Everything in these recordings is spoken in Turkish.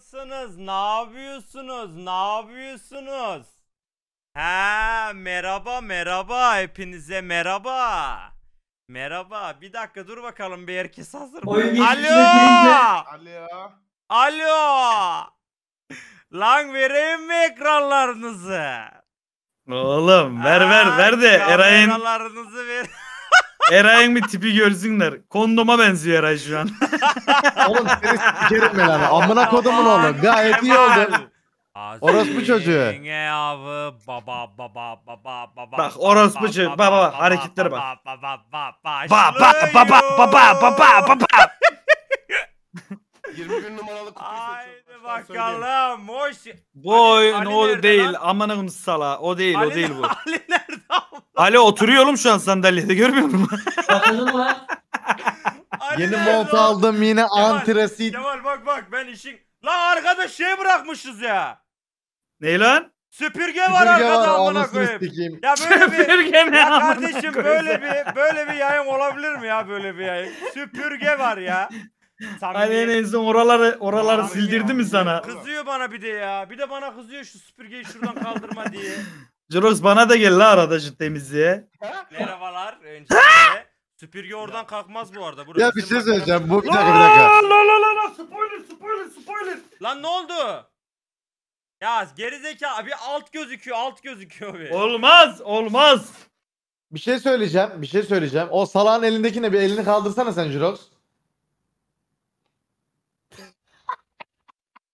Nasılsınız? Ne yapıyorsunuz? Ne yapıyorsunuz? Ha, merhaba merhaba hepinize merhaba. Merhaba. Bir dakika dur bakalım bir herkes hazır mı? Alo! Alo. Alo. Lan vereyim mi ekranlarınızı? Oğlum ver ver ver de Eray'ın Kameralarınızı ver. Eray'ın bir tipi görsünler. Kondoma benziyor Eray şu an. Oğlum seni sikerim ben abi. Amına kodumun oğlum. Gayet iyi oldu. Orospu çocuğu. Ne abi baba baba baba baba. Bak orospu çocuğu. Baba baba hareketlere bak. Baba baba baba baba baba baba. 21 numaralı kutuyu Haydi bakalım. Hoş. Bu oyun o değil. lan? Aman akım sala. O değil Ali- o değil bu. Ali nerede? abi? Ali oturuyorum şu an sandalyede görmüyor musun? Bakalım lan. Yeni mont aldım yine antrasit. Kemal bak bak ben işin... La arkada şey bırakmışız ya. ne lan? Süpürge var Süpürge var arkada amına koyayım. Ya böyle Süpürge ne Ya kardeşim böyle bir böyle bir yayın olabilir mi ya böyle bir yayın? Süpürge var ya. Hani en azından oraları oraları Abi sildirdi mi sana? Kızıyor bana bir de ya. Bir de bana kızıyor şu süpürgeyi şuradan kaldırma diye. Jirox bana da gel la arada şu temizliğe. Merhabalar öncelikle. Süpürge oradan kalkmaz bu arada. Burası Ya bir şey söyleyeceğim. Bu bir dakika bir dakika. la la. lan lan spoiler spoiler spoiler. Lan ne oldu? Ya gerizekalı bir alt gözüküyor alt gözüküyor bir. Olmaz olmaz. Bir şey söyleyeceğim. Bir şey söyleyeceğim. O salağın elindekine bir elini kaldırsana sen Jirox.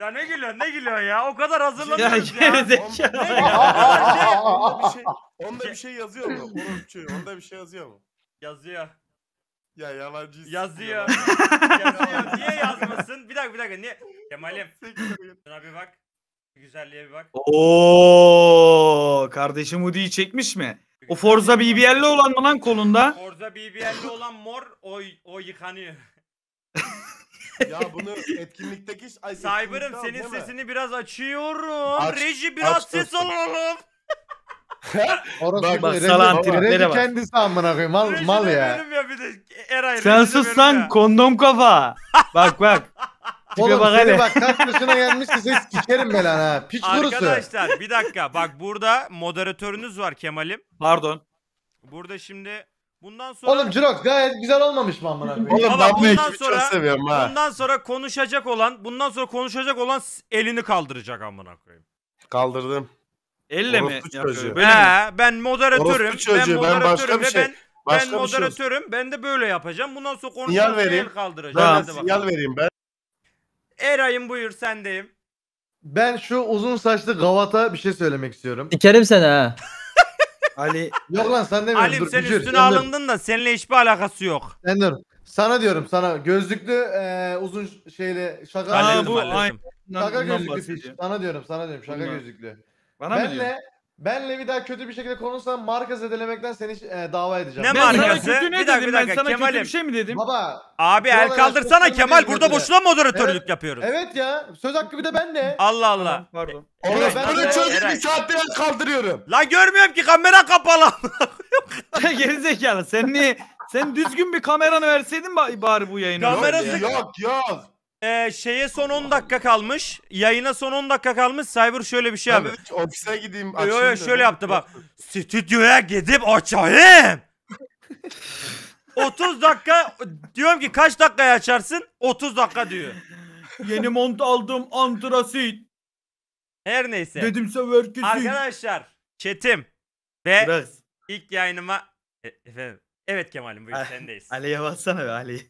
Ya ne gülüyorsun ne gülüyorsun ya? O kadar hazırlanıyoruz ya. geri zekalı şey ya. kadar şey, Onda bir şey, yazıyor mu? Orukçu, onda bir şey yazıyor mu? yazıyor. Ya yalancı. Yazıyor. Yazıyor. Niye yazmasın? Bir dakika bir dakika. Niye? Kemal'im şuna bir bak. Şu güzelliğe bir bak. Oo kardeşim Udi'yi çekmiş mi? O Forza BBL'li olan mı lan kolunda? Forza BBL'li olan mor o, o yıkanıyor. ya bunu etkinlikteki... Ay, Cyber'ım senin değil mi? sesini biraz açıyorum. Aç- Reji biraz aç ses alalım. Bak, bak, salan triplere bak. kendisi amına koyayım. Mal, Reji mal ya. ya bir de Eray. Sen Reji sus benim ya. kondom kafa. Bak bak. Tipe Oğlum bak seni hele. bak kaç yaşına gelmişsin ses sikerim ben lan ha. Piç kurusu. Arkadaşlar bir dakika. Bak burada moderatörünüz var Kemal'im. Pardon. Burada şimdi Bundan sonra Oğlum Cirox gayet güzel olmamış mı amına koyayım? Oğlum Ama ben bundan ekibi çok sonra- seviyorum ha. bundan sonra konuşacak olan, bundan sonra konuşacak olan elini kaldıracak amına koyayım. Kaldırdım. Elle mi Orospu He, ben moderatörüm. Orospu çocuğu, ben moderatörüm başka bir ve şey- ben, ben Başka şey moderatörüm. Ben de böyle yapacağım. Bundan sonra konuşacak olan vereyim. el kaldıracak. Ben Hadi bakalım. sinyal vereyim ben. Eray'ım buyur sendeyim. Ben şu uzun saçlı gavata bir şey söylemek istiyorum. İkerim seni ha. Ali Yok lan sen demiyorum. Alim dur, sen Büşür, üstüne dur. alındın da seninle hiçbir alakası yok. Sen dur. Sana diyorum sana gözlüklü eee, uzun şeyle şaka Aa, bu Şaka gözlüklü. Sana diyorum sana diyorum şaka Bundan. gözlüklü. Bana mı diyorsun? Benle Benle bir daha kötü bir şekilde konuşsan marka zedelemekten seni e, dava edeceğim. Ne Ben markası? kötü ne Bir dakika, dedim? bir Ben dakika, sana kötü bir şey mi dedim? Baba. Abi el Şuralara kaldırsana Kemal burada takılmayın boşuna moderatörlük yapıyoruz. Evet ya. Söz hakkı bir de bende. Allah Allah. Tamam, Pardon. Evet, ben de- Orospunun çocuğu bir saatte el kaldırıyorum. La görmüyorum ki kamera kapalı. Geri zekalı. Sen niye? Sen düzgün bir kameranı verseydin ba- bari bu yayını. Kamera- Kamerası- Yok yok e, şeye son 10 dakika kalmış. Yayına son 10 dakika kalmış. Cyber şöyle bir şey abi. Evet, ofise gideyim. Yo yo şöyle yaptı bak. Stüdyoya gidip açayım. 30 dakika diyorum ki kaç dakikaya açarsın? 30 dakika diyor. Yeni mont aldım antrasit. Her neyse. Dedimse severkisi. Arkadaşlar chatim ve Biraz. ilk yayınıma e, efendim. Evet Kemal'im bugün ah, sendeyiz. Ali'ye bassana be Ali'ye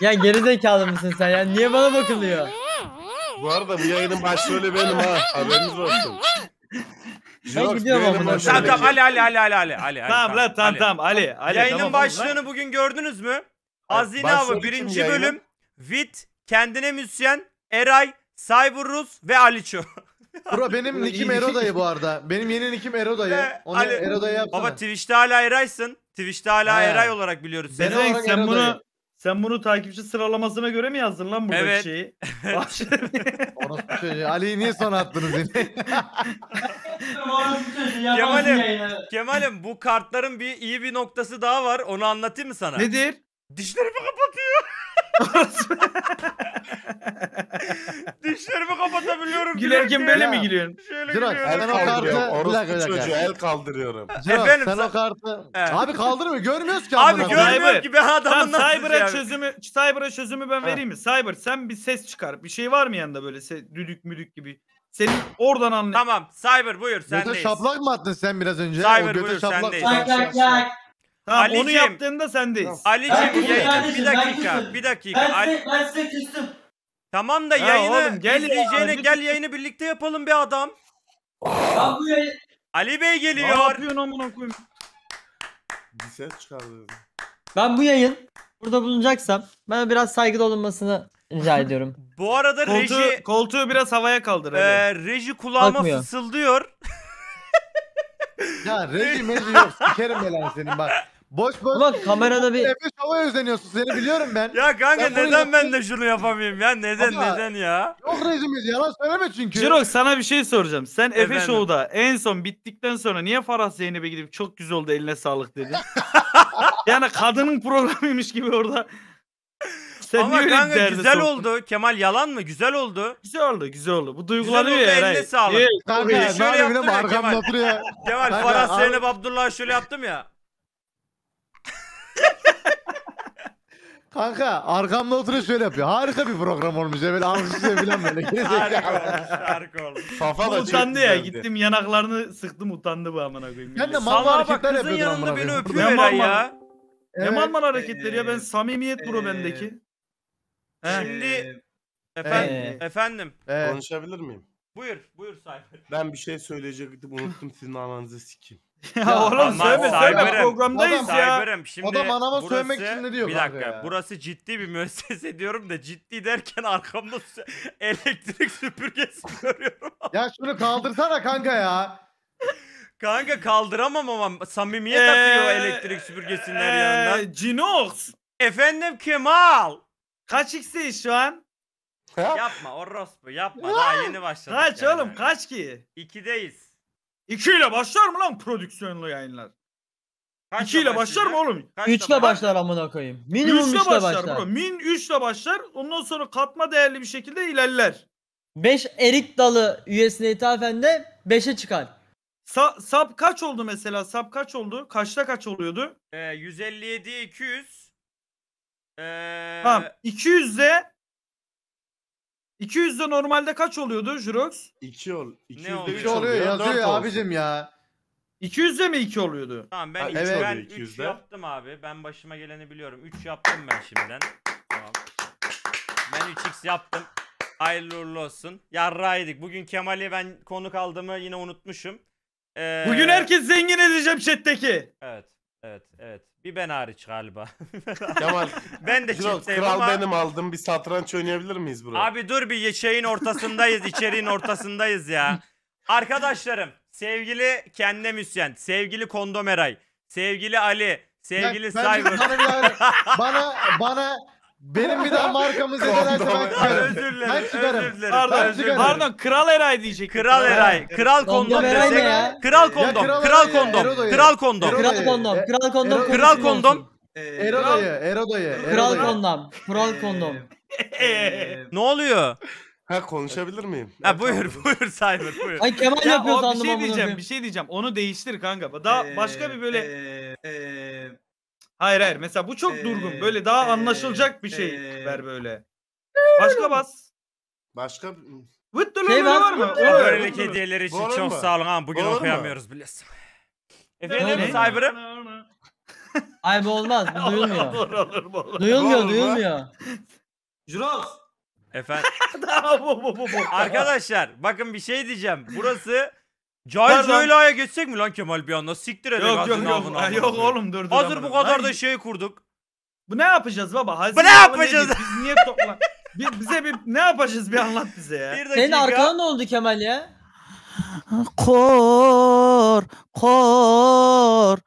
ya geri zekalı mısın sen ya? Niye bana bakılıyor? Bu arada bu yayının başrolü benim ha. Haberiniz olsun. Ben gidiyorum amına Tamam tamam Ali Ali Ali Ali Ali. Ali tamam lan tamam tamam Ali. Ali Yayının tamam, başlığını lan. bugün gördünüz mü? Azine Avı birinci bölüm. Vit, Kendine Müsyen, Eray, Cyber Rus ve Aliço. Bro benim nikim Eroda'yı bu arada. Benim yeni nikim Eroda'yı. Onu Eroda'yı yapsana. Baba Twitch'te hala Eray'sın. Twitch'te hala He. Eray olarak biliyoruz seni. sen bunu sen bunu takipçi sıralamasına göre mi yazdın lan buradaki Evet. şeyi? Evet. Şey. Ali niye son attınız yine? Kemal'im. Kemal'im bu kartların bir iyi bir noktası daha var. Onu anlatayım mı sana? Nedir? Dişlerimi kapatıyor. Dişlerimi kapatabiliyorum. Gülerken böyle mi gülüyorsun? Şöyle Dur o kartı- bir dakika, bir dakika. çocuğu el kaldırıyorum. Ciro, sen sen- o kartı... Evet. Abi kaldırma görmüyoruz ki. Abi amına koyayım. görmüyorum Cyber. ki ben Tamam adamın şey Cyber'a çözümü, Cyber çözümü ben vereyim mi? Cyber sen bir ses çıkar. Bir şey var mı yanında böyle düdük müdük gibi? Senin oradan anla. Tamam Cyber buyur Göte şaplak mı attın sen biraz önce? Cyber, buyur, sendeyiz. Bak bak bak. Tamam Ali'cim, onu yaptığında sendeyiz. Ali'cim yayını bir dakika bir dakika. Ben Ali... ben size küstüm. Tamam da ya yayını oğlum, gel izleyeceğine ya. gel yayını birlikte yapalım bir adam. Ya bu yayın... Ali Bey geliyor. Ne yapıyorsun amına koyayım? Bir ses çıkardı. Ben bu yayın burada bulunacaksam bana biraz saygılı olunmasını rica ediyorum. bu arada Koltuğu, reji... Koltuğu biraz havaya kaldır. Ee, reji kulağıma Bakmıyor. fısıldıyor. ya reji meji yok. Sikerim ben senin bak. Boş boş. Ulan kamerada bir... Efe hava özleniyorsun seni biliyorum ben. ya kanka Ya neden ben de şunu yapamayayım ya? Neden Ama- neden ya? Yok rezimiz yalan söyleme çünkü. Cirok sana bir şey soracağım. Sen Efe şovda en son bittikten sonra niye Farah Zeynep'e gidip çok güzel oldu eline sağlık dedin? yani kadının programıymış gibi orada. Sen Ama niye kanka güzel soktun? oldu. Kemal yalan mı? Güzel oldu. Güzel oldu güzel oldu. Bu duyguları duygulanıyor oldu, ya. eline sağlık. Kanka Şöyle yaptım ya, Kemal. Kemal Farah Zeynep Abdullah şöyle yaptım ya. Kanka arkamda oturuyor şöyle yapıyor. Harika bir program olmuş evvel böyle alkışlıyor şey falan böyle. harika olmuş, harika olmuş. Safa da utandı ya gittim yanaklarını sıktım utandı bu amına koyayım. Ben de mal Salağa bak hareketler kızın yanında amına beni öpüyor Eren mal ya. Ne Evet. malman hareketleri ya ben samimiyet bro Ee, bendeki. E, He. Şimdi ee. efendim Ee, efendim Evet. Konuşabilir miyim? buyur buyur Sayfer. Ben bir şey söyleyecektim unuttum sizin ananızı sikeyim. Ya, ya oğlum söyleme söyleme programdayız adam, ya. Cyber'ım şimdi adam anama burası, söylemek için ne diyor Bir dakika ya. burası ciddi bir müessese diyorum da ciddi derken arkamda elektrik süpürgesi görüyorum. ya şunu kaldırsana kanka ya. kanka kaldıramam ama samimiye ee, takıyor elektrik süpürgesinler ee, yanından. Cinox. Efendim Kemal. Kaç x'teyiz şu an? yapma orospu yapma daha yeni başladık. Kaç yani. oğlum kaç ki? İkideyiz. 2 ile başlar mı lan prodüksiyonlu yayınlar? 2 ile başlar mı oğlum? 3 ile başlar amına koyayım. Minimum 3 ile başlar. başlar. Min 3 ile başlar. Ondan sonra katma değerli bir şekilde ilerler. 5 erik dalı üyesine ithafen de 5'e çıkar. Sa sap kaç oldu mesela? Sap kaç oldu? Kaçta kaç oluyordu? Ee, 157 200. Ee... Tamam. 200 ile 200 de normalde kaç oluyordu Jurox? 2 ol. 200 oluyor? 3 oluyor yazıyor ya abicim ya. 200 de mi 2 oluyordu? Tamam ben, ha, evet. yaptım abi. Ben başıma geleni biliyorum. 3 yaptım ben şimdiden. Tamam. Ben 3x yaptım. Hayırlı uğurlu olsun. Yarraydık. Bugün Kemal'i ben konuk aldığımı yine unutmuşum. Ee... Bugün herkes zengin edeceğim chatteki. Evet. Evet. Evet. Bir ben hariç galiba. Kemal ben de Kral, çiftteyim kral benim aldım. Bir satranç oynayabilir miyiz burada? Abi dur bir şeyin ortasındayız. içeriğin ortasındayız ya. Arkadaşlarım, sevgili Kendine Müsyen, sevgili Kondomeray, sevgili Ali, sevgili ben, Cyber. bana, bana, bana benim bir daha markamız ederse ben çıkarım. Ben Pardon, özür dilerim. pardon Kral Eray diyecek. Kral Eray. Kral kondom desek. Kral kondom. Kral kondom. Kral kondom. Kral kondom. Kral kondom. Kral kondom. Ero dayı. Ero dayı. Kral kondom. Kral e, kondom. Ne oluyor? Ha konuşabilir miyim? Ha buyur buyur Cyber buyur. Ay Kemal yapıyor sandım. Bir şey diyeceğim bir şey diyeceğim. Onu değiştir kanka. Daha başka bir böyle e, e, Hayır hayır. Mesela bu çok Ee, durgun. Böyle daha ee, anlaşılacak bir şey ee. ver böyle. Başka bas. Başka Vıt dönemi Şey var, var mı? vıt dönemi. için Olur çok mu? sağ olun ama bugün Olur mu? okuyamıyoruz biliyorsun. Efendim Ne? Cyber'ım? Ay bu olmaz. Bu duyulmuyor. Olur olur olur. Olur Duyulmuyor mu? duyulmuyor. Efendim. Arkadaşlar bakın bir şey diyeceğim. Burası Cahil Nereden? Cahila'ya geçsek mi lan Kemal bir anda? Siktir edin Yok yok yok. Ha, yok oğlum dur dur. Hazır bu kadar da şey kurduk. Bu ne yapacağız baba? Hazine bu ne yapacağız? Biz niye toplan... bir, bize bir ne yapacağız bir anlat bize ya. Bir Senin arkana ne oldu Kemal ya? Kor, kor.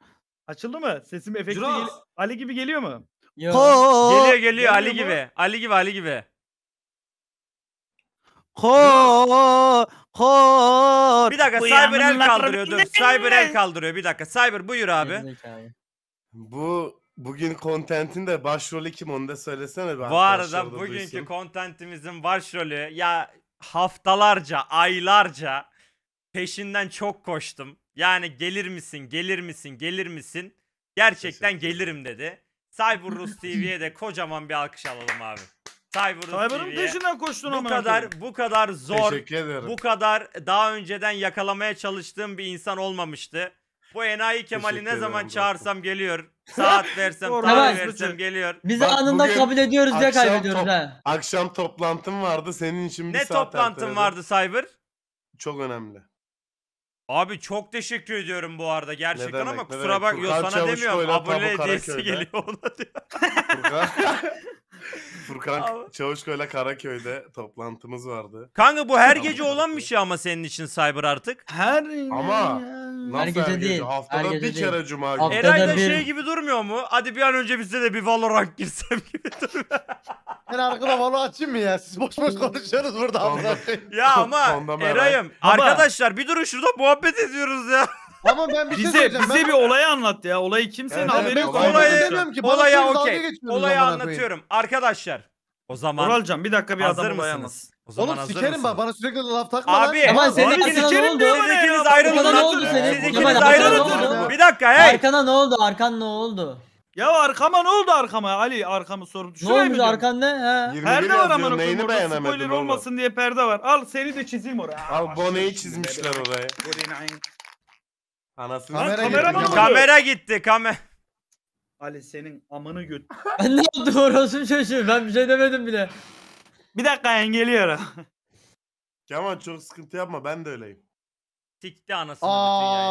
Açıldı mı? Sesim efekti Ali gibi geliyor mu? Yok. Geliyor geliyor, geliyor Ali gibi. Ali gibi Ali gibi. Ko ko. Bir dakika Cyber el kaldırıyor. Dur. Cyber el kaldırıyor. Bir dakika. Cyber buyur abi. Bu bugün kontentin de başrolü kim onu da söylesene. Bu arada bugünkü kontentimizin başrolü ya haftalarca, aylarca peşinden çok koştum. Yani gelir misin, gelir misin, gelir misin? Gerçekten gelirim dedi. Cyber Rus TV'ye de kocaman bir alkış alalım abi. Cyber'ın Cyber'ın peşinden koştun Bu ama. kadar bu kadar zor, Teşekkür ederim. bu kadar daha önceden yakalamaya çalıştığım bir insan olmamıştı. Bu enayi Kemal'i ne zaman ederim, çağırsam geliyor. Saat versem, Doğru. tarih versem geliyor. Bizi Bak, anında kabul ediyoruz diye kaybediyoruz ha. Akşam toplantım vardı senin için bir Ne saat toplantın erteledim. vardı Cyber? Çok önemli. Abi çok teşekkür ediyorum bu arada gerçekten demek, ama kusura bakma sana demiyorum. Abone Pamuk geliyor ona diyor. Furkan Çavuşkoy'la Karaköy'de toplantımız vardı. Kanka bu her gece olan bir şey ama senin için cyber artık. Her Ama nasıl her gece, değil. Haftada her gece bir kere değil. cuma günü. Haftada Eray da bir- şey gibi durmuyor mu? Hadi bir an önce bize de bir Valorant girsem gibi durmuyor. Ben arkada valo açayım mı ya? Siz boş boş konuşuyoruz burada. ya ama Kondom Eray'ım arkadaşlar bir durun şurada muhabbet ediyoruz ya. Ama ben bir şey söyleyeceğim. bize ben... bir olayı anlat ya. Olayı kimsenin Evet, haberi yok. olayı- ki. Bana Olaya siz Olayı amına koyayım. anlatıyorum. Arkadaşlar o zaman Oralcan bir dakika bir hazır adam olayı anlat. O zaman Oğlum sikerim bak bana sürekli laf takma lan. Abi. senin Oğlum, ne oldu? diyor Siz ikiniz ayrılın ne oldu senin? Siz ikiniz ayrılın. Bir dakika hey. Arkana ne oldu? Arkan ne oldu? Ya arkama ne oldu arkama? Ali arkamı sorup Ne düşüreyim olmuş arkan ne? He. Perde var ama koyayım. Neyini orada. beğenemedin Spoiler olmasın diye perde var. Al seni de çizeyim oraya. Abi Bone'yi şey çizmişler oraya. Anasını Kamera gitti. Kamera, gitti. kamera gitti. Kamera. Ali senin amını göt. ne oldu orası çocuğu? Ben bir şey demedim bile. Bir dakika engelliyorum. Kemal çok sıkıntı yapma ben de öyleyim. Sikti anasını bütün yayını.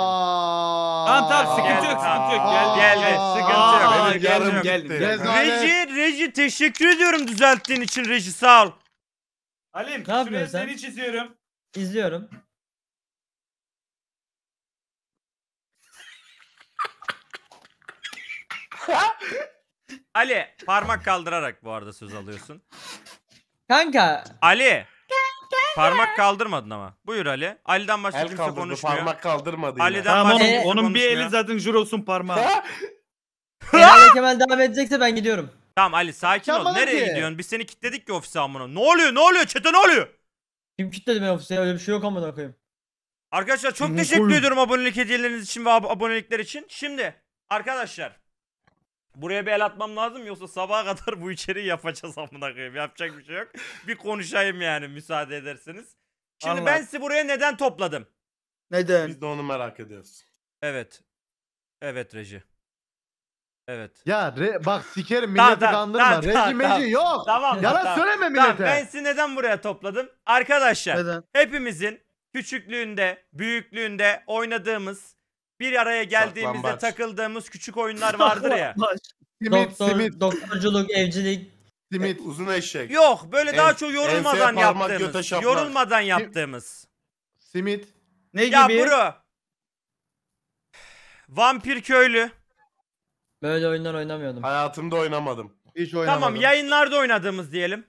Tamam tamam sıkıntı yok sıkıntı yok. Gel gel gel sıkıntı yok. Benim geldim geldim. Reji Reji teşekkür ediyorum düzelttiğin için Reji sağ ol. Alim şuraya seni çiziyorum. İzliyorum. Ali parmak kaldırarak bu arada söz alıyorsun. Kanka. Ali. Parmak kaldırmadın ama. Buyur Ali. Ali'den başka kimse kaldırdı, konuşmuyor. parmak kaldırmadı Ali'den Tamam başka onun, kimse onun bir eli zaten Juros'un parmağı. Eğer Kemal devam edecekse ben gidiyorum. Tamam Ali sakin ol. Nereye ki. gidiyorsun? Biz seni kilitledik ki ofise amına. Ne oluyor? Ne oluyor? Çete ne oluyor? Kim kilitledi beni ofise? Öyle bir şey yok amına koyayım. Arkadaşlar çok teşekkür ediyorum abonelik hediyeleriniz için ve ab- abonelikler için. Şimdi arkadaşlar Buraya bir el atmam lazım yoksa sabaha kadar bu içeriği yapacağız amına koyayım. Yapacak bir şey yok. bir konuşayım yani müsaade ederseniz. Şimdi Anlat. ben sizi buraya neden topladım? Neden? Biz de onu merak ediyoruz. Evet. Evet Reji. Evet. Ya re, bak sikerim milleti kandırma. Tamam, Reji meji yok. Tamam, Yalan tamam, söyleme millete. Tamam, ben sizi neden buraya topladım? Arkadaşlar neden? hepimizin küçüklüğünde, büyüklüğünde oynadığımız bir araya geldiğimizde Saklambaç. takıldığımız küçük oyunlar vardır ya. Simit, Doktor, simit, doktorculuk, evcilik. simit. E, uzun eşek. Yok böyle daha çok yorulmadan enseye parmak, yaptığımız. Yorulmadan yaptığımız. Simit. Ne gibi? Ya gibi? bro. Vampir köylü. Böyle oyunlar oynamıyordum. Hayatımda oynamadım. Hiç oynamadım. Tamam yayınlarda oynadığımız diyelim.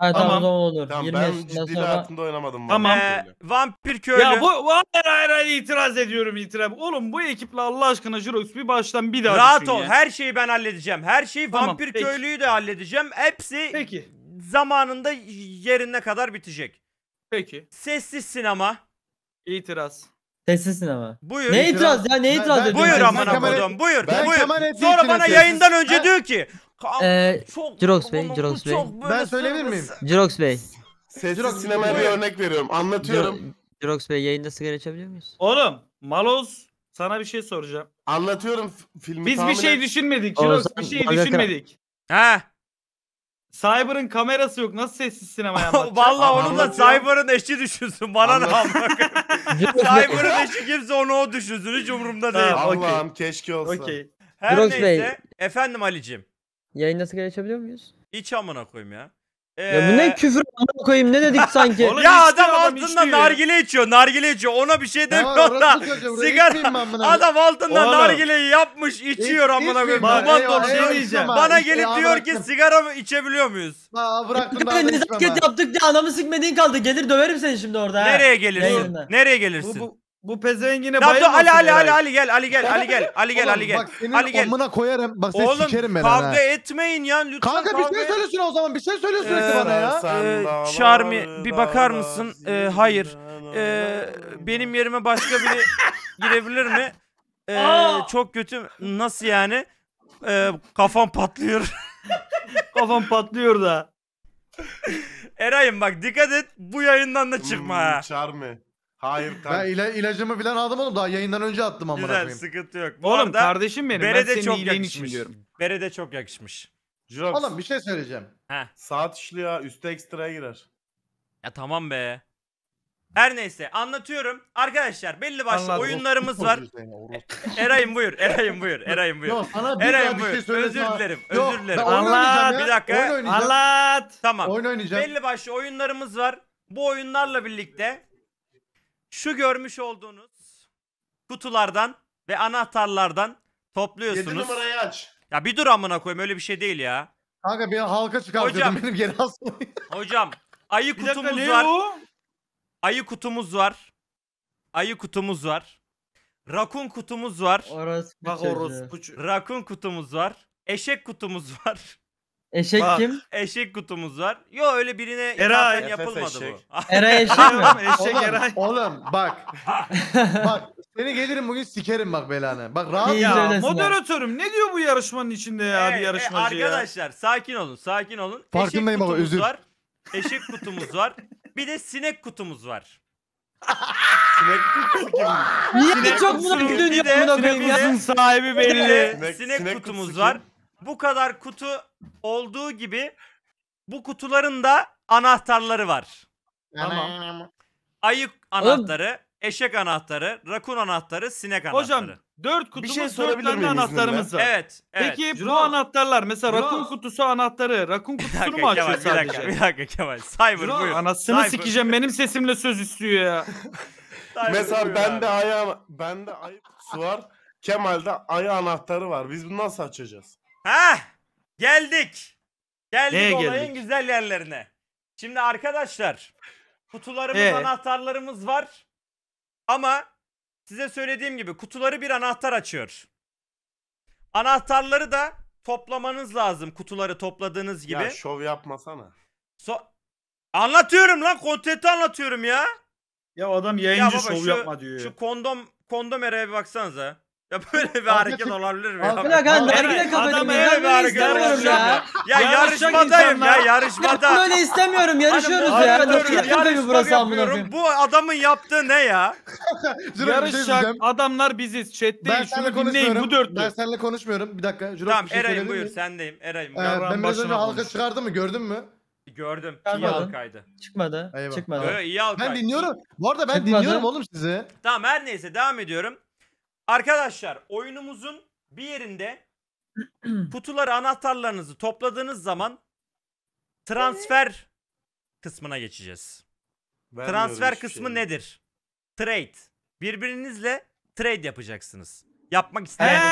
Hayır tamam, tamam o olur. Tamam, 20 ben yaşından ciddi sonra... hayatımda oynamadım. Tamam. Ee, vampir köylü. Ya bu vampir hayır hayır itiraz ediyorum itiraz. Oğlum bu ekiple Allah aşkına Jirox bir baştan bir daha Rahat ol. Ya. Her şeyi ben halledeceğim. Her şeyi tamam, vampir peki. köylüyü de halledeceğim. Hepsi peki. zamanında yerine kadar bitecek. Peki. Sessiz sinema. İtiraz. Sessiz sinema. Buyur. Ne itiraz ya ne itiraz ediyorsun? Buyur amına kodum buyur. Ben buyur. Sonra bana yayından önce diyor ki ee, Bey, Jirox Bey. Ben söyleyebilir miyim? Jirox Bey. Sessiz sinemaya bir örnek veriyorum. Anlatıyorum. Jirox Bey yayında sigara içebiliyor muyuz? Oğlum, Maloz sana bir şey soracağım. Anlatıyorum filmi. Biz bir şey düşünmedik. Jirox bir şey düşünmedik. Ha. Cyber'ın kamerası yok. Nasıl sessiz sinema anlatacak? Valla onun da Cyber'ın eşi düşünsün. Bana ne Cyber'ın eşi kimse onu o düşünsün. Hiç umurumda değil. Allah'ım keşke olsa. Okay. Her Jirox neyse. Bey. Efendim Ali'cim. Yayında sigara içebiliyor muyuz? İç amına koyayım ya. Ee... Ya bu ne ee, küfür amına koyayım ne dedik sanki? ya adam, altından içti. Şey nargile içiyor nargile içiyor ona bir şey demiyor da sigara adam altından Oğlum. nargileyi yapmış içiyor hiç, amına koyayım. Baban da Bana gelip ya, diyor ki sigara mı içebiliyor muyuz? Aa, bıraktım ben Nezaket yaptık diye anamı sikmediğin kaldı gelir döverim seni şimdi orada. Nereye gelirsin? Nereye gelirsin? Bu pezevengine Ya dur Ali Ali Ali herhalde. Ali gel Ali gel Ali gel Ali gel Oğlum, Ali gel. Bak senin Ali gel. amına koyarım. Bak seni sikerim Oğlum ben. kavga ha. etmeyin ya lütfen Kanka bir şey söylüyorsun o zaman. Bir şey söylüyorsun Ee, bana ya. Ee, Charmi bir bakar mısın? Ee, hayır. Ee, benim yerime başka biri girebilir mi? Ee, çok kötü. Nasıl yani? Ee, kafam patlıyor. Kafam patlıyor da. Eray'ım bak dikkat et bu yayından da çıkma ha. Hmm, Charmi. Hayır kanka. Ben ila- ilacımı falan aldım oğlum daha yayından önce attım amına Güzel sıkıntı yok. Bu Oğlum arada kardeşim benim ben Berede senin çok iyiliğin yakışmış. için diyorum. Bere de çok yakışmış. Jirox, Oğlum bir şey söyleyeceğim. saat işli ya. Üste ekstraya girer. Ya tamam be. Her neyse anlatıyorum. Arkadaşlar belli başlı Anladım. oyunlarımız var. Şey e, Eray'ım buyur. Eray'ım buyur. Eray'ım buyur. Yok sana bir daha Eray'ım bir buyur. şey özür dilerim. Yok, özür dilerim. ben Allah, bir dakika. Oyun Anlat. Tamam. Oyun oynayacağım. Belli başlı oyunlarımız var. Bu oyunlarla birlikte şu görmüş olduğunuz kutulardan ve anahtarlardan topluyorsunuz. 7 numarayı aç. Ya bir dur amına koyayım öyle bir şey değil ya. Kanka bir halka çıkartıyordum Hocam. benim geri alsın. Hocam ayı Bir dakika kutumuz var. o? Ayı kutumuz var. Ayı kutumuz var. Rakun kutumuz var. Orası Bak orospu. ço- Rakun kutumuz var. Eşek kutumuz var. Eşek Bak, kim? Eşek kutumuz var. Yo öyle birine Eray. ithafen yapılmadı eşek. bu. Eray eşek mi? eşek oğlum, Eray. Oğlum bak. bak seni gelirim bugün sikerim bak belanı. Bak rahat İyice ya. Moderatörüm ne diyor bu yarışmanın içinde ya bir Evet, e, yarışmacı ya? arkadaşlar sakin olun sakin olun. Farkındayım ama, kutumuz özür. Var, eşek kutumuz var. Bir de sinek kutumuz var. Sinek kutusu kim? Niye çok bunu Bir de- biliyorsun ya? sahibi belli. Sinek- kutumuz var bu kadar kutu olduğu gibi bu kutuların da anahtarları var. Tamam. Ayı anahtarı, eşek anahtarı, rakun anahtarı, sinek anahtarı. Hocam dört kutumuz şey dört sorabilir tane anahtarımız var. Evet, evet. Peki bu anahtarlar mesela Ciro. rakun kutusu anahtarı rakun kutusunu dakika, mu açıyor Kemal, bir sadece? dakika, bir dakika Kemal. Cyber Ciro, buyur. Anasını Cyber. sikeceğim benim sesimle söz istiyor ya. Cyber buyur Mesela abi. bende ayağım bende ayı kutusu var. Kemal'de ayı anahtarı var. Biz bunu nasıl açacağız? Ha geldik. Geldik Neye olayın geldik? güzel yerlerine. Şimdi arkadaşlar kutularımız Ee? anahtarlarımız var. Ama size söylediğim gibi kutuları bir anahtar açıyor. Anahtarları da toplamanız lazım kutuları topladığınız gibi. Ya şov yapmasana. So- anlatıyorum lan kontenti anlatıyorum ya. Ya adam yayıncı Ya baba şov şu- yapma diyor. Şu kondom kondom ereye baksanıza. Ya böyle bir hareket olabilir mi? ya? Arkadaşlar ben Vallahi adam öyle bir hareket istemiyorum ya. ya. yarışmadayım ya insanlar. Ben böyle istemiyorum. Yarışıyoruz ya. moderatörüm, yarışma burası amına Bu adamın yaptığı ne ya? Şey Yarışacak adamlar biziz. Ben Chat'teyiz. seninle Şunu dinleyin bu konuşmuyorum. Ben dörtlü. seninle konuşmuyorum. Bir dakika. Jiro Tamam bir şey Eray'ım buyur miyim? sendeyim. Eray'ım ee, ben biraz önce halka konuş. çıkardım mı gördün mü? gördüm. İyi Çıkmadı. halkaydı. Çıkmadı. Eyvah. Çıkmadı. Yo, yo, Ben dinliyorum. Bu arada ben dinliyorum oğlum sizi. Tamam her neyse devam ediyorum. Arkadaşlar oyunumuzun bir yerinde kutuları anahtarlarınızı topladığınız zaman transfer kısmına geçeceğiz. Vermiyorum transfer kısmı şey. nedir? Trade. Birbirinizle trade yapacaksınız. Yapmak isteyenler.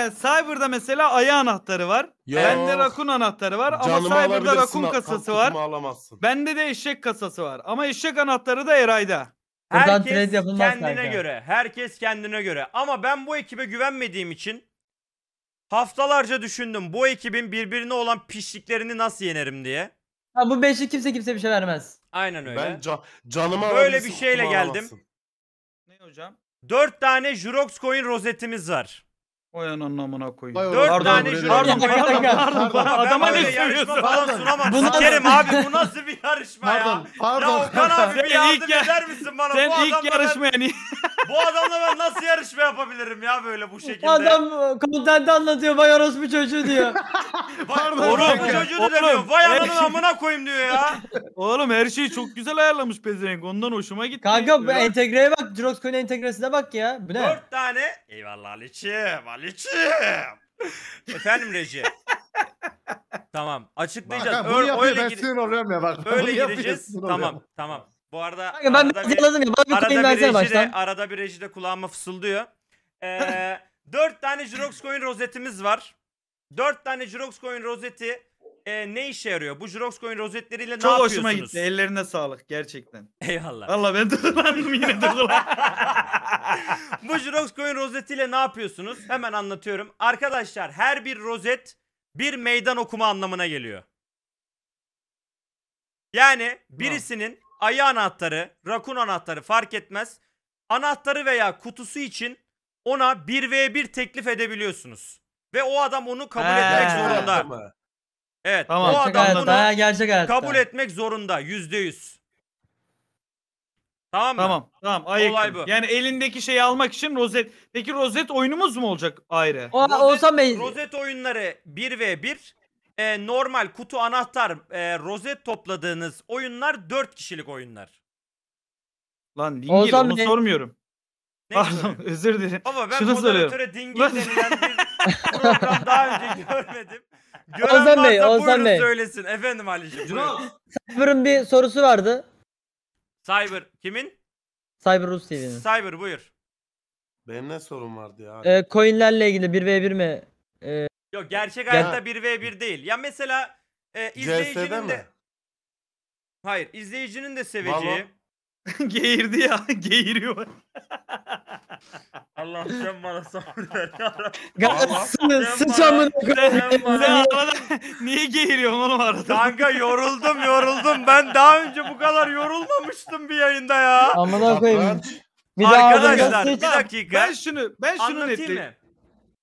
He, Cyber'da mesela ayı anahtarı var. Yok. Bende rakun anahtarı var ama Cyber'da rakun kasası var. hakkımı alamazsın. Bende de eşek kasası var ama eşek anahtarı da Eray'da. Buradan herkes yapılmaz kendine kanka. göre. Herkes kendine göre. Ama ben bu ekibe güvenmediğim için haftalarca düşündüm. Bu ekibin birbirine olan pişliklerini nasıl yenerim diye. Ha, bu beşli kimse kimse bir şey vermez. Aynen öyle. Ben ca canıma Böyle bir şeyle geldim. Ne hocam? 4 tane Jurox coin rozetimiz var. Oyan anlamına koyayım. Dört pardon, tane jüri. Pardon, pardon, pardon, pardon, pardon, Adama ne söylüyorsun? Pardon. Sunamam. Bunu Sikerim abi bu nasıl bir yarışma pardon, ya? Pardon. Ya Okan abi bir yardım ilk eder misin bana? Sen bu ilk yarışmaya ben, Bu adamla ben nasıl yarışma yapabilirim ya böyle bu şekilde? Adam e, kontende anlatıyor vay orospu çocuğu diyor. pardon. Orospu çocuğu da demiyor. Vay ananın şey- amına koyayım diyor ya. Oğlum her şeyi çok güzel ayarlamış pezevenk. Ondan hoşuma gitti. Kanka entegreye bak. Jirox Coin entegresine bak ya. Bu ne? Dört tane. Eyvallah Ali'ciğim. Halit'im. Efendim Reci. tamam. Açıklayacağız. Bak, bunu yapıyor, öyle ben gir- sinir oluyorum ya bak. Öyle gireceğiz. Tamam, tamam. Bu arada Kanka, ben arada bir, anladım ya. Bana bir arada bir rejide, arada bir rejide kulağıma fısıldıyor. Ee, 4 tane Jirox coin rozetimiz var. Dört tane Jirox coin rozeti e, ne işe yarıyor? Bu Jirox rozetleriyle Çok ne yapıyorsunuz? Çok hoşuma gitti. Ellerine sağlık gerçekten. Eyvallah. Valla ben duygulandım yine duygulandım. bu Jirox rozetiyle ne yapıyorsunuz? Hemen anlatıyorum. Arkadaşlar her bir rozet bir meydan okuma anlamına geliyor. Yani birisinin ayı anahtarı, rakun anahtarı fark etmez. Anahtarı veya kutusu için ona 1v1 teklif edebiliyorsunuz. Ve o adam onu kabul etmek zorunda. Tamam. Evet. Tamam. O Gerçek adam bunu ha, gerçek hayatta. kabul etmek zorunda. Yüzde yüz. Tamam mı? Tamam. Tamam. Ayıktım. Olay bu. Yani elindeki şeyi almak için rozet. Peki rozet oyunumuz mu olacak ayrı? O, rozet, olsa ben... Rozet oyunları 1v1. E, normal kutu anahtar e, rozet topladığınız oyunlar 4 kişilik oyunlar. Lan dingil Ozan onu ben... sormuyorum. Ne Pardon özür dilerim. Ama ben Şunu moderatöre dingil denilen bir program daha önce görmedim. Gören Ozan Bey, Ozan Bey. söylesin. Efendim Ali'cim. Cünal. Cyber'ın bir sorusu vardı. Cyber. Kimin? Cyber Rus TV'nin. Cyber buyur. Benim ne sorum vardı ya? Ee, coinlerle ilgili 1v1 mi? Ee, Yok gerçek hayatta 1v1 değil. Ya mesela e, CS'de izleyicinin mi? de... Hayır izleyicinin de seveceği. Valo. Geğirdi ya. Geğiriyor. Allah sen bana sabır ver ya. Kanka Sen arada niye geğiriyorsun oğlum arada? Kanka yoruldum yoruldum. Ben daha önce bu kadar yorulmamıştım bir yayında ya. Amına koyayım. Satranç, Bir daha Arkadaşlar bir dakika. Ben şunu ben şunu Anlatayım netleyeyim.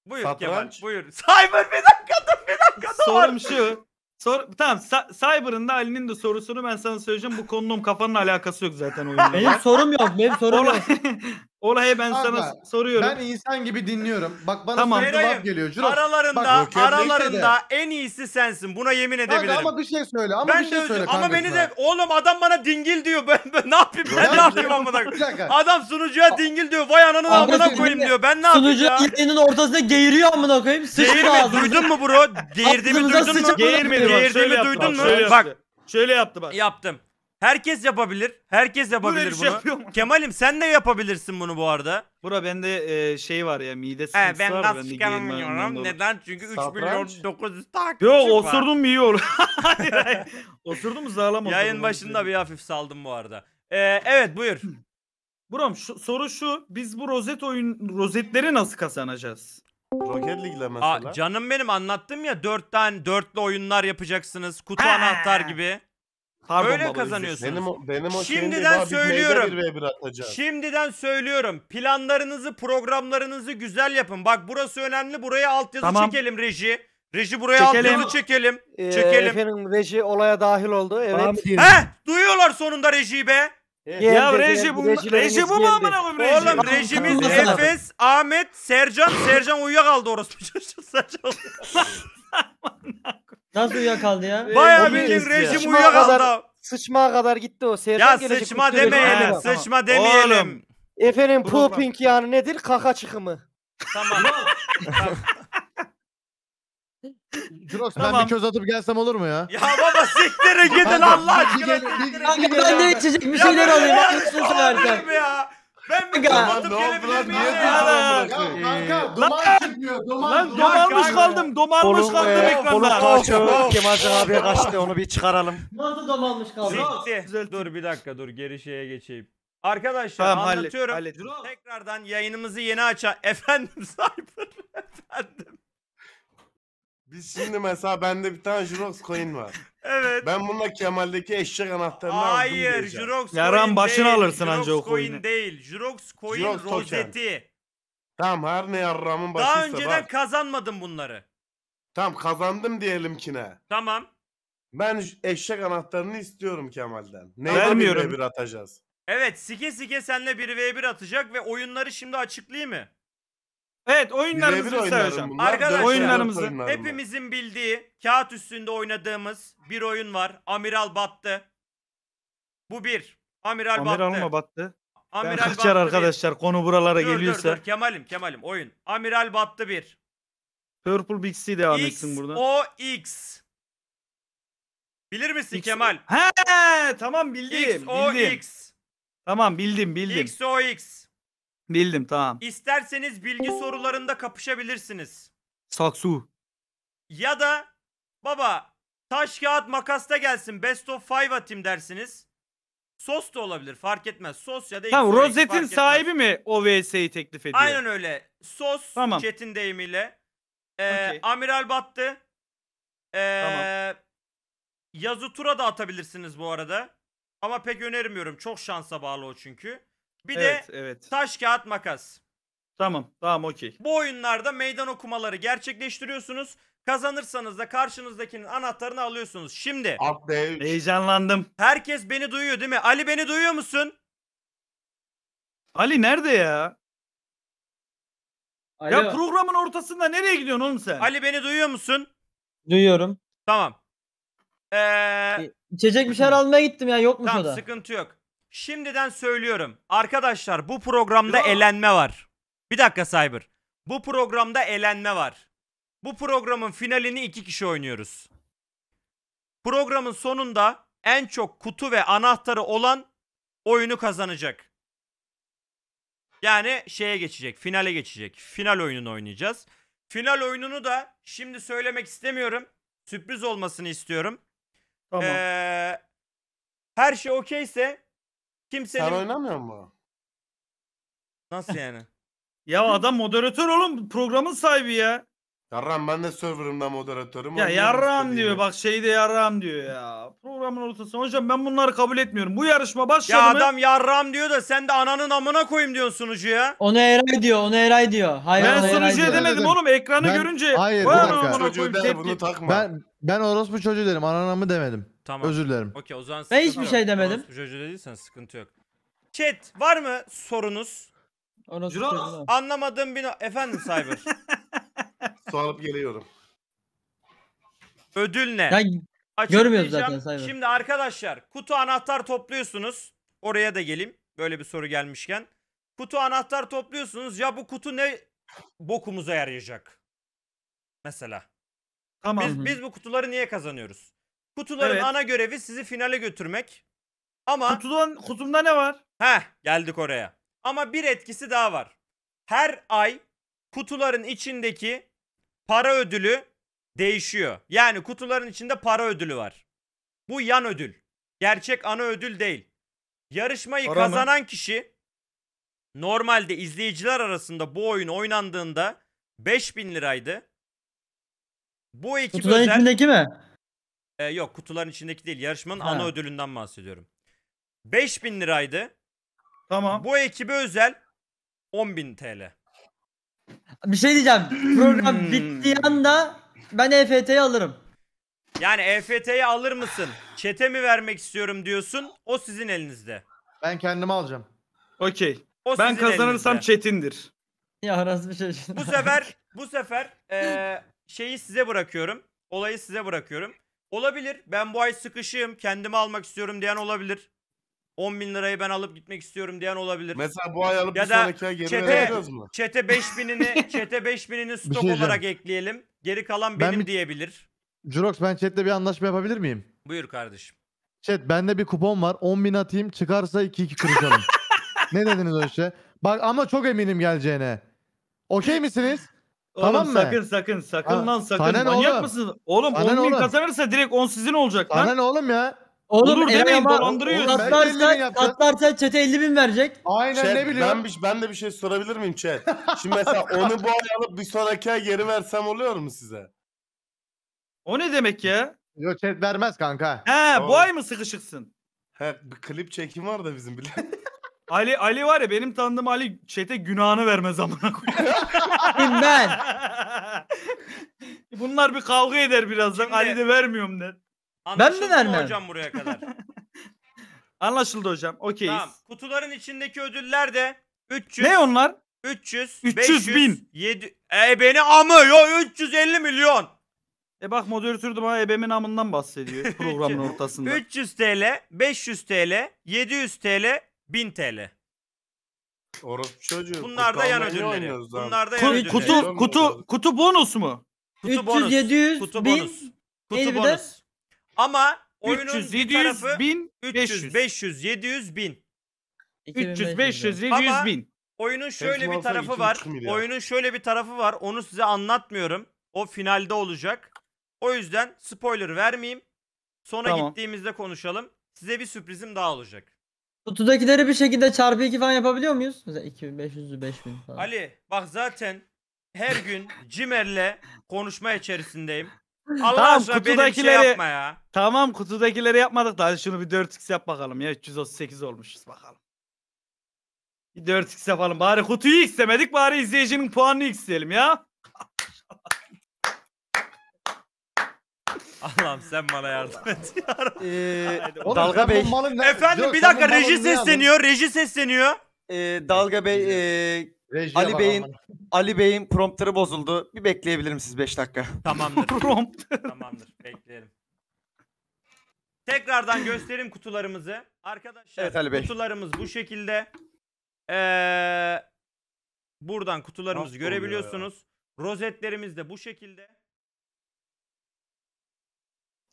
Buyur Satranç. Kemal buyur. Cyber bir dakika dur bir dakika dur. Sorum şu. Sor, tamam Cyber'ın da Ali'nin de sorusunu ben sana söyleyeceğim. Bu konunun kafanın alakası yok zaten oyunla. Benim sorum yok. Benim sorum yok. Olaya ben sana soruyorum. Ben insan gibi dinliyorum. Bak bana Tamam. sürekli geliyor. Ciro. Aralarında Bak, aralarında en iyisi sensin. Buna yemin Kanka edebilirim. ama bir şey söyle. Ama ben bir şey de söyle ama beni de oğlum adam bana dingil diyor. Ben, ben ne yapayım? Ben ne yapayım amına Adam sunucuya dingil diyor. Vay ananı Abi amına koyayım diyor. Ben ne yapayım Sunucu ya? ortasına geğiriyor amına koyayım. Sıçtı Geğirme duydun mu bro? Geğirdiğimi Aklınıza duydun mu? sıçın. Geğirmedi Geğirdiğimi duydun mu? Bak Şöyle yaptı bak. yaptım. Herkes yapabilir. Herkes yapabilir şey bunu. Şey Kemal'im sen de yapabilirsin bunu bu arada. Bura bende e, şey var ya mide sıkıntısı e, ben var. Ben Neden? Çünkü 3 milyon 900 takipçi var. Yok osurdum yiyor. hayır hayır. Osurdum sağlam osurdum. Yayın başında bir hafif saldım bu arada. Ee, evet buyur. Buram şu, soru şu. Biz bu rozet oyun rozetleri nasıl kazanacağız? Rocket League'le mesela. Aa, canım benim anlattım ya 4 tane dörtlü oyunlar yapacaksınız. Kutu anahtar gibi. Pardon Böyle kazanıyorsunuz. Benim, benim o Şimdiden söylüyorum. bir Şimdiden söylüyorum. Planlarınızı, programlarınızı güzel yapın. Bak burası önemli. Buraya altyazı Tamam. çekelim reji. Reji buraya Çekelim. altyazı çekelim. Ee, Çekelim. efendim reji olaya dahil oldu. Evet. Tamam Heh! Duyuyorlar sonunda rejiyi be. Ee, geldi, Ya reji bu reji bu mu geldi. amına koyayım reji? Oğlum rejimiz Efes, Ahmet, Sercan. Sercan uyuyakaldı orası. Sercan. Nasıl uyuyakaldı ya? Bayağı bildiğin rejim uyuyakaldı. Sıçmaya kadar gitti o. Seyirden Ya gelecek sıçma demeyelim. gelecek. Sıçma demeyelim. Oğlum. Efendim Bro- pooping yani nedir? Kaka çıkımı. Tamam. Drox ben bir köz atıp gelsem olur mu ya? Ya baba siktirin gidin Allah aşkına. ben de içecek bir şeyler alayım. Alırsın sen Olur mu ya? Ben bir kapatıp gelebilir miyim? Ya kanka duman çıkıyor. Duman. Lan domalmış kaldım. Domalmış kaldım e, ekranda. Oğlum çok Kemalcan abiye kaçtı. Onu bir çıkaralım. Nasıl domalmış kaldı? Dur bir dakika dur. Geri şeye geçeyim. Arkadaşlar tamam, anlatıyorum. Hallet, hallet. Tekrardan yayınımızı yeni açan efendim Cyber efendim. Biz şimdi mesela bende bir tane Jurox coin var. Evet. Ben bununla Kemal'deki eşek anahtarını aldım Hayır, Jurox coin Yaran başını değil. alırsın Jurox anca o coin coin'i. değil. Jurox coin Jurox token. Tamam her ne yarramın başıysa Daha önceden bak. kazanmadım bunları. Tamam kazandım diyelim ki ne? Tamam. Ben j- eşek anahtarını istiyorum Kemal'den. Neyden Vermiyorum. bir atacağız? Evet, sike sike senle 1v1 atacak ve oyunları şimdi açıklayayım mı? Evet oyunlarımızı Birebir söyleyeceğim. Arkadaşlar, oyunlarımızı Hepimizin bildiği kağıt üstünde oynadığımız bir oyun var. Amiral battı. Bu bir. Amiral, Amiral battı. mı battı? Amiral ben kaçar bir. arkadaşlar konu buralara Dur, geliyorsa. Dur, dur. Kemal'im Kemal'im oyun. Amiral battı bir. Purple Bix'i devam X, etsin buradan. O, X. Bilir misin X- Kemal? He tamam bildim. X, O, bildim. X. Tamam bildim bildim. X, O, X. Bildim tamam. İsterseniz bilgi sorularında kapışabilirsiniz. Saksu. Ya da baba taş kağıt makasta gelsin best of five atayım dersiniz. Sos da olabilir fark etmez. Sos ya da Tamam X-Ray, rozetin sahibi mi o VS'yi teklif ediyor? Aynen öyle. Sos Tamam. Çetin deyimiyle. Ee, Okey. Amiral battı. Ee, Yazı tura da atabilirsiniz bu arada. Ama pek önermiyorum. Çok şansa bağlı o çünkü. Bir Evet, de evet. taş kağıt makas. Tamam, tamam okey. Bu oyunlarda meydan okumaları gerçekleştiriyorsunuz. Kazanırsanız da karşınızdakinin anahtarını alıyorsunuz. Şimdi At Heyecanlandım. herkes beni duyuyor değil mi? Ali beni duyuyor musun? Ali nerede ya? Ya programın ortasında nereye gidiyorsun oğlum sen? Ali beni duyuyor musun? Duyuyorum. Tamam. Ee, İçecek bir şeyler almaya gittim ya yokmuş o tamam da. sıkıntı yok. Şimdiden söylüyorum. Arkadaşlar bu programda ya. elenme var. Bir dakika Cyber. Bu programda elenme var. Bu programın finalini iki kişi oynuyoruz. Programın sonunda en çok kutu ve anahtarı olan oyunu kazanacak. Yani şeye geçecek, finale geçecek. Final oyununu oynayacağız. Final oyununu da şimdi söylemek istemiyorum. Sürpriz olmasını istiyorum. Tamam. Ee, her şey okeyse Kimsenin... Sen oynamıyor mu? Nasıl yani? ya adam moderatör oğlum programın sahibi ya. Yarram ben de serverımda moderatörüm. Ya yarram diyor bak de yarram diyor ya. Programın ortasında. Hocam ben bunları kabul etmiyorum. Bu yarışma başladı ya mı? adam yarram diyor da sen de ananın amına koyayım diyorsun sunucuya. Onu Eray diyor. Onu Eray diyor. Hayır, ben sunucuya demedim oğlum. Ekranı ben, görünce. Hayır. Bir dakika. Çocuğu bunu takma. Ben, ben orospu çocuğu derim. Ananamı demedim. Tamam. Özür dilerim. Okey o zaman Ben hiçbir şey yok. şey demedim. Orospu çocuğu dediysen sıkıntı yok. Chat var mı sorunuz? Ciro- Anlamadığım bir... no- Efendim Cyber. Su alıp geliyorum. Ödül ne? Ya Görmüyoruz zaten Cyber. Şimdi arkadaşlar kutu anahtar topluyorsunuz. Oraya da geleyim. Böyle bir soru gelmişken. Kutu anahtar topluyorsunuz. Ya bu kutu ne bokumuza yarayacak? Mesela. Tamam. Biz, biz bu kutuları niye kazanıyoruz? Kutuların Evet. ana görevi sizi finale götürmek. Ama Kutudan, kutumda ne var? Heh geldik oraya. Ama bir etkisi daha var. Her ay kutuların içindeki para ödülü değişiyor. Yani kutuların içinde para ödülü var. Bu yan ödül. Gerçek ana ödül değil. Yarışmayı Para mı? kazanan kişi normalde izleyiciler arasında bu oyun oynandığında 5000 liraydı. Bu ekip Kutuların özel... içindeki mi? Ee, yok kutuların içindeki değil. Yarışmanın ha. ana ödülünden bahsediyorum. 5000 liraydı. Tamam. Bu ekibe özel 10.000 TL. Bir şey diyeceğim. Program hmm. bittiği anda ben EFT'yi alırım. Yani EFT'yi alır mısın? Çete mi vermek istiyorum diyorsun. O sizin elinizde. Ben kendimi alacağım. Okey. Ben kazanırsam elinizde. Çetin'dir. Ya arası bir şey. Bu sefer bu sefer eee şeyi size bırakıyorum. Olayı size bırakıyorum. Olabilir. Ben bu ay sıkışığım. Kendimi almak istiyorum diyen olabilir. 10 bin lirayı ben alıp gitmek istiyorum diyen olabilir. Mesela bu ay alıp ya bir da sonraki ay geri çete, mı? Çete 5000'ini çete 5000'ini stok şey olarak ekleyelim. Geri kalan ben benim bir... diyebilir. Jurox ben chatle bir anlaşma yapabilir miyim? Buyur kardeşim. Chat bende bir kupon var. 10 bin atayım çıkarsa 2-2 kıracağım. ne dediniz o işe? Bak ama çok eminim geleceğine. Okey misiniz? Oğlum tamam mı? sakın sakın sakın Aa, lan sakın. Sana Manyak oğlum? mısın? Oğlum sana 10 bin oğlum? kazanırsa direkt 10 sizin olacak lan. Sana ne oğlum ya? Oğlum, Olur demeyin dolandırıyoruz. Atlarsan, atlarsan çete 50 bin verecek. Aynen chat, ne biliyorum. Ben, bir, ben de bir şey sorabilir miyim chat? Şimdi mesela onu bu ay alıp bir sonraki ay geri versem oluyor mu size? O ne demek ya? Yok chat vermez kanka. He Doğru. bu ay mı sıkışıksın? He bir klip çekim var da bizim bile. Ali Ali var ya benim tanıdığım Ali çete günahını verme zamanı koyuyor. Kim ben? Bunlar bir kavga eder birazdan. Şimdi- Ali de vermiyorum der. Anlaşıldı mi mı vermem? hocam buraya kadar? Anlaşıldı hocam. Okeyiz. tamam. Kutuların içindeki ödüller de 300, Ne onlar? 300, 300 bin. 7... E beni yo 350 milyon. E bak moderatör de bana ebemin amından bahsediyor programın ortasında. 300 TL, 500 TL, 700 TL, 1000 TL. Orası çocuğu. Bunlar da yan ödülleri. Bunlar da yan ödülleri. Kutu, kutu, kutu bonus mu? Kutu 300, bonus. 700, kutu 1000, bonus. Kutu bonus. Ama oyunun 700, tarafı 1000, 300, 500, 700, 1000. 300, 500, 700, 1000. Oyunun şöyle bir tarafı var. Oyunun şöyle bir tarafı var. Onu size anlatmıyorum. O finalde olacak. O yüzden spoiler vermeyeyim. Sonra tamam. gittiğimizde konuşalım. Size bir sürprizim daha olacak. Kutudakileri bir şekilde çarpı 2 falan yapabiliyor muyuz? Mesela 2500'ü 5000 falan. Ali bak zaten her gün Cimer'le konuşma içerisindeyim. Allah Tamam, aşkına benim şey yapma ya. Tamam kutudakileri yapmadık da hadi şunu bir 4x yap bakalım ya 338 olmuşuz bakalım. Bir 4x yapalım bari kutuyu x demedik bari izleyicinin puanını x diyelim ya. Allah'ım sen bana yardım et yarabbim. Ee, Dalga Bey. bu ne- Efendim Yok, bir dakika reji sesleniyor. Reji sesleniyor. Ee, Dalga Bey, ee, Ali Bey'in- Ali Bey'in promptları bozuldu. Bir bekleyebilirim siz 5 dakika. Tamamdır. Prompt Tamamdır. Bekleyelim. Tekrardan gösterim kutularımızı. Arkadaşlar Evet, Ali Bey. kutularımız bu şekilde. Ee, buradan kutularımızı Nasıl görebiliyorsunuz. Rozetlerimiz de bu şekilde.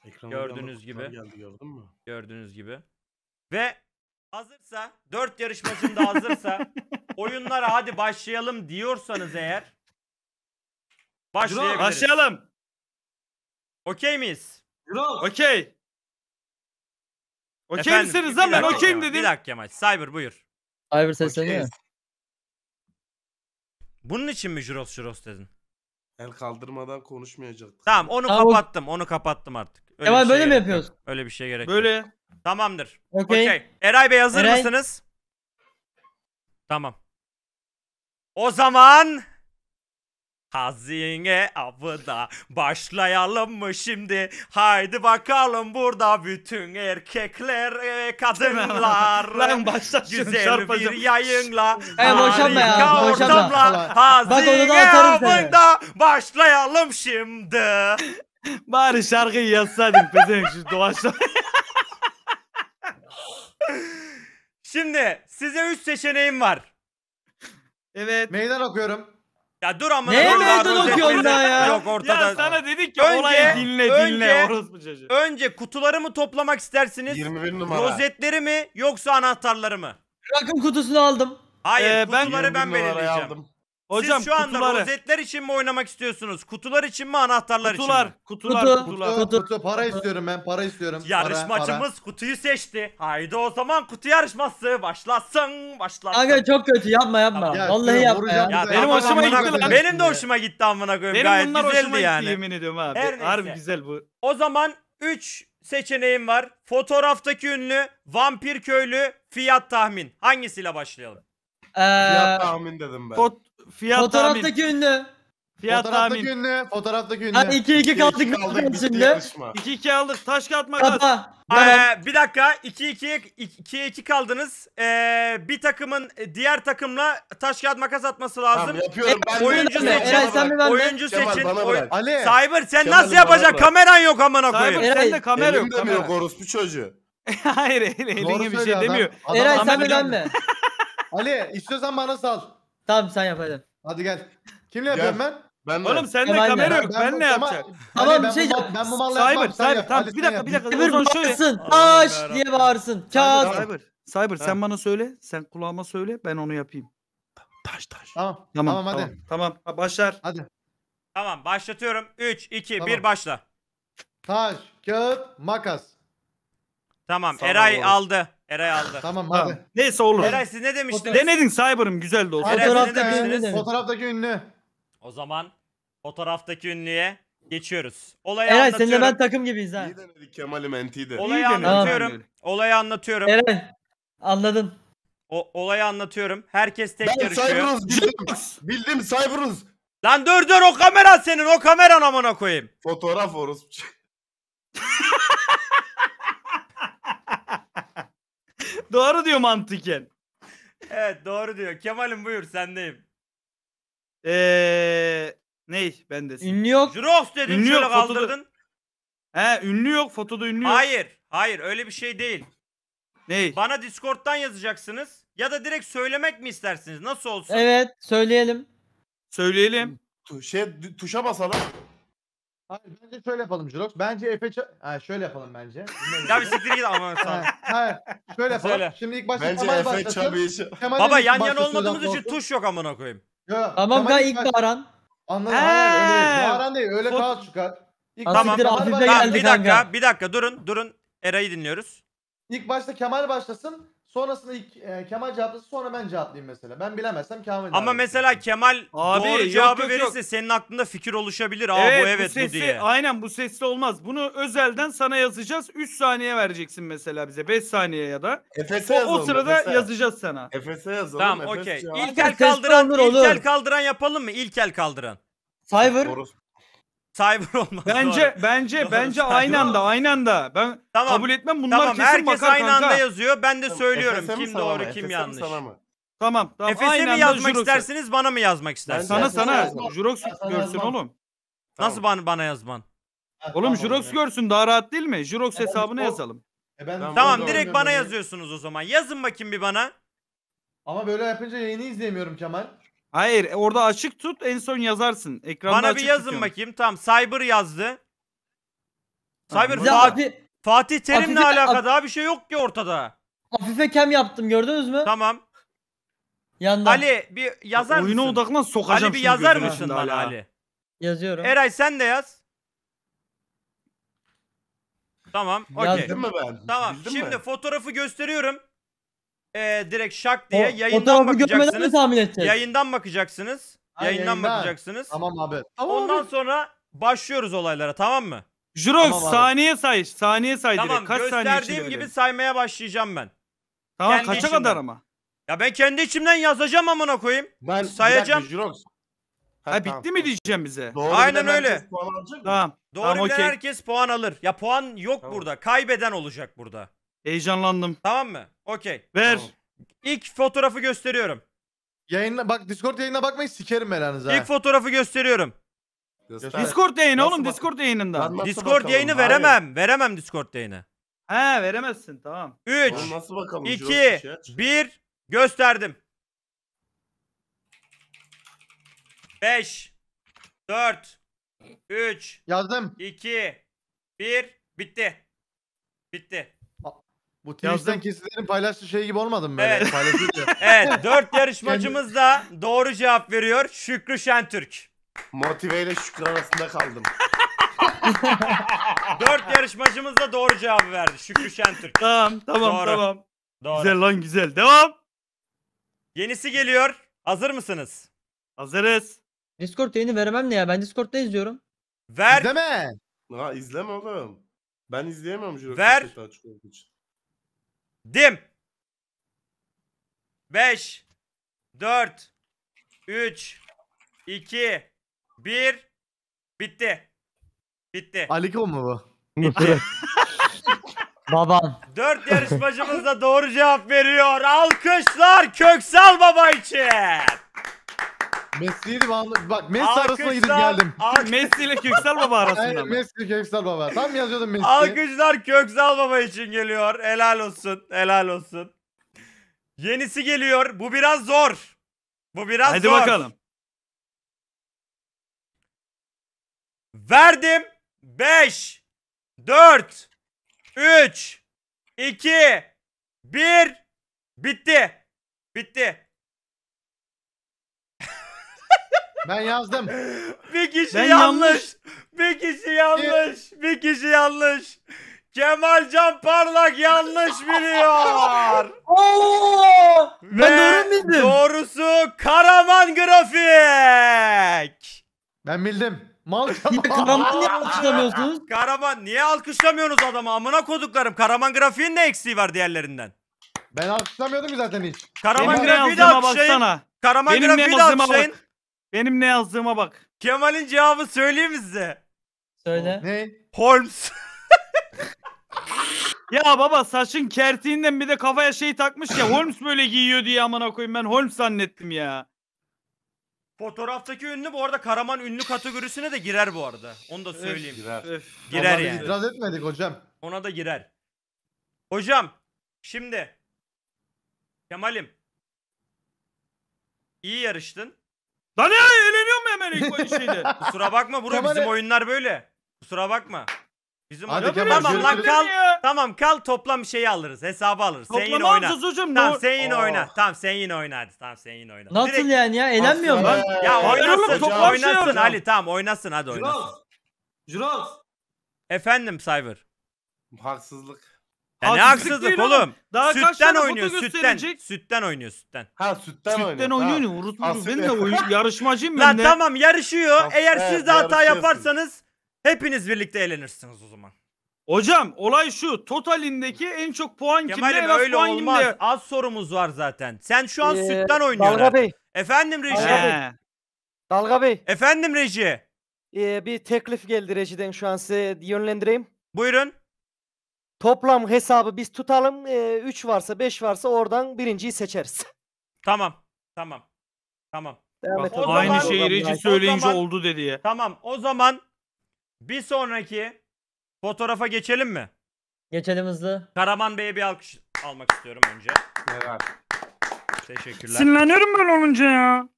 Ekranımdan Gördüğünüz gibi. Geldi gördün mü? Gördüğünüz gibi. Ve hazırsa, dört yarışmacım hazırsa oyunlara hadi başlayalım diyorsanız eğer başlayabiliriz. Başlayalım. Okey miyiz? Okey. Okey misiniz lan bir ben dakika okeyim Kemal, Bir dakika maç. Cyber buyur. Cyber sesleniyor. Bunun için mi Juros Juros dedin? El kaldırmadan konuşmayacaktık. Tamam onu Tamam, kapattım. Onu kapattım artık. Öyle Kemal bir böyle şey mi gerek yapıyoruz? Öyle bir şey gerek. Böyle. Tamamdır. Okey. Okey. Eray Bey hazır Eray. mısınız? Tamam. O zaman Hazine avına başlayalım mı şimdi? Haydi bakalım burada bütün erkekler e, kadınlar. Lan başla şunu Güzel bir çarpacağım. yayınla. E, boşanma ya, boşanma. Hazine avında başlayalım şimdi. Bari şarkıyı yazsaydın bizim şu doğaçlama. Şimdi size üç seçeneğim var. evet. Meydan okuyorum. Ya dur amına Neye meydan okuyorsun daha ya? Yok ortada. Ya sana dedik ki önce, olayı dinle önce, dinle orospu çocuğu. Önce kutuları mı toplamak istersiniz? 21 numara. Rozetleri mi yoksa anahtarları mı? Rakım kutusunu aldım. Hayır ee, kutuları ben, ben belirleyeceğim. Aldım. Hocam Siz şu anda kutuları. rozetler için mi oynamak istiyorsunuz? Kutular için mi anahtarlar Kutular, için mi? kutular, Kutu. kutular. Kutu, kutu, para istiyorum ben, para istiyorum. Yarışmacımız para, para. kutuyu seçti. Haydi o zaman kutu yarışması başlasın, başlasın. Kanka çok kötü yapma yapma. Ya, Vallahi yapma ya. ya benim Ama hoşuma gitti lan. Benim de hoşuma gitti amına koyayım. Benim Gayet bunlar güzeldi hoşuma yani. gitti yemin ediyorum abi. Her Harbi neyse. güzel bu. O zaman 3 seçeneğim var. Fotoğraftaki ünlü, vampir köylü, fiyat tahmin. Hangisiyle başlayalım? Ee, fiyat tahmin dedim ben. Fot Fiyat tahmin. Fotoğraftaki ünlü. Fiyat Fotoğraftaki tahmin. ünlü. Fotoğraftaki ünlü. Ha 2 2 kaldık kaldık şimdi. yarışma. 2-2 aldık. Taş kağıt makas. Kafa. Ee, bir dakika 2-2'ye 2'ye 2 kaldınız. Ee, bir takımın e, diğer takımla taş kağıt makas atması lazım. Tamam yapıyorum. Ben oyuncu seçin. Eray, sen mi Oyuncu Kemal, seçin. bana Oy- Ali. Cyber sen Kemal'im nasıl bana yapacaksın? Kameran yok amına Cyber koyayım. sende Eray, kamera yok. Elimde mi yok kamera. orospu çocuğu? hayır hayır eline bir şey adam. demiyor. Adam- Eray sen mi ben mi? Ali istiyorsan bana sal. Tamam sen yap hadi. Hadi gel. Kimle yapıyorum ben? Ben de. Oğlum sende kamera yok. Ben, ben bu- ne yapacağım? Tamam, bir şey yap. Ben bu malla Cyber, yapmam. sen Cyber. Tamam bir dakika bir dakika. Cyber O zaman bağırsın. Taş diye bağırsın. Kağıt. Cyber. Cyber sen bana söyle. Sen kulağıma söyle. Ben onu yapayım. Taş taş. Tamam. Tamam. Tamam hadi. Tamam. Ha, Başlar. Hadi. Tamam başlatıyorum. 3, 2, 1 başla. Taş, kağıt, makas. Tamam Sana Eray olur. aldı. Eray aldı. Tamam hadi. Neyse olur. Eray siz ne demiştiniz? Denedin Cyber'ım güzel de olsun. Fotoğraftaki ünlü. Fotoğraftaki ünlü. O zaman fotoğraftaki ünlüye geçiyoruz. Olayı Eray seninle ben takım gibiyiz ha. İyi denedik Kemal'im entiyi Olayı İyi denedin. anlatıyorum. Olayı anlatıyorum. Eray anladın. O, olayı anlatıyorum. Herkes tek Ben yarışıyor. Cyberus bildim. Bildim Cyberus. Lan dur dur o kamera senin o kameran amına koyayım. Fotoğraf orospu. Doğru diyor mantıken. Evet doğru diyor. Kemal'im buyur sendeyim. Eee ney bendesin. Ünlü yok. Jurox dedin Ünlü şöyle yok, fotoda- kaldırdın. He ünlü yok fotoda ünlü yok. Hayır. Hayır öyle bir şey değil. Ney? Bana Discord'dan yazacaksınız. Ya da direkt söylemek mi istersiniz? Nasıl olsun? Evet söyleyelim. Söyleyelim. Tu- şey, tuşa basalım. Hayır bence şöyle yapalım Jirox. Bence Efe ça- ha, şöyle yapalım bence. Ya bir siktir git ama sen. Ha, şöyle yapalım. Söyle. Şimdi ilk başta Bence Kemal başlasın. Baba ilk yan yana olmadığımız için korksun. tuş yok amına koyayım. Yo, Tamam Kemal da ilk baş- Anladım. Hayır, öyle değil. He. değil. Öyle Fot- kaos çıkar. İlk Tamam. başta Kemal Tamam, bir dakika, bir dakika durun, durun. Eray'ı dinliyoruz. İlk başta Kemal başlasın. Sonrasında ilk, e, Kemal cevaplasın sonra ben cevaplayayım mesela. Ben bilemezsem Kemal Ama mesela Kemal Abi, doğru yok, cevabı yok, verirse yok. senin aklında fikir oluşabilir. Aa bu evet bu, sesli, diye. Aynen bu sesli olmaz. Bunu özelden sana yazacağız. 3 saniye vereceksin mesela bize. 5 saniye ya da. Efes'e o, yazalım. o sırada Efes'e. yazacağız sana. Efes'e yazalım. Tamam okey. cevabı. İlkel kaldıran, olur, olur. ilkel kaldıran yapalım mı? İlkel kaldıran. Cyber. Orospu Cyber olmaz. Bence doğru. bence doğru, bence cyber. aynı anda aynı anda. Ben tamam. kabul etmem bunlar tamam, kesin herkes bakar aynı kanka. anda yazıyor. Ben de tamam, söylüyorum FSM kim doğru mı? kim FSM yanlış. Sana mı? Tamam tamam. Efes'e aynı mi yazmak Jurox'a. istersiniz bana mı yazmak istersiniz? Sana sana Jurox görsün oğlum. Nasıl bana, bana yazman? oğlum tamam, Jurox görsün daha rahat değil mi? Jurox e hesabını yazalım. E, ben tamam, tamam direkt bana yazıyorsunuz o zaman. Yazın bakayım bir bana. Ama böyle yapınca yayını izleyemiyorum Kemal. Hayır e, orada açık tut en son yazarsın. Ekranda Bana bir yazın bakayım. Tamam Cyber yazdı. Cyber Fatih, Ya Fatih, Afi- Fatih Terim'le Afife- alakalı daha bir şey yok ki ortada. Afife kem yaptım gördünüz mü? Tamam. Yandan Ali bir yazar Oyuna mısın? odaklan sokacağım. Ali bir şimdi yazar gözünün mısın içinde bana hala. Ali? yazıyorum. Eray sen de yaz. Tamam. Okey. Yazdım. Bildim mi ben? Tamam. Bildim mi? Şimdi fotoğrafı gösteriyorum e, direkt şak diye o, yayından bakacaksınız. tahmin edeceğiz? Yayından bakacaksınız. Ha, yayından yayından. bakacaksınız. Tamam abi. Tamam Ondan abi. sonra başlıyoruz olaylara tamam mı? Jurox Tamam saniye say. Saniye say Tamam direkt. Kaç saniye içinde gösterdiğim gibi verelim? saymaya başlayacağım ben. Tamam kendi kaça içimden. kadar ama? Ya ben kendi içimden yazacağım amına koyayım. Ben Sayacağım. bir Jurox. Ha, bitti mi diyeceğim bize? Doğru Aynen bilen öyle. herkes puan alacak Tamam. Doğru Tamam, bilen okey. herkes puan alır. Ya puan yok Tamam. burada. Kaybeden olacak burada. Heyecanlandım. Tamam mı? Okey. Ver. Tamam. İlk fotoğrafı gösteriyorum. Yayına bak Discord yayına bakmayın sikerim belanızı ha. İlk fotoğrafı gösteriyorum. Göster. Discord yayını Nasıl oğlum Discord yayınında. Discord bakalım? yayını Hayır. veremem. Veremem Discord yayını. He veremezsin tamam. 3, Oğlum nasıl 1 şey gösterdim. 5 4 3 Yazdım. 2 1 bitti. Bitti. Bu Twitch'ten kesilerin paylaştığı şey gibi olmadı mı Evet. evet. Dört yarışmacımız da doğru cevap veriyor. Şükrü Şentürk. Motive ile Şükrü arasında kaldım. Dört yarışmacımız da doğru cevabı verdi. Şükrü Şentürk. Tamam tamam doğru. tamam. Doğru. Güzel lan güzel. Devam. Yenisi geliyor. Hazır mısınız? Hazırız. Discord yayını veremem ne ya? Ben Discord'da izliyorum. Ver. İzleme. Ha izleme oğlum. Ben izleyemem. Ver. Açık olduğu için. Dim. 5 4 3 2 1 Bitti. Bitti. Aliko mu bu? Bitti. Babam. Dört yarışmacımız da doğru cevap veriyor. Alkışlar Köksal Baba için. Messi'ydi bağımlı. Bak Messi arasına gidip geldim. Alkışlar- Messi ile Köksal Baba arasında Aynen mı? Messi Köksal Baba. Tam yazıyordum Messi. Alkışlar Köksal Baba için geliyor. Helal olsun. Helal olsun. Yenisi geliyor. Bu biraz zor. Bu biraz Hadi zor. bakalım. Verdim. 5 4 3 2 1 Bitti. Bitti. Ben yazdım. Bir kişi Ben yanlış. yanlış. Bir kişi yanlış. Bir kişi yanlış. Kemalcan Parlak yanlış biliyor. Oo! Ben doğru mu bildim? Doğrusu Karaman Grafik. Ben bildim. Mal Karaman niye alkışlamıyorsunuz? Karaman niye alkışlamıyorsunuz adamı amına koduklarım. Karaman Grafik'in ne eksiği var diğerlerinden? Ben alkışlamıyordum zaten hiç. Karaman Benim ne Grafik'i de yazdığıma alkışlayın. Karaman Benim ne Grafik'i de yazdığıma alkışlayın. Benim ne yazdığıma bak. Kemal'in cevabı söyleyeyim mi size? Söyle. Ne? Holmes. Ya baba saçın kertiğinden bir de kafaya şey takmış ya Holmes böyle giyiyor diye amına koyayım ben Holmes zannettim ya. Fotoğraftaki ünlü bu arada Karaman ünlü kategorisine de girer bu arada. Onu da söyleyeyim. Girer. Öf. Girer Onlara yani. itiraz etmedik hocam. Ona da girer. Hocam şimdi Kemal'im iyi yarıştın. Lan ya eğleniyor mu hemen ilk oyun şeyde? Kusura bakma bro Kemal'e- bizim oyunlar böyle. Kusura bakma. Bizim Hadi oyun- Kemal, tamam lan görüşürüz. kal. Tamam kal toplam bir şeyi alırız. Hesabı alırız. Sen yine oyna. Zuzucuğum. Tamam sen yine oh. oyna. Tamam sen yine oyna hadi. Tamam sen yine oyna. Nasıl Direkt- yani ya? Eğlenmiyor mu? Ya oynasın, oğlum, oynasın şey Ali tamam oynasın hadi oynasın. Jurox. Efendim Cyber. Haksızlık. Ya ne haksızlık oğlum. Daha sütten oynuyor sütten. gösterecek? Sütten oynuyor sütten. Ha sütten, oynuyor. Sütten oynuyor ne? Ben de oyun, yarışmacıyım ben Lan de. tamam yarışıyor. Tamam, Eğer evet, siz de hata yaparsanız hepiniz birlikte eğlenirsiniz o zaman. Hocam olay şu. Totalindeki en çok puan kimde? En Kemal'im öyle puan olmaz. kimde? Az sorumuz var zaten. Sen şu an Ee, sütten oynuyorsun. Dalga Bey, Efendim reji. Dalga Bey. Efendim reji. ee, bir teklif geldi rejiden şu an size yönlendireyim. Buyurun. Toplam hesabı biz tutalım. 3 e, ee, varsa 5 varsa oradan birinciyi seçeriz. Tamam. Tamam. Tamam. Bak, o aynı zaman, şeyi Reci söyleyince zaman, oldu dedi ya. Tamam. O zaman bir sonraki fotoğrafa geçelim mi? Geçelim hızlı. Karaman Bey'e bir alkış almak istiyorum önce. Evet. Teşekkürler. Sinirleniyorum ben olunca ya.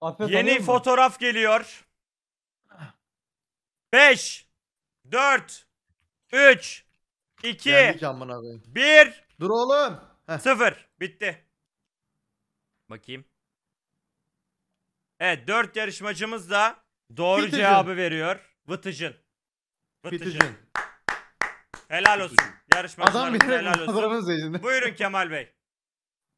Afiyet Yeni fotoğraf geliyor. 5 4 3 2 Gelmeyeceğim 1 Dur oğlum. 0 bitti. Bakayım. Evet 4 yarışmacımız da doğru Vıtıcın. cevabı veriyor. Vıtıcın. Vıtıcın. Biticin. Helal olsun. Yarışmacılarımız helal olsun. Buyurun Kemal Bey.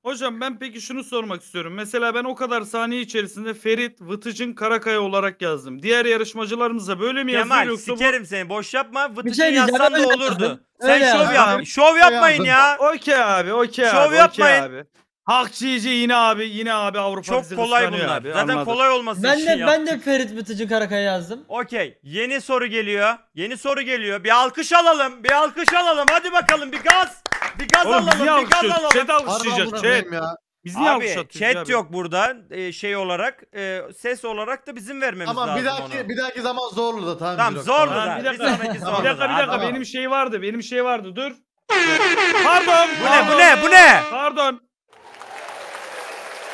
Hocam ben peki şunu sormak istiyorum. Mesela ben o kadar saniye içerisinde Ferit Vıtıcın Karakaya olarak yazdım. Diğer yarışmacılarımız da böyle mi yazıyor Kemal yoksa bu- sikerim seni boş yapma. Bir Vıtıcın şey yazsan da olurdu. yazdım. Sen Öyle şov yazdım. yap. Şov yapmayın ya. Okey abi, okey abi. Şov okey yapmayın. abi. Hakçici yine abi yine abi Avrupa Çok kolay bunlar. Abi, Zaten anladım. kolay olması Ben için de ben de Ferit Bıtıcı karakay yazdım. Okey. Yeni soru geliyor. Yeni soru geliyor. Bir alkış alalım. Bir alkış alalım. Hadi bakalım bir gaz. Bir gaz Oğlum alalım. Bir gaz alkışlıyoruz? alalım. Chat alkışlayacağız. Chat. Harbiden ya. Biz niye Abi alkışlatıyoruz chat abi? yok burada e, şey olarak e, ses olarak da bizim vermemiz Ama lazım bir ona. dahaki bir dahaki zaman zorlu da tamam. Tamam bir zorlu da. bir Bir dakika. Bir dakika bir dakika benim şey vardı. Benim şey vardı. Dur. Pardon. Bu ne bu ne bu ne? Pardon.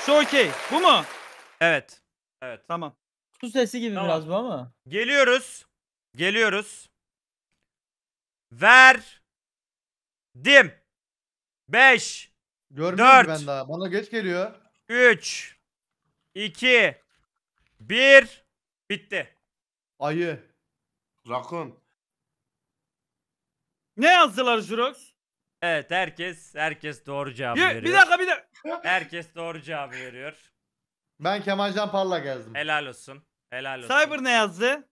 Şu okey. Bu mu? Evet. Evet. Tamam. Su sesi gibi Tamam. biraz bu ama. Geliyoruz. Geliyoruz. Ver. Dim. 5 Görmüyorum Dört. ben daha. Bana geç geliyor. 3 2 1 Bitti. Ayı. Rakun. Ne yazdılar Jurox? Evet herkes herkes doğru cevap veriyor. bir dakika bir dakika. Herkes doğru cevabı veriyor. Ben Kemalcan Parlak yazdım. Helal olsun. Helal olsun. Cyber ne yazdı?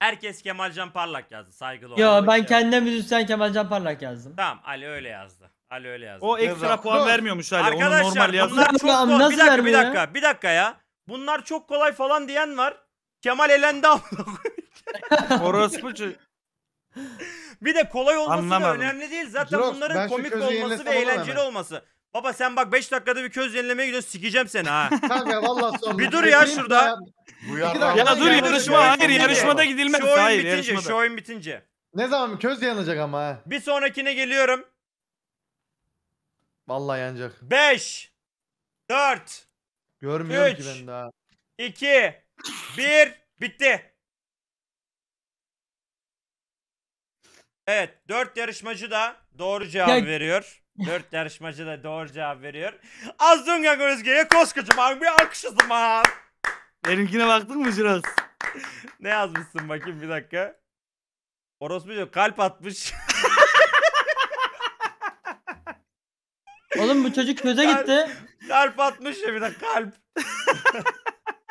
Herkes Kemalcan Parlak yazdı. Saygılı olun. Ya ben kendim müzisyen Kemalcan Parlak yazdım. Tamam Ali öyle yazdı. Ali öyle yazdı. O ekstra Yazan. puan Dur. vermiyormuş Ali. Arkadaşlar Onu normal yazdı. bunlar çok Ya, kolay. Bir dakika bir vermiyor ya? dakika. Bir dakika ya. Bunlar çok kolay falan diyen var. Kemal elendi amına Orospu Bir de kolay olması da önemli değil. Zaten Drox, bunların komik olması ve eğlenceli olması. Baba sen bak 5 dakikada bir köz yenilemeye gidiyorsun sikeceğim seni ha. Kanka vallahi sonra. Bir dur ya şurada. Bu ya, ya, dur yarışma hayır yarışmada gidilmez. Şu oyun bitince şu oyun bitince. Ne zaman köz yanacak ama ha. Bir sonrakine geliyorum. Vallahi yanacak. 5 4 Görmüyorum ki ben daha. 2 1 bitti. Evet, 4 yarışmacı da doğru cevap veriyor. Dört yarışmacı da doğru cevap veriyor. Az Azunga Özge'ye koskocaman bir alkış o zaman. Benimkine baktın mı Jirox? ne yazmışsın bakayım bir dakika. Orospu diyor kalp atmış. Oğlum bu çocuk köze gitti. kalp atmış ya bir de kalp.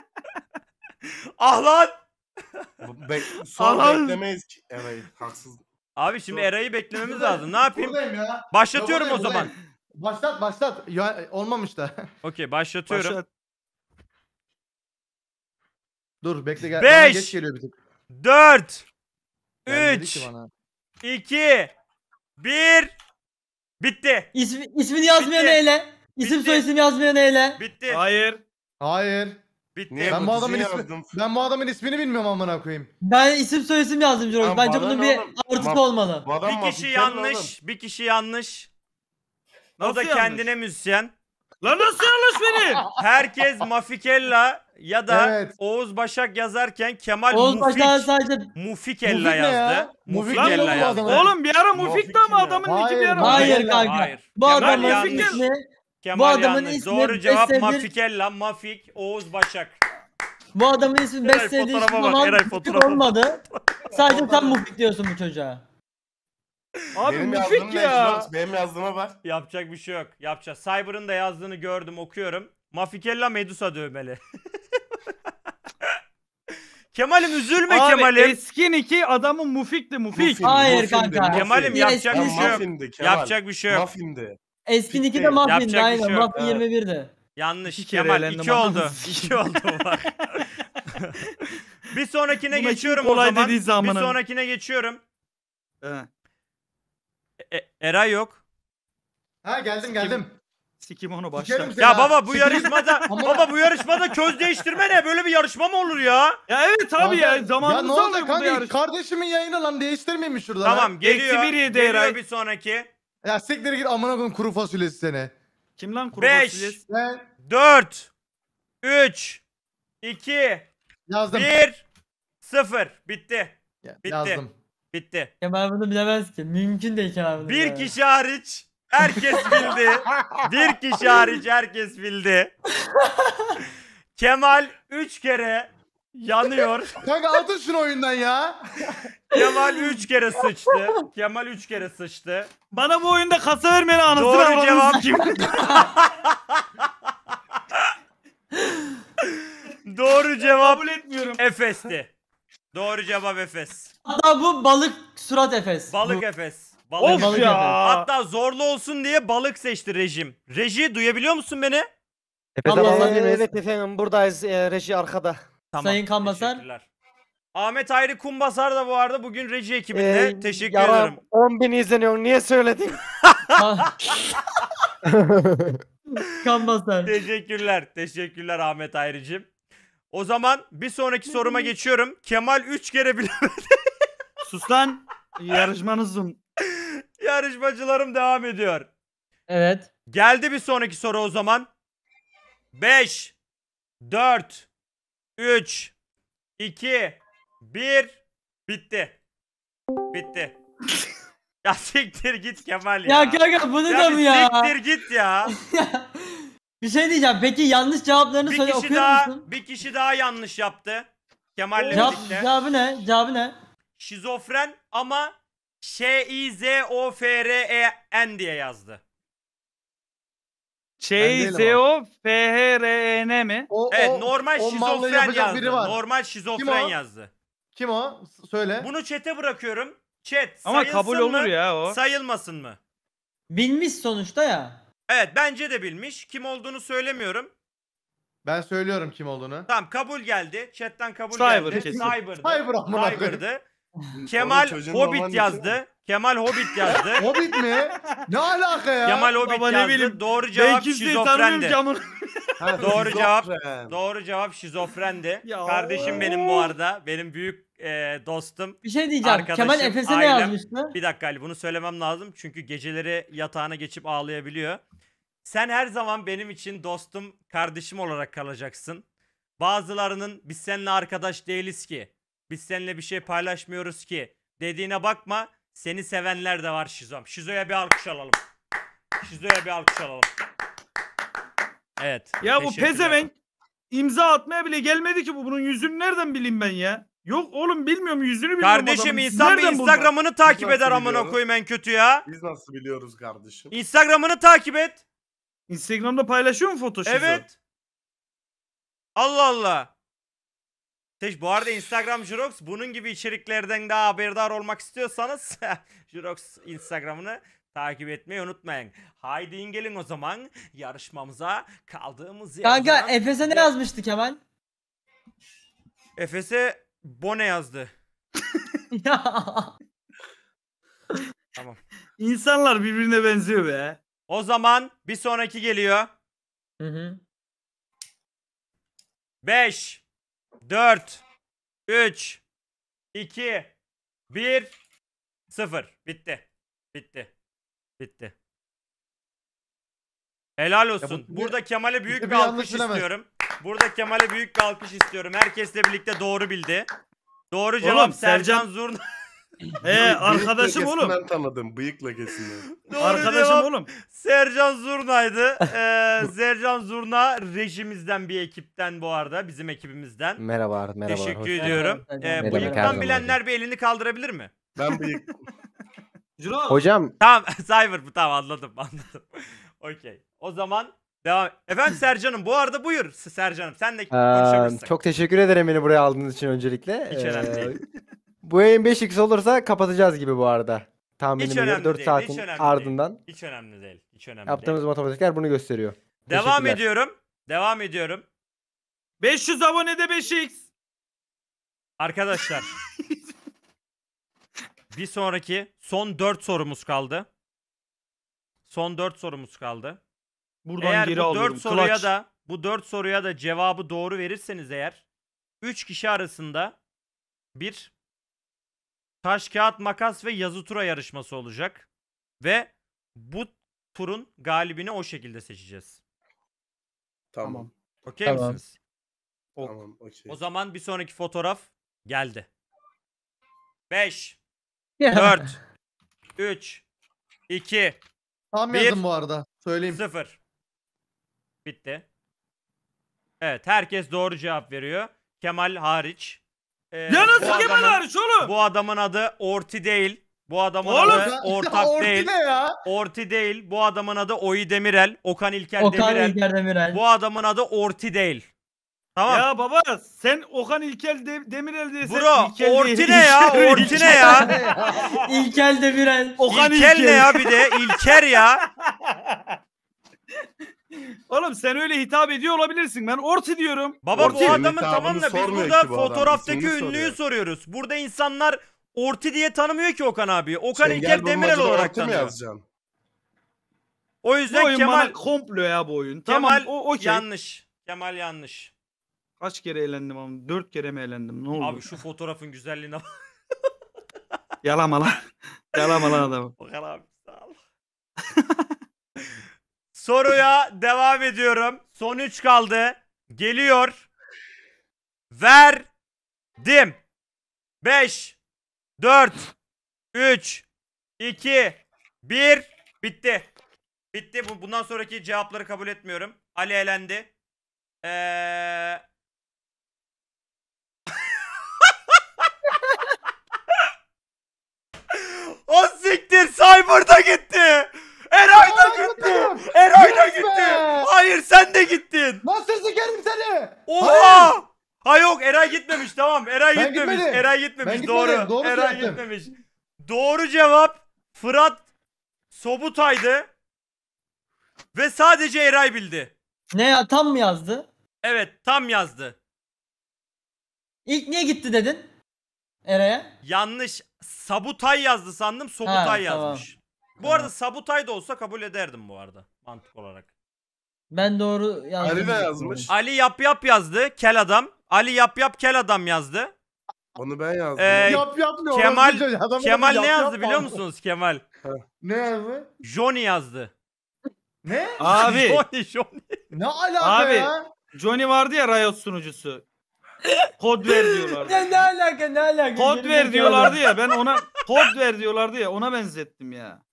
ah lan. Be- son ah beklemeyiz ki. Evet haksız. Abi şimdi Eray'ı beklememiz lazım. Ne yapayım? Buradayım ya. Başlatıyorum o Buradayım, zaman. Başlat başlat. Ya, olmamış da. Okey başlatıyorum. Başlat. Dur bekle gel. Bana Beş. geç geliyor bir 4 3 2 1 Bitti. İsmi, ismini yazmayan Bitti. İsim Bitti. soyisim yazmıyor neyle? Bitti. Hayır. Hayır. Bitti. Niye Ben bu adamın diziyi ismi- yazdım? Ben bu adamın ismini bilmiyorum amına koyayım. Ben isim soyisim yazdım Lan Bence bana bunun bir oğlum? artısı olmalı. Bu Bir kişi mahpus oğlum. yanlış, bir kişi yanlış. O Nasıl da yanlış? kendine müzisyen. Lan nasıl yanlış benim? Herkes Mafikella ya da Evet. Oğuz Başak yazarken Kemal Oğuz Mufik, sadece Mufikella Mufik ne ya? yazdı. Mufik Lan Mufikella yazdı. Oğlum bir ara Mufik Mufik de ama adamın niki bir ara. hayır. kanka. Bu Kemal adamın yanlış. ismi Kemal Bu adamın Yanlış. ismi Doğru beş cevap senedir- Mafikella, Mafik, Oğuz Başak. Bu adamın ismi Eray, 5 senedir fotoğrafa bak, Eray, fotoğrafa olmadı. Sadece sen Mufik diyorsun bu çocuğa. Abi benim Müfik yazdığımda ya. hiç- Benim yazdığıma bak. Yapacak bir şey yok. Yapacağız. Cyber'ın da yazdığını gördüm, okuyorum. Mafikella Medusa dövmeli. Kemal'im üzülme Abi Kemal'im. eski niki adamı Mufik'ti Mufik. Mufik. Hayır Muffin'di, kanka. Kemal'im, yapacak Ya bir şey yok. Yapacak bir şey yok. Muffin'di. Eskin 2'de Muffin'di Yapacak bir aynen. şey evet. 21'di. Yanlış. İki kere Kemal 2 oldu. 2 oldu bak. bir sonrakine Buna geçiyorum o zaman. dediği zaman Bir sonrakine geçiyorum. He. E- Eray yok. Ha geldim geldim. Sikim onu başla. Ya baba bu yarışmada baba bu yarışmada köz değiştirme ne? Böyle bir yarışma mı olur ya? Ya evet abi ya zamanımızı ne oldu yarış. Kardeşimin yayını lan değiştirmeyin mi şurada? Tamam geliyor. eksi Geliyor bir sonraki. Ya siktir git amına koyayım kuru fasulyesi sene. Kim lan kuru Beş. fasulyesi? Ben 4 3 2 yazdım. 1 0 bitti. bitti. Yazdım. Bitti. Kemal bunu bilemez ki. Mümkün değil Kemal bunu Bir kişi hariç herkes bildi. Bir kişi hariç herkes bildi. Kemal 3 kere Yanıyor. Kanka atın şunu oyundan ya. Kemal 3 kere sıçtı. Kemal 3 kere sıçtı. Bana bu oyunda kasa vermeyen anasını Doğru babanızı cevap kim? Doğru cevap Kabul etmiyorum. Efes'ti. Doğru cevap Efes. Hatta bu balık surat efes. Balık Efes. Balık Efes. Of ya. Hatta zorlu olsun diye balık seçti rejim. Reji duyabiliyor musun beni? Tepeden Allah'ım. alabilir miyim? Evet efendim buradayız. Ee, reji arkada. Tamam. Sayın Kambasar. Ahmet Ayrı Kumbasar da bu arada bugün reji ekibinde. Ee, Teşekkür ederim. 10 bin izleniyor. Niye söyledin? Kambasar. Teşekkürler. Teşekkürler Ahmet Ayrıcım. O zaman bir sonraki soruma geçiyorum. Kemal 3 kere bilemedi. Sus lan. Yarışmanızım. Yarışmacılarım devam ediyor. Evet. Geldi bir sonraki soru o zaman. 5 4 3, 2, 1. Bitti. Bitti. ya siktir git Kemal ya. Ya kanka bunu da mı bir ya? Siktir git ya. Bir şey diyeceğim. Peki yanlış cevaplarını söyle kişi okuyor daha musun? bir kişi daha yanlış yaptı. Kemal'le Cevap, birlikte. cevabı ne? Cevabı ne? Şizofren ama Ş I Z O F R E N diye yazdı. Çeyzeo FHRN e mi? O, evet normal o malla şizofren yapacak yazdı. biri var. Normal şizofren Kim o? yazdı. Kim o? Söyle. Bunu çete bırakıyorum. Chat Ama sayılsın kabul olur ya o. Sayılmasın mı? Bilmiş sonuçta ya. Evet bence de bilmiş. Kim olduğunu söylemiyorum. Ben söylüyorum kim olduğunu. Tamam kabul geldi. Chatten kabul Cyber geldi. kesin. Cyber'dı. Cyber amına Cyber'dı. Kemal Hobbit yazdı. Kemal Hobbit yazdı. Hobbit mi? Ne alaka ya? Kemal Hobbit Baba ne yazdı. bileyim. Doğru cevap şizofrendi. Ha, Doğru cevap. Doğru cevap şizofrendi. Ya. Kardeşim benim bu arada. Benim büyük e, dostum. Bir şey diyeceğim. Arkadaşım, Kemal Efes'e ne yazmıştı? Bir dakika Ali bunu söylemem lazım. Çünkü geceleri yatağına geçip ağlayabiliyor. Sen her zaman benim için dostum, kardeşim olarak kalacaksın. Bazılarının biz seninle arkadaş değiliz ki biz seninle bir şey paylaşmıyoruz ki. Dediğine bakma. Seni sevenler de var Şizom. Şizo'ya bir alkış alalım. Şizo'ya bir alkış alalım. Evet. Ya bu pezevenk imza atmaya bile gelmedi ki bu. Bunun yüzünü nereden bileyim ben ya? Yok oğlum bilmiyorum yüzünü bilmiyorum Kardeşim adamın. insan bir Instagram'ını takip eder nasıl amına biliyoruz? koyayım en kötü ya. Biz nasıl biliyoruz kardeşim? Instagram'ını takip et. Instagram'da paylaşıyor mu fotoşuzu? Evet. Allah Allah. Teş bu arada Instagram Jurox bunun gibi içeriklerden daha haberdar olmak istiyorsanız Jurox Instagram'ını takip etmeyi unutmayın. Haydi gelin o zaman yarışmamıza kaldığımız yerden... Kanka Efes'e ne yazmıştı Kemal? Efes'e Bone yazdı. Tamam. İnsanlar birbirine benziyor be. O zaman bir sonraki geliyor. Hı hı. 5 4 3 2 1 0 bitti. Bitti. Bitti. Helal olsun. bu, Burada Kemal'e büyük bir, bir alkış istiyorum. Burada Kemal'e büyük bir alkış istiyorum. Herkesle birlikte doğru bildi. Doğru cevap Oğlum, Sercan, Sercan Zurna. He arkadaşım Bıyıkla oğlum. kesinden tanıdım. Bıyıkla kesinden. Arkadaşım diyor. oğlum. Sercan Zurna'ydı. Ee, Sercan Zurna rejimizden bir ekipten bu arada. Bizim ekibimizden. Merhaba, merhaba. Teşekkür ediyorum. Ee, Merhaba, bıyıktan zaman bilenler bir elini kaldırabilir mi? Ben bıyık. Hocam Tamam Cyber bu tamam anladım anladım. Okey. O zaman devam. Efendim Sercan'ım bu arada buyur Sercan'ım sen de eee, çok teşekkür ederim beni buraya aldığınız için öncelikle. Hiç önemli değil. Bu yayın 5x olursa kapatacağız gibi bu arada. Tahminim hiç 4 değil, saatin hiç önemli ardından. Değil, hiç önemli değil. Hiç önemli Yaptığımız değil. matematikler bunu gösteriyor. Devam ediyorum. Devam ediyorum. 500 abonede 5x. Arkadaşlar. bir sonraki son 4 sorumuz kaldı. Son 4 sorumuz kaldı. Buradan eğer geri bu 4 alıyorum. soruya Clutch. da bu 4 soruya da cevabı doğru verirseniz eğer 3 kişi arasında bir taş, kağıt, makas ve yazı tura yarışması olacak. Ve bu turun galibini o şekilde seçeceğiz. Tamam. Okey Tamam. misiniz? Tamam okey. O zaman bir sonraki fotoğraf geldi. 5, Ya, 4, 3, 2, Tam bir- yazdım bu arada. Söyleyeyim. Sıfır. Bitti. Evet herkes doğru cevap veriyor. Kemal hariç. Ee, ya nasıl bu adamın- Kemal oğlum? Bu adamın adı Orti değil. Bu adamın Oğlum, adı Ya, Ortak orti değil. ne ya? Orti değil. Bu adamın adı Oyi Demirel. Okan İlker Okan Demirel. İlker Demirel. Bu adamın adı Orti değil. Tamam. Ya baba sen Okan İlkel de- Demirel desen Bro İlkel Orti ne ya? Orti ne ya? İlkel Demirel. Okan İlker ne ya bir de? İlker ya. Oğlum sen öyle hitap ediyor olabilirsin. Ben orti diyorum. Baba Orti. bu adamın Hitabını tamam da biz burada ki fotoğraftaki ünlüyü soruyoruz. Burada insanlar Orti diye tanımıyor ki Okan abi. Okan şey, İlker Demirel olarak mı tanıyor. yazacaksın? O Bu yüzden oyun Kemal bana komplo ya bu oyun. Tamam Kemal o okey. yanlış. Kemal yanlış. Kaç kere eğlendim ama? Dört kere mi eğlendim? Ne oldu? Abi şu fotoğrafın güzelliğine bak. Yalama lan. Yalama lan adamı. Okan abi sağ ol. Soruya devam ediyorum. Son 3 kaldı. Geliyor. Verdim. 5 4 3 2 1 bitti. Bitti. Bu bundan sonraki cevapları kabul etmiyorum. Ali elendi. Ee... o siktir Cyber'da gitti. Eray da gitti. Eray da gitti. Hayır sen de gittin. Nasıl sikerim seni? Oha. Hayır. Ha yok Eray gitmemiş tamam. Eray Ben gitmemiş. gitmedim. Eray gitmemiş. Ben doğru. doğru Eray söyledim. gitmemiş. Doğru cevap Fırat Sobutay'dı. Ve sadece Eray bildi. Ne ya tam mı yazdı? Evet tam yazdı. İlk niye gitti dedin? Eray'a? Yanlış. Sabutay yazdı sandım. Sobutay Ha, tamam. yazmış. Bu arada Sabutay da olsa kabul ederdim bu arada mantık olarak. Ben doğru yazdım. Ali de yazmış. Ali yap yap yazdı kel adam. Ali yap yap kel adam yazdı. Onu ben yazdım. Ee, yap yap ne? Kemal, Adam Kemal ne yazdı biliyor musunuz Kemal? Ne yazdı? Johnny yazdı. Ne? Abi. Johnny Johnny. Ne alaka Abi. ya? Johnny vardı ya Riot sunucusu. Kod ver diyorlardı. Ya ne alaka ne alaka? Kod ver diyorlardı ya ben ona kod ver diyorlardı ya ona benzettim ya.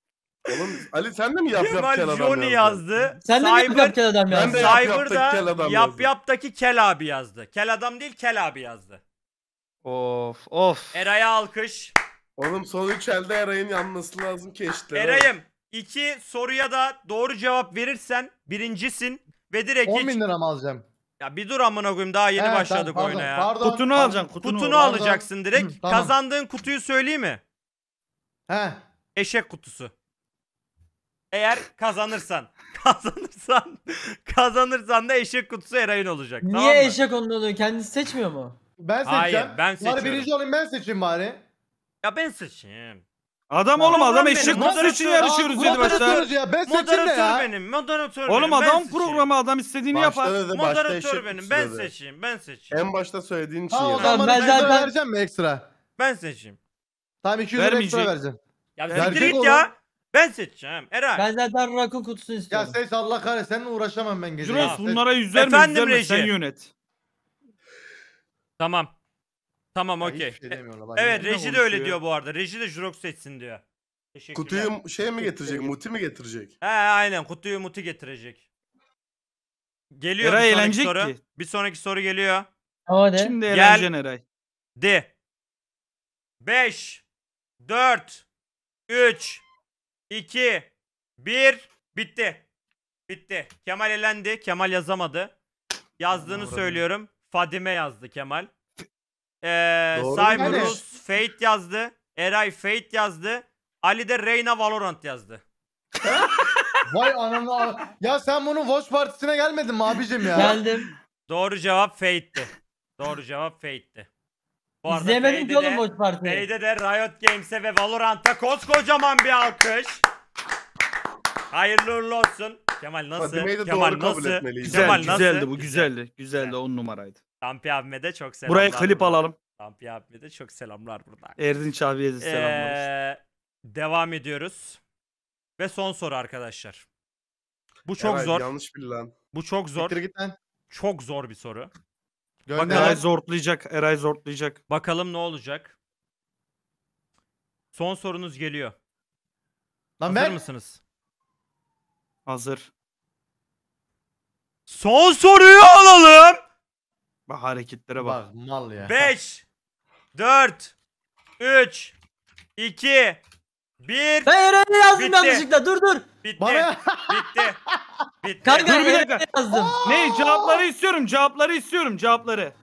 Oğlum Ali sen de mi yap yap kel adam Johnny yazdın? yazdı. Sen de mi Cyber- yapacak adam Ben de yazdın? yap yaptaki kel Cyber'da adam yap yazdı. yaptaki kel abi yazdı. Kel adam değil kel abi yazdı. Of of. Eray'a alkış. Oğlum son 3 elde Eray'ın yanması lazım ki eşitler. Eray'ım iki soruya da doğru cevap verirsen birincisin ve direkt 10 hiç... bin lira mı alacağım? Ya bir dur amına koyayım daha yeni He, başladık pardon, oyuna ya. Pardon, Kutunu pardon. alacaksın kutunu. Kutunu alacaksın direkt. Hı, tamam. Kazandığın kutuyu söyleyeyim mi? He. Eşek kutusu. Eğer kazanırsan. Kazanırsan kazanırsan da eşek kutusu Eray'ın olacak. Niye tamam mı? eşek onun oluyor? Kendisi seçmiyor mu? Ben seçeceğim. Hayır ben Bari seçiyorum. birinci olayım ben seçeyim bari. Ya ben seçeyim. Adam oğlum adam benim eşek kutusu için yarışıyoruz dedi başta. ya ben seçeyim de Moderatör ya. benim. Moderatör benim. Oğlum ben adam seçeyim. programı adam istediğini yapar. Başta dedi, Moderatör eşek benim. Ben dedi. seçeyim. Ben seçeyim. En başta söylediğin için Ha o ya. zaman ben zaten- vereceğim mi ekstra? Ben seçeyim. Tamam 200 lira ekstra vereceğim. Ya Gerçek siktir git ya. Ben seçeceğim Eray. Ben zaten rakun kutusunu Ya istiyorum. ses Allah kahretsin seninle uğraşamam ben gece. Ya bunlara yüzler mi Sen yönet. Tamam. Tamam okey. şey e, demiyorlar. bak. Evet Reji de öyle diyor bu arada. Reji de Jurok seçsin diyor. Kutuyu şey mi getirecek? Muti mi getirecek? He aynen kutuyu muti getirecek. Geliyor Eray bir sonraki soru. ki. Bir sonraki soru geliyor. O ne? Şimdi Gel. Eray. D. 5 4 3 2, 1. Bitti. Bitti. Kemal elendi. Kemal yazamadı. Yazdığını söylüyorum. Fadime yazdı Kemal. Ee, Doğru Cyberus Fate yazdı. Eray Fate yazdı. Ali de Reyna Valorant yazdı. Vay ananı. Ya sen bunun Watch Partisi'ne gelmedin mi abicim ya? Geldim. Doğru cevap Fate'ti. Doğru cevap Fate'ti. Bu arada İzlemedim ki Fade'de oğlum de- Watch Party'yi. de Riot Games'e ve Valorant'a koskocaman bir alkış. Hayırlı uğurlu olsun. Kemal nasıl? Fadime'yi Kemal doğru kabul nasıl? Güzel, Kemal nasıl? güzeldi bu güzeldi. Güzeldi on numaraydı. Tampi abime de çok selamlar. Buraya klip buradan. alalım. Tampi abime de çok selamlar buradan. Erdinç abiye de selamlar. Ee, devam ediyoruz. Ve son soru arkadaşlar. Bu çok Eray, zor. Yanlış bil lan. Bu çok zor. Siktir git lan. Çok zor bir soru. Bak Gönder. Eray zortlayacak. Eray zortlayacak. Bakalım ne olacak. Son sorunuz geliyor. Lan Hazır ver. mısınız? Hazır. Son soruyu alalım. Bak hareketlere bak. Bak mal ya. 5 4 3 2 1 Hayır hayır yazdım Bitti. yanlışlıkla dur dur. Bitti. Bana- Bitti. Bitti. Kanka Dur bir dakika. Şey yazdım. Ne? Cevapları istiyorum. Cevapları istiyorum. Cevapları.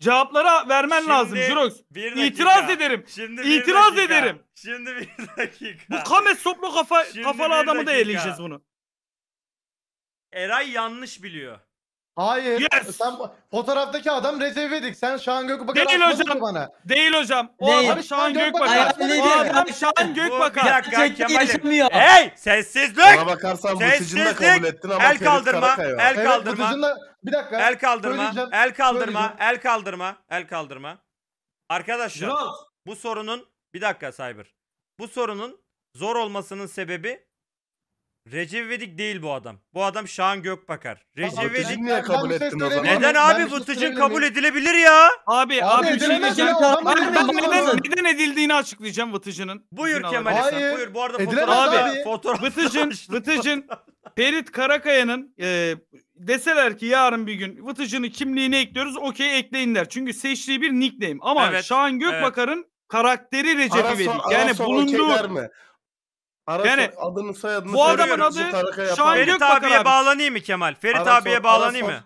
Cevaplara vermen Şimdi lazım Jirox. bir İtiraz ederim. Şimdi bir İtiraz dakika. ederim. Şimdi bir dakika. Bu Kamet soplu kafa kafalı bir adamı da dakika. eleyeceğiz bunu. Eray yanlış biliyor. Hayır. Yes. Sen fotoğraftaki adam Recep Sen Şahan Gökbakar'ı Değil hocam. bana? Değil hocam. O Değil. adam Şahan Şahan Gökbakar. Gökbakar. O adam Şahan Bir dakika Kemal'im. Hey sessizlik. Bana bakarsan Vıtıcı'nı da kabul Sessizlik. ettin ama El kaldırma. El kaldırma. Bıtıcı'nın da- Bir dakika. El kaldırma, el kaldırma, el kaldırma, el kaldırma. Arkadaşlar Biraz. bu sorunun bir dakika Cyber. Bu sorunun zor olmasının sebebi Recep İvedik değil bu adam. Bu adam Şahan Gökbakar. Recep İvedik. niye kabul ettin o zaman? Neden abi bir şey kabul edilebilir ya? Abi abi, bir neden, neden edildiğini açıklayacağım Vıtıcı'nın. Buyur İzin Kemal Esen. Buyur bu arada fotoğraf abi. Fotoğraf. Vıtıcın, Vıtıcın, Perit Karakaya'nın e, deseler ki yarın bir gün Vıtıcın'ın kimliğini ekliyoruz okey ekleyin der. Çünkü seçtiği bir nickname. Ama Evet, Şahan Gökbakar'ın karakteri Recep Ara İvedik. Yani bulunduğu der Ara yani, adını soyadını bu adamın adı Şahin Ferit Gökbakar abiye abi. bağlanayım mı Kemal? Ferit ara abiye sor, bağlanayım ara mı?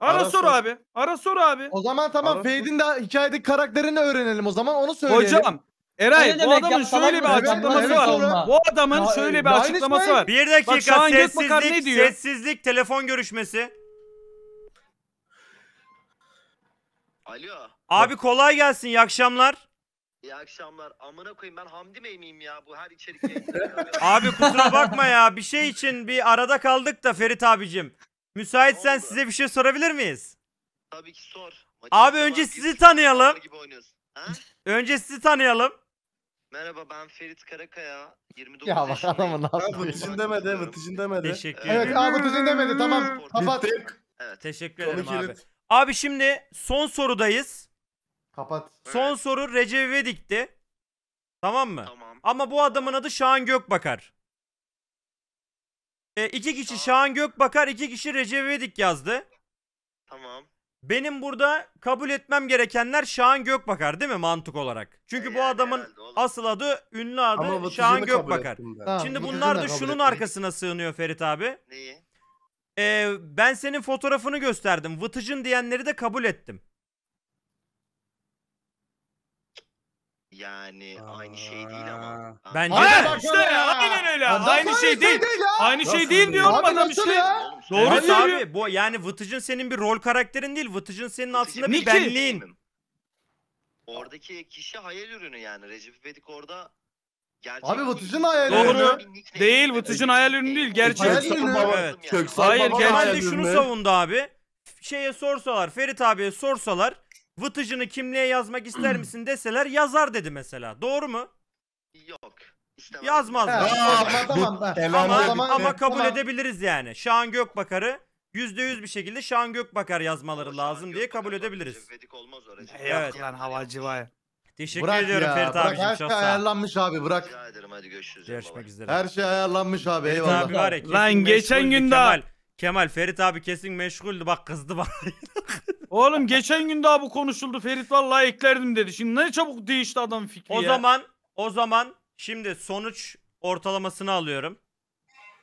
Ara, sor, abi. Ara sor abi. O zaman tamam Fade'in de hikayedeki karakterini öğrenelim o zaman onu söyleyelim. Hocam Eray bu adamın şöyle bir açıklaması var. Bu adamın şöyle bir açıklaması var. Bir dakika Bak, sessizlik, ne diyor? sessizlik telefon görüşmesi. Alo. Abi kolay gelsin. İyi akşamlar. İyi akşamlar. Amına koyayım ben Hamdi Bey miyim ya? Bu her içerikte. Abi kusura bakma ya. Bir şey için bir arada kaldık da Ferit abicim. Müsaitsen size bir şey sorabilir miyiz? Tabii ki sor. Maçı Abi önce sizi tanıyalım. gibi Önce sizi tanıyalım. Merhaba ben Ferit Karakaya. 29 Ya bak yaşındayım. adamı nasıl Abi, Vıtıcın demedi, vıtıcın demedi. Teşekkür Evet abi Tuğçe'nin demedi tamam. Kapat. Bitti. Evet. Teşekkür ederim abi. Abi şimdi son sorudayız. Kapat. Son soru Recep İvedik'ti. Tamam mı? Tamam. Ama bu adamın adı Şahan Gökbakar. E, İki kişi Tamam. Şahan Gökbakar, iki kişi Recep İvedik yazdı. Tamam. Benim burada kabul etmem gerekenler Şahan Gökbakar değil mi mantık olarak? Çünkü bu Yani adamın asıl adı, ünlü adı Batıcan'ı Şahan kabul Gökbakar. Tamam, Şimdi bunlar da şunun arkasına sığınıyor Ferit abi. Neyi? Ee, ben senin fotoğrafını gösterdim. Vıtıcın diyenleri de kabul ettim. Yani Aa. aynı şey değil ama. Bence Hayır, de. işte ya. Aynen öyle. Adam aynı şey değil. ya. Aynı şey değil diyor Abi adam nasıl işte. ya? Doğru Hayır. abi. Bu yani Vıtıcın senin bir rol karakterin değil. Vıtıcın senin aslında bir Niki. benliğin. Oradaki kişi hayal ürünü yani. Recep İvedik orada gerçek Abi Vıtıcın hayal ürünü. Doğru. Değil, Vıtıcın hayal ürünü değil, gerçek. Hayal ürünü. Evet. Hayır, Baba gerçek. Normalde hayal şunu savundu abi. Şeye sorsalar, Ferit abiye sorsalar vıtıcını kimliğe yazmak ister misin deseler yazar dedi mesela. Doğru mu? Yok. İstemem. Yazmaz. Ha, mı? tamam tamam. Ama, ama kabul tamam. edebiliriz yani. Şahan Gökbakar'ı %100 bir şekilde Şahan Gökbakar yazmaları Ama şu an lazım diye kabul edebiliriz. olmaz o Recep. Evet. Lan havacı var Teşekkür Bırak ediyorum ya. Ferit Bırak her şey ayarlanmış abi bırak. Rica ederim hadi görüşürüz. Görüşmek üzere. Her şey ayarlanmış abi Ferit abi var ya, Lan geçen meşguldü gün daha- Kemal. Kemal Ferit abi kesin meşguldü bak kızdı bana. Oğlum geçen gün daha bu konuşuldu. Ferit vallahi eklerdim dedi. Şimdi ne çabuk değişti adam fikri o ya. zaman o zaman şimdi sonuç ortalamasını alıyorum.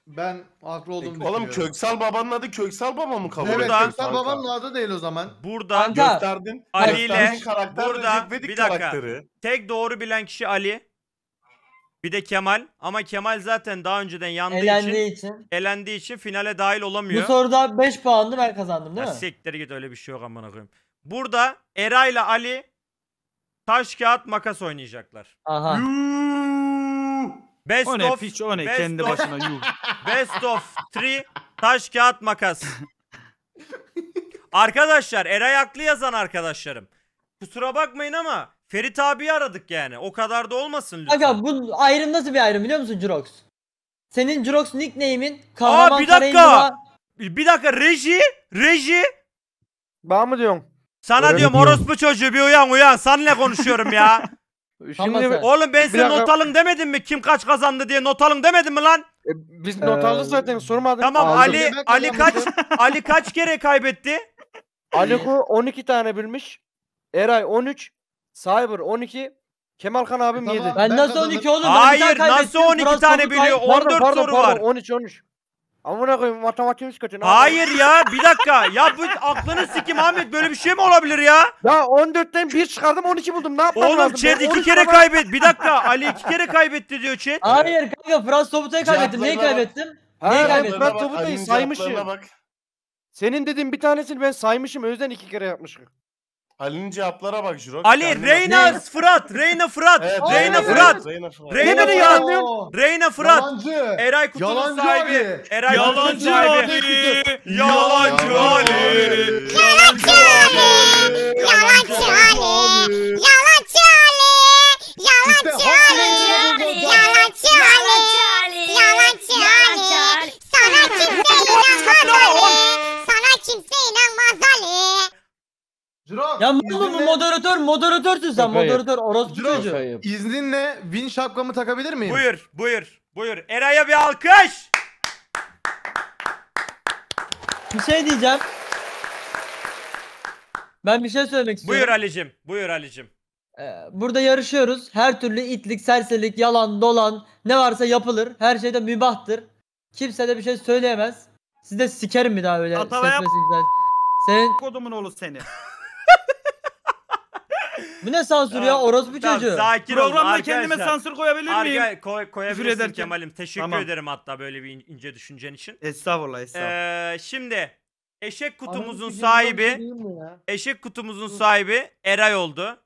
Ben haklı olduğumu Oğlum Köksal babanın adı Köksal Baba mı kabul? Evet, Burada- Köksal babanın adı değil o zaman. Burada Gösterdin. Ali ile burada bir dakika. karakteri. tek doğru bilen kişi Ali. Bir de Kemal ama Kemal zaten daha önceden yandığı için, Elendiği için. elendiği için finale dahil olamıyor. Bu soruda 5 puandı ben kazandım değil Ya mi? siktir git öyle bir şey yok amına koyayım. Burada Eray ile Ali taş kağıt makas oynayacaklar. Aha. Best O ne of piç o ne best kendi of- başına yuh. Best of 3 taş kağıt makas. arkadaşlar Eray haklı yazan arkadaşlarım. Kusura bakmayın ama Ferit abi aradık yani. O kadar da olmasın lütfen. Aga bu ayrım nasıl bir ayrım biliyor musun Jurox? Senin Jurox nickname'in kahraman Aa bir dakika. Bir dakika reji. Reji. Ben mi diyorum? Sana Öyle diyorum diyorum. orospu çocuğu bir uyan uyan. Senle konuşuyorum ya. Şimdi Tamam Oğlum ben size dakika. not alın demedim mi? Kim kaç kazandı diye not alın demedim mi lan? E, biz not Ee, aldık zaten sormadık. Tamam Aldım. Ali Ali kaç Ali kaç kere kaybetti? Aliko 12 tane bilmiş. Eray 13. Cyber 12. Kemalkan abim tamam. 7. Ben, nasıl 12 oğlum? Hayır nasıl 12 tane biliyor? 14 pardon, pardon, soru pardon, var. 13 13. Amına koyayım matematiğimiz kötü. Ne Hayır ya bir dakika. ya bu aklını sikim Ahmet böyle bir şey mi olabilir ya? Ya 14'ten 1 çıkardım 12 buldum. Ne yapmam Oğlum, lazım? Oğlum 2 kere kaybet. Bir dakika Ali 2 kere kaybetti diyor chat. Hayır kanka Frans Tobuta'yı kaybettim. Neyi kaybettim? Neyi kaybettim? Frans Tobuta'yı saymışım. Senin dediğin bir tanesini ben saymışım. O yüzden 2 kere yapmışım. Ali'nin cevaplara bak Jiro. Ali, Kendine- Reyna Fırat, Reyna Fırat, Evet, Reyna evet, Fırat, Reyna Fırat. Ne Reyna beni Fırat, Reyna Fırat, Yalancı. Eray Kutu'nun Yalancı sahibi, Ali. Eray Kutu'nun Yalancı sahibi, Ali. Yalancı Ali. Yalancı Ali. Yalancı Ali. Yalancı Ali. Yalancı hak Ali. veriyorum Yalancı Ali. Yalancı Ali. Sana kimse inanmaz Ali. Sana kimse inanmaz Ali. Cirok. Ya ne oğlum bu moderatör moderatörsün sen Yok, hayır. moderatör orospu çocuğu. İzninle izninle win şapkamı takabilir miyim? Buyur, buyur, buyur. Eray'a bir alkış. Bir şey diyeceğim. Ben bir şey söylemek istiyorum. Buyur Ali'cim, buyur Ali'cim. Ee, burada yarışıyoruz. Her türlü itlik, serserilik, yalan, dolan ne varsa yapılır. Her şey de mübahtır. Kimse de bir şey söyleyemez. Siz de sikerim bir daha öyle. Atalayam- saçma sikler. Senin Kodumun oğlu seni. Bu ne sansür ya? Orospu tamam, çocuğu. Sakin olun Programda arkadaşlar. kendime sansür koyabilir miyim? Arka koy, koyabilirsin Kemal'im. Teşekkür Tamam. ederim hatta böyle bir ince düşüncen için. Estağfurullah estağfurullah. Ee, şimdi eşek kutumuzun sahibi Eşek kutumuzun sahibi Eray oldu.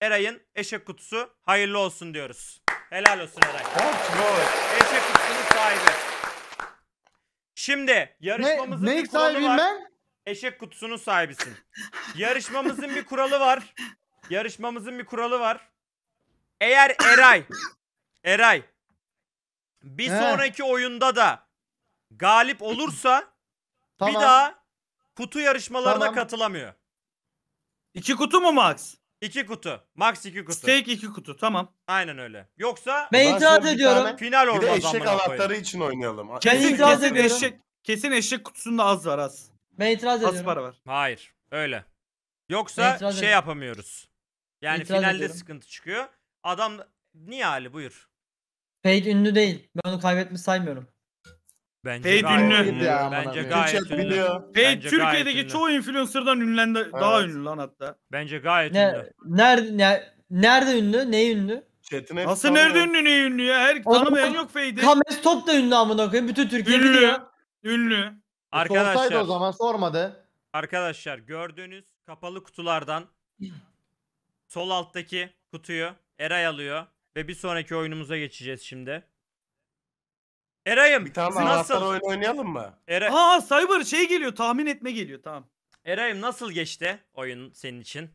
Eray'ın eşek kutusu hayırlı olsun diyoruz. Helal olsun Eray. Eşek kutusunun sahibi. Şimdi yarışmamızın ne bir kuralı var. ben? eşek kutusunun sahibisin. Yarışmamızın bir kuralı var. Yarışmamızın bir kuralı var. Eğer Eray Eray bir He. sonraki oyunda da galip olursa Tamam. bir daha kutu yarışmalarına Tamam. katılamıyor. İki kutu mu Max? İki kutu. Max iki kutu. Steak iki kutu tamam. Aynen öyle. Yoksa Ben Ulan itiraz ediyorum. tane- final Bir de olmaz eşek amına koyayım. için oynayalım. Ben Kesin, itiraz kesin eşek, kesin eşek kutusunda az var az. Ben itiraz ediyorum. Az para var. Hayır. Öyle. Yoksa şey ediyorum. yapamıyoruz. Yani İtiraz finalde ediyorum. sıkıntı çıkıyor. Adam niye Ali buyur. Fade ünlü değil. Ben onu kaybetmiş saymıyorum. Bence Fade ünlü. ünlü. Bence gayet ünlü. biliyor. Ve Bence Türkiye'deki ünlü. çoğu influencer'dan ünlendi. Daha ünlü lan hatta. Bence gayet Ne, ünlü. nerede, ne, nerede ünlü? Ne ünlü? Chat'in hepsi Nasıl nerede ünlü ne ünlü ya? Her O tanımayan yok Fade'i. Kames Top da ünlü amına koyayım. Bütün Türkiye biliyor. Ünlü. Ünlü. E, Arkadaşlar. Sorsaydı o zaman sormadı. Arkadaşlar gördüğünüz kapalı kutulardan sol alttaki kutuyu Eray alıyor ve bir sonraki oyunumuza geçeceğiz şimdi. Eray'ım Bir tane nasıl? oyun oynayalım mı? Eray, Aa Cyber şey geliyor tahmin etme geliyor tamam. Eray'ım nasıl geçti oyun senin için?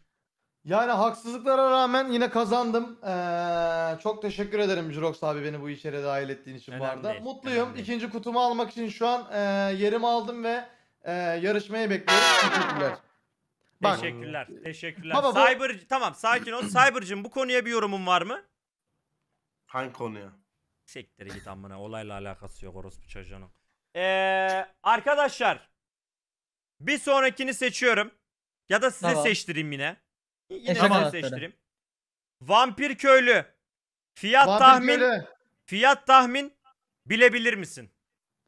Yani haksızlıklara rağmen yine kazandım. Ee, çok teşekkür ederim Jirox abi beni bu içeriye dahil ettiğin için bu arada. Mutluyum. önemli İkinci kutumu almak için şu an e, yerimi aldım ve e, yarışmayı bekliyorum. Teşekkürler. Bak. Teşekkürler. Teşekkürler. Baba bu- Cyber tamam sakin ol. Cybercim bu konuya bir yorumun var mı? Hangi konuya? Siktir git amına. Olayla alakası yok orospu çocuğunun. Ee, arkadaşlar bir sonrakini seçiyorum. Ya da size Tamam. seçtireyim yine. Yine Eşek tamam. seçtireyim. Vampir köylü. Fiyat Vampir tahmin. köylü. Fiyat tahmin bilebilir misin?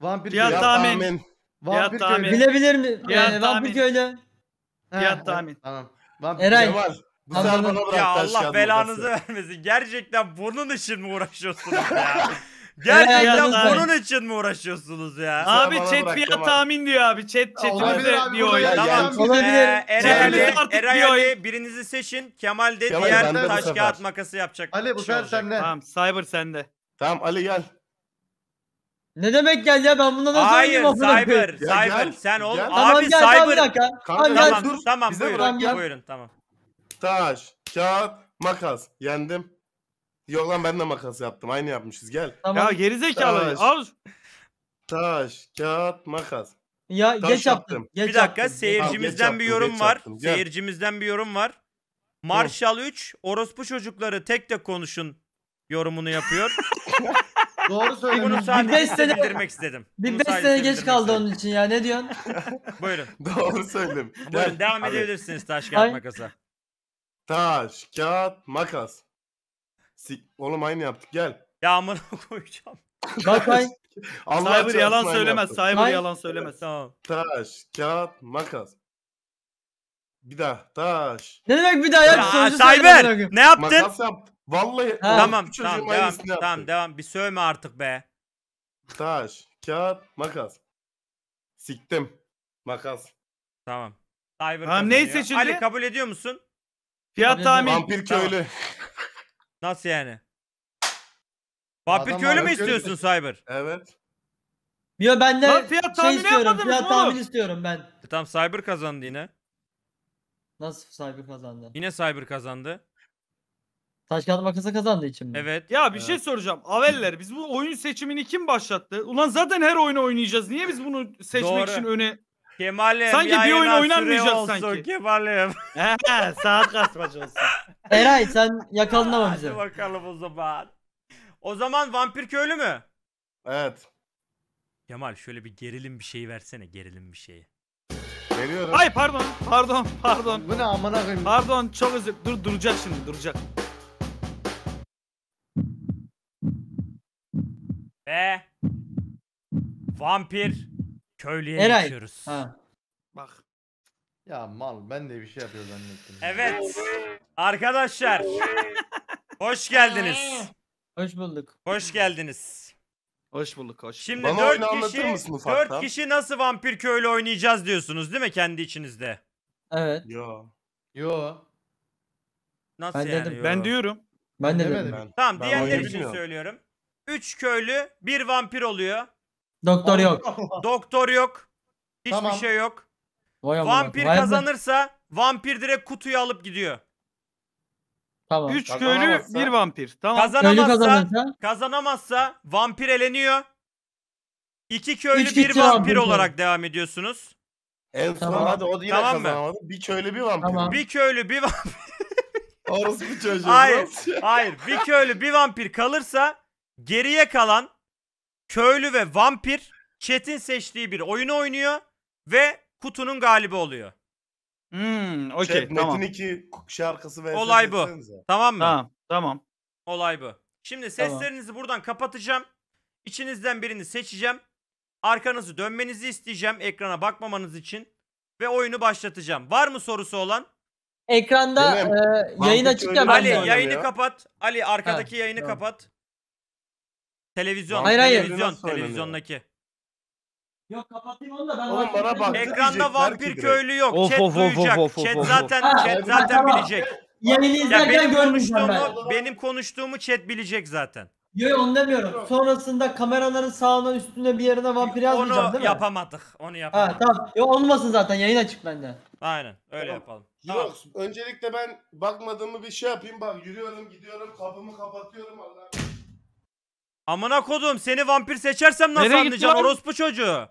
Vampir Fiyat köylü. tahmin. Vampir Fiyat ee, tahmin. köylü. Bilebilir mi? Ya, Yani vampir köylü. Ha, Fiyat tahmin. Tamam. Vampir Eray. köylü. Cemal. Ya Allah kağıt belanızı vermesin. Gerçekten bunun için mi uğraşıyorsunuz ya? Gerçekten Helal ee, bunun için mi uğraşıyorsunuz ya? Abi bana chat bırak, fiyat tamam. tahmin diyor abi. Chat chatimize olabilir diyor. ya. Tamam. Yani- ee, Olabilir. Ee, Eray Olabilir. Ali, Eray Ali birinizi seçin. Kemal de Kemal, diğer de taş kağıt makası yapacak. Ali bu kişi sefer olacak. Tamam Cyber sende. Tamam Ali gel. Ne demek gel ya ben bundan nasıl Hayır oynayayım amına Cyber, Cyber sen ol gel. abi tamam bir Cyber. Tamam, gel, Tamam dur. tamam Bize buyurun buyurun tamam. Taş, kağıt, makas. Yendim. Yok lan ben de makas yaptım. Aynı yapmışız gel. Tamam. Ya gerizekalı Taş. al. Taş, kağıt, makas. Ya Taş geç yaptım. yaptım. bir dakika yaptım. seyircimizden Al, bir yorum var. yaptım, Seyircimizden bir yorum var. Marshall 3 orospu çocukları tek tek konuşun yorumunu yapıyor. Doğru Bunu söylüyorsun. Bir 5 sene bildirmek istedim. bir 5 sene geç kaldı onun için ya. Ne diyorsun? Buyurun. Doğru söyledim. Buyurun devam Hadi. edebilirsiniz taş kağıt makasa. Taş, kağıt, makas. Sik... Oğlum aynı yaptık gel. Ya amına koyacağım. Bakay. Allah Cyber yalan söylemez. Yaptım. Cyber yalan söylemez. Tamam. Taş, kağıt, makas. Bir daha taş. Ne demek bir daha ya? Cyber ne yaptın? Makas yaptım. Vallahi. Ha. Tamam tamam devam. Tamam devam. Bir sövme artık be. Taş, kağıt, makas. Siktim. Makas. Tamam. Cyber tamam neyi seçildi? Ali kabul ediyor musun? Fiyat tahmin. Vampir köylü. Tamam. Nasıl yani? Adam Paprikörlü mü istiyorsun Cyber? Evet. Yo ben de Lan fiyat şey istiyorum. Fiyat mı tahmin istiyorum ben. E tamam Cyber kazandı yine. Nasıl Cyber kazandı? Yine Cyber kazandı. Taş kağıt makası kazandı için mi? Evet. Ya bir şey soracağım. Aveller biz bu oyun seçimini kim başlattı? Ulan zaten her oyunu oynayacağız. Niye biz bunu seçmek Doğru. için öne Kemal'im Sanki bir oyun oynamayacak sanki. Kemal'im. He, saat kasmacı olsun. Eray sen yakalanma bize. Hadi bakalım o zaman. O zaman vampir köylü mü? Evet. Kemal şöyle bir gerilim bir şey versene gerilim bir şeyi. Veriyorum. Ay pardon, pardon, pardon. Bu ne amına koyayım? Pardon çok özür. Dur duracak şimdi duracak. Ve vampir Köylüye Eray. geçiyoruz. Ha. Bak. Ya mal ben de bir şey yapıyor zannettim. Evet. Arkadaşlar. hoş geldiniz. Hoş bulduk. Hoş geldiniz. Hoş bulduk hoş. Şimdi Bana 4 anlatır mısın kişi, 4 kişi nasıl vampir köylü oynayacağız diyorsunuz değil mi kendi içinizde? Evet. Yo. Yo. Nasıl Ben yani? dedim, yo? Ben diyorum. Ben de dedim. Demedim. Tamam Ben diğerleri oyunu için bilmiyorum. söylüyorum. 3 köylü bir vampir oluyor. Doktor yok. Doktor yok. Hiçbir Tamam. şey yok. Vay Vampir Vay be. kazanırsa vampir direkt kutuyu alıp gidiyor. Tamam. 3 köylü bir vampir. Tamam. Kazanamazsa kazanırsa kazanamazsa vampir eleniyor. İki köylü Üç bir vampir olarak devam ediyorsunuz. En son Tamam. hadi o da yine Tamam mı? Bir köylü bir vampir. Tamam. Bir köylü bir vampir Orası bir çocuğu. Hayır. Hayır, bir köylü bir vampir kalırsa geriye kalan köylü ve vampir Çetin seçtiği bir oyunu oynuyor ve kutunun galibi oluyor. Hmm, okey Şey, tamam. Metin 2 şarkısı ve Olay bu. Tamam mı? Tamam, tamam. Olay bu. Şimdi Tamam. seslerinizi buradan kapatacağım. İçinizden birini seçeceğim. Arkanızı dönmenizi isteyeceğim ekrana bakmamanız için ve oyunu başlatacağım. Var mı sorusu olan? Ekranda Değil e, yayın açık ya Ali yayını kapat. Ali arkadaki yayını tamam. kapat. Televizyon, Hayır, hayır. televizyon, Nasıl televizyondaki. Yok kapatayım onu da ben Oğlum bana bak. Ekranda vampir köylü yok. Of, chat of, of, duyacak. of, of, of, of. zaten Ha, chat zaten tamam. bilecek. Yayını Ya izlerken benim ben. benim konuştuğumu chat bilecek zaten. Yok onu demiyorum. Sonrasında kameraların sağına üstüne bir yerine vampir yazmayacağım Onu değil mi? yapamadık. Onu Ha yapamadık. tamam. Yo olmasın zaten yayın açık bende. Aynen. Öyle Tamam. yapalım. Tamam. Yok öncelikle ben bakmadığımı bir şey yapayım bak yürüyorum gidiyorum kapımı kapatıyorum Allah'ım. Amına kodum seni vampir seçersem nasıl Nereye gitti anlayacaksın orospu çocuğu?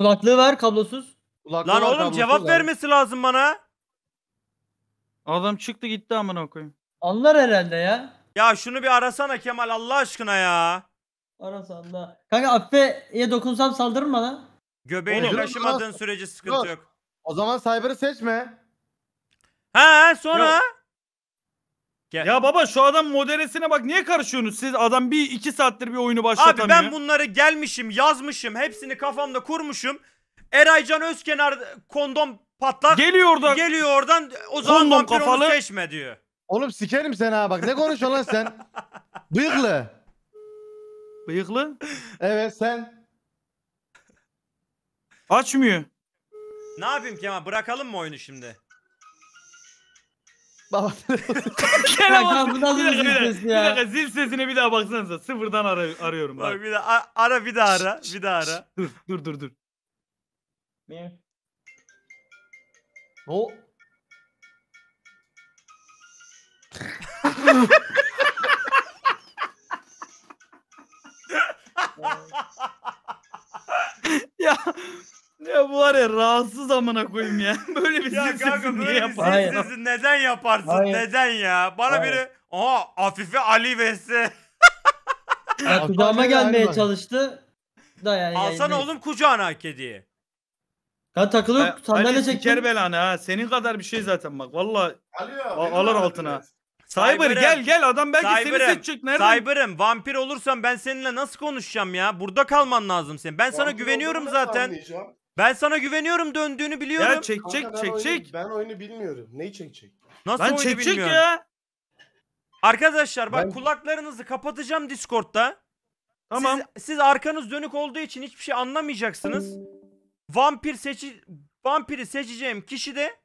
Kulaklığı ver kablosuz. Kulaklığı Lan var, oğlum cevap ver. vermesi lazım bana. Adam çıktı gitti amına koyayım. Anlar herhalde ya. Ya şunu bir arasana Kemal Allah aşkına ya. Arası anla. Kanka Affe'ye dokunsam saldırır mı bana? Göbeğini Oğlum, kaşımadığın dur, sürece sıkıntı yok. O zaman Cyber'ı seçme. Ha sonra? Yok. Gel. Ya baba şu adam moderesine bak niye karışıyorsunuz siz? Adam bir iki saattir bir oyunu başlatamıyor. Abi ben bunları gelmişim, yazmışım, hepsini kafamda kurmuşum. Eraycan Özkenar kondom patlak. Geliyor oradan. Geliyor oradan. O zaman kondom kafalı. seçme diyor. Oğlum sikerim sen ha bak ne konuşuyorsun lan sen? Bıyıklı. Bıyıklı? Evet sen. Açmıyor. Ne yapayım Kemal bırakalım mı oyunu şimdi? Baba. Bu nasıl bir, dakika, sesi ya? bir dakika zil sesine bir daha baksanıza. Sıfırdan ara, arıyorum. Bak. bir daha ara bir daha ara. Bir daha ara. dur dur dur dur. Ne? O. ya ya bu var ya rahatsız amına koyayım ya. Böyle bir ya kanka niye böyle bir sesi neden yaparsın? Hayır. Neden ya? Bana Hayır. biri aha Afife Ali vs. Ya gelmeye çalıştı. Da yani Alsana yayındayız. oğlum kucağına kediyi. Ya takılıyorum sandalye çektim. Siker belanı ha. Senin kadar bir şey zaten bak. Valla alır altına. Cyber gel gel adam belki seni Cyber'ım. seçecek. Cyber'ım vampir olursam ben seninle nasıl konuşacağım ya? Burada kalman lazım senin. Ben sana güveniyorum zaten. anlayacağım? Ben sana güveniyorum döndüğünü biliyorum. Ya çekecek Kanka ben çek. Oyunu, ben oyunu bilmiyorum. Neyi çekecek? Nasıl Lan oyunu çekecek bilmiyorum. ya. Arkadaşlar bak Ben- kulaklarınızı kapatacağım Discord'da. Tamam. Siz, siz arkanız dönük olduğu için hiçbir şey anlamayacaksınız. Vampir seçi vampiri seçeceğim kişi de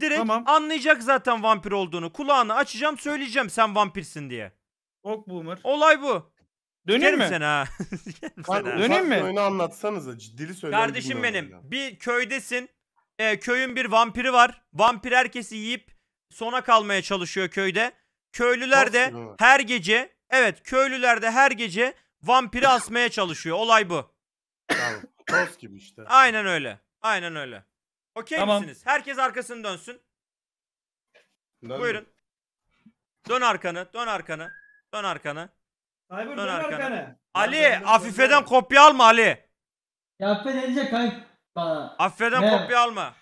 direkt Tamam. anlayacak zaten vampir olduğunu. Kulağını açacağım söyleyeceğim sen vampirsin diye. Ok boomer. Olay bu. Dönür mü? sen ha. Sikerim döneyim mi? bir Oyunu anlatsanıza ciddili söylüyorum. Kardeşim benim ya. bir köydesin. Ee, köyün bir vampiri var. Vampir herkesi yiyip sona kalmaya çalışıyor köyde. Köylüler de Nasıl her gece evet köylüler de her gece vampiri asmaya çalışıyor. Olay bu. Tamam. gibi işte. Aynen öyle. Aynen öyle. Okey Tamam. misiniz? Herkes arkasını dönsün. Dön. Buyurun. Dön arkanı, dön arkanı, dön arkanı. Cyber dön arkana. Ali Afife'den kopya alma Ali. Ya affedilecek kanka Afife'den kopya alma.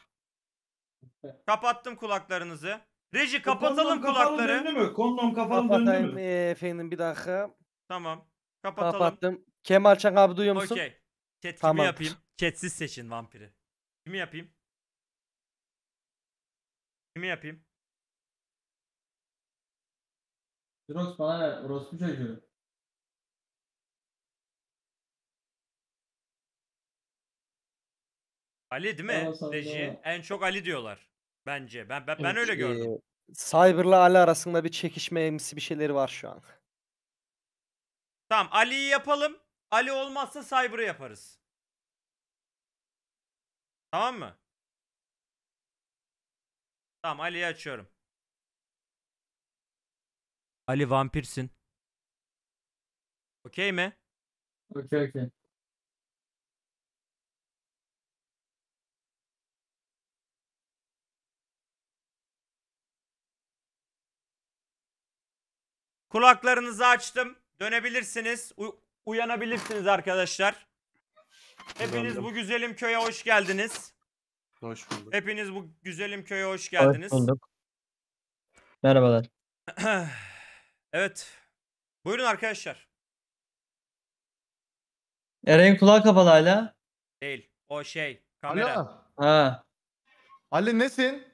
Kapattım kulaklarınızı. Reji kapatalım Kondom kapalı kulakları. Döndü mü? Kondom kapalı döndü mü? eee, efendim bir dakika. Tamam. Kapatalım. Kapattım. Kemal Çak abi duyuyor musun? Okey. Chat kimi yapayım? Chatsiz seçin vampiri. Kimi yapayım? Kimi yapayım? Drox bana ver. Orospu çocuğu. Ali değil mi? Galatasaray En çok Ali diyorlar. Bence. Ben ben, ben Evet, öyle gördüm. Ee, Cyber'la Ali arasında bir çekişme çekişmemsi bir şeyleri var şu an. Tamam Ali'yi yapalım. Ali olmazsa Cyber'ı yaparız. Tamam mı? Tamam Ali'yi açıyorum. Ali vampirsin. Okey mi? Okey okey. Kulaklarınızı açtım. Dönebilirsiniz. U- uyanabilirsiniz arkadaşlar. Hepiniz bu güzelim köye hoş geldiniz. Hoş bulduk. Hepiniz bu güzelim köye hoş geldiniz. Hoş bulduk. Merhabalar. evet. Buyurun arkadaşlar. Eren kulağı kapalı hala. Değil. O şey. Kamera. Ha. Ali nesin?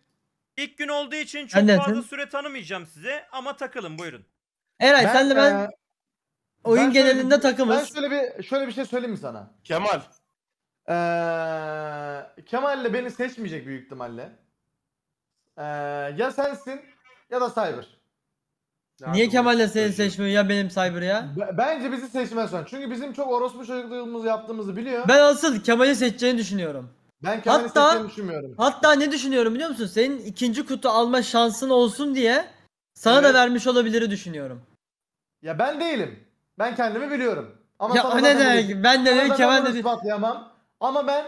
İlk gün olduğu için çok Ben fazla süre tanımayacağım size ama takılın buyurun. Eray sen de ben e, oyun ben genelinde bir, takımız. Ben şöyle bir şöyle bir şey söyleyeyim mi sana? Kemal. Ee, ile beni seçmeyecek büyük ihtimalle. Ee, ya sensin ya da Cyber. Nerede Niye ile seni seçmiyor ya benim Cyber ya? B bence bizi seçmez şu Çünkü bizim çok orospu çocukluğumuzu yaptığımızı biliyor. Ben asıl Kemal'i seçeceğini düşünüyorum. Ben Kemal'i seçeceğini düşünmüyorum. Hatta ne düşünüyorum biliyor musun? Senin ikinci kutu alma şansın olsun diye sana da vermiş olabiliri düşünüyorum. Ya ben değilim. Ben kendimi biliyorum. Ama ya sana o ne zaten bunu- demek? Ben de sana dedim zaten Kemal bunu ispatlayamam. Ama ben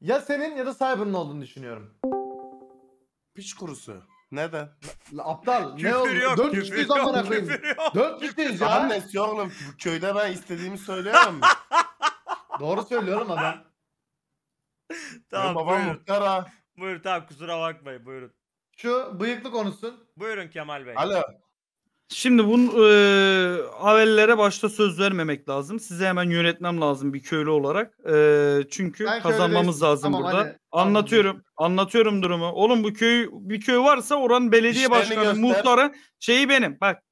ya senin ya da Cyber'ın olduğunu düşünüyorum. Piç kurusu. Neden? La aptal ne oldu? Küfür yok, Dört küfür kişiyiz yok, koyayım. küfür yok. Dört kişiyiz Anne şey oğlum köyde ben istediğimi söyleyemem. Doğru söylüyorum adam. ben. Benim Tamam babam buyurun. muhtar tamam kusura bakmayın buyurun. Şu bıyıklı konuşsun. Buyurun Kemal Bey. Alo. Şimdi bunun e, Avellere başta söz vermemek lazım. Size hemen yönetmem lazım bir köylü olarak. E, çünkü Ben kazanmamız lazım Tamam, burada. hadi. Anlatıyorum. Anlatıyorum durumu. Oğlum bu köy bir köy varsa oranın belediye İşlerini başkanı, göster. muhtarı şeyi benim. Bak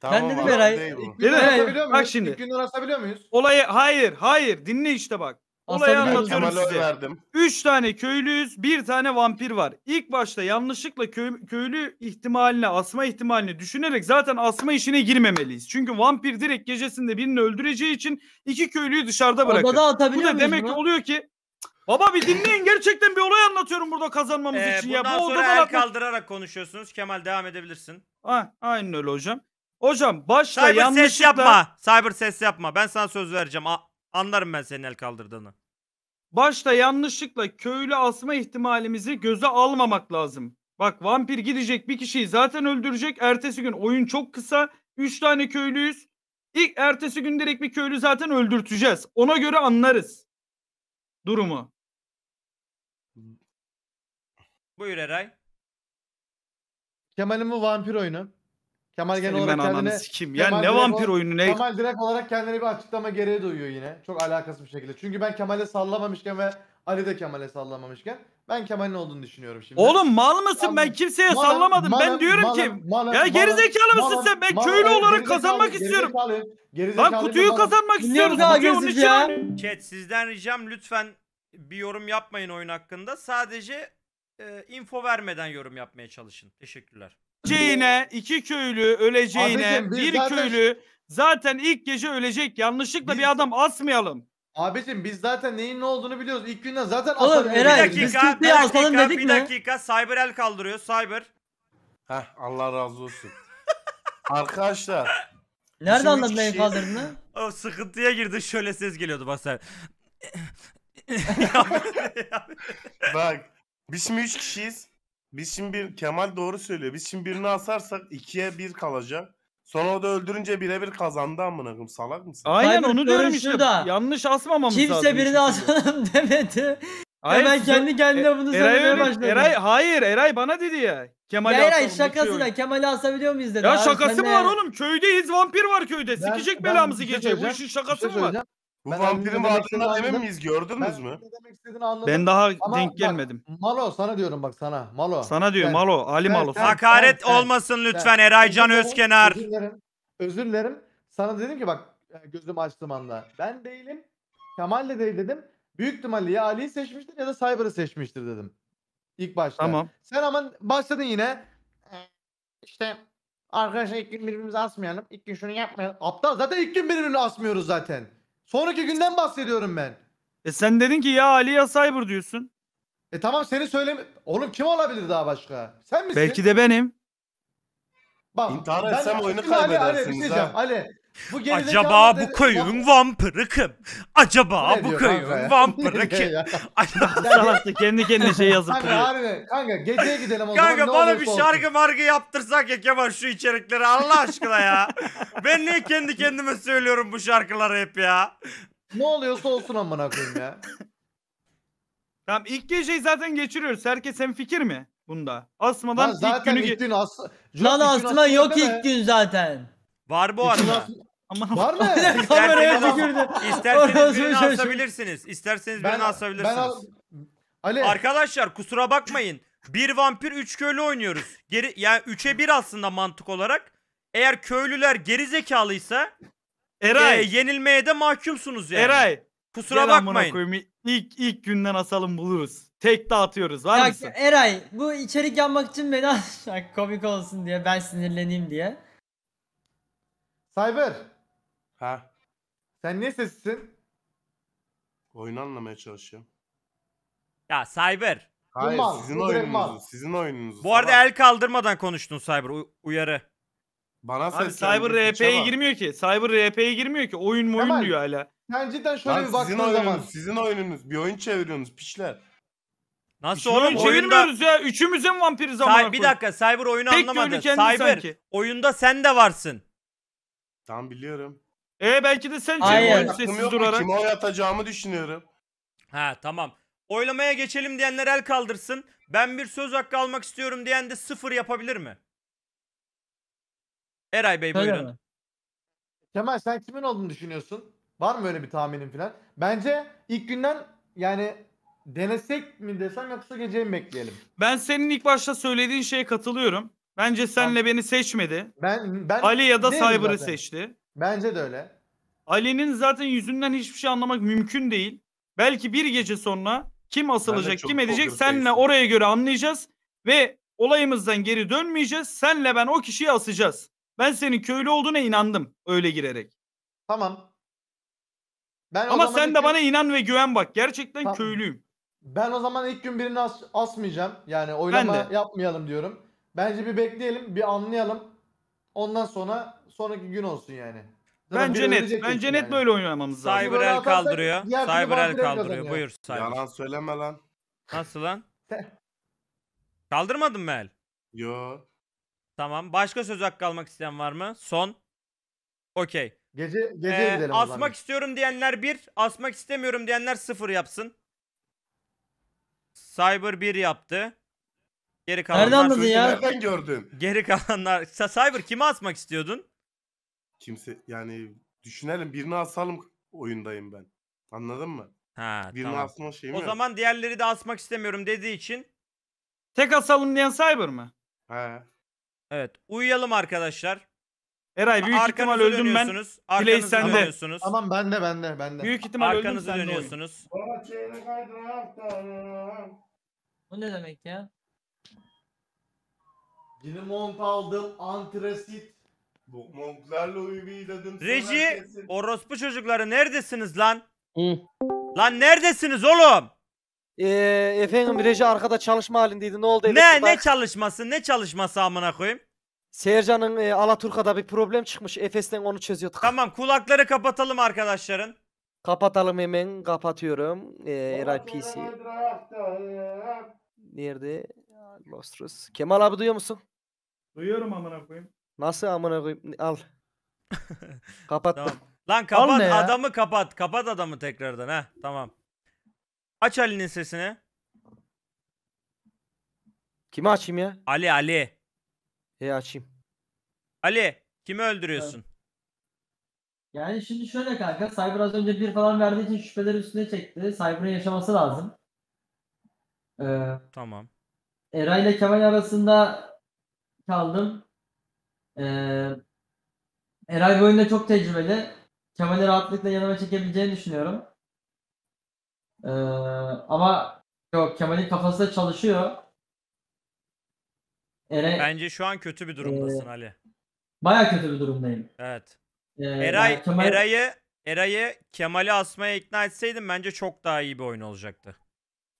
Tamam dedim abi, değil bu. Değil mi? Bak şimdi. İlk günleri asabiliyor muyuz? olayı hayır hayır dinle işte bak. Olayı anlatıyorum size. verdim. Üç tane köylüyüz, bir tane vampir var. İlk başta yanlışlıkla köy- köylü ihtimaline, asma ihtimalini düşünerek zaten asma işine girmemeliyiz. Çünkü vampir direkt gecesinde birini öldüreceği için iki köylüyü dışarıda bırakır. Odada Bu atabiliyor da muyuz demek bunu? oluyor ki Baba bir dinleyin gerçekten bir olay anlatıyorum burada kazanmamız Ee, için ya. bundan Bu odadan sonra el atmak... kaldırarak konuşuyorsunuz. Kemal devam edebilirsin. Ha, aynen öyle hocam. Hocam başta Cyber ses yanlışlıkla yapma. Cyber ses yapma. Ben sana söz vereceğim. A- Anlarım ben senin el kaldırdığını. Başta yanlışlıkla köylü asma ihtimalimizi göze almamak lazım. Bak vampir gidecek bir kişiyi zaten öldürecek. Ertesi gün oyun çok kısa. Üç tane köylüyüz. İlk ertesi gün direkt bir köylü zaten öldürteceğiz. Ona göre anlarız durumu. Buyur Eray. Kemal'in bu vampir oyunu. Kemal genel olarak kendine... Sikim. Ya Kemal ne vampir o... oyunu ne? Kemal direkt olarak kendine bir açıklama gereği duyuyor yine. Çok alakasız bir şekilde. Çünkü ben Kemal'e sallamamışken ve Ali de Kemal'e sallamamışken ben Kemal'in olduğunu düşünüyorum şimdi. Oğlum mal mısın? Abi, ben kimseye malım, sallamadım. Malım, ben diyorum malım, ki malım, ya gerizekalı malım, mısın sen? Ben malım, köylü malım, olarak kazanmak istiyorum. Lan kutuyu malım. kazanmak istiyorum. Kutuyu ya. Chat sizden ricam lütfen bir yorum yapmayın oyun hakkında. Sadece e, info vermeden yorum yapmaya çalışın. Teşekkürler öleceğine, iki köylü öleceğine, Abicim, bir zaten- köylü zaten ilk gece ölecek. Yanlışlıkla Biz- bir adam asmayalım. Abicim biz zaten neyin ne olduğunu biliyoruz. İlk günden zaten Oğlum, Bir dakika, bir Türkiye'yi asalım dakika, dedik bir dakika. Cyber el kaldırıyor. Cyber. Heh, Allah razı olsun. Arkadaşlar Nerede Bizim üç anladın el kişi- kaldırdığını? O sıkıntıya girdi. Şöyle ses geliyordu basar. bak biz mi üç kişiyiz. Biz şimdi bir Kemal doğru söylüyor. Biz şimdi birini asarsak ikiye bir kalacak. Sonra o da öldürünce bire bir kazandı amına koyayım. Salak mısın? Aynen Cyber onu diyorum işte. Da. Yanlış asmamamız lazım. Kimse birini asalım demedi. Hayır, ben kendi kendime e, bunu Eray söylemeye başladım. Eray hayır Eray bana dedi ya. Kemal ya Eray şey şakası da Kemal'i asabiliyor muyuz dedi. Ya abi, şakası mı var yani... oğlum? Köydeyiz vampir var köyde. Ben, Sikecek belamızı şey geçecek. Bu işin şakası şey mı var? Bu vampirin anladım, demek emin miyiz? Gördünüz mü? Ben daha Ama denk bak, gelmedim. Malo sana diyorum bak sana. Malo. Sana diyor sen- Malo, Ali sen- Malo. sen- Hakaret sen- olmasın lütfen Eraycan Özür Özkenar. Özür dilerim. Özür dilerim. Sana dedim ki bak e, gözüm gözümü anda. Ben değilim. Kemal de değil dedim. Büyük ihtimalle ya Ali'yi seçmiştir ya da Cyber'ı seçmiştir dedim. İlk başta. Tamam. Sen aman başladın yine. E, işte arkadaşlar ilk gün birbirimizi asmayalım. İlk gün şunu yapmayalım. Aptal zaten ilk gün birbirini asmıyoruz zaten. Sonraki günden bahsediyorum ben. E sen dedin ki ya Ali ya Cyber diyorsun. E tamam seni söyleme. Oğlum kim olabilir daha başka? Sen misin? Belki de benim. Bak, İntihar ben- oyunu Şimdi Ali, Ali, şey ha. Ali bu Acaba bu köyün vampırı kim? Acaba bu diyor kanka köyün ya? vampırı kim? Ya, kendi kendine şey yazıp kanka Kanka geceye gidelim o zaman. Kanka ne bana bir şarkı markı yaptırsak ya Kemal şu içerikleri Allah aşkına ya. Ben niye kendi kendime söylüyorum bu şarkıları hep ya? Ne oluyorsa olsun amına koyayım ya. Tamam ilk geceyi zaten geçiriyoruz. Herkes hem fikir mi bunda? Asmadan Lan ilk zaten günü ilk ge- as... Lan Asma yok ilk gün zaten. Var bu arada. Var mı? Kameraya tükürdü. İsterseniz birini asabilirsiniz. İsterseniz birini asabilirsiniz. Ben al... Ali. Arkadaşlar kusura bakmayın. Bir vampir üç köylü oynuyoruz. Geri, yani üçe bir aslında mantık olarak. Eğer köylüler geri zekalıysa Eray. E, yenilmeye de mahkumsunuz yani. Eray. Kusura Gel bakmayın. Koyayım. İlk, ilk günden asalım buluruz. Tek dağıtıyoruz. Var ya, mısın? Eray bu içerik yapmak için beni komik olsun diye ben sinirleneyim diye. Cyber. Ha. Sen ne sessizsin? Oyunu anlamaya çalışıyorum. Ya Cyber. Hayır Ulan, sizin bu oyununuzu. Sizin oyununuzu. Bu arada Salak. el kaldırmadan konuştun Cyber u- uyarı. Bana Abi seslendi, Cyber RP'ye şey girmiyor ki. Cyber RP'ye girmiyor ki. Oyun moyun Kemal. diyor hala. Sen cidden şöyle Lan bir sizin baktığın oyununuz, zaman. sizin oyununuz. Bir oyun çeviriyorsunuz pişler. Nasıl Şu oğlum oyun oyunda... çevirmiyoruz ya. Üçümüzün vampiri zamanı. bir dakika Cyber oyunu Tek anlamadı. Cyber sanki. oyunda sen de varsın. Tam biliyorum. E belki de sen Hayır. Cem Hakkım sessiz durarak. Kime oy atacağımı düşünüyorum. Ha tamam. Oylamaya geçelim diyenler el kaldırsın. Ben bir söz hakkı almak istiyorum diyen de sıfır yapabilir mi? Eray Bey buyurun. mi? Kemal sen kimin olduğunu düşünüyorsun? Var mı öyle bir tahminin falan? Bence ilk günden yani denesek mi desem yoksa geceyi mi bekleyelim? Ben senin ilk başta söylediğin şeye katılıyorum. Bence senle beni seçmedi. Ben ben Ali ya da değilim Cyber'ı seçti. Bence de öyle. Ali'nin zaten yüzünden hiçbir şey anlamak mümkün değil. Belki bir gece sonra kim asılacak, kim edecek senle oraya göre anlayacağız ve olayımızdan geri dönmeyeceğiz. Senle ben o kişiyi asacağız. Ben senin köylü olduğuna inandım öyle girerek. Tamam. Ben Ama sen de gün- bana inan ve güven bak. Gerçekten Tamam. köylüyüm. ben o zaman ilk gün birini as- asmayacağım. Yani oylama yapmayalım diyorum. Bence bir bekleyelim, bir anlayalım. Ondan sonra sonraki gün olsun yani. Bence net. Bence net yani. böyle oynamamız lazım. Cyber el kaldırıyor. diğer Cyber el kaldırıyor. kazanıyor. Buyur Cyber. Yalan söyleme lan. Nasıl lan? Kaldırmadın mı el? Yo. Tamam. Başka söz hakkı almak isteyen var mı? Son. Okey. Gece gece Ee, gidelim. asmak istiyorum diyenler bir. asmak istemiyorum diyenler sıfır yapsın. Cyber bir yaptı. Geri kalanlar. Nereden anladın ya? Nereden gördün? Geri kalanlar. Cyber kimi asmak istiyordun? Kimse yani düşünelim birini asalım oyundayım ben. Anladın mı? Ha Birini tamam. asma şeyi mi? O zaman diğerleri de asmak istemiyorum dediği için. Tek asalım diyen Cyber mı? He. Evet. Uyuyalım arkadaşlar. Eray büyük ihtimal Arkanızı öldüm ben. Arkanızı sende. dönüyorsunuz. Tamam bende bende bende. Büyük ihtimal öldüm sen dönüyorsunuz. Bu ne demek ya? Yeni mont aldım. Antresit. Bu montlarla uygulaydım. Reji orospu çocukları neredesiniz lan? Hı. Lan neredesiniz oğlum? Ee, efendim reji arkada çalışma halindeydi. Ne oldu? Ne ne çalışması? Ne çalışması amına koyayım? Sercan'ın e, Alaturka'da bir problem çıkmış. Efes'ten onu çözüyorduk. Tamam kulakları kapatalım arkadaşların. Kapatalım hemen. Kapatıyorum. Ee, Eray PC. Nerede? Lostrus. Kemal abi duyuyor musun? Duyuyorum amına koyayım. Nasıl amına koyayım? Al. kapat. Tamam. Lan kapat adamı kapat. Kapat adamı tekrardan ha. Tamam. Aç Ali'nin sesini. Kimi açayım ya? Ali Ali. E açayım. Ali kimi öldürüyorsun? Yani şimdi şöyle kanka Cyber az önce bir falan verdiği için şüpheleri üstüne çekti. Cyber'ın yaşaması lazım. Ee, tamam. Eray ile Kemal arasında kaldım. Ee, Eray bu oyunda çok tecrübeli. Kemal'i rahatlıkla yanıma çekebileceğini düşünüyorum. Ee, ama yok Kemal'in kafası da çalışıyor. Eray, Bence şu an kötü bir durumdasın ee, Ali. Baya kötü bir durumdayım. Evet. Ee, Eray, yani Kemal... Eray'ı Eray'ı Kemal'i asmaya ikna etseydin bence çok daha iyi bir oyun olacaktı.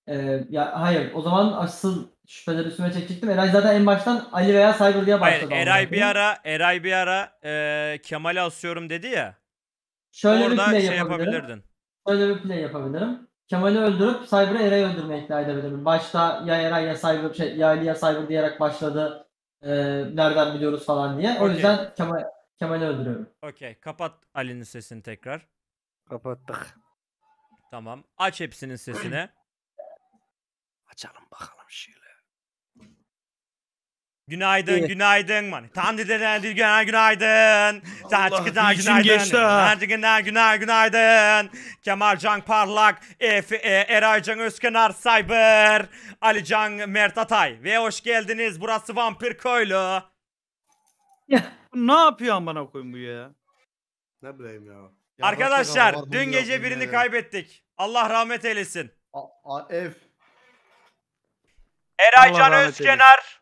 Ee, ya hayır o zaman asıl şüpheleri üstüme çekecektim. Eray zaten en baştan Ali veya Cyber diye başladı. Hayır, Eray bir ara Eray bir ara e, Kemal'i asıyorum dedi ya. Şöyle orada bir play şey yapabilirdin. Şöyle bir play yapabilirim. Kemal'i öldürüp Cyber'ı Eray'ı öldürmeye ikna edebilirim. Başta ya Eray ya Cyber şey, ya Ali ya Cyber diyerek başladı. E, nereden biliyoruz falan diye. O okay. yüzden Kemal Kemal'i öldürüyorum. Okey. Kapat Ali'nin sesini tekrar. Kapattık. Tamam. Aç hepsinin sesini. Açalım bakalım şöyle. Günaydın, evet. günaydın man. Tam dediler değil günler günaydın. Saat günler günaydın. Hadi günler günler günaydın. Kemal Can Parlak, Efe, e, Eray Can Özkenar Cyber, Ali Can Mert Atay. Ve hoş geldiniz. Burası Vampir Köylü. ne yapıyor bana koyayım bu ya? Ne bileyim ya. Arkadaşlar ya, dün gece birini ya. kaybettik. Allah rahmet eylesin. A, A F. Eray Allah Can Özkenar. Eylesin.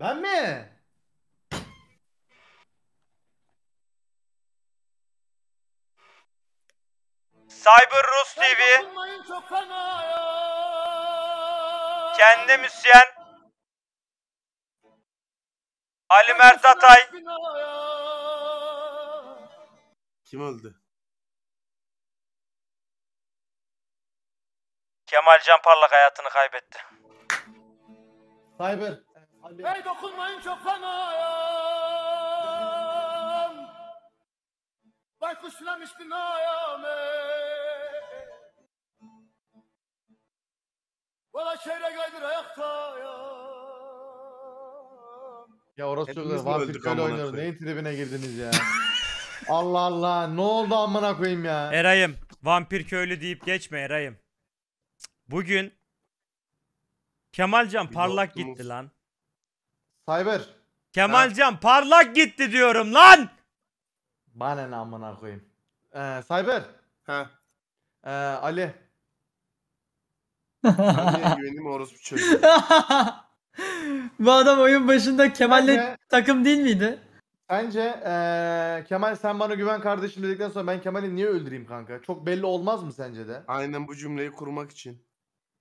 Ben mi? Cyber Rus TV. Kendi müsyen. Ali Mert Atay. Kim öldü? Kemal Can Parlak hayatını kaybetti. Cyber. Ali. Hey dokunmayın çok anayam. Baykuş filamış binayam ey. Valla şehre kaydır ayaktayam. Ya orası çok vampir köle oynuyor. Neyin tribine girdiniz ya? Allah Allah ne oldu amına koyayım ya. Eray'ım vampir köylü deyip geçme Eray'ım. Bugün Kemalcan parlak gitti lan. Cyber. Kemalcan parlak gitti diyorum lan. Bana ne amına koyayım. Ee, Cyber. Ha. Ee, Ali. Ali'ye güvenim orospu çocuğu. Bu adam oyun başında Kemal'le Bence- takım değil miydi? Bence ee, Kemal sen bana güven kardeşim dedikten sonra ben Kemal'i niye öldüreyim kanka? Çok belli olmaz mı sence de? Aynen bu cümleyi kurmak için.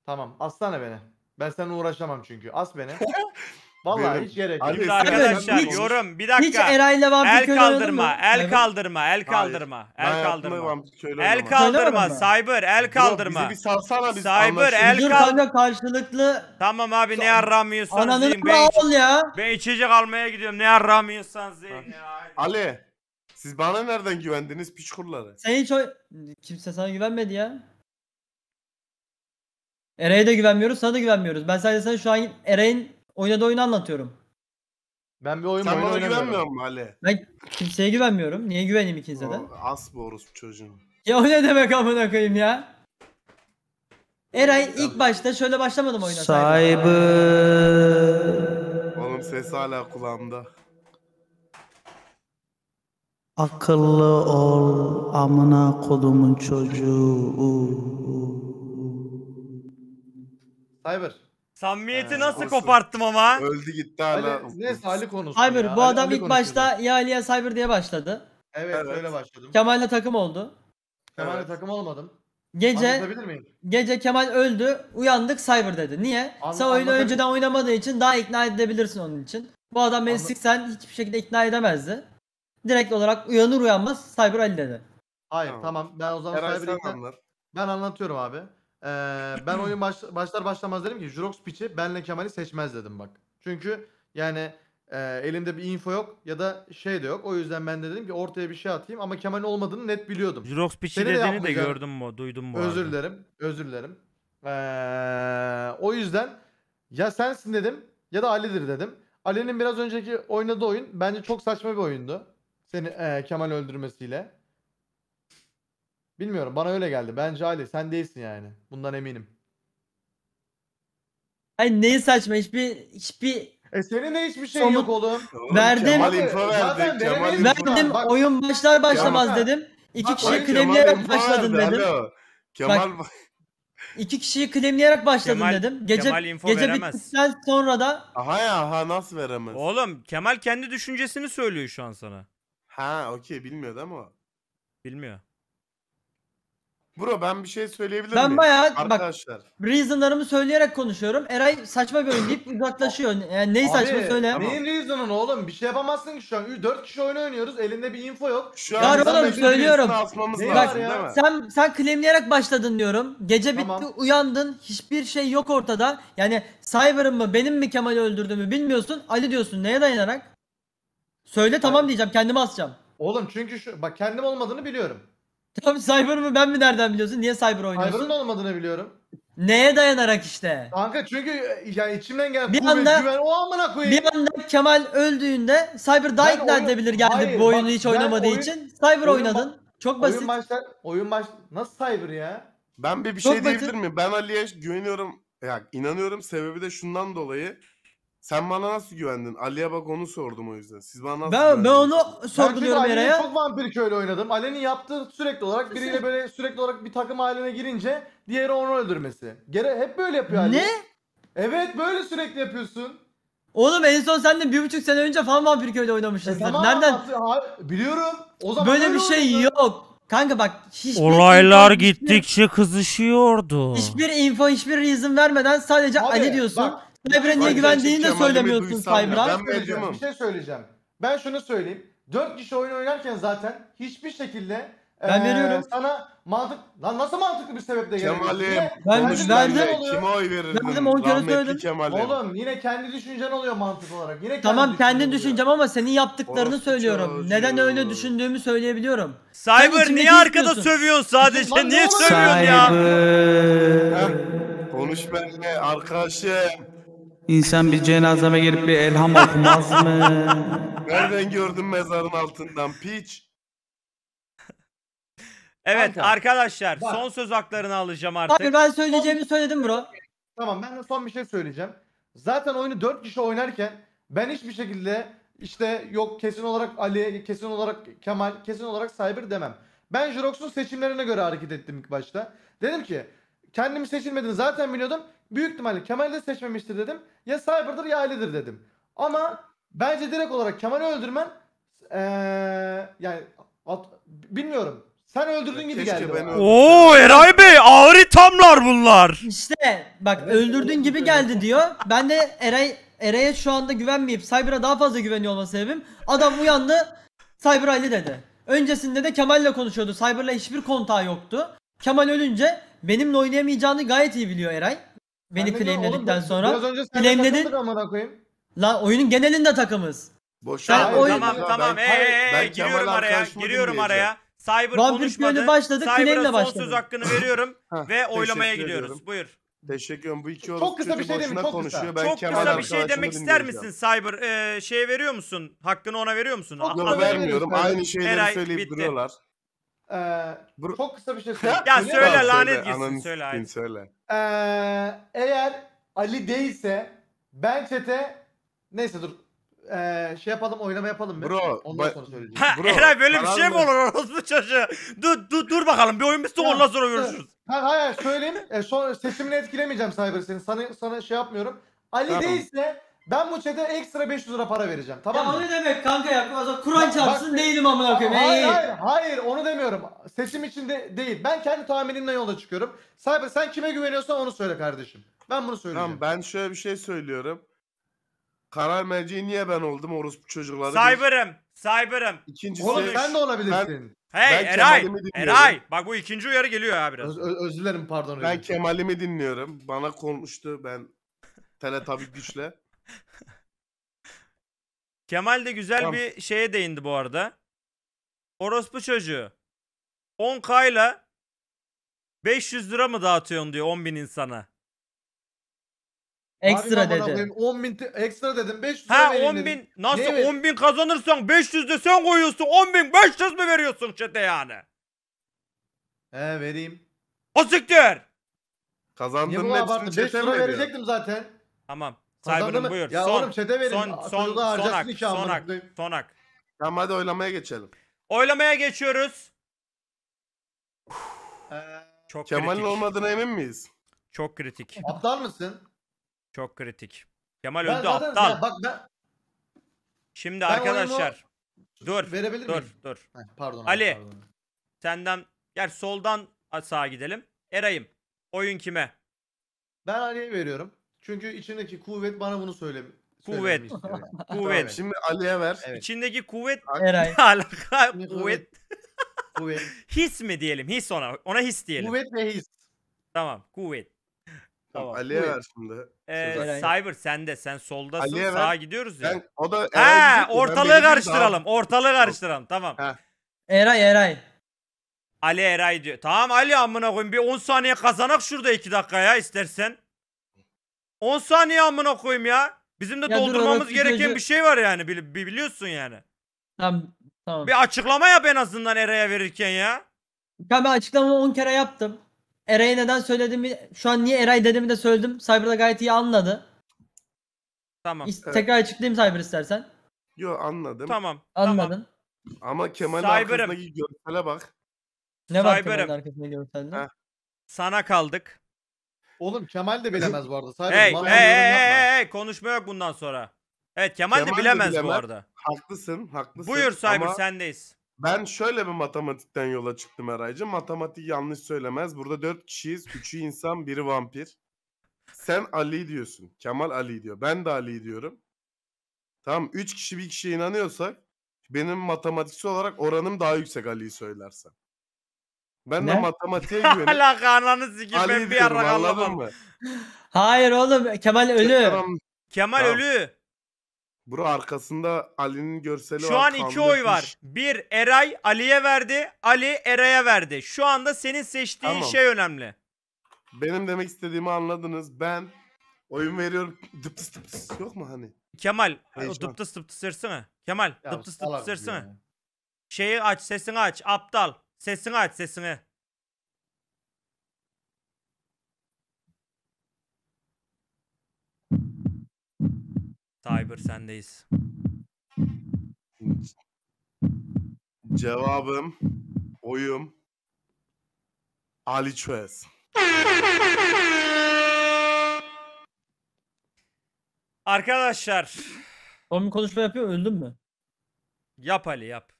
Tamam aslana beni. Ben seninle uğraşamam çünkü. As beni. Vallahi Benim. hiç gerek yok. arkadaşlar hiç, yorum bir dakika. Hiç Eray'la vampir köylü El kaldırma, el kaldırma, el kaldırma, el kaldırma. El kaldırma, Cyber el kaldırma. bizi bir salsana biz Cyber el kaldırma. karşılıklı. Tamam abi ne yarramıyorsanız Ananı ben, ol ya. ben içecek almaya gidiyorum ne yarramıyorsanız yiyin Ali siz bana nereden güvendiniz piçkurlara? Sen hiç o... Kimse sana güvenmedi ya. Eray'a da güvenmiyoruz, sana da güvenmiyoruz. Ben sadece sana şu an Eray'ın Oynadığı oyunu anlatıyorum. Ben bir oyun Sen oyunu bana güvenmiyorum Ali? Ben kimseye güvenmiyorum. Niye güveneyim ikinize de? O, as bu orospu Ya o ne demek amına koyayım ya? Eray ilk başta şöyle başlamadım oyuna. Sahibi. Oğlum ses hala kulağımda. Akıllı ol amına kodumun çocuğu. Cyber. Samimiyeti Ee, nasıl olsun. koparttım ama? Öldü gitti hala. Ne neyse Ali konusu Cyber ya. bu adam Ali ilk başta ya Ali ya Cyber diye başladı. Evet, Evet. öyle başladım. Kemal'le takım oldu. Kemal'le Evet. takım olmadım. Gece gece Kemal öldü. Uyandık Cyber dedi. Niye? Anla- Sen oyunu önceden oynamadığı için daha ikna edebilirsin onun için. Bu adam beni Anla- siksen hiçbir şekilde ikna edemezdi. Direkt olarak uyanır uyanmaz Cyber Ali dedi. Hayır Tamam. tamam. Ben o zaman Eray Cyber'ı Ben anlatıyorum abi. Ee, ben oyun baş, başlar başlamaz dedim ki Jurox piçi benle Kemal'i seçmez dedim bak. Çünkü yani e, elimde bir info yok ya da şey de yok. O yüzden ben de dedim ki ortaya bir şey atayım ama Kemal'in olmadığını net biliyordum. Jurox piçi Seni dediğini de yapmayacağım. gördüm bu, duydum mu? Özür arada. dilerim. Özür dilerim. Ee, o yüzden ya sensin dedim ya da Ali'dir dedim. Ali'nin biraz önceki oynadığı oyun bence çok saçma bir oyundu. Seni e, Kemal öldürmesiyle. Bilmiyorum bana öyle geldi. Bence Ali sen değilsin yani. Bundan eminim. Ay neyi saçma hiçbir hiçbir E senin de hiçbir şey Somut- yok oğlum. Verdim. Kemal info verdi. Kemal info verdim bak- oyun başlar başlamaz Kemal- dedim. İki Bak, kişiyi klemleyerek başladın verdi, dedim. alo. Kemal İki kişiyi klemleyerek başladın Kemal- dedim. Gece Kemal info gece veremez. bittikten sonra da aha ya ha nasıl veremez? Oğlum Kemal kendi düşüncesini söylüyor şu an sana. Ha okey bilmiyordu ama. o. Bilmiyor. Bro ben bir şey söyleyebilir Ben miyim? bayağı- bak- Arkadaşlar. Reasonlarımı söyleyerek konuşuyorum. Eray saçma bir oyun deyip uzaklaşıyor. Yani neyi saçma Abi, söyle. Tamam. Neyin oğlum? Bir şey yapamazsın ki şu an. 4 kişi oyun oynuyoruz. Elinde bir info yok. Şu an Ya bizim oğlum, söylüyorum. asmamız lazım ya? değil mi? Sen sen claimleyerek başladın diyorum. Gece bitti Tamam. uyandın. Hiçbir şey yok ortada. Yani Cyber'ın mı benim mi Kemal'i öldürdüğümü bilmiyorsun. Ali diyorsun neye dayanarak? Söyle tamam diyeceğim kendimi asacağım. Oğlum çünkü şu bak kendim olmadığını biliyorum. Tamam, Cyber mı ben mi nereden biliyorsun? Niye Cyber oynuyorsun? Cyber'ın olmadığını biliyorum. Neye dayanarak işte? Kanka çünkü yani içimden gelen bir anda, güven o amına koyayım. Bir anda Kemal öldüğünde Cyber daha ikna edebilir geldi hayır, bu oyunu bak, hiç oynamadığı oyun, için. Cyber oyun, oynadın. Çok basit. Oyun başlar, oyun baş nasıl Cyber ya? Ben bir, bir şey diyebilir miyim? Ben Ali'ye güveniyorum. Ya inanıyorum sebebi de şundan dolayı. Sen bana nasıl güvendin? Ali'ye bak onu sordum o yüzden. Siz bana nasıl Ben, ben onu sorguluyorum Ali'nin Eray'a. çok vampir köylü oynadım. Ali'nin yaptığı sürekli olarak biriyle böyle sürekli olarak bir takım haline girince diğeri onu öldürmesi. Gere hep böyle yapıyor Ali. Ne? Evet böyle sürekli yapıyorsun. Oğlum en son seninle bir buçuk sene önce falan vampir oynamıştın. oynamışız. E, nereden? Biliyorum. O zaman Böyle bir şey oynuyordu. yok. Kanka bak hiçbir Olaylar info, hiçbir- gittikçe kızışıyordu. Hiçbir info, hiçbir izin vermeden sadece Abi, Ali diyorsun. bak, Cyber'e güvendiğini de söylemiyorsun Cyber'a. Ben bir şey söyleyeceğim. Ben şunu söyleyeyim. 4 kişi oyun oynarken zaten hiçbir şekilde ben ee, veriyorum. Sana mantık lan nasıl mantıklı bir sebeple geldi? Kemal'im. Ben verdim. Kime oy verirdin? Verdim 10 kere söyledim. Oğlum yine kendi düşüncen oluyor mantık olarak. Yine kendi tamam kendi düşüncem ama senin yaptıklarını Orası söylüyorum. Çocuğu. Neden öyle düşündüğümü söyleyebiliyorum. Cyber niye arkada sövüyorsun sadece? lan, niye sövüyorsun ya? konuş benimle arkadaşım. İnsan bir cenazeme girip bir elham okumaz mı? Nereden gördün mezarın altından piç? Evet Kanka, arkadaşlar bak. son söz haklarını alacağım artık. Abi ben söyleyeceğimi söyledim bro. Tamam ben de son bir şey söyleyeceğim. Zaten oyunu 4 kişi oynarken ben hiçbir şekilde işte yok kesin olarak Ali, kesin olarak Kemal, kesin olarak Cyber demem. Ben Jirox'un seçimlerine göre hareket ettim ilk başta. Dedim ki kendimi seçilmediğini zaten biliyordum. Büyük ihtimalle Kemal'i de seçmemiştir dedim. Ya Cyber'dır ya Ali'dir dedim. Ama bence direkt olarak Kemal'i öldürmen ee, yani at, bilmiyorum. Sen öldürdün gibi Keşke geldi. ben bana. Oo Eray Bey ağır ithamlar bunlar. İşte bak Evet, öldürdüğün gibi geldi diyor. Ben de Eray Eray'a şu anda güvenmeyip Cyber'a daha fazla güveniyor olma sebebim. Adam uyandı. Cyber Ali dedi. Öncesinde de Kemal'le konuşuyordu. Cyber'la hiçbir kontağı yoktu. Kemal ölünce benimle oynayamayacağını gayet iyi biliyor Eray. Beni claimledikten biraz sonra önce seninle claimledin. la oyunun genelinde takımız. Boş ver. oyun- Tamam tamam ben- hey, ben hey, Kemal giriyorum araya giriyorum araya. Cyber Vampir konuşmadı. Spiyonu başladı, Cyber'ın Claim'le son başladı. söz hakkını veriyorum ve oylamaya gidiyoruz. Buyur. Teşekkür ederim. Bu iki oğlum kısa bir şey demek mi? boşuna Çok kısa. Ben Çok Kemal kısa bir şey demek ister misin Cyber? Ee, şey veriyor musun? Hakkını ona veriyor musun? Çok şey Yok vermiyorum. Aynı şeyleri Eray, söyleyip duruyorlar. Ee, Bro- çok kısa bir şey söyleyeyim. ya söyle Tamam, lanet gitsin söyle sikeyim, söyle. Ee, eğer Ali değilse ben çete neyse dur. Ee, şey yapalım oynama yapalım. bir. Bro, Ondan ba- sonra söyleyeceğim. Ha, Bro, Eray böyle bir şey mi olur orospu çocuğu? Dur, dur, dur bakalım bir oyun bitsin Ya, ondan sonra görüşürüz. Ha, hayır söyleyeyim. E, son, sesimle etkilemeyeceğim Cyber senin. Sana, sana şey yapmıyorum. Ali Tamam. değilse ben bu çete ekstra 500 lira para vereceğim. Tamam ya mı? o ne demek kanka ya? Kur'an çarpsın değilim amına koyayım. Hayır, hayır hayır onu demiyorum. Sesim için de değil. Ben kendi tahminimle yola çıkıyorum. Cyber sen kime güveniyorsan onu söyle kardeşim. Ben bunu söyleyeceğim. Tamam ben şöyle bir şey söylüyorum. Karar merci niye ben oldum orospu çocukları? Bir. Cyber'ım. Cyber'ım. İkincisi Oğlum sen de olabilirsin. Hey ben Eray. Eray. Bak bu ikinci uyarı geliyor ha biraz. Öz, ö- özür dilerim pardon. Ben Kemal'imi dinliyorum. Bana konuştu ben teletabi güçle. Kemal de güzel Tamam. bir şeye değindi bu arada. Orospu çocuğu. 10 kayla 500 lira mı dağıtıyorsun diyor 10.000 insana. Ekstra dedi. 10 bin te- ekstra dedim 500 lira Ha vereyim 10 dedim. bin nasıl 10 bin kazanırsan 500 de sen koyuyorsun 10 bin 500 mü veriyorsun çete yani? He vereyim. O siktir. Niye Kazandığın bu hepsini 500 lira verecektim zaten. Tamam Cyber'ın buyur. Ya son, oğlum çete verin. Son, son, son, son ak. Son ak. Son ak. Tamam hadi oylamaya geçelim. Oylamaya geçiyoruz. Ee, Çok Kemal'in kritik. olmadığına emin miyiz? Çok kritik. Aptal mısın? Çok kritik. Kemal ben öldü zaten, aptal. Ya, bak ben... Şimdi ben arkadaşlar. Oyunu... Dur. Verebilir dur, miyim? Dur. Heh, pardon. Ali. Pardon. Senden Gel soldan sağa gidelim. Eray'ım. Oyun kime? Ben Ali'ye veriyorum. Çünkü içindeki kuvvet bana bunu söyle. Kuvvet. söylemiş. Evet. Kuvvet. Şimdi Ali'ye ver. Evet. İçindeki kuvvet Eray. ne alaka? Şimdi kuvvet. Kuvvet. His mi diyelim? His ona. Ona his diyelim. Kuvvet ve his. Tamam. Kuvvet. Tamam. Ali'ye ver şimdi. Ee, Sözler. Cyber sende. Sen soldasın. Ali'ye ver. sağa gidiyoruz ya. Ben, o da Eray Ha, ortalığı belirleyeyim karıştıralım. Ortalığı karıştıralım. Tamam. Ha. Eray Eray. Ali Eray diyor. Tamam Ali amına koyayım. Bir 10 saniye kazanak şurada 2 dakika ya istersen. 10 saniye amına koyayım ya. Bizim de Ya doldurmamız orası gereken çocuğu- bir şey var yani bili- bi- biliyorsun yani. Tamam. Tamam. Bir açıklama yap en azından Eray'a verirken ya. Kanka ben açıklamamı 10 kere yaptım. Eray'ı neden söylediğimi, şu an niye Eray dediğimi de söyledim. Cyber da gayet iyi anladı. Tamam. İs- Evet. Tekrar açıklayayım Cyber istersen. Yo anladım. Tamam. Anladın. Ama Kemal'in Cyber'ım. arkasındaki görsele bak. Ne var Cyber'ım. Kemal'in arkasında görselinde? Sana kaldık. Oğlum Kemal de bilemez bu arada. Sadece Hey, hey, hey, hey, hey, konuşma yok bundan sonra. Evet Kemal, Kemal de de bilemez bu arada. Haklısın, haklısın. Buyur Cyber Ama sendeyiz. ben şöyle bir matematikten yola çıktım Eraycığım. Matematik yanlış söylemez. Burada dört kişiyiz. Üçü insan, biri vampir. Sen Ali diyorsun. Kemal Ali diyor. Ben de Ali diyorum. Tamam. Üç kişi bir kişiye inanıyorsak benim matematiksel olarak oranım daha yüksek Ali'yi söylersen. Ben Ne? de matematiğe güvenip Hala ananı sikim ben bir diyorum ara Hayır oğlum Kemal şey, ölü. Adam- Kemal Tamam. ölü. Bro arkasında Ali'nin görseli Şu var. an iki oy var. Bir Eray Ali'ye verdi. Ali Eray'a verdi. Şu anda senin seçtiğin Tamam. şey önemli. Benim demek istediğimi anladınız. Ben oyun veriyorum. Dıptıs dıptıs yok mu hani? Kemal o Heyecan. dıptıs dıptıs versene. Kemal dıptıs dıptıs versene. Şeyi aç sesini aç aptal. Sesini aç sesini. Cyber sendeyiz. Cevabım, oyum Ali Çöz. Arkadaşlar. Son bir konuşma yapıyor öldün mü? Yap Ali yap.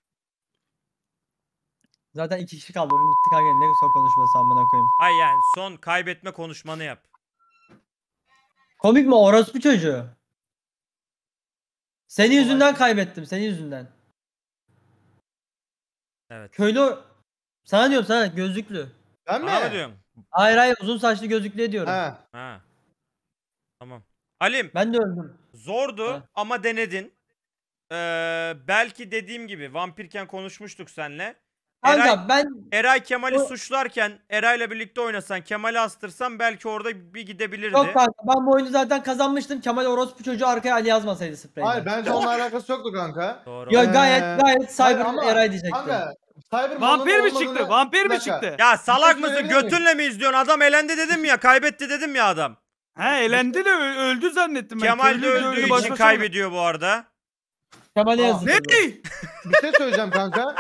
Zaten iki kişi kaldı. Oyun bitti kanka. Ne son konuşması amına koyayım. Hayır yani son kaybetme konuşmanı yap. Komik mi? bu çocuğu. Senin yüzünden kaybettim. Senin yüzünden. Evet. Köylü sana diyorum sana gözlüklü. Ben mi? Bana diyorum? Hayır hayır uzun saçlı gözlüklü diyorum. Ha. Ha. Tamam. Halim Ben de öldüm. zordu Ha. ama denedin. Ee, belki dediğim gibi vampirken konuşmuştuk seninle. Kanka Eray, ben Eray Kemal'i o... suçlarken Eray'la birlikte oynasan Kemal'i astırsan belki orada bir gidebilirdi. Yok kanka ben bu oyunu zaten kazanmıştım. Kemal orospu çocuğu arkaya Ali yazmasaydı spreyle. Hayır bence onunla alakası yoktu kanka. Doğru. Ya gayet ee, gayet Cyber ama, Eray diyecekti. Kanka Cyber vampir mi çıktı? Vampir mi çıktı? Ya şey salak mısın? Götünle mi izliyorsun? Adam elendi dedim ya. Kaybetti dedim ya adam. He elendi de öldü zannettim ben. Kemal de öldüğü için kaybediyor bu arada. Kemal'e yazdı. Ne? bir şey söyleyeceğim kanka.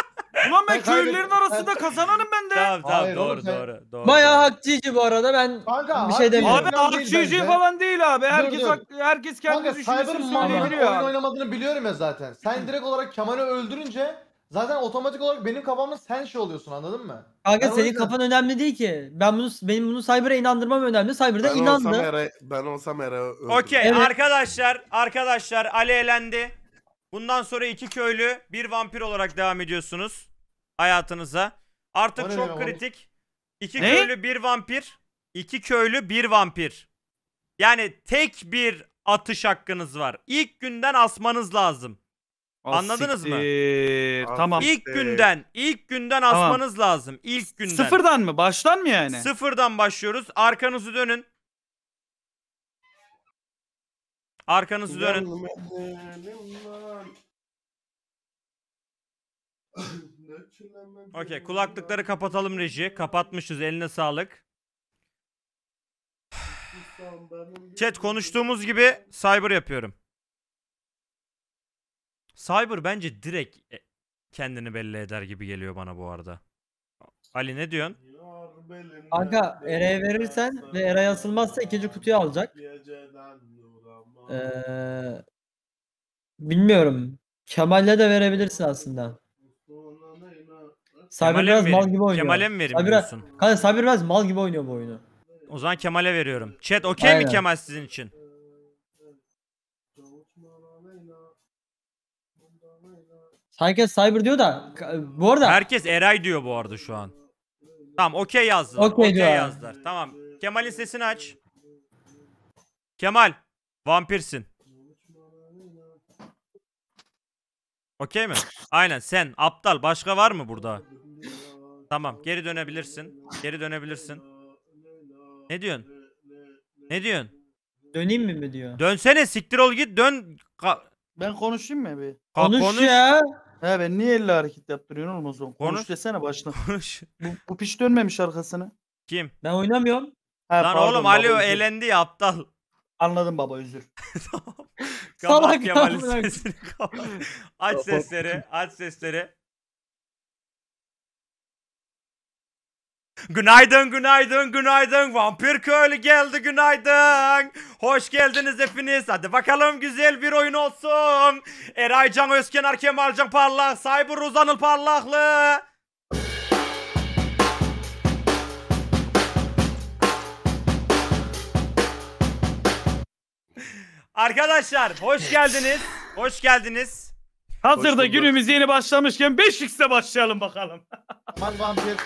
Ulan ben, ben köylülerin arasında kazananım ben de. Tamam tamam Hayır, doğru, oğlum, doğru doğru. Bayağı hakçıydı bu arada ben Kanka, bir şey demiyorum. Abi Yok, şey falan değil abi. Herkes dur. hak- herkes kendi Kanka düşüncesini söyleyebiliyor. oyun oynamadığını biliyorum ya zaten. Sen direkt olarak Kemal'i öldürünce zaten otomatik olarak benim kafamda sen şey oluyorsun anladın mı? kanka Ben senin kafan önemli değil ki. Ben bunu benim bunu Cyber'a inandırmam önemli. Cyber'da Ben olsam Era, ben olsam Era öldürürüm. Okey Evet. arkadaşlar arkadaşlar Ali elendi. Bundan sonra iki köylü bir vampir olarak devam ediyorsunuz hayatınıza. Artık O çok demek kritik. İki Ne? köylü bir vampir. İki köylü bir vampir. Yani tek bir atış hakkınız var. İlk günden asmanız lazım. Az Anladınız mı? siktir. Tamam. İlk günden, ilk günden Tamam. asmanız lazım. İlk günden. Sıfırdan mı? Baştan mı yani? Sıfırdan başlıyoruz. Arkanızı dönün. Arkanızı dönün. Okey kulaklıkları kapatalım reji. Kapatmışız eline sağlık. Chat konuştuğumuz gibi cyber yapıyorum. Cyber bence direkt e, kendini belli eder gibi geliyor bana bu arada. Ali ne diyorsun? Kanka Eray'a verirsen ve Eray asılmazsa ikinci kutuyu alacak. Ee, bilmiyorum. Kemale de verebilirsin aslında. Sabir Kemal'e mal gibi oynuyor. Kemal'e mi vereyim Sabir, diyorsun? Kanka Sabir biraz mal gibi oynuyor bu oyunu. O zaman Kemal'e veriyorum. Chat okey mi Kemal sizin için? Herkes Cyber diyor da ka- bu arada Herkes Eray diyor bu arada şu an. Tamam okey yazdılar. Okey Okey yazdılar. Tamam. Kemal'in sesini aç. Kemal. Vampirsin. Okey mi? Aynen sen aptal. Başka var mı burada? Tamam geri dönebilirsin. Geri dönebilirsin. Ne diyorsun? Ne diyorsun? Döneyim mi mi diyor? Dönsene siktir ol git dön. Ka- Ben konuşayım mı bir? ka- Konuş, ya. He ben niye elle hareket yaptırıyorsun oğlum o zaman? Konuş, Konuş. desene başına. Konuş. Bu, bu piç dönmemiş arkasına. Kim? Ben oynamıyorum. He, Lan pardon, oğlum Ali babam. elendi ya aptal. Anladım baba özür. Salak Kemal'in sesini kapat. Aç sesleri, aç sesleri. Günaydın, günaydın, günaydın. Vampir köylü geldi, günaydın. Hoş geldiniz hepiniz. Hadi bakalım güzel bir oyun olsun. Eraycan Özkenar Kemalcan Parlak, Cyber Uzanıl Parlaklı. Arkadaşlar hoş geldiniz. Hoş geldiniz. Hoş Hazırda bulduk. günümüz yeni başlamışken 5x'le başlayalım bakalım. Aman vampir.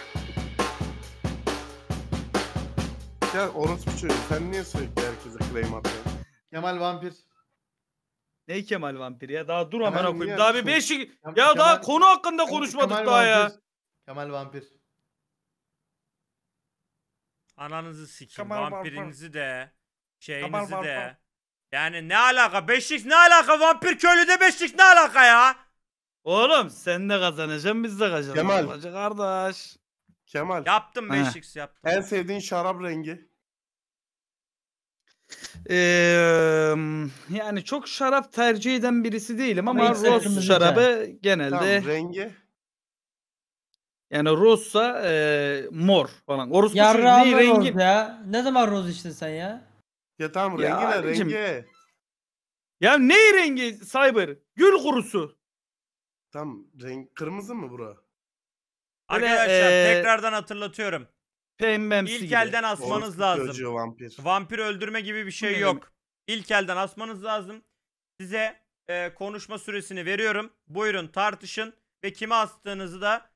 Ya orospu çocuğu sen niye sürekli herkese claim atıyorsun? Kemal vampir. ne Kemal Vampir ya? Daha dur Kemal amına koyayım. niye Daha bir 5 ya Kem- daha konu hakkında konuşmadık Kemal daha ya. Kemal vampir. Ananızı sikeyim. Kamal Vampirinizi de şeyinizi de yani ne alaka? Beşlik ne alaka? Vampir köylüde beşlik ne alaka ya? Oğlum sen de kazanacaksın biz de kazanacağız. Kemal. Olacak kardeş. Kemal. Yaptım He. beşlik yaptım. En sevdiğin şarap rengi. Ee, yani çok şarap tercih eden birisi değilim ama, ama Rose şarabı genelde tamam, rengi yani rozsa e, mor falan. Orospu ya rengi. Ya. Ne zaman roz içtin sen ya? Ya tamam Ya rengi ne rengi? Ya ne rengi Cyber? Gül kurusu. Tam renk kırmızı mı bura? Böyle, Arkadaşlar eee, tekrardan hatırlatıyorum. Pembemsi İlk elden asmanız Orospu lazım. Çocuğu vampir. Vampir öldürme gibi bir şey yok. İlk elden asmanız lazım. Size e, konuşma süresini veriyorum. Buyurun tartışın ve kime astığınızı da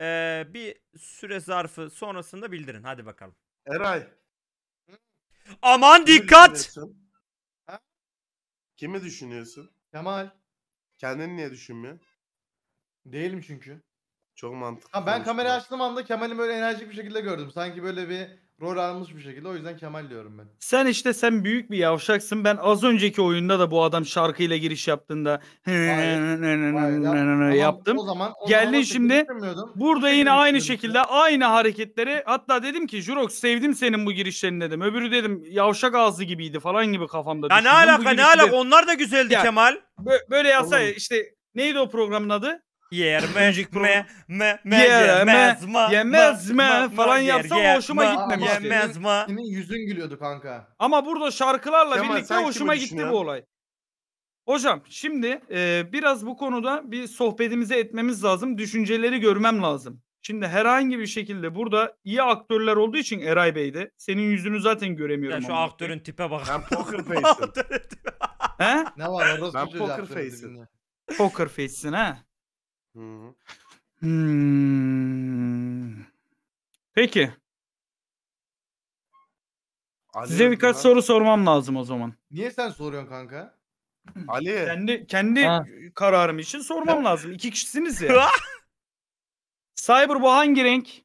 e, bir süre zarfı sonrasında bildirin. Hadi bakalım. Eray Aman dikkat. Kimi düşünüyorsun? Kemal. Kendini niye düşünmüyor? Değilim çünkü. Çok mantıklı. Ha, ben konuştun. kamerayı açtığım anda Kemal'i böyle enerjik bir şekilde gördüm. Sanki böyle bir rol almış bir şekilde. O yüzden Kemal diyorum ben. Sen işte sen büyük bir yavşaksın. Ben az önceki oyunda da bu adam şarkıyla giriş yaptığında yaptım. Geldin şimdi burada şey yine aynı şekilde aynı hareketleri hatta dedim ki Jurok sevdim senin bu girişlerini dedim. Öbürü dedim yavşak ağzı gibiydi falan gibi kafamda. Ya ne alaka ne girişi alaka onlar da güzeldi Kemal. Böyle yazsa işte neydi o programın adı? Yerme, Önceki program- me, me, me, yemez, ma, yemez me falan yapsam yer, hoşuma ma, gitmemişti. Yemez ma. Senin yüzün gülüyordu kanka. Ama burada şarkılarla Kemal, birlikte hoşuma gitti bu olay. Hocam şimdi e, biraz bu konuda bir sohbetimizi etmemiz lazım. Düşünceleri görmem lazım. Şimdi herhangi bir şekilde burada iyi aktörler olduğu için Eray Bey'de senin yüzünü zaten göremiyorum. Ya şu ama. aktörün tipe bak. Ben poker face'im. He? Ne var orada? Ben poker face'im. Poker face'sin ha. Hmm. Peki. Ali Size birkaç ya. soru sormam lazım o zaman. Niye sen soruyorsun kanka? Ali. Kendi kendi ha. kararım için sormam lazım. İki kişisiniz ya. Cyber bu hangi renk?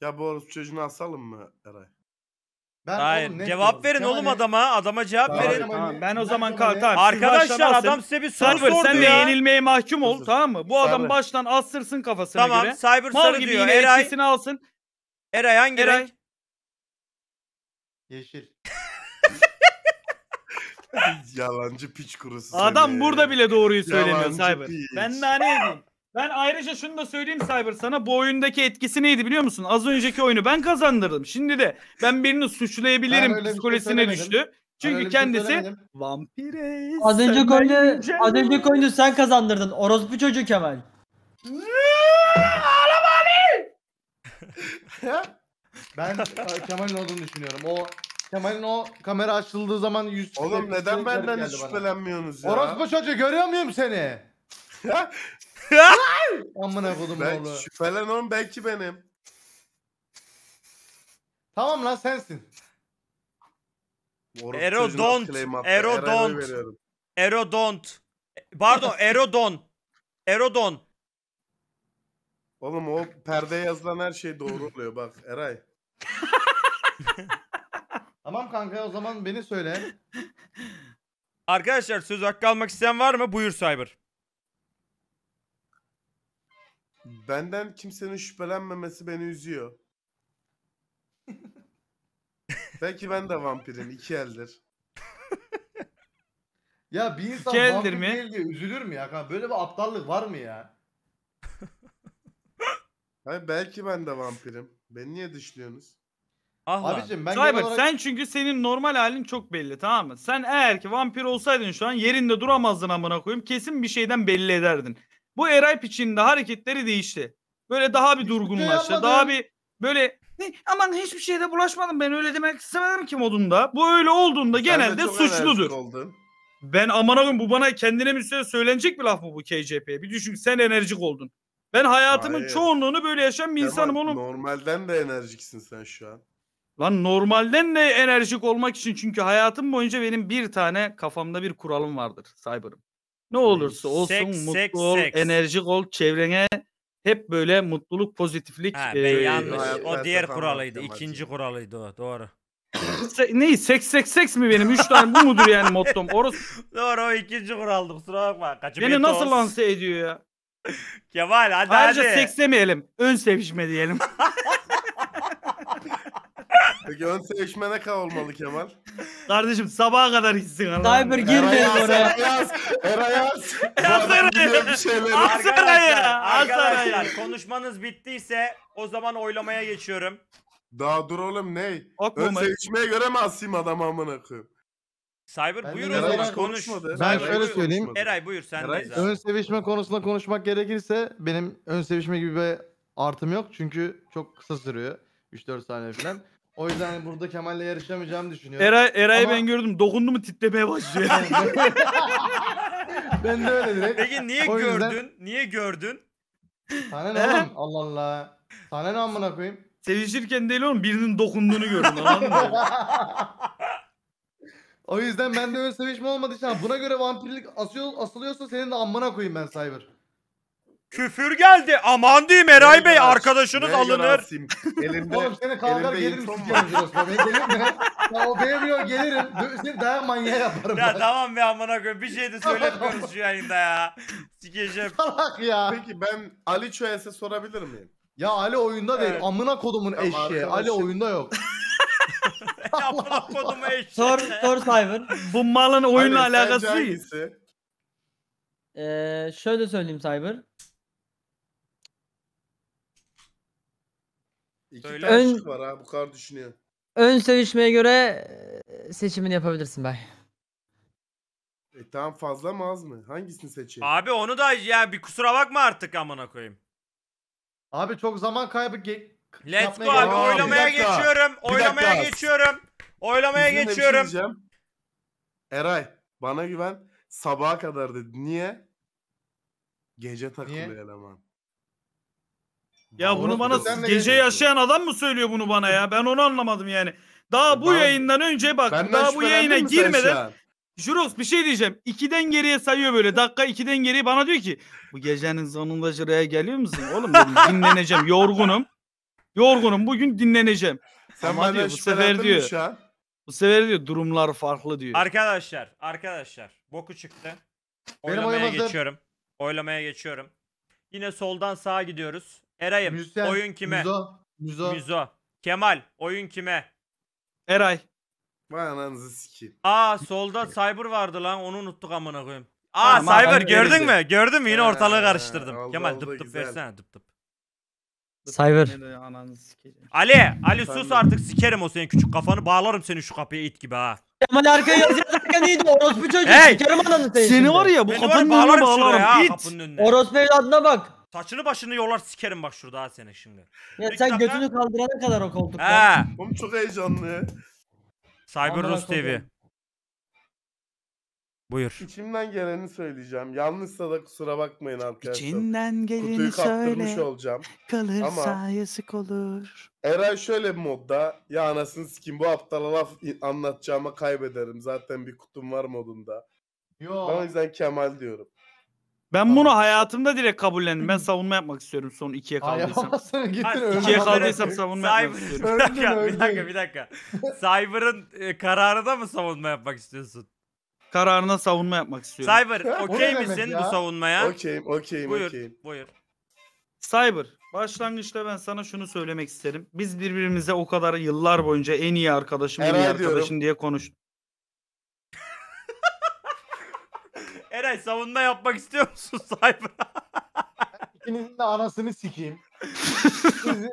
Ya bu arada çocuğunu asalım mı Eray? Ben Hayır. cevap diyorum. verin Kemal oğlum adama. Adama cevap Tamam, verin. tamam. Ben o zaman Kemal kalkarım. Arkadaşlar adam size bir soru Cyber sordu sen de ya. yenilmeye mahkum ol tamam mı? Bu adam Tabii. baştan astırsın kafasına Tamam göre. Cyber Mal gibi diyor. yine etkisini alsın. Eray hangi Eray. renk? Yeşil. Yalancı piç kurusu. Adam burada bile doğruyu söylemiyor Cyber. piç. Ben ne edeyim? Ben ayrıca şunu da söyleyeyim Cyber sana bu oyundaki etkisi neydi biliyor musun? Az önceki oyunu ben kazandırdım. Şimdi de ben birini suçlayabilirim ben şey psikolojisine şey düştü. Çünkü şey kendisi vampire. Az önce oyunu az önce oyunu sen kazandırdın. Orospu çocuğu Kemal. Alamani! ben Kemal'in olduğunu düşünüyorum. O Kemal'in o kamera açıldığı zaman yüz Oğlum neden benden hiç şüphelenmiyorsunuz ya? Orospu çocuğu görüyor muyum seni? Amına kodum ben oğlu. Şüpheleniyorum belki benim. Tamam lan sensin. Moruk Erodont. çocuğuna claim Erodont. Erodont. Pardon Erodon. Erodon. Oğlum o perdeye yazılan her şey doğru oluyor bak Eray. Tamam kanka o zaman beni söyle. Arkadaşlar söz hakkı almak isteyen var mı? Buyur Cyber. Benden kimsenin şüphelenmemesi beni üzüyor. Belki ben de vampirim. iki eldir. Ya bir insan Geldir vampir mi? değil diye üzülür mü ya? kanka? Böyle bir aptallık var mı ya? Hayır, belki ben de vampirim. Beni niye dışlıyorsunuz? Ah Abicim ben genel Cyber olarak- sen çünkü senin normal halin çok belli tamam mı? Sen eğer ki vampir olsaydın şu an yerinde duramazdın amına koyayım. Kesin bir şeyden belli ederdin. Bu Eray de hareketleri değişti. Böyle daha bir şey durgunlaştı. Şey daha bir böyle ne, aman hiçbir şeyde bulaşmadım ben öyle demek istemedim ki modunda. Bu öyle olduğunda genelde suçludur. Ben aman akım bu bana kendine müsaade söylenecek bir laf mı bu KCP'ye? Bir düşün sen enerjik oldun. Ben hayatımın Hayır. çoğunluğunu böyle yaşayan bir insanım oğlum. Normalden de enerjiksin sen şu an. Lan normalden de enerjik olmak için çünkü hayatım boyunca benim bir tane kafamda bir kuralım vardır Cyber'ım. Ne olursa olsun seks, mutlu seks, ol, seks. enerjik ol, çevrene hep böyle mutluluk, pozitiflik. Ha, e, şey, ben e, yanlış. E, o diğer kuralıydı. ikinci kuralıydı o. Doğru. neyi? Seks seks seks mi benim? Üç tane bu mudur yani mottom? Orası... Doğru o ikinci kuraldı. Kusura bakma. Kaçı Beni nasıl lanse ediyor ya? Kemal hadi Ayrıca hadi. demeyelim. Ön sevişme diyelim. Peki ön ne kal olmalı Kemal. Kardeşim sabaha kadar gitsin Allah'ım. Cyber girmeyelim oraya. Yaz. Era yaz. Yaz Eray'ı. Arkadaşlar, arkadaşlar konuşmanız bittiyse o zaman oylamaya geçiyorum. Daha dur oğlum ney? Ön seçmeye göre mi asayım adamı amına koyayım? Cyber Ben buyur o zaman konuş. konuşmadı. Ben Eray, şöyle söyleyeyim. Eray buyur sen Eray, de. Ön sevişme konusunda konuşmak gerekirse benim ön sevişme gibi bir artım yok. Çünkü çok kısa sürüyor. 3-4 saniye falan. O yüzden hani burada Kemal'le yarışamayacağımı düşünüyorum. Eray, Eray'ı Ama... ben gördüm. Dokundu mu titremeye başlıyor. ben de öyle direkt. Peki niye o gördün? Yüzden... Niye gördün? Sana ne oğlum? Allah Allah. Sana ne amına koyayım? Sevişirken değil oğlum birinin dokunduğunu gördüm. anladın mı? o yüzden ben de öyle sevişme olmadı için buna göre vampirlik asıyor, asılıyorsa senin de amına koyayım ben Cyber. Küfür geldi. Aman diyeyim Eray Bey arkadaşınız alınır. Elimde, Oğlum seni kavgar gelirim infom var. sikiyorum Jiros'la. Ben gelirim ya. o demiyor gelirim. Dö- Seni daha manyağı yaparım. Ya Ya, tamam be amına koyayım. Bir şey de söylemiyoruz şu yayında ya. Sikeceğim. Salak ya. Peki ben Ali Çoyas'a sorabilir miyim? Ya Ali oyunda değil. Evet. Amına kodumun Tamam, eşeği. Ali oyunda yok. Amına kodumu eşek. Sor, sor Cyber. Bu malın oyunla Ali, alakası değil. hangisi? Ee, şöyle söyleyeyim Cyber. İki Ön- şık var ha bu kadar düşünüyor. Ön sövüşmeye göre e, seçimini yapabilirsin Bay. E tamam fazla mı az mı? Hangisini seçeyim? Abi onu da ya bir kusura bakma artık amına koyayım. Abi çok zaman kaybı ge- Let's go abi gerek oylamaya dakika. geçiyorum. Oylamaya geçiyorum. Oylamaya İzninle bir şey geçiyorum. Eray bana güven sabaha kadar dedi. Niye? Gece takılıyor eleman. Ya Doğru. bunu bana Sen gece yaşayan adam mı söylüyor bunu bana ya? Ben onu anlamadım yani. Daha e bu Ben- yayından önce bak daha bu yayına girmeden an? Juros bir şey diyeceğim. 2'den geriye sayıyor böyle. Dakika 2'den geriye bana diyor ki bu gecenin sonunda şuraya geliyor musun? Oğlum dinleneceğim. Yorgunum. Yorgunum bugün dinleneceğim. Sen Ama diyor, bu sefer diyor. şu an? Bu sefer diyor durumlar farklı diyor. Arkadaşlar, arkadaşlar. Boku çıktı. Oylamaya oyum geçiyorum. Oylamaya geçiyorum. Yine soldan sağa gidiyoruz. Eray'ım oyun kime? Müzo. Müzo. Müzo. Kemal oyun kime? Eray. Vay ananızı sikeyim. Aa solda Cyber vardı lan onu unuttuk amına koyayım. Aa Ama Cyber gördün mü? Gördün mü? Yine ortalığı karıştırdım. oldu, Kemal oldu, dıp dıp versene dıp dıp. Cyber. Ali, Ali sus artık sikerim o senin küçük kafanı. Bağlarım seni şu kapıya it gibi ha. Kemal arkaya yazacak neydi? Orospu çocuğu. Hey! Sikerim ananı seni Seni var ya bu Beni var önüne bağlarım şuraya bağlarım. ha, İt. Orospu evladına bak. Saçını başını yollar sikerim bak şurada ha seni şimdi. Ya sen dakika- götünü kaldırana kadar o koltukta. He. Oğlum çok heyecanlı ya. Cyber Rus TV. Buyur. İçimden geleni söyleyeceğim. Yanlışsa da kusura bakmayın arkadaşlar. İçinden geleni Kutuyu kaptırmış söyle olacağım. kalırsa ama- yazık olur. Eray şöyle bir modda. Ya anasını sikeyim bu aptala laf i- anlatacağıma kaybederim. Zaten bir kutum var modunda. Ben o yüzden Kemal diyorum. Ben bunu hayatımda direkt kabullendim. Ben savunma yapmak istiyorum son ikiye kaldıysam. Hayatına İkiye kaldıysam savunma yapmak Cyber- istiyorum. Bir dakika, bir dakika, bir dakika. Cyber'ın e, kararına mı savunma yapmak istiyorsun? Kararına savunma yapmak istiyorum. Cyber, O okey misin ya? bu savunmaya? Okeyim, okeyim, Buyur, okeyim. buyur. Cyber, başlangıçta ben sana şunu söylemek isterim. Biz birbirimize o kadar yıllar boyunca en iyi arkadaşım, en iyi Eray diyorum. arkadaşın diye konuştuk. Eray savunma yapmak istiyor musun Cyber'a? İkinizin de anasını sikeyim.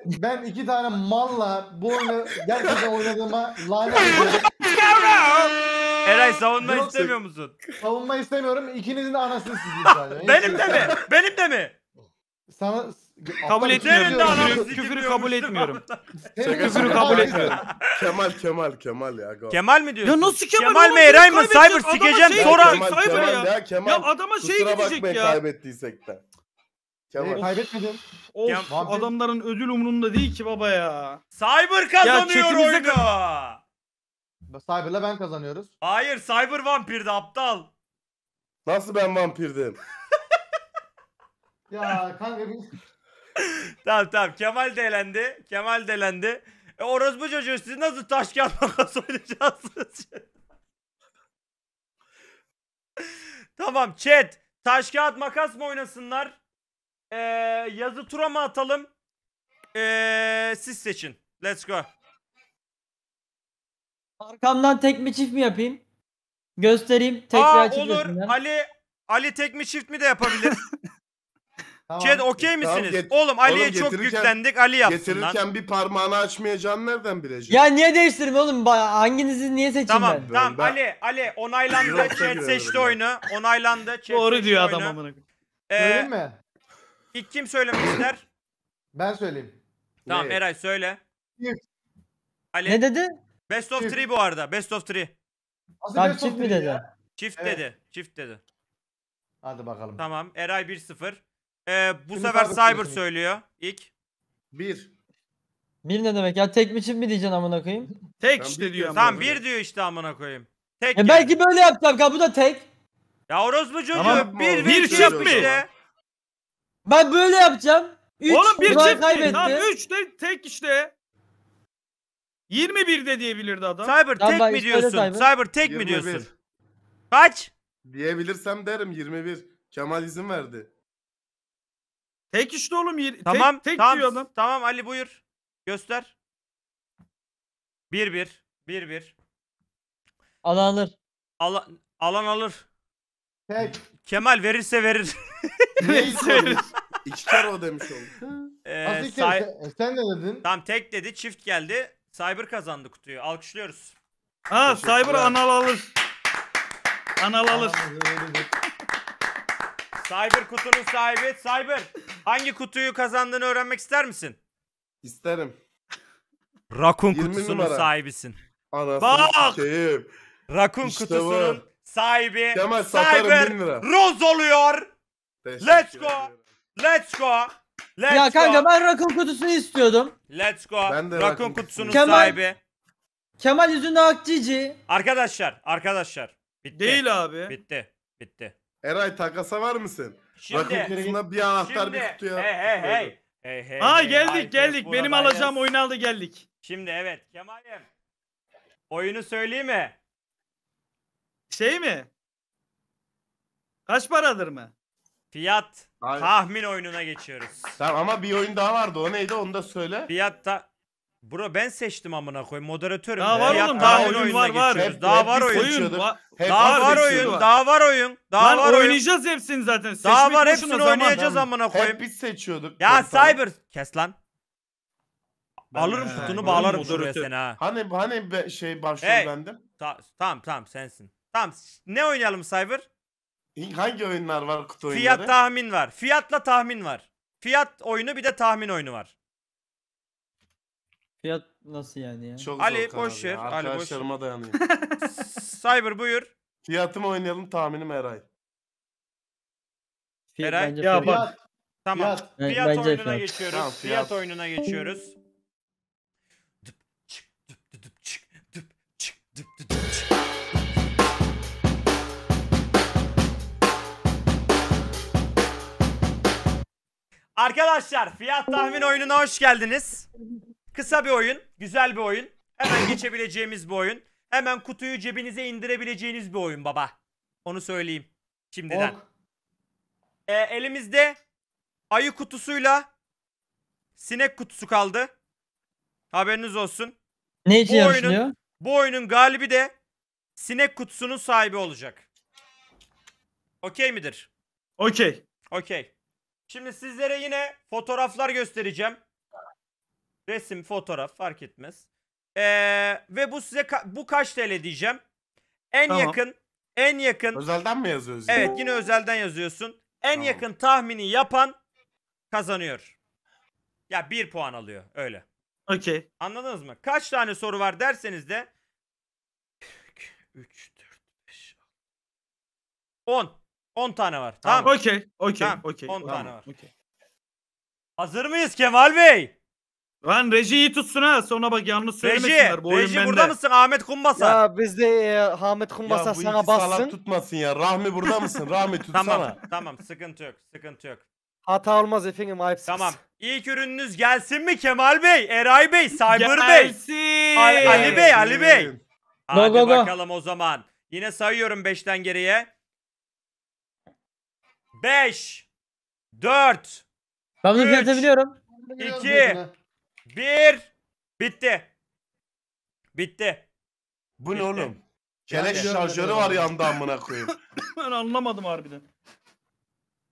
ben iki tane malla bu oyunu gerçekten oynadığıma lanet ediyorum. Eray savunma Yok. istemiyor musun? Savunma istemiyorum. İkinizin de anasını sikeyim sadece. Benim de mi? Benim de mi? Sana, kabul etmiyorum. Şey küfürü kabul etmiyorum. Şey küfürü kabul etmiyorum. Kemal Kemal Kemal ya. Go. Kemal mi diyorsun? Ya nasıl Kemal? Kemal mi Eray mı? Cyber şey sikeceğim şey sonra. Kemal, Kemal ya. ya. Kemal, ya adama şey gidecek ya. kaybettiysek de. Kemal. E, kaybetmedim. Of ya, adamların ödül umurunda değil ki baba ya. Cyber kazanıyor oyunu. Cyber'la ben kazanıyoruz. Hayır Cyber vampirdi aptal. Nasıl ben vampirdim? ya kanka biz tamam tamam Kemal delendi. Kemal delendi. E orospu çocuğu siz nasıl taş kağıt makas oynayacaksınız? tamam chat. Taş kağıt makas mı oynasınlar? Ee, yazı tura mı atalım? Ee, siz seçin. Let's go. Arkamdan tek mi çift mi yapayım? Göstereyim. Tek Aa, olur. Ali Ali tek mi çift mi de yapabilir. Tamam. Chat okey Tamam, misiniz? get- Oğlum Ali'ye çok getirirken- yüklendik. Ali yapsın lan. Getirirken bir parmağını açmayacağını nereden bileceğim? Ya niye değiştirme oğlum? Ba- Hanginizi niye seçeyim Tamam ben? tamam Ben- Ali Ali onaylandı. Yoksa Chat seçti oyunu. Onaylandı. Chat Doğru diyor adam oyunu. amına koyayım. Ee, mi? ilk kim söylemek ister? Ben söyleyeyim. tamam Eray söyle. Bir. Ali Ne dedi? Best of Bir. 3 bu arada. Best of 3. Tamam çift mi dedi? ya. Çift Evet. dedi. Çift dedi. Hadi bakalım. Tamam. Eray 1-0. Ee, bu Şimdi sefer Cyber söylüyor. İlk. Bir. Bir ne demek ya? Tek biçim mi diyeceksin amına koyayım? Tek Ben işte diyor. Tamam bir diyor işte amına koyayım. Tek. Ya e, yani. belki böyle yapacağım kanka bu da tek. Ya orospu çocuğu Tamam. bir, Bir çift mi? işte. Ben böyle yapacağım. 3 Oğlum bir çift kaybetti. değil. Tamam 3 de tek işte. 21 de diyebilirdi adam. Cyber Tamam, tek mi diyorsun? Cyber. Cyber tek mi diyorsun? Kaç? Diyebilirsem derim 21. Kemal izin verdi. Tek işte oğlum. Tamam. Tek, tek tamam, diyor Tamam Ali buyur. Göster. 1-1. 1-1. Alan alır. Ala, alan alır. Tek. Kemal verirse verir. Neyse verir. İki kere o demiş oğlum. Ee, Sen- e, Sen ne dedin? tamam tek dedi çift geldi. Cyber kazandı kutuyu. Alkışlıyoruz. Ha Cyber anal alır. Anal alır. Cyber kutunun sahibi Cyber. Hangi kutuyu kazandığını öğrenmek ister misin? İsterim. Rakun 20 kutusunun numara. sahibisin. Anasını Bak! sikeyim. Rakun İşte bu. kutusunun sahibi Kemal satarım Cyber Rose oluyor. Teşekkür Let's go. ederim. Let's go. Let's Ya kanka ben rakun kutusunu istiyordum. Let's go. Ben de Rakun Rakun kutusunun Kemal- sahibi. Kemal yüzünde akcici. Arkadaşlar, arkadaşlar. Bitti. Değil abi. Bitti. Bitti. Eray takasa var mısın? Şimdi. Rakıtına bir anahtar şimdi, bir kutuya. Hey hey hey. Hey, hey, ha hey, geldik geldik. Benim alacağım oyunu aldı geldik. Şimdi evet Kemal'im. Oyunu söyleyeyim mi? Şey mi? Kaç paradır mı? Fiyat Hayır. tahmin oyununa geçiyoruz. Tamam ama bir oyun daha vardı. O neydi? Onu da söyle. Fiyat da Bro ben seçtim amına koyayım moderatörüm. Daha var oğlum daha oyun, oyun var var. Hep, daha hep var oyun. hep daha var oyun. Daha var oyun. Daha Lan var oyun. oynayacağız hepsini zaten. Seçmek daha var hepsini oynayacağız amına koyayım. Hep biz seçiyorduk. Ya Cyber kes lan. Ben Alırım he, kutunu bağlarım moderatör. şuraya seni ha. Hani hani be, şey başrol hey. bendim. Ta tamam tamam sensin. Tamam ne oynayalım Cyber? Hangi oyunlar var kutu oyunları? Fiyat tahmin var. Fiyatla tahmin var. Fiyat oyunu bir de tahmin oyunu var. Fiyat nasıl yani ya? Çok Ali, zor Ali, boş ver. Arkadaşlarıma dayanayım. Cyber buyur. Fiyatımı oynayalım tahminim Eray. Fiyat, Eray, bence Ya fiyat. bak. Tamam. Fiyat. Ben- Fiyat bence oyununa fiyat. geçiyoruz. Tamam, fiyat. fiyat. oyununa geçiyoruz. Arkadaşlar fiyat tahmin oyununa hoş geldiniz. Kısa bir oyun. Güzel bir oyun. Hemen geçebileceğimiz bir oyun. Hemen kutuyu cebinize indirebileceğiniz bir oyun baba. Onu söyleyeyim. Şimdiden. Ok. Ee, elimizde ayı kutusuyla sinek kutusu kaldı. Haberiniz olsun. Ne için bu oyunun, bu oyunun galibi de sinek kutusunun sahibi olacak. Okey midir? Okey. Okey. Şimdi sizlere yine fotoğraflar göstereceğim. Resim, fotoğraf fark etmez. Ee, ve bu size ka- bu kaç TL diyeceğim. En Tamam. yakın en yakın Özelden mi yazıyoruz? Evet yine özelden yazıyorsun. En Tamam. yakın tahmini yapan kazanıyor. Ya bir puan alıyor öyle. Okey. Anladınız mı? Kaç tane soru var derseniz de 3 4 5 10 10 tane var. Tamam. Tamam. Okey. Okey. Okey. on tane var. Okey. Hazır mıyız Kemal Bey? Lan rejiyi tutsun ha sonra bak yanlış Reji, söylemesinler bu oyun Reji bende. burada mısın Ahmet Kumbasa? Ya bizde e, Ahmet Kumbasa bu sana iki bassın. salak tutmasın ya. Rahmi burada mısın? Rahmi tutsana. Tamam tamam sıkıntı yok sıkıntı yok. Hata olmaz efendim ayıpsız. Tamam. İlk ürününüz gelsin mi Kemal Bey, Eray Bey, Cyber Bey? Gelsin. Al- Ali Bey, Ali Bey. Hadi go, go. bakalım o zaman. Yine sayıyorum 5'ten geriye. 5 4 Üç. Kablo fiyatı biliyorum. İki. Bir. Bitti. Bitti. Bu ne oğlum? Keleş Yani- şarjörü var yanda amına koyayım. Ben anlamadım harbiden.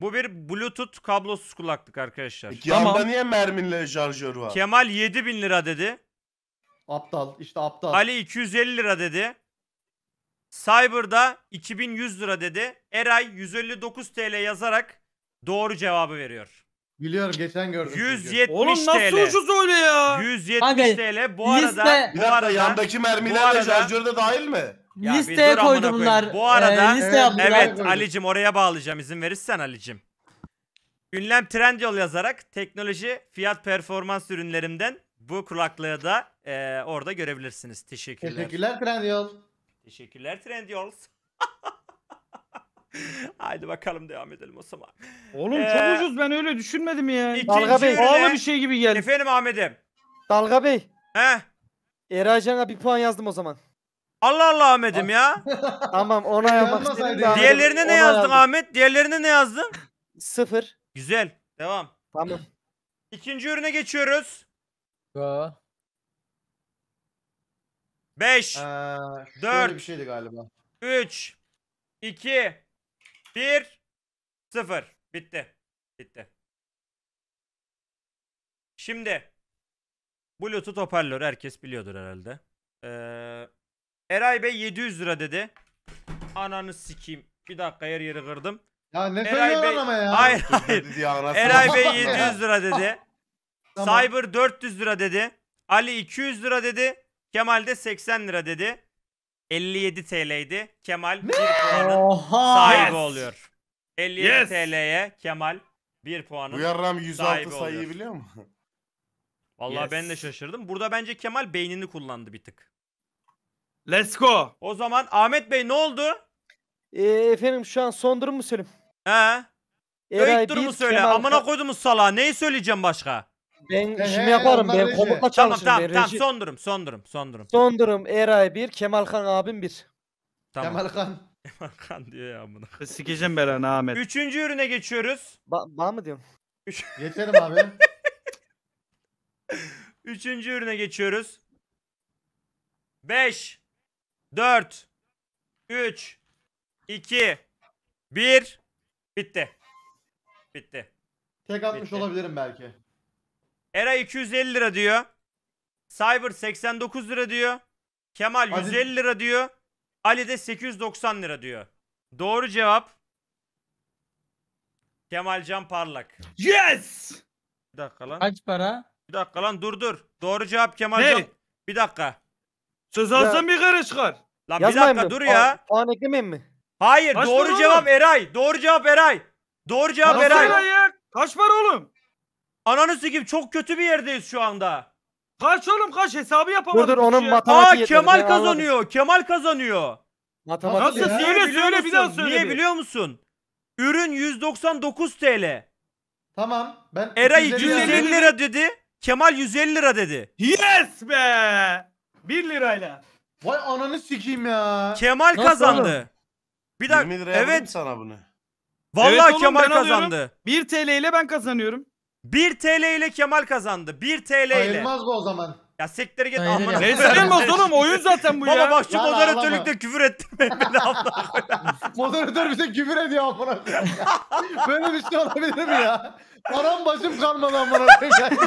Bu bir bluetooth kablosuz kulaklık arkadaşlar. Peki Tamam. yanda niye merminle şarjör var? Kemal 7000 lira dedi. Aptal işte aptal. Ali 250 lira dedi. Cyber'da 2100 lira dedi. Eray 159 TL yazarak doğru cevabı veriyor. Biliyorum geçen gördüm. 170 Oğlum nasıl ucuz öyle ya? 170 Abi, TL. Bu liste- arada Bir bu dakika arada yandaki mermiler arada- de şarjör de dahil mi? Ya Listeye dur amına bunlar. Bu arada Ee, liste Evet, evet Ali'cim oraya bağlayacağım izin verirsen Ali'cim. Ünlem Trendyol yazarak teknoloji fiyat performans ürünlerimden bu kulaklığı da eee, orada görebilirsiniz. Teşekkürler. Teşekkürler Trendyol. Teşekkürler Trendyol. Haydi bakalım devam edelim o zaman. Oğlum Ee, çok ucuz ben öyle düşünmedim ya. Dalga Bey. ürüne- Pahalı bir şey gibi geldi. Efendim Ahmet'im. Dalga Bey. He? Eracana bir puan yazdım o zaman. Allah Allah Ahmet'im ya. Tamam ona yazmak Diğerlerine ne yazdın yazdım. Ahmet? Diğerlerine ne yazdın? Sıfır. Güzel. Devam. Tamam. İkinci ürüne geçiyoruz. Yo. 5, Ee, Dört. bir şeydi galiba. 3, 2, 1 0 bitti. Bitti. Şimdi Bluetooth hoparlör herkes biliyordur herhalde. Ee, Eray Bey 700 lira dedi. Ananı sikeyim. Bir dakika yer yeri kırdım. Ya ne Eray Bey... ama ya. Hayır hayır. Eray Bey 700 lira dedi. tamam. Cyber 400 lira dedi. Ali 200 lira dedi. Kemal de 80 lira dedi. 57 TL'ydi. Kemal bir puanın Oha! sahibi oluyor. 57 Yes. TL'ye Kemal bir puanın. Bu yarram 106 Sahibi sayıyı oluyor. biliyor musun? Vallahi Yes. ben de şaşırdım. Burada bence Kemal beynini kullandı bir tık. Let's go. O zaman Ahmet Bey ne oldu? Ee, efendim şu an son durumu söyleyeyim. He? Eray Eray, durumu söyle. Kemal Amına ka- salağa. Neyi söyleyeceğim başka? Ben He işimi he, yaparım. Ben komutla Tamam çalışırım. tamam ben tamam son durum son durum son durum. Son durum Eray 1, Kemalkan abim bir. Tamam. Kemal Kan. Kan diyor ya bunu. Sikeceğim belanı Ahmet. Üçüncü ürüne geçiyoruz. Ba bana mı diyorsun? Yeterim abi. Üçüncü ürüne geçiyoruz. Beş. Dört. Üç. 2 Bir. Bitti. Bitti. Tek atmış Bitti. olabilirim belki. Era 250 lira diyor. Cyber 89 lira diyor. Kemal Ali... 150 lira diyor. Ali de 890 lira diyor. Doğru cevap Kemalcan Parlak. Yes! Bir dakika lan. Kaç para? Bir dakika lan dur dur. Doğru cevap Kemalcan. Ne? Bir dakika. Söz alsan bir kere çıkar. Lan bir dakika mi? dur ya. Puan, puan eklemeyeyim mi? Hayır Kaç doğru cevap oğlum? Eray. Doğru cevap Eray. Doğru cevap Nasıl Eray. Kaç para oğlum? Ananı sikeyim çok kötü bir yerdeyiz şu anda. Kaç oğlum kaç hesabı yapamadık. Dur dur onun Aa matematiği yetmedi. Kemal kazanıyor. Kemal kazanıyor. Matematik Nasıl ya. Söyle, söyle, bir daha söyle Niye bir. biliyor musun? Ürün 199 TL. Tamam. Ben Eray 150 lira dedi. Kemal 150 lira dedi. Yes be. 1 lirayla. Vay ananı sikeyim ya. Kemal Nasıl kazandı. Bir dakika. evet. sana bunu. Vallahi Evet oğlum, Kemal kazandı. 1 TL ile ben kazanıyorum. 1 TL ile Kemal kazandı. 1 TL ile. Sayılmaz bu o zaman. Ya siktir git amına. ya. Ne Neyse, sayılmaz oğlum oyun zaten bu ya. Baba bak şu Lan moderatörlükte ağlama. küfür ettim beni abla. Moderatör bize küfür ediyor amına koyayım. Böyle bir şey olabilir mi ya? Param başım kalmadı amına koyayım.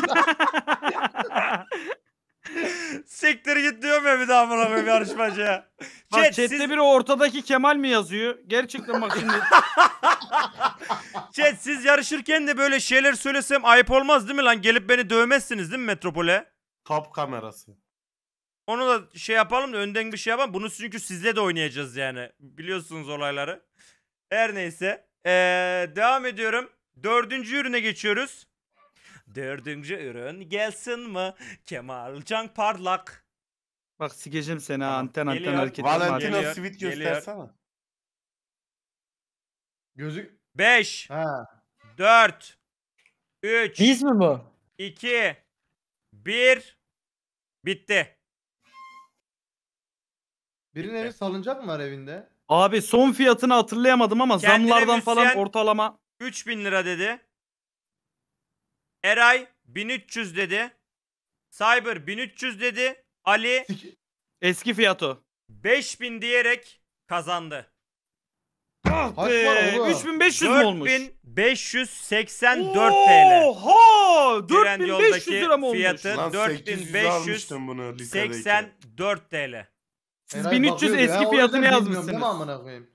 Siktir git diyor mu bir daha amına koyayım yarışmacıya. Bak Chat, chatte siz- biri ortadaki Kemal mi yazıyor? Gerçekten bak şimdi. Chat siz yarışırken de böyle şeyler söylesem ayıp olmaz değil mi lan? Gelip beni dövmezsiniz değil mi Metropole? Top kamerası. Onu da şey yapalım da önden bir şey yapalım. Bunu çünkü sizle de oynayacağız yani. Biliyorsunuz olayları. Her neyse. Ee, devam ediyorum. Dördüncü ürüne geçiyoruz. Dördüncü ürün gelsin mi? Kemalcan Parlak. Bak sikeceğim seni ha anten anten Geliyor. hareket etme. Valentino Geliyor, Sweet geliyor. göstersene. Gözük 5 Ha. 4 3 Biz mi bu? 2 1 Bitti. Birinin evi salınacak mı var evinde? Abi son fiyatını hatırlayamadım ama Kendine zamlardan falan müzisyen- ortalama 3000 lira dedi. Eray 1300 dedi. Cyber 1300 dedi. Ali eski fiyatı. 5000 diyerek kazandı. Ah be. oğlum? 3500 mü olmuş? 4584 TL. Oha! Tren 4500 lira mı olmuş? fiyatı Lan TL. Siz Eray 1300 bakıyordu ya, eski o fiyatını yüzden yazmışsınız. amına koyayım?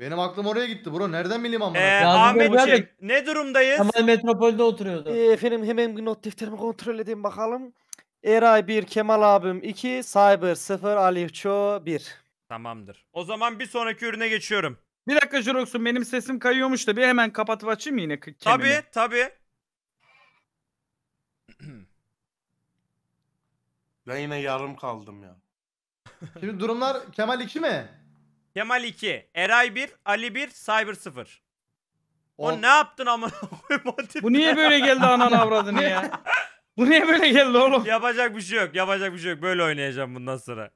Benim aklım oraya gitti bro. Nereden bileyim amına Ee, koyayım? Yazdım Ahmet ne durumdayız? Kemal metropolde oturuyordu. Ee, efendim hemen not defterimi kontrol edeyim bakalım. Eray 1, Kemal abim 2, Cyber 0, Alif Ço 1. Tamamdır. O zaman bir sonraki ürüne geçiyorum. Bir dakika Jurox'um benim sesim kayıyormuş da bir hemen kapatıp açayım yine kemini. tabi. tabii. Ben yine yarım kaldım ya. Şimdi durumlar Kemal 2 mi? Kemal 2, Eray 1, Ali 1, Cyber 0. O Ol- ne yaptın ama? Bu niye böyle geldi anan avradını ya? Bu niye böyle geldi oğlum? yapacak bir şey yok. Yapacak bir şey yok. Böyle oynayacağım bundan sonra.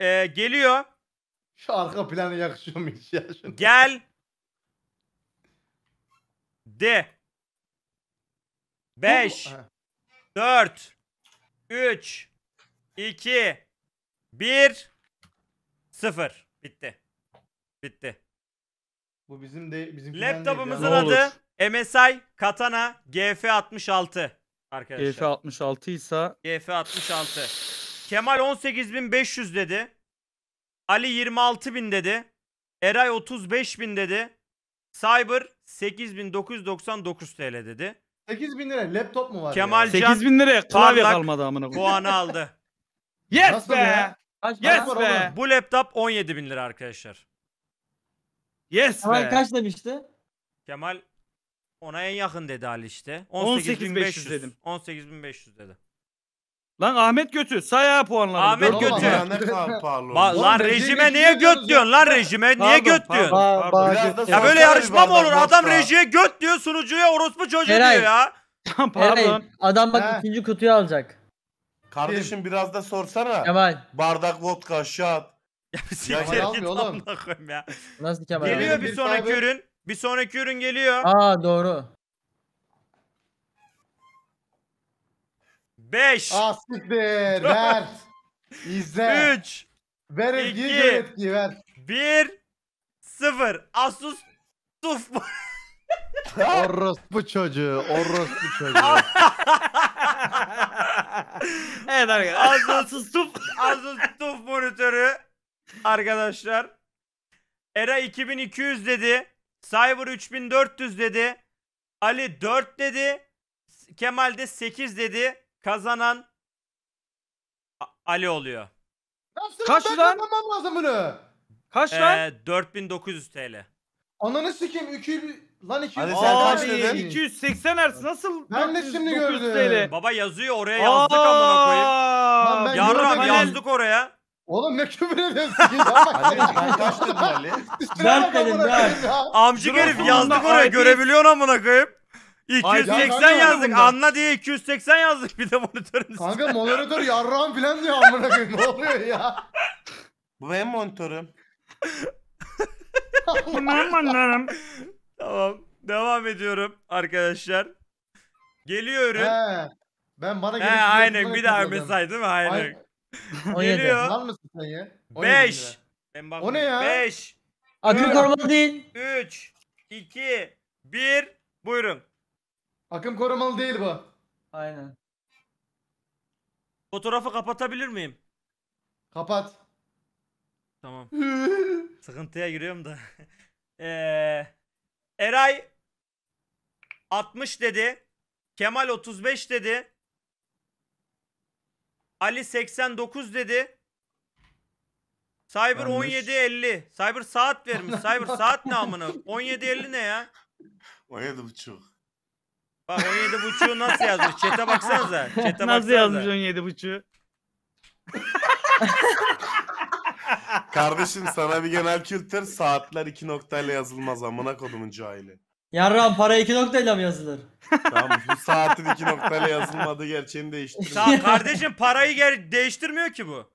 Ee, geliyor. Şu arka plana yakışıyor mu hiç ya? Şuna. Gel. De. 5 4 3 2 1 0 Bitti. Bitti. Bu bizim de bizim Laptopumuzun adı MSI Katana GF66 arkadaşlar. GF66 ise GF66. Kemal 18.500 dedi. Ali 26.000 dedi. Eray 35.000 dedi. Cyber 8.999 TL dedi. 8 bin lira laptop mu var Kemal ya? 8 bin liraya klavye Parlak kalmadı amına koyayım. Puanı aldı. Yes Nasıl be! Kaç Yes para? be! Bu laptop 17 bin lira arkadaşlar. Yes be. Kemal kaç demişti? Kemal ona en yakın dedi Ali işte. 18.500 18.500 dedim. 18.500 dedi. Lan Ahmet götü. Say ha puanları. Ahmet Dört götü. ne kadar lan rejime niye göt ya. diyorsun? Lan rejime niye göt pardon, diyorsun? Ya böyle yarışma mı olur? Adam yoksa. rejiye göt diyor, sunucuya orospu çocuğu diyor ya. Tamam pardon. adam bak ikinci kutuyu alacak. Kardeşim biraz da sorsana. Kemal. Bardak vodka, şat. Siktir git almıyor oğlum. ya. Nasıl Kemal? abi? Geliyor bir sonraki ürün. Bir sonraki ürün geliyor. Aa doğru. 5 Asiktir ver. İzle. 3 Ver etkiyi İki. gör etkiyi ver. 1 0 Asus Tuf Orospu çocuğu. Orospu çocuğu. Evet arkadaşlar. Asus Tuf Asus Tuf monitörü arkadaşlar. Era 2200 dedi. Cyber 3400 dedi. Ali 4 dedi. Kemal de 8 dedi kazanan Ali oluyor. Nasıl? Kaç lan? kazanmam lazım bunu. Kaç ee, lan? 4900 TL. Ananı sikeyim 2 lan 200 Hadi sen Abi 280 Hz nasıl? Ben de şimdi gördüm. TL. Baba yazıyor oraya yazdık amına koyayım. Lan ben Yarram Yarram yazdık oraya. Oğlum ne küfür ediyorsun? sikeyim. Ali ben kaç dedim Ali? Ver kalem, ver. Amcık herif yazdık oraya Görebiliyor amına koyayım. 280 kanka, yazdık. bunda. Anla diye 280 yazdık bir de monitörün üstüne. Kanka moderatör yarram filan diyor amına koyayım. Ne oluyor ya? Bu benim monitörüm. Aman anlarım. Tamam. Devam ediyorum arkadaşlar. Geliyor ürün. He. Ben bana He, gerek aynen bir daha mesaj değil mi? Aynen. Ay- Geliyor. Mal mısın sen ya? 5. O ne ya? 5, Akül koruma değil. 3, 2, 1. Buyurun. Akım korumalı değil bu. Aynen. Fotoğrafı kapatabilir miyim? Kapat. Tamam. Sıkıntıya giriyorum da. ee, Eray 60 dedi. Kemal 35 dedi. Ali 89 dedi. Cyber Vermiş. 17.50. Cyber saat vermiş. Cyber saat ne amına? 17.50 ne ya? 17 buçuk. Bak 17 buçuğu nasıl yazmış? Çete baksanıza. Çete Nasıl yazmış 17 buçu? Kardeşim sana bir genel kültür saatler iki noktayla yazılmaz amına kodumun cahili. Yarram para iki noktayla mı yazılır? Tamam bu saatin iki noktayla yazılmadığı gerçeğini değiştirdim. Tamam kardeşim parayı ger değiştirmiyor ki bu.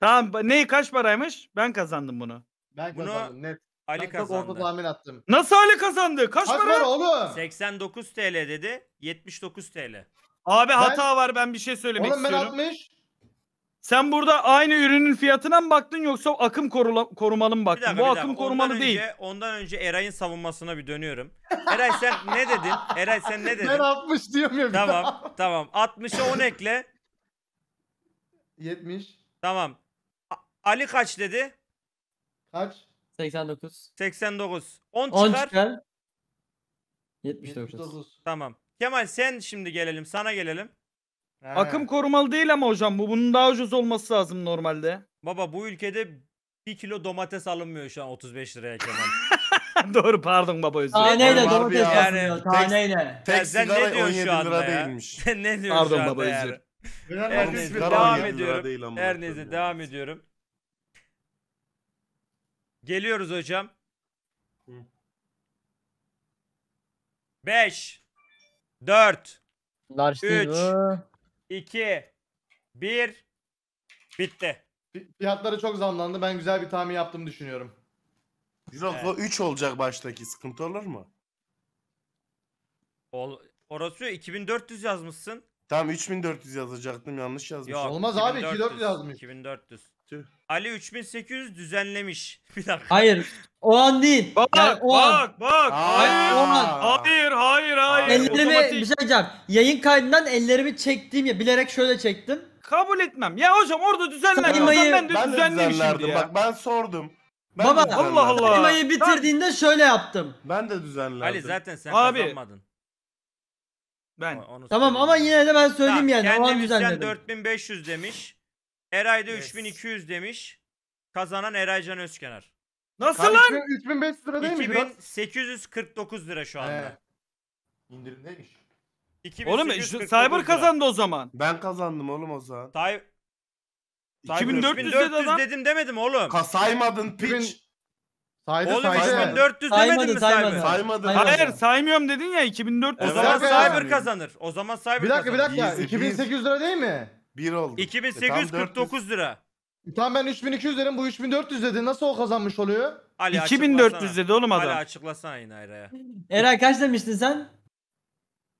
Tamam ba- ne kaç paraymış? Ben kazandım bunu. Ben Bunu- kazandım net. Ali kazandı. Orada tahmin attım. Nasıl Ali kazandı? Kaç Kaç para para? oğlum? 89 TL dedi. 79 TL. Abi hata var ben bir şey söylemek Oğlum ben 60. Sen burada aynı ürünün fiyatına mı baktın yoksa akım korula- korumalı mı baktın? dakika, Bu bir dakika. akım korumalı Ondan değil. Önce, ondan önce Eray'ın savunmasına bir dönüyorum. Eray sen ne dedin? Eray sen ne dedin? Ben 60 diyorum ya tamam tamam. 60'a 10 ekle. 70. Tamam. A- Ali kaç dedi? Kaç? 89. 89. 10 10 çıkar. 79. Tamam. Kemal sen şimdi gelelim. Sana gelelim. He. Akım korumalı değil ama hocam bu. Bunun daha ucuz olması lazım normalde. Baba bu ülkede 1 kilo domates alınmıyor şu an 35 liraya Kemal. Doğru pardon baba özür dilerim. Taneyle domates ya. Yani yani, taneyle. Ya Tek sen ne diyorsun şu anda lira değilmiş. ne diyorsun Pardon şu anda baba özür. yani? dilerim. Her neyse devam ediyorum. amına Her neyse devam ediyorum. Geliyoruz hocam. 5 4 Large 3 2 1 Bitti. Fiyatları çok zamlandı. Ben güzel bir tahmin yaptım düşünüyorum. Yok o 3 olacak baştaki. Sıkıntı olur mu? Ol Orası 2400 yazmışsın. Tamam 3400 yazacaktım yanlış yazmışım. Yok, Olmaz abi, 2400 yazmış. 2400. Tüh. Ali 3800 düzenlemiş. Bir dakika. Hayır. O an değil. Bak yani o bak an. bak. Hayır. O an. Hayır hayır hayır. Ellerimi Otomatik. bir şey diyeceğim. Yayın kaydından ellerimi çektiğim ya bilerek şöyle çektim. Kabul etmem. Ya hocam orada düzenlen. Saymayı... Ben de ben düzenlemişim Bak ben sordum. Ben Baba Allah Allah. Saymayı bitirdiğinde ben... şöyle yaptım. Ben de düzenledim. Ali zaten sen Abi. kazanmadın. Ben. Onu tamam ama yine de ben söyleyeyim tamam, yani. Kendimizden 4500 demiş. Eray'da Yes. 3200 demiş. Kazanan Eraycan Özkenar. Nasıl lan? Kardeşim 3500 lira değil mi? 2849 lira şu anda. İndirimdeymiş. Oğlum şu 2849 Cyber lira. kazandı o zaman. Ben kazandım oğlum o zaman. Tay- 2400 2400 adam. dedim demedim oğlum. Ka- saymadın piç. Saydı Oğlum saydı. 2400 demedin mi Saymadı, saymadı. Cyber? Saymadın. Hayır saymıyorum dedin ya 2400. O zaman Bir Cyber kazanır. O zaman Cyber Bir dakika bir dakika. 2800 lira değil mi? 1 oldu. 2849 e, lira. E, tamam ben 3200 dedim bu 3400 dedi. Nasıl o kazanmış oluyor? Ali 2400 dedi oğlum Ali adam. açıklasana yine Ayra'ya. Eray kaç demiştin sen?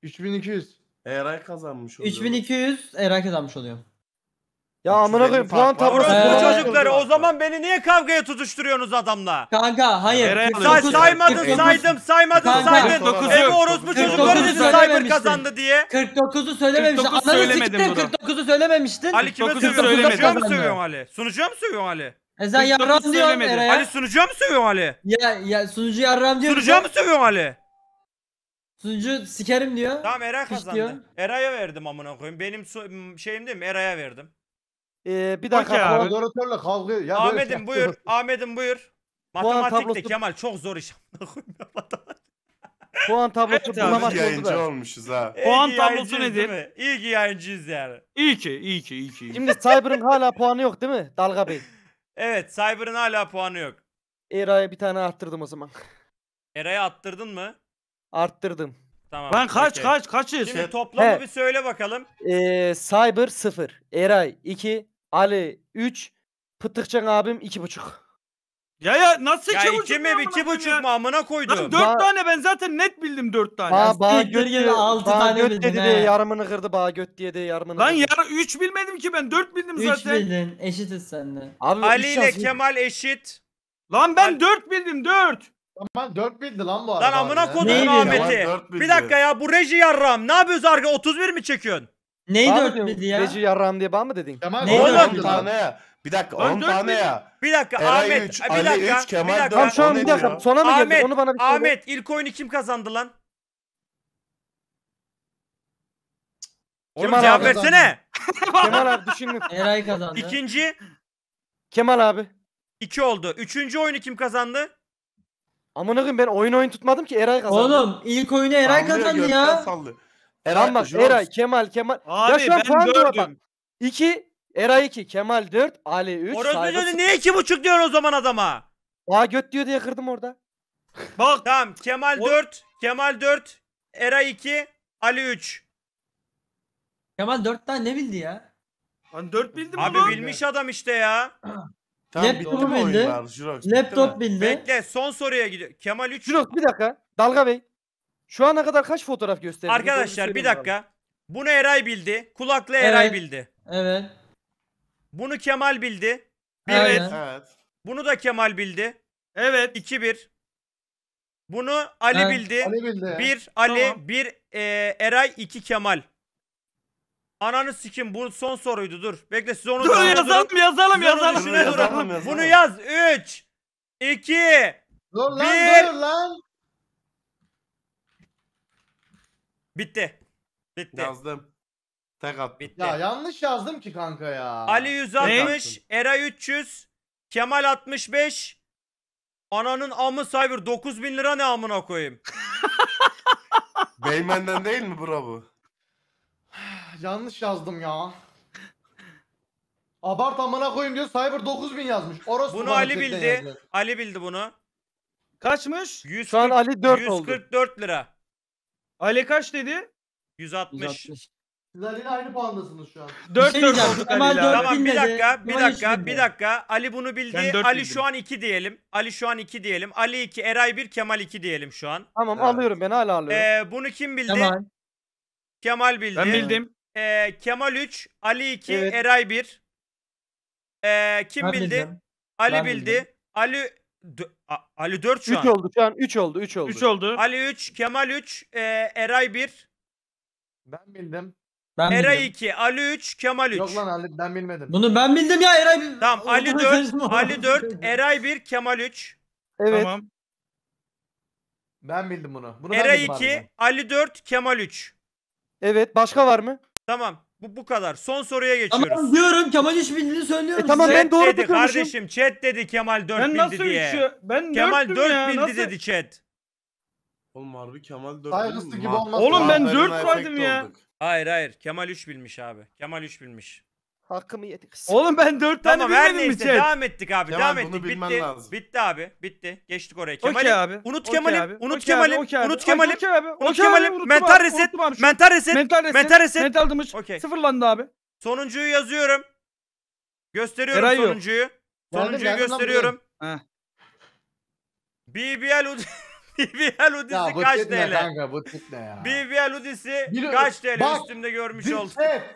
3200. Eray kazanmış oluyor. 3200 Eray kazanmış oluyor. Ya amına koyayım puan tablosu bu çocuklar. o zaman beni niye kavgaya tutuşturuyorsunuz adamla? Kanka hayır. Say, alıyorsun? saymadın saydım saymadın Kanka, saydın. 49 Ebu yok. çocukları dedi Cyber kazandı diye. 49'u söylememiştin. 49 söylemedim bunu. 49'u söylememiştin. Ali kime 49'u sövüyorsun? Sunucuya mı söylemedim. sövüyorsun Ali? Sunucuya mı sövüyorsun Ali? E sen 49 yarram diyorsun Eray'a. Ali sunucuya mı sövüyorsun Ali? Ya, ya sunucu yarram diyor. Sunucuya mı sövüyorsun Ali? Sunucu sikerim diyor. Tamam Eray kazandı. Eray'a verdim amına koyayım. Benim şeyim değil mi? Eray'a verdim. Ee, bir dakika. Okey abi. Moderatörle kavga ediyor. Ya şey Ahmet'im buyur. yapıyoruz. Ahmet'im buyur. an Matematik de Kemal çok zor iş. Puan tablosu Evet abi, bulamaç Biz oldu yayıncı da. olmuşuz ha. Puan ki tablosu nedir? İyi ki yayıncıyız yani. İyi ki, iyi ki, iyi ki. iyi Şimdi Cyber'ın hala puanı yok değil mi Dalga Bey? Evet Cyber'ın hala puanı yok. Eray'a bir tane arttırdım o zaman. Eray'a attırdın mı? Arttırdım. Tamam. Ben kaç okey. kaç kaçız? Şimdi toplamı He. bir söyle bakalım. Ee, Cyber 0, Eray 2, Ali 3, pıtıkçan abim 2,5. Ya ya nasıl ya iki buçuk? iki mi iki buçuk mu amına koydum. Lan dört Ba- tane ben zaten net bildim dört tane. Ba- Bağ Üstelik göt geri diye, altı tane göt dedi diye yarımını kırdı. Bağ göt diye de yarımını Lan kırdı. yar üç bilmedim ki ben dört bildim 3 zaten. bildin. Eşitiz sende. Abi, Ali üç ile yaz- Kemal eşit. Lan ben dört bildim dört. Tamam dört bildi lan bu arada. Lan amına abi koydum Ahmet'i. Bir dakika ya bu reji yarram. Ne yapıyoruz arka 31 mi çekiyorsun? Neydi Bağırma diyorum, dörtledi ya? Feci yarram diye bağ mı dedin? Kemal Neydi Oğlum, Oğlum, 10 tane ya. Bir dakika Lan 10 dört tane ya. Bir dakika Eray Ahmet. 3, bir Ali dakika. 3, Kemal bir dakika. Tamam şu an bir dakika. Sona mı Ahmet, geldik? Onu bana bir söyle. Ahmet ilk oyunu kim kazandı lan? Oğlum Kemal cevap abi versene. Kemal abi düşündüm. Eray kazandı. İkinci Kemal abi. iki oldu. Üçüncü oyunu kim kazandı? Amına koyayım ben oyun oyun tutmadım ki Eray kazandı. Oğlum ilk oyunu Eray Sallıyor, kazandı gökten ya. sallıyor. Eray, bak Eray, Kemal, Kemal. Abi ya şu an ben puan durdum. durdum. Eray iki, Kemal dört, Ali üç. Orası Sayra diyordu, niye iki buçuk diyorsun o zaman adama? Aa göt diyor diye kırdım orada. Bak Tamam Kemal O- 4, Kemal dört, Eray iki, Ali üç. Kemal 4 tane ne bildi ya? Lan 4 bildim Abi oğlum. bilmiş adam işte ya. Laptop bildi. Laptop bildi. Bekle son soruya gidiyor. Kemal üç. Şurok bir dakika. Dalga Bey. Şu ana kadar kaç fotoğraf gösterdi Arkadaşlar bir dakika. Abi. Bunu Eray bildi. Kulaklı Eray evet. bildi. Evet. Bunu Kemal bildi. Bir evet. evet. Bunu da Kemal bildi. Evet. 2-1. Bunu Ali evet. bildi. Ali bildi. 1 Ali, tamam. e, Eray, 2 Kemal. Ananı sikim bu son soruydu dur. Bekle siz onu Dur yazalım durun. yazalım siz yazalım. Bunu yaz. 3 2 Dur lan bir. dur lan. Bitti. Bitti. Yazdım. Tek attım. Bitti. Ya yanlış yazdım ki kanka ya. Ali 160, Era 300, Kemal 65. Ananın amı cyber 9000 lira ne amına koyayım. Beymen'den değil mi bura bu? yanlış yazdım ya. Abart amına koyayım diyor Cyber 9000 yazmış. Orası bunu Ali bildi. Yazdı. Ali bildi bunu. Kaçmış? 140, Şu an Ali 4 144 oldu. 144 lira. Ale kaç dedi? 160. 160. Siz Ali'yle aynı puandasınız şu an. 4 4 şey olduk Ali. Ali'yle. Tamam bir dakika, bir dakika, bir dakika. Ali bunu bildi. Ali şu an 2 diyelim. Ali şu an 2 diyelim. Ali 2, Eray 1, Kemal 2 diyelim şu an. Tamam Evet. alıyorum ben hala alıyorum. Ee, bunu kim bildi? Kemal. Kemal. bildi. Ben bildim. Ee, Kemal 3, Ali 2, Evet. Eray 1. Ee, kim Ben bildi? bildim. Ali Ben bildi. bildim. Ali Ali 4 şu 3 an. oldu şu an 3 oldu 3 oldu. 3 oldu. Ali 3, Kemal 3, e, Eray 1, Ben bildim. Ben Eray bildim. 2, Ali 3, Kemal 3. Yok lan Ali ben bilmedim. Bunu ben bildim ya Eray. Tamam Ali 4, Ali 4, Eray 1, Kemal 3, Evet. Tamam. Ben bildim bunu. Bunu Eray bildim harbiden. 2, Ali 4, Kemal 3. Evet. Başka var mı? Tamam. Bu bu kadar. Son soruya geçiyoruz. Tamam diyorum Kemal hiç bildiğini söylüyorum. E, tamam size. ben doğru dedi, Kardeşim chat dedi Kemal 4 ben bildi nasıl diye. Üçü? Ben Kemal 4 ya, bildi nasıl? dedi chat. Oğlum harbi Kemal 4 bindi bildi gibi olmaz. Oğlum ben 4 saydım ya. Olduk. Hayır hayır Kemal 3 bilmiş abi. Kemal 3 bilmiş. Hakkımı yedik. Oğlum ben dört tane tamam, bilmedim mi neyse devam ettik abi. Kemal, devam ettik. bitti. lazım. Bitti abi. Bitti. Geçtik oraya. Kemal'im. Okey abi. Unut Kemal'im. abi, Unut okey Kemal'im. okey abi, Unut okey Kemal'im. abi, Unut Kemal'im. unuttum Mental abi, Mental reset. Mental reset. Mental reset. Mental dımış. Okey. Sıfırlandı abi. Sonuncuyu yazıyorum. Gösteriyorum Eray sonuncuyu. Geldim, Sonuncuyu geldim gösteriyorum. buradayım. BBL Ud- BBL Ya Udisi bu kaç tip ne kanka bu tip ne ya? BBL Udisi kaç TL Bak, üstümde görmüş oldum. Dipset.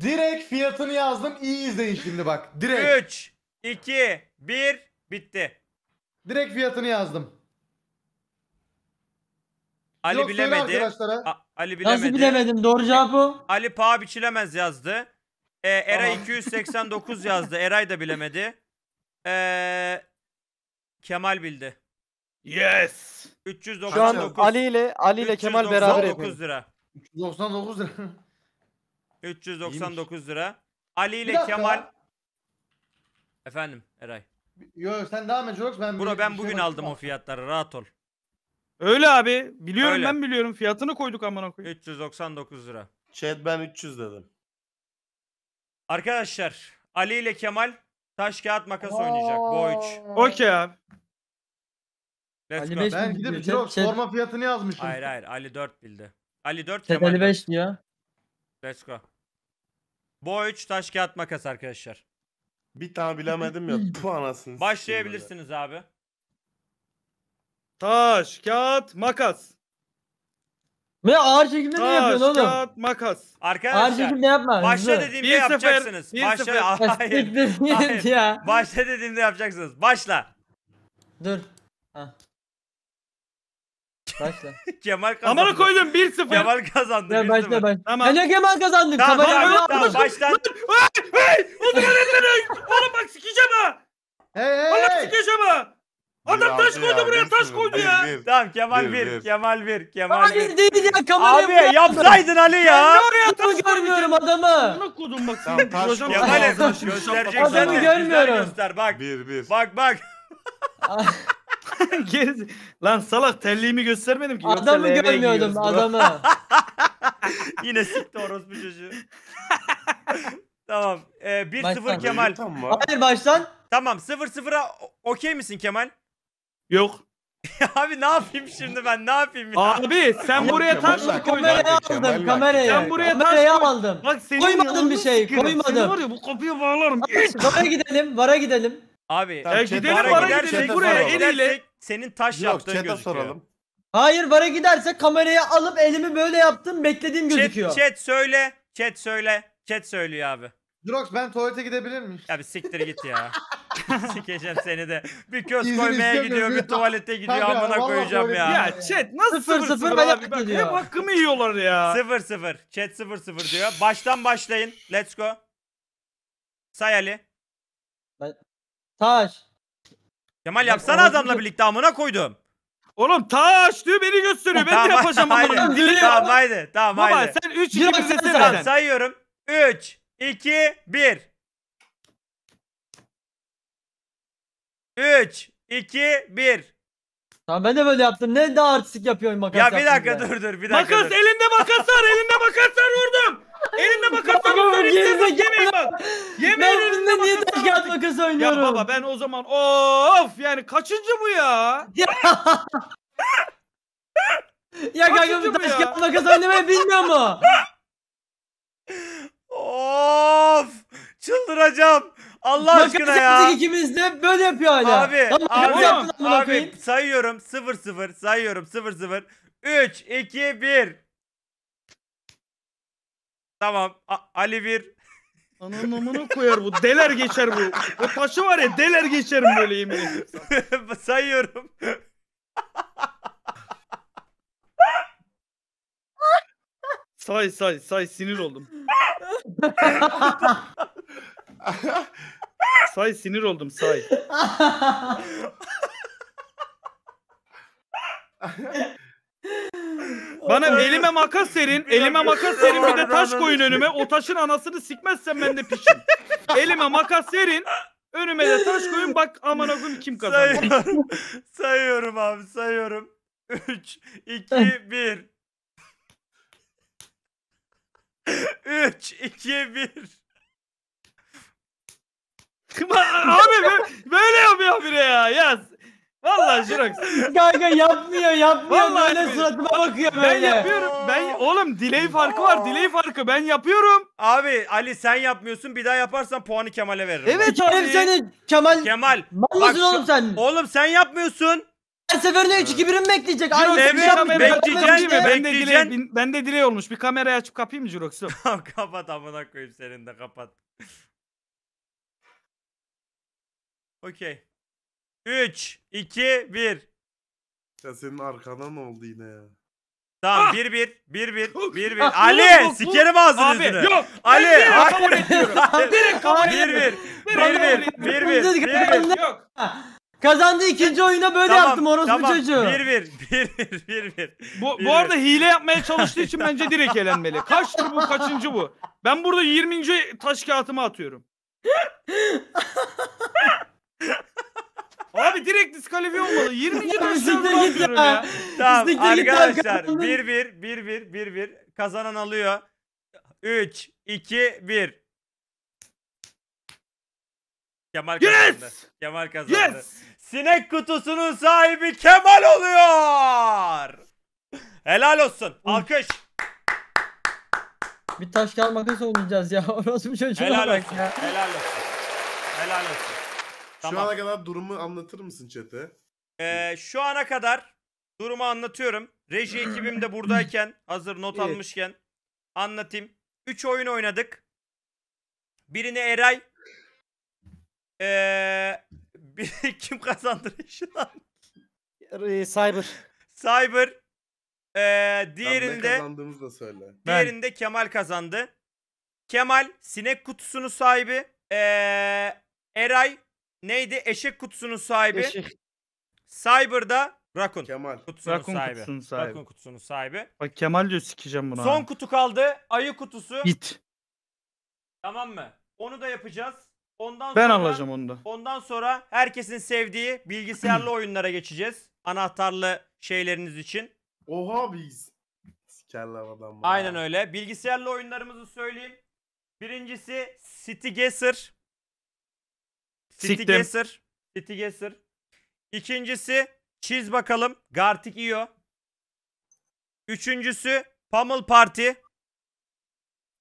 Direkt fiyatını yazdım. İyi izleyin şimdi bak. Direkt. 3, 2, 1 bitti. Direkt fiyatını yazdım. Ali Yok, bilemedi. Ali bilemedi. Nasıl bilemedim? Doğru cevap Ali paha biçilemez yazdı. Ee, Eray Tamam. 289 yazdı. Eray da bilemedi. Ee, Kemal bildi. Yes. Şu an Ali ile Ali ile Kemal beraber 399 yapıyor. lira. 99 lira. 399 lira. Ali ile Kemal. Efendim Eray. Yo sen devam et Jorox ben Bro ben bir şey bugün aldım o fiyatları rahat ol. Öyle abi. Biliyorum Öyle. ben biliyorum. Fiyatını koyduk amına koyayım. 399 lira. Chat ben 300 dedim. Arkadaşlar Ali ile Kemal taş kağıt makas oynayacak. Bu 3. Okey abi. Let's Ali go. beş- Ben gidip Chat- Jorox forma fiyatını yazmışım. Hayır hayır Ali 4 bildi. Ali 4 Kemal Teteli 4. 5 diyor. Let's go. Boyç taş kağıt makas arkadaşlar. Bir tane bilemedim ya. Bu anasını. Başlayabilirsiniz abi. Taş, kağıt, makas. Ne ağır şekilde ne Taş, yapıyorsun oğlum? kağıt, makas. arkadaşlar. Ağır Arkadaşlar şekilde yapma. başla hızlı. dediğimde Bir sıfır, yapacaksınız. bir sıfır. Başla. Ya Hayır. Hayır. ya. Başla dediğimde yapacaksınız. Başla. Dur. Ha. Başla. Kemal kazandı. Amına koydum 1-0. Kemal kazandı. Ya başla başla. Tamam. Ne Kemal kazandı? Tamam tamam, tamam başla. Hey hey! Oğlum Oğlum bak sikeceğim ha. Hey hey. Oğlum sikeceğim ha. Adam taş koydu buraya taş koydu ya. Tamam Kemal bir, Kemal bir, Kemal bir. Hayır değil ya Kemal Abi yapsaydın Ali ya. Ben oraya taş görmüyorum adamı. Ne koydum bak. Tamam taş koydum. Kemal göstereceksin. Adamı görmüyorum. Göster bak. Bir bir. Bak bak. Geri... Lan salak telliğimi göstermedim ki. Adamı LV görmüyordum adamı. Yine sikti orospu çocuğu. tamam. Ee, 1-0 Baştan. Kemal. Tam var. Hayır baştan. Tamam 0-0'a o- okey misin Kemal? Yok. Abi ne yapayım şimdi ben ne yapayım ya? Abi sen buraya Kemal taş mı Kemal Kamerayı aldım Lakin. kamerayı. Sen buraya taş kamerayı aldım. Bak Koymadım bir şey, sikerim. koymadım. Seni var ya bu kapıya bağlarım. Vara gidelim vara gidelim. Abi. Tamam, Ya gidelim, gidelim, vara gidelim. Buraya vara eliyle- senin taş Yok, yaptığın chat'e gözüküyor. soralım. Hayır bara giderse kamerayı alıp elimi böyle yaptım beklediğim gözüküyor. Chat, söyle. Chat söyle. Chat söylüyor abi. Drox ben tuvalete gidebilir miyim? Abi bir siktir git ya. Sikeceğim seni de. Bir köz İzin koymaya gidiyor, bir tuvalete gidiyor. Tabii ya, Amına vallahi koyacağım ya. Ya chat nasıl Sıfır, sıfır, sıfır, sıfır ben abi? Bak, hep hakkımı yiyorlar ya. Sıfır sıfır, Chat sıfır sıfır diyor. Baştan başlayın. Let's go. Say Ali. Taş. Kemal yapsana adamla birlikte amına koydum. Oğlum taş diyor beni gösteriyor. Ben de yapacağım haydi. ama. Dili tamam haydi. Tamam Baba, haydi. sen 3 2 1 sesini ver. Sayıyorum. 3 2 1 3 2 1 Tamam ben de böyle yaptım. Ne daha artistik yapıyorsun makas Ya bir dakika dur dur bir dakika. Makas dur. elimde makas var. elimde makas var vurdum. Elinle makas oynuyorsun. Yemeyin yemeyin bak. Yemeyin elinle niye taş kağıt makas oynuyorum? Ya baba ben o zaman of yani kaçıncı bu ya? ya kanka bu taş kağıt makas oynamayı bilmiyor mu? of çıldıracağım. Allah Makas aşkına ya. Bakın ikimiz de böyle yapıyor hala. Abi, Lan, abi, abi, abi sayıyorum 0-0 sayıyorum 0-0 3 2 1 Tamam. A- Ali bir. Ananın amına koyar bu. Deler geçer bu. O taşı var ya deler geçerim böyle yemin ediyorum. Sayıyorum. Say say say sinir oldum. Say sinir oldum say. Bana elime makas serin, elime makas serin bir de taş koyun önüme. O taşın anasını sikmezsen ben de piçim. Elime makas serin, önüme de taş koyun bak aman okuyum kim kazandı. sayıyorum. abi sayıyorum. 3, 2, 1. 3, 2, 1. abi böyle yapıyor bire ya. Yaz. Vallahi Jirox. Kanka yapmıyor yapmıyor. Vallahi böyle suratıma bakıyor böyle. Ben yapıyorum. Ben oğlum delay farkı var. Delay farkı. Ben yapıyorum. Abi Ali sen yapmıyorsun. Bir daha yaparsan puanı Kemal'e veririm. Evet abi. Kerim senin. Kemal. Kemal. Mal mısın oğlum sen? Oğlum sen yapmıyorsun. Her seferinde 3-2-1'in bekleyecek. Aynı evet, şey yapmıyor. bekleyeceksin mi? Ben de delay, Bekleyeceksin. ben de delay olmuş. Bir kamerayı açıp kapayım mı Jirox'u? Tamam kapat amına koyayım senin de kapat. Okey. 3, 2, 1. Ya senin arkana ne oldu yine ya? Tamam 1 1 1 1 1 1 Ali sikerim ağzını Abi yok. Ali Ali kabul etmiyorum. Direkt kabul 1 1 1 1 etmiyorum. 1 1 1 1 Yok. Kazandı ikinci oyunda böyle yaptım orospu çocuğu. Bir bir, bir bir, bir 1 Bu, bu arada hile yapmaya çalıştığı için bence direkt elenmeli. Kaçtır bu kaçıncı bu? Ben burada 20. taş kağıtımı atıyorum. Abi direkt diskalifiye olmalı. 20. dakikada Siktir git ya. ya. Tamam arkadaşlar kazandın. 1-1 1-1 1-1 kazanan alıyor. 3 2 1 Kemal Yes! kazandı. Kemal kazandı. Yes! Sinek kutusunun sahibi Kemal oluyor. Helal olsun. Alkış. Bir taş kağıt makas oynayacağız ya. Orası bir çocuğa şey Helal olsun. ya. Helal olsun. Helal olsun. Tamam. Şu ana kadar durumu anlatır mısın çete? Ee, şu ana kadar durumu anlatıyorum. Reji ekibim de buradayken hazır not Evet. almışken anlatayım. 3 oyun oynadık. Birini Eray. Ee, bir, kim kazandı Reji lan? Cyber. Cyber. Ee, Lan ne diğerinde kazandığımızı da söyle. Ben. Diğerinde Kemal kazandı. Kemal sinek kutusunu sahibi. Ee, Eray neydi? Eşek kutusunun sahibi. Eşek. Cyber'da Rakun. Kemal. Kutusunun Rakun sahibi. kutusunun sahibi. Rakun kutusunun sahibi. Bak Kemal diyor sikeceğim bunu. Son kutu kaldı. Ayı kutusu. Git. Tamam mı? Onu da yapacağız. Ondan Ben sonra, alacağım onu da. Ondan sonra herkesin sevdiği bilgisayarlı oyunlara geçeceğiz. Anahtarlı şeyleriniz için. Oha biz. Sikerler adam. Aynen öyle. Bilgisayarlı oyunlarımızı söyleyeyim. Birincisi City Guesser. City Siktim. City Gasser. İkincisi çiz bakalım. Gartik Io. Üçüncüsü Pummel Party.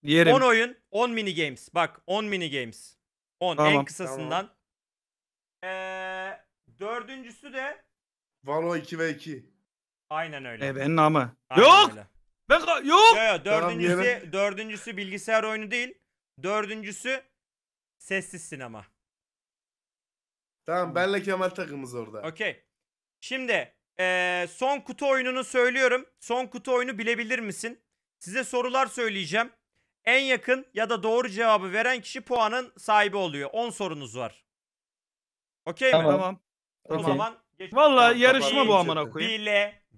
Yerim. 10 oyun. 10 mini games. Bak 10 mini games. 10 en Tamam. kısasından. Ee, dördüncüsü de Valo 2 ve 2. aynen öyle. Ebenin amı. Aynen Yok! öyle. Ben yok! Yo, yo, Tamam, dördüncüsü, dördüncüsü bilgisayar oyunu değil. Dördüncüsü sessiz sinema. Tamam benle Kemal takımız orada. Okey. Şimdi eee, son kutu oyununu söylüyorum. Son kutu oyunu bilebilir misin? Size sorular söyleyeceğim. En yakın ya da doğru cevabı veren kişi puanın sahibi oluyor. 10 sorunuz var. Okey mi? Tamam. Tamam. O Okey. zaman geç- Vallahi Tamam, yarışma bu amına koyayım.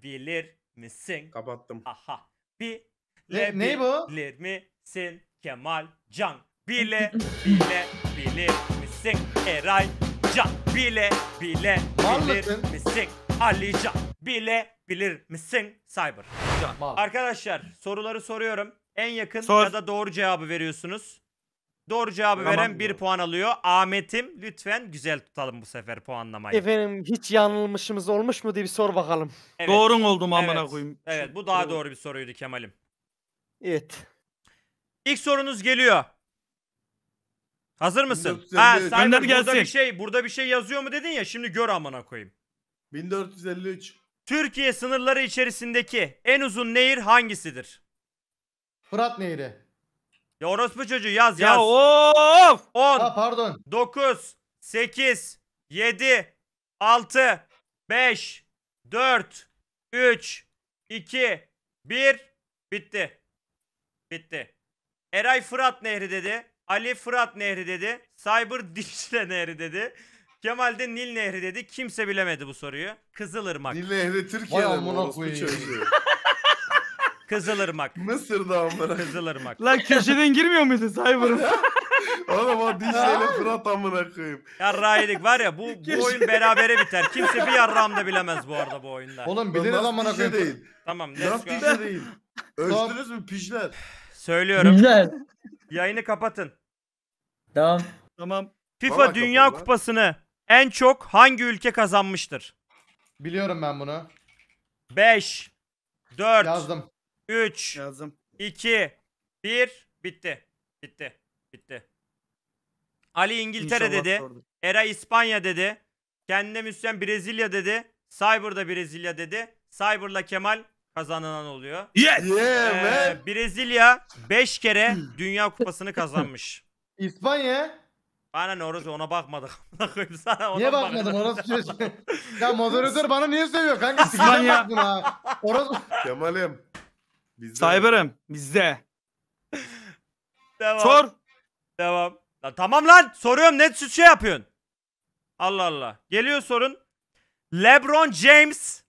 bilir misin? Kapattım. Aha. Bi Ne- ne bu? Bilir misin Kemal Can? Bile bile bilir misin Eray Can? Bile bile bilir Varlık'ın- misin? Alican bile bilir misin? Cyber. Mal. Arkadaşlar soruları soruyorum. En yakın Sor. ya da doğru cevabı veriyorsunuz. Doğru cevabı Tamam. veren 1 puan alıyor. Ahmet'im lütfen güzel tutalım bu sefer puanlamayı. Efendim hiç yanılmışımız olmuş mu diye bir sor bakalım. Evet. Doğru mu oldum amına Evet. koyayım. Evet bu daha doğru bir soruydu Kemal'im. Evet. İlk sorunuz geliyor. Hazır mısın? Ha, 1453. Cyber, Burada bir şey, burada bir şey yazıyor mu dedin ya şimdi gör amına koyayım. 1453. Türkiye sınırları içerisindeki en uzun nehir hangisidir? Fırat Nehri. Ya orospu çocuğu yaz yaz. Ya of! 10, Ha pardon. 9, 8, 7, 6, 5, 4, 3, 2, 1. Bitti. Bitti. Eray Fırat Nehri dedi. Ali Fırat Nehri dedi. Cyber Dişle Nehri dedi. Kemal de Nil Nehri dedi. Kimse bilemedi bu soruyu. Kızılırmak. Nil Nehri Türkiye'de mi? amına Orospu koyayım. çocuğu. Kızılırmak. Mısır'da amına. Kızılırmak. Lan köşeden girmiyor muydu Cyber'ın? Oğlum o dişleri Fırat amına koyayım. Yarrağıydık var ya bu, bu oyun berabere biter. Kimse bir yarrağım da bilemez bu arada bu oyunda. Oğlum bilir lan bana koyayım. değil. Tamam let's Nasıl go. dişle değil. Ölçtünüz mü pijler? Söylüyorum. Güzel. Yayını kapatın. Tamam. Tamam. FIFA Vallahi Dünya Kupası'nı en çok hangi ülke kazanmıştır? Biliyorum ben bunu. 5 4 Yazdım. 3 Yazdım. 2 1 bitti. Bitti. Bitti. Ali İngiltere İnşallah dedi. sordu. Era İspanya dedi. Kendine Müslüman Brezilya dedi. Cyber da Brezilya dedi. Cyber'la Kemal Kazanılan oluyor. Yes! Yeah, Ee, man. Brezilya 5 kere Dünya Kupası'nı kazanmış. İspanya. Bana ne orası ona bakmadık. Amına sana ona Niye bakmadım bakmadık. orası şey. ya moderatör bana niye seviyor kanka? Sikeceğim İspanya. bak Orası Kemal'im. Bizde Cyber'ım bizde. Devam, Sor. Devam. Lan tamam lan soruyorum net şey yapıyorsun. Allah Allah. Geliyor sorun. LeBron James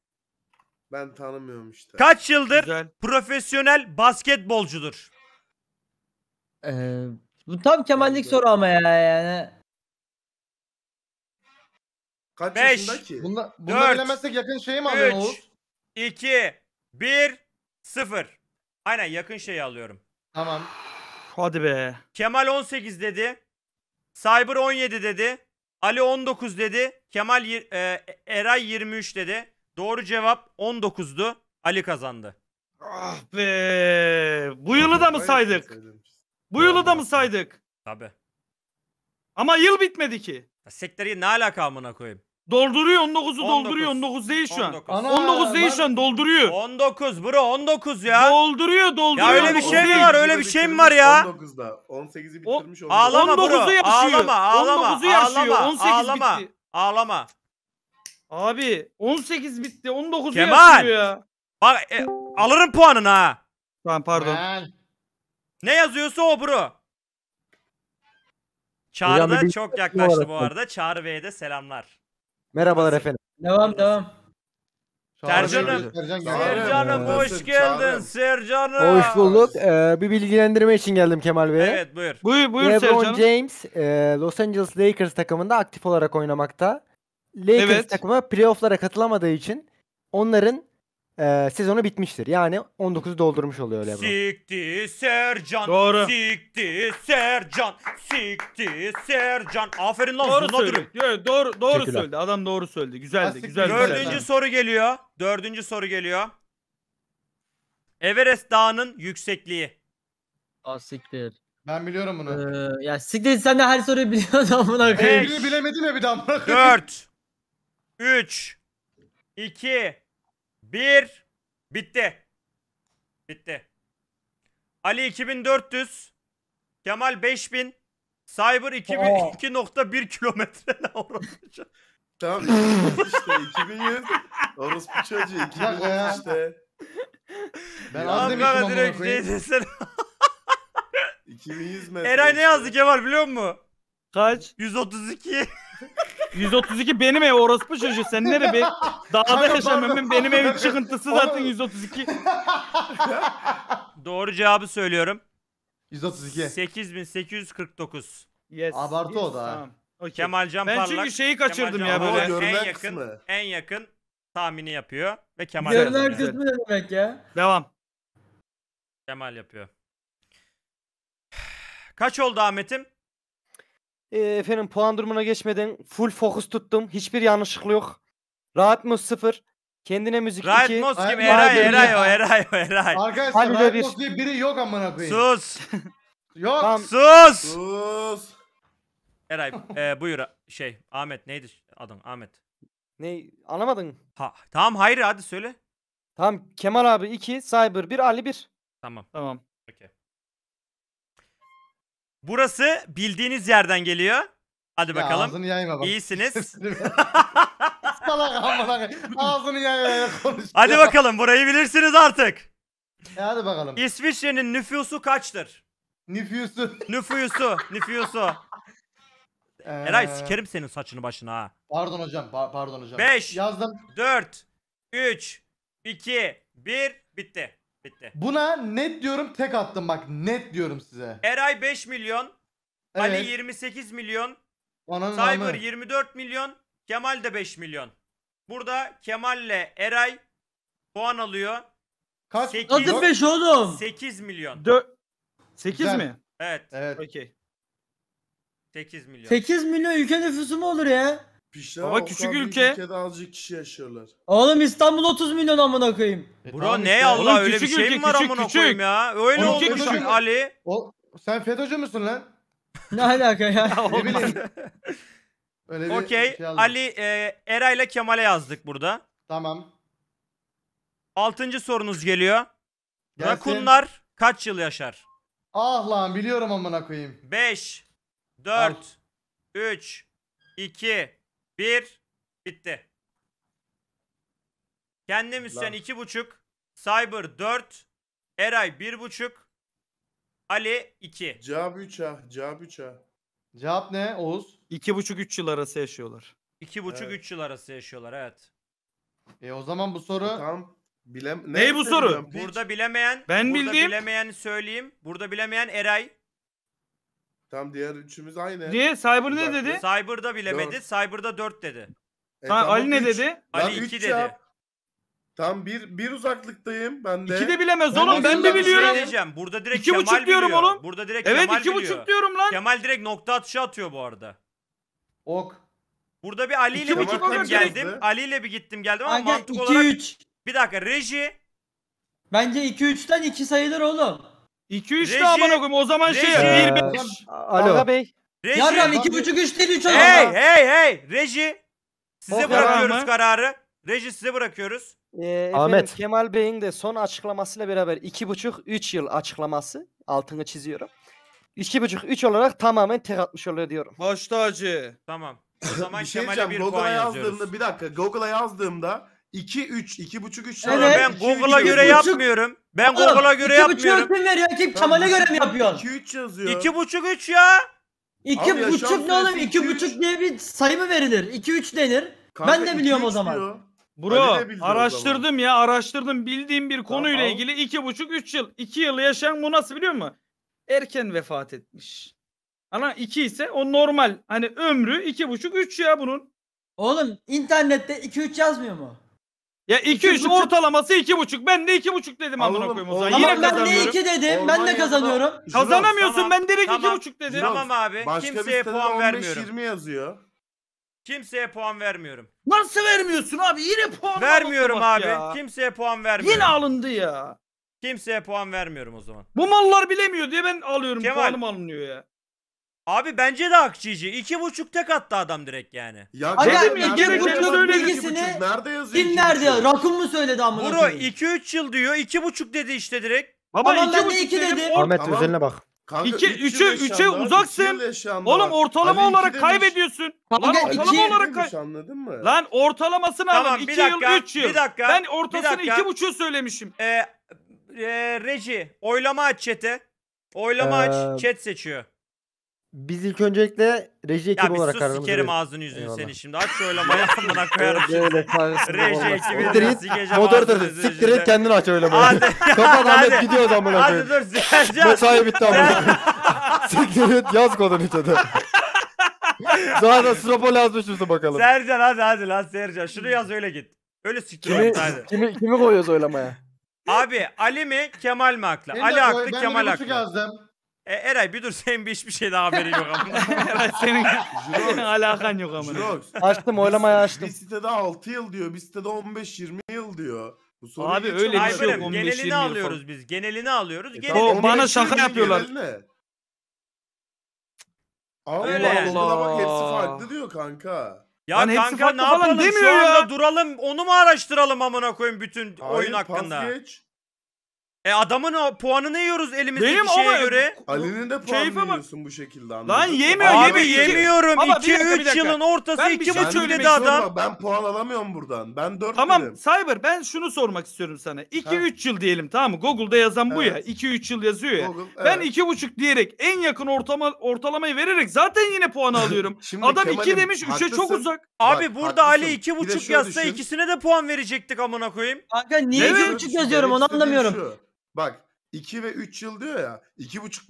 ben tanımıyorum işte. Kaç yıldır Güzel. profesyonel basketbolcudur? Ee, bu tam kemallik soru ama ya yani. Kaç Beş. yaşında ki? Bunla, bunları Dört. bilemezsek yakın şeyi mi alıyorsun Üç. Oğuz? 2, 1, 0. Aynen yakın şeyi alıyorum. Tamam. Hadi be. Kemal 18 dedi. Cyber 17 dedi. Ali 19 dedi. Kemal e, Eray 23 dedi. Doğru cevap 19'du. Ali kazandı. Ah be. Bu yılı da mı saydık? Şey Bu yılı da mı saydık? Tabi. Ama yıl bitmedi ki. Ya ne alaka amına koyayım? Dolduruyor 19'u 19. dolduruyor 19 değil şu an. 19. Ana, 19 değil şu an dolduruyor. 19 bro 19 ya. Dolduruyor dolduruyor. Ya öyle bir şey mi var öyle bir şey mi var ya? 19'da. 18'i bitirmiş. O- 19'da. Ağlama bro. Ağlama ağlama. 19'u yarışıyor. Ağlama, 18 ağlama, bitti. ağlama. Abi 18 bitti 19 Kemal! yazıyor ya. Bak e, alırım puanını ha. Tamam pardon. Ne yazıyorsa o bro. Çağrı da çok yaklaştı bu arada. Çağrı Bey'e de selamlar. Merhabalar efendim. Devam devam. Sercan'ım, Sercan'ım hoş geldin Sercan'ım. Hoş bulduk. Ee, bir bilgilendirme için geldim Kemal Bey. Evet buyur. Buyur buyur LeBron Sercan'ım. James e, Los Angeles Lakers takımında aktif olarak oynamakta. Lakers evet. takımı playofflara katılamadığı için onların e, sezonu bitmiştir. Yani 19'u doldurmuş oluyor LeBron. Sikti Sercan. Doğru. Sikti Sercan. Sikti Sercan. Aferin lan. Doğru söyledi. Yo, doğru doğru söyledi. Adam doğru söyledi. Güzeldi. Ha, güzel. Dördüncü güzel. soru geliyor. Dördüncü soru geliyor. Everest Dağı'nın yüksekliği. Ah Ben biliyorum bunu. Ee, ya siktir sen de her soruyu biliyorsun amına koyayım. Birini bilemedin mi bir daha? 4 3 2 1 Bitti. Bitti. Ali 2400 Kemal 5000 Cyber 2.1 kilometre ne Tamam işte 2100. Orospu çocuğu 2100 e, işte. Ben az demiştim amına direkt şey desene. 2100 metre. Eray ne yazdı Kemal biliyor musun? Kaç? 132. 132 benim ev orospu çocuğu. Sen nere be? Dağda yaşamamın benim evim çıkıntısı zaten 132. Doğru cevabı söylüyorum. 132. 8849. Yes. Abartı o da. Tamam. Okay. Kemal Can Ben çünkü şeyi kaçırdım Can ya böyle. görme En yakın, en yakın tahmini yapıyor ve Kemal Yerler kazanıyor. kısmı ne demek ya? Devam. Kemal yapıyor. Kaç oldu Ahmet'im? Ee, efendim puan durumuna geçmeden full fokus tuttum. Hiçbir yanlışlıklı yok. Rahat mı sıfır? Kendine müzik Riot 2. Moss kim? Eray, Eray Eray Eray. Arkadaşlar Halbuki bir- diye biri yok amına koyayım. Sus, Yok. Tamam. sus. Sus. Eray, e, buyur şey, Ahmet neydi adın Ahmet. Ne anlamadın? Ha, tamam hayır hadi söyle. Tamam Kemal abi 2, Cyber 1, Ali 1. Tamam. Tamam. Okey. Burası bildiğiniz yerden geliyor. Hadi Ya bakalım. Ağzını yayma bak. İyisiniz. Salak Ağzını yayma konuş. Hadi bakalım burayı bilirsiniz artık. E, hadi bakalım. İsviçre'nin nüfusu kaçtır? Nüfusu. Nüfusu, nüfusu. Ee, Eray sikerim senin saçını başına ha. Pardon hocam. pa- pardon hocam. Beş. Yazdım. 4 3 2 1 bitti. Bitti. Buna net diyorum tek attım bak net diyorum size. Eray 5 milyon. Evet. Ali 28 milyon. Ananın Cyber anı. 24 milyon. Kemal de 5 milyon. Burada Kemal'le Eray puan alıyor. Kaç? 8, Nasıl 5 oğlum? 8 milyon. 4 8 Güzel. mi? Evet. Evet. Okey. 8 milyon. 8 milyon ülke nüfusu mu olur ya? Pişler Baba küçük ülke. Ülkede azıcık kişi yaşıyorlar. Oğlum İstanbul 30 milyon amına koyayım. E, Bro ne Oğlum Allah öyle bir şey ülke, mi var küçük, amına küçük. koyayım ya? Öyle Oğlum, olmuş küçük. Ali. O, sen FETÖ'cü müsün lan? Ne alaka ya? ne bileyim. Öyle bir Okey. şey Ali e, Eray'la Kemal'e yazdık burada. Tamam. Altıncı sorunuz geliyor. Gelsin. Rakunlar kaç yıl yaşar? Ah lan biliyorum amına koyayım. 5, 4, 3, 2, 1. Bitti. Kendim üstten Lan. 2.5. Cyber 4. Eray 1.5. Ali 2. Cevap 3 ha. Cevap 3 ha. Cevap ne Oğuz? 2,5-3 yıl arası yaşıyorlar. 2,5-3 Evet. yıl arası yaşıyorlar evet. E o zaman bu soru tam. Bilem. Ne bu soru? Burada bilemeyen Ben burada bildim. bilemeyen söyleyeyim. Burada bilemeyen Eray. Tam diğer üçümüz aynı. Niye? Cyber ne dedi? Cyber'da bilemedi. Dört. Cyber'da 4 dedi. E, Tamam, Ali ne üç. dedi? Ali üç 2 dedi. Tam bir, bir uzaklıktayım ben de. İki de bilemez oğlum ben de Allah'ın Şey biliyorum. diyeceğim. Burada direkt İki Kemal buçuk diyorum oğlum. Burada direkt Evet Kemal iki biliyor. buçuk diyorum lan. Kemal direkt nokta atışı atıyor bu arada. Ok. Burada bir Ali ile bir gittim geldim. Ali ile bir gittim geldim ama Aga mantık olarak 2 bir dakika reji Bence 2-3'ten 2 sayılır oğlum. 2 3 de Reji- amına koyayım. O zaman şey Reji- 1 5. Alo. Aga Bey. Reji. Yarram iki buçuk üç değil üç oldu. Hey hey hey. Reji. Size Korkma bırakıyoruz mı? kararı. Reji size bırakıyoruz. e, efendim, Ahmet. Kemal Bey'in de son açıklamasıyla beraber 2,5-3 yıl açıklaması. Altını çiziyorum. 2,5-3 olarak tamamen tek atmış oluyor diyorum. Başta acı. Tamam. O zaman Bir şey Kemal'e diyeceğim. bir puan Google'a yazıyoruz. yazdığımda bir dakika Google'a yazdığımda 2 3 2 buçuk 3 sonra Evet, ben Google'a göre buçuk. yapmıyorum. Ben Google'a göre iki buçuk yapmıyorum. veriyor kim Kemal'e göre mi yapıyorsun? 2 3 yazıyor. buçuk 3 ya. İki buçuk ne oğlum? versin, buçuk diye bir sayı mı verilir? İki üç denir. Kanka ben de iki, biliyorum o zaman. diyor. Bro Ali de araştırdım ya araştırdım bildiğim bir konuyla Tamam. ilgili iki buçuk üç yıl iki yıl yaşayan bu nasıl biliyor musun? Erken vefat etmiş. Ama iki ise o normal hani ömrü iki buçuk üç ya bunun. Oğlum internette iki üç yazmıyor mu? Ya 2 3 ortalaması buçuk. Ben de buçuk dedim amına Alalım, koyayım o Yine ben de kazanıyorum. 2 dedim. Ben de Olmanya kazanıyorum. Kazanamıyorsun Tamam, ben direkt tamam. buçuk dedim. Tamam abi. Başka kimseye puan vermiyorum. 20 yazıyor. Kimseye puan vermiyorum. Nasıl vermiyorsun abi? Yine puan Vermiyorum abi. Kimseye puan vermiyorum. Yine alındı ya. Kimseye puan vermiyorum o zaman. Bu mallar bilemiyor diye ben alıyorum. Kemal. Puanım alınıyor ya. Abi bence de Akçici. İki buçuk tek attı adam direkt yani. Ya Aga, dedim ya iki buçuk bilgisini nerede yazıyor? Kim nerede? Rakun mu söyledi amına Bro koyayım? 2-3 yıl diyor. iki buçuk dedi işte direkt. Baba Ama ben buçuk iki dedim. Ahmet Tamam. üzerine bak. Kanka, İki- üç üçü- üçe uzaksın. Oğlum ortalama Ali olarak kaybediyorsun. Kanka, Lan ortalama olarak kay- anladın mı? Lan ortalamasını Tamam, alın. İki yıl üç yıl. bir dakika, Ben bir ortasını dakika. 2,5 söylemişim. Ee, e, Reji oylama aç chat'e. Oylama Ee, aç chat seçiyor. Biz ilk öncelikle reji ekibi olarak aramızda... Ya bir sus sikerim ağzını yüzünü Eyvallah. seni şimdi. Aç şu öyle koyarım. Böyle karşısında Reji ekibi de sikeceğim Moderatör ağzını siktir et kendini aç öyle böyle. Kapat Ahmet gidiyor amına koyayım. Hadi dur Mesai bitti amına Siktir et yaz kodunu çöde. Zaten Stropol yazmış mısın bakalım. Sercan hadi hadi lan Sercan. Şunu yaz öyle git. Öyle siktir kimi, hadi. Kimi, kimi koyuyoruz oylamaya? Abi Ali mi Kemal mi haklı? Ali haklı Kemal haklı. Ben yazdım. E, Eray bir dur sen bir hiçbir şeyden haberin yok ama. senin, senin alakan yok ama. Açtım oylamayı açtım. Bir sitede 6 yıl diyor. Bir sitede 15-20 yıl diyor. Bu soruyu Abi geçen- öyle bir Hayır, şey yok, benim, 15-20 yıl genelini falan. alıyoruz biz. Genelini alıyoruz. E, genelini tamam, O bana 15-20 şaka yapıyorlar. genel ne? Allah Öyle yani. Allah. Bak hepsi farklı diyor kanka. Ya Lan hepsi kanka ne farklı falan yapalım şu demiyor ya. anda duralım onu mu araştıralım amına koyayım bütün Hayır, oyun pas hakkında. geç. E adamın o puanını yiyoruz elimizde Benim şeye ama- göre. Ali'nin de Keyfe puanını bak. yiyorsun bu şekilde anladın Lan yemiyor, Abi, yemiyorum. Ama bir dakika, bir 2-3 yılın ortası Ben bir şey 2,5 dedi adam. Sorma, ben puan alamıyorum buradan. Ben 4 Tamam dedim. Cyber ben şunu sormak istiyorum sana. Ha. 2-3 yıl diyelim tamam mı? Google'da yazan bu ya. Evet. 2-3 yıl yazıyor ya. Google, Ben evet. iki buçuk diyerek en yakın ortama, ortalamayı vererek zaten yine puanı alıyorum. Şimdi Adam iki demiş 3'e çok uzak. Abi Bak, burada haklısın. Ali Bir de 2,5 yazsa düşün. ikisine de puan verecektik amına koyayım. Kanka niye Evet. iki buçuk yazıyorum onu anlamıyorum. Bak 2 ve 3 yıl diyor ya. da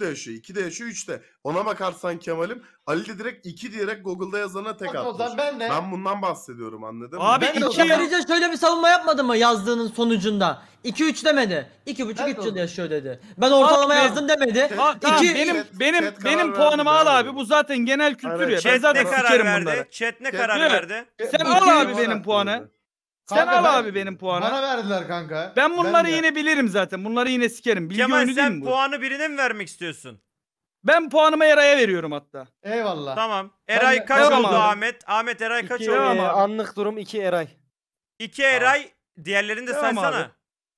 yaşıyor. de yaşıyor de Ona bakarsan Kemal'im Ali de direkt 2 diyerek Google'da yazana tek atmış. O zaman ben de. Ben bundan bahsediyorum anladın mı? Abi ben iki yıl. Ayrıca şöyle bir savunma yapmadı mı yazdığının sonucunda? 2-3 demedi. 2,5-3 yıl yaşıyor dedi. Ben ortalama abi, yazdım demedi. Ha, tamam, iki, benim chat, benim chat benim puanımı al abi. abi. Bu zaten genel kültür evet, ya. Ben zaten ne karar verdi? Bunlara. Chat ne karar verdi? Sen al abi benim puanı. Sen Kanka al abi benim puanı. Bana verdiler kanka. Ben bunları de- yine bilirim zaten. Bunları yine sikerim. Bilgi Kemal sen bu? puanı birine mi vermek istiyorsun? Ben puanımı Eray'a veriyorum hatta. Eyvallah. Tamam. Eray de- kaç oldu abi. Ahmet? Ahmet Eray kaç İki, oldu? e, anlık durum 2 Eray. İki Eray. Diğerlerini de Devam saysana.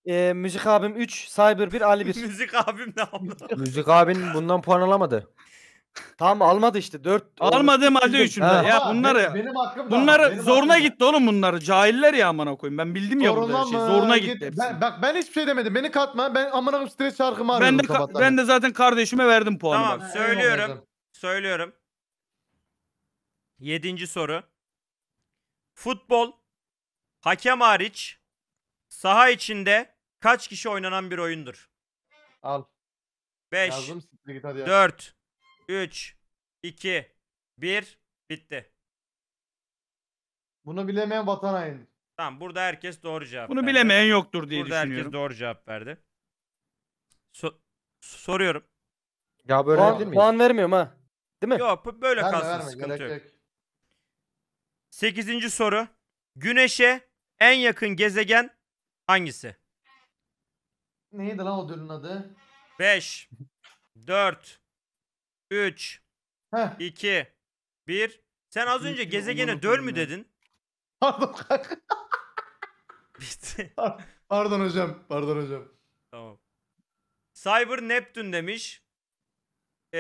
E, müzik abim 3, Cyber 1, Ali 1. Müzik abim ne oldu? müzik abin bundan puan alamadı. Tamam almadı işte. 4 Almadığım halde üçünde. Ya bunları benim hakkım bunları benim zoruna hakkım. gitti oğlum bunları. Cahiller ya amına koyayım. Ben bildim ya bunları her şey, Zoruna e, gitti. hepsi. Ben, bak ben hiçbir şey demedim. Beni katma. Ben amına koyayım stres şarkımı Ben arıyorum de ben de zaten kardeşime verdim puanı. Tamam bak. söylüyorum. Söylüyorum. Yedinci soru. Futbol, hakem hariç, saha içinde kaç kişi oynanan bir oyundur? Al. 5, Yazdım 4, 3, 2, 1. Bitti. Bunu bilemeyen vatan haini. Tamam burada herkes doğru cevap Bunu verdi. bilemeyen yoktur diye Burada herkes düşünüyorum. doğru cevap verdi. So- soruyorum. Ya böyle Puan, değil mi? puan vermiyorum ha. Değil mi? Yok böyle Verme kalsın verme sıkıntı gerek yok. yok. 8. soru. Güneş'e en yakın gezegen hangisi? Neydi lan o dönün adı? 5, 4, 3, Heh. 2, 1. Sen az önce Bitti, gezegene ondan mü dedin? Pardon kanka. Bitti. Pardon hocam. Pardon hocam. Tamam. Cyber Neptün demiş. Ee,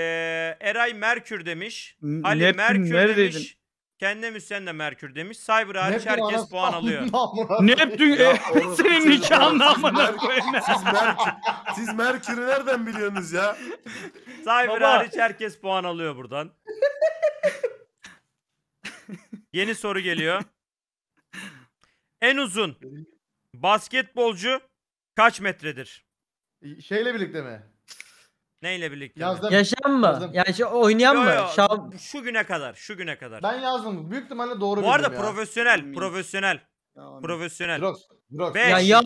Eray Merkür demiş. Ali Neptün Merkür neredeydin? demiş. Kendine müsyen de Merkür demiş. Cyber hariç herkes puan alıyor. Neptün Ya e, oğlum, senin siz- nikahın siz amına Siz, Merkür, siz Merkür'ü nereden biliyorsunuz ya? Cyber Baba. hariç herkes puan alıyor buradan. Yeni soru geliyor. En uzun basketbolcu kaç metredir? Şeyle birlikte mi? Neyle birlikte? Yazdım. Yaşam mı? Yazdım. Yani şey oynayan Yo, yo, Şav... Şu güne kadar, şu güne kadar. Ben yazdım. Büyük ihtimalle doğru Bu arada bildim ya. profesyonel, hmm. profesyonel, Ya, profesyonel. Drox. Drox. Beş. Ya Yao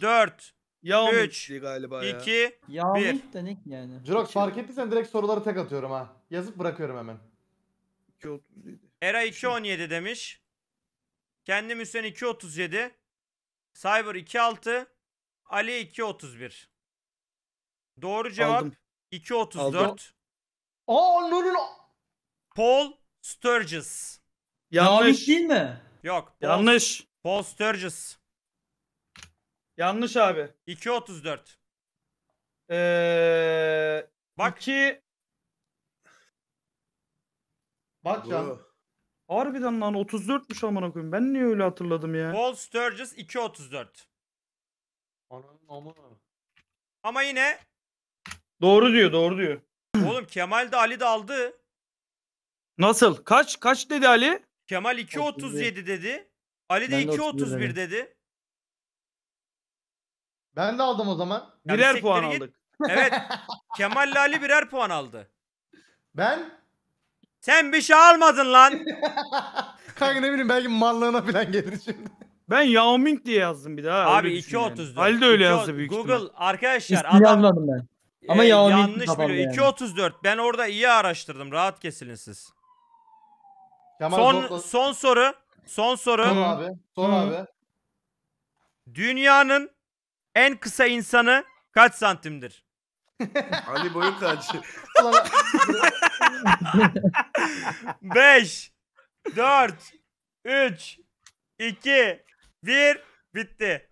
4, Yao Üç, Mix'ti 2, Yao Bir. Ming de ne ki yani? Drox şey- fark ettiysen direkt soruları tek atıyorum ha. Yazıp bırakıyorum hemen. 2.37. Era 2.17 demiş. Kendi Hüseyin 2.37. Cyber 2.6. Ali 2.31. Doğru cevap Aldım. 2.34. Aa Nur'un... Paul Sturgis. Yanlış değil mi? Yok. Paul, Yanlış. Paul Sturgis. Yanlış abi. 2.34. Ee, Bak. ki Bak ya. Harbiden lan 34'müş amına koyayım. Ben niye öyle hatırladım ya? Paul Sturgis 2.34. Ananın amına. Ama yine Doğru diyor doğru diyor. Oğlum Kemal de Ali de aldı. Nasıl? Kaç kaç dedi Ali? Kemal 2.37 dedi. Ali de Ben de 2.31 dedi. Ben de aldım o zaman. Yani Birer puan git. aldık. Evet. Kemal ile Ali birer puan aldı. Ben Sen bir şey almadın lan. kanka ne bileyim belki mallığına falan gelir şimdi. Ben Yao Ming diye yazdım bir daha. Abi öyle 2.30. Ali de öyle yazdı büyük Google ihtimal. arkadaşlar İsmini adam yazmadım ben. Ama ee, yanlış kapalı biliyor. 2.34. Ben orada iyi araştırdım. Rahat kesilin siz. Kemal son Botla- son soru. Son soru. son abi. son Hı. abi. Dünyanın en kısa insanı kaç santimdir? Ali boyu kaç? Ulan- 5 4 3 2 1 bitti.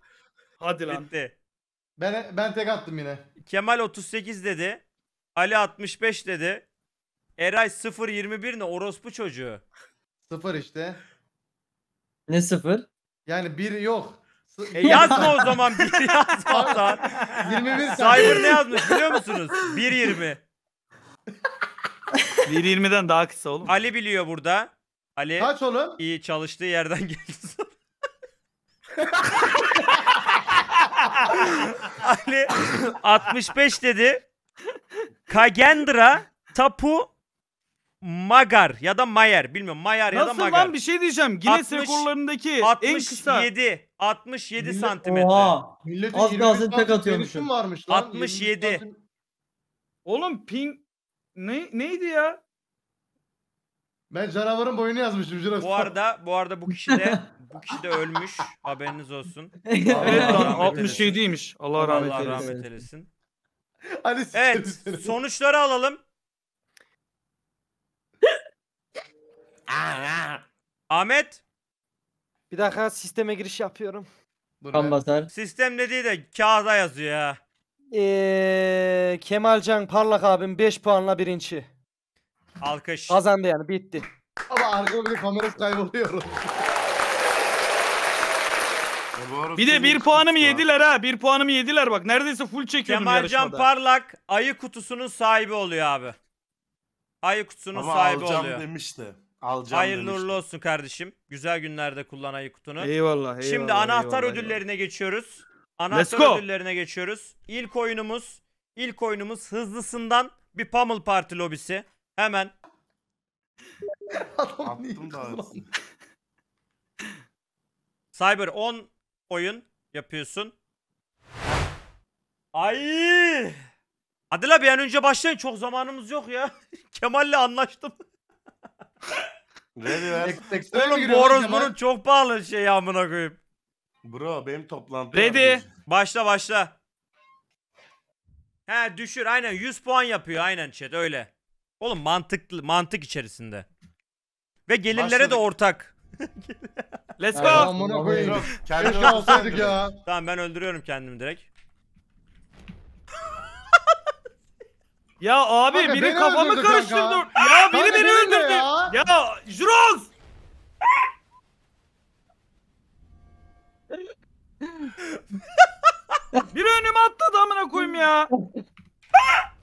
Hadi lan. Bitti. ben ben tek attım yine. Kemal 38 dedi. Ali 65 dedi. Eray 021 ne orospu çocuğu. Sıfır işte. Ne sıfır? Yani bir yok. E yazma o zaman bir yazma lan. 21 saniye. Cyber ne yazmış biliyor musunuz? 1.20. 1.20'den daha kısa oğlum. Ali biliyor burada. Ali Kaç oğlum? İyi çalıştığı yerden geldi. Ali 65 dedi. Kagendra Tapu Magar ya da Mayer bilmiyorum Mayer ya da Magar. Nasıl lan bir şey diyeceğim. Guinness 60, rekorlarındaki en kısa. 67 67 santimetre. Oha. Milletin Az 20 kalsın tek atıyormuşum. varmış lan? 67. Oğlum ping ne, neydi ya? Ben canavarın boyunu yazmışım. Bu arada bu arada bu kişi de Bu kişi de ölmüş. Haberiniz olsun. evet 67'ymiş. Şey Allah rahmet eylesin. Allah rahmet eylesin. Hani evet sonuçları alalım. Ahmet. Bir dakika sisteme giriş yapıyorum. Tam Sistem dediği de kağıda yazıyor ya. Ee, Kemalcan Parlak abim 5 puanla birinci. Alkış. Kazandı yani bitti. Ama arkada bir kamerası kayboluyor. Bir de bir puanımı yediler ha. Bir puanımı yediler bak. Neredeyse full çekiyordum Kemalcan yarışmada. Parlak ayı kutusunun sahibi oluyor abi. Ayı kutusunun Ama sahibi alacağım oluyor. demişti. Alacağım Hayırlı demişti. uğurlu olsun kardeşim. Güzel günlerde kullan ayı kutunu. eyvallah eyvallah. Şimdi anahtar eyvallah, ödüllerine geçiyoruz. Let's Anahtar go. ödüllerine geçiyoruz. İlk oyunumuz, ilk oyunumuz hızlısından bir Pummel Party lobisi. Hemen Attım da. Cyber 10 oyun yapıyorsun. Ay! Hadi la bir an önce başlayın. Çok zamanımız yok ya. Kemal'le anlaştım. Ne diyor? Oğlum giriyorsun horoz bunun çok pahalı şey amına koyayım. Bro benim toplantı Ready. Başla başla. He düşür aynen 100 puan yapıyor aynen chat öyle. Oğlum mantıklı mantık içerisinde. Ve gelirlere de ortak. Let's go. Amına koyayım. Keşke alsaydık ya. Tamam ben öldürüyorum kendimi direkt. Ya abi Kanka, biri kafamı karıştırdı. Ya biri Kanka, beni öldürdü. ya. Ya Juroz! Bir önüme atladı amına koyayım ya.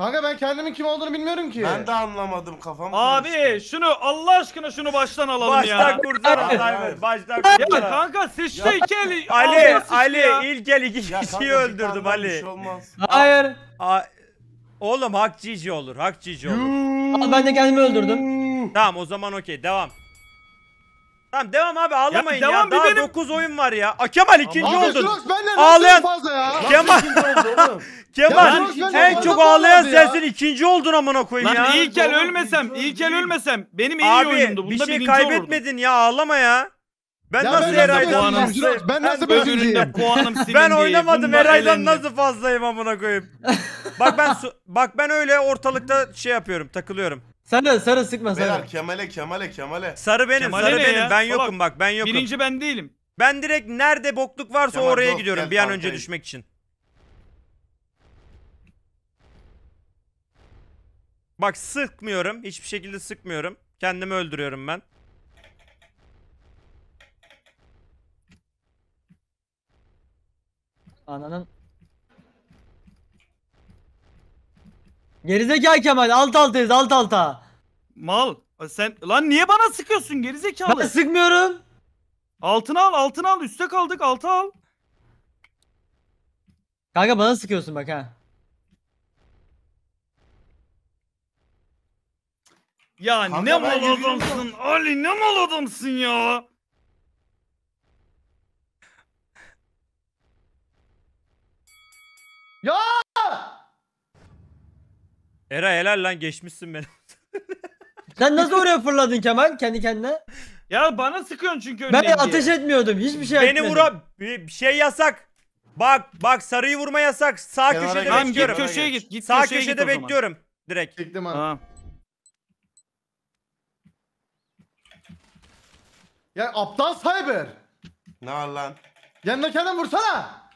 Kanka ben kendimin kim olduğunu bilmiyorum ki. Ben de anlamadım kafam. Abi şunu Allah aşkına şunu baştan alalım ya. Baştan kurtar Alzheimer. Baştan Ya kanka şey sıçtı iki eli. Ali Ali ya. ilk el iki kişiyi öldürdüm tane şey Ali. olmaz. Hayır. A- Oğlum hak cici olur. Hak cici olur. ben de kendimi öldürdüm. tamam o zaman okey devam. Tamam devam abi ağlamayın ya. devam bir Daha benim- 9 oyun var ya. A Kemal ikinci Abi oldun. Ağlayan- fazla ya? Kemal. Kim oldu Kemal en çok ağlayan Ya. sensin ikinci oldun amına koyayım ya. Lan iyi ölmesem, İlkel ölmesem. Benim iyi Abi oyunumdu. Bunda bir şey birinci kaybetmedin ya ağlama ya. Ben Ya nasıl Eraydan? nasıl Ben nasıl Ben- Özüründe puanım Ben oynamadım Eraydan nasıl fazlayım amına koyayım. bak ben bak ben öyle ortalıkta şey yapıyorum takılıyorum. Sen de sarı sıkma sana. Beyler Kemal'e Kemal'e Kemal'e. Sarı benim Kemal'e sarı benim ya? ben yokum bak ben yokum. Birinci ben değilim. Ben direkt nerede bokluk varsa Kemal, oraya dur, gidiyorum gel bir an önce düşmek için. Bak sıkmıyorum. Hiçbir şekilde sıkmıyorum. Kendimi öldürüyorum ben. Ananın. Gerizekalı Kemal alt altayız alt alta. Mal. Sen lan niye bana sıkıyorsun gerizekalı? Ben sıkmıyorum. Altına al, altına al. Üste kaldık, altı al. Kanka bana sıkıyorsun bak ha. Ya Kanka ne mal ben yürüyorum. Ali ne mal adamsın ya. Ya! Era helal lan geçmişsin beni. Sen nasıl oraya fırladın Kemal kendi kendine? Ya bana sıkıyorsun çünkü önüne Ben diye. ateş etmiyordum. Hiçbir şey Beni etmedim. vura bir şey yasak. Bak bak sarıyı vurma yasak. Sağ Kenara köşede bekliyorum. Tamam git bekliyorum. köşeye git. git Sağ köşeye köşede o bekliyorum direkt. Çektim abi. Tamam. Ya aptal cyber. Ne var lan? Yanındakine vursana.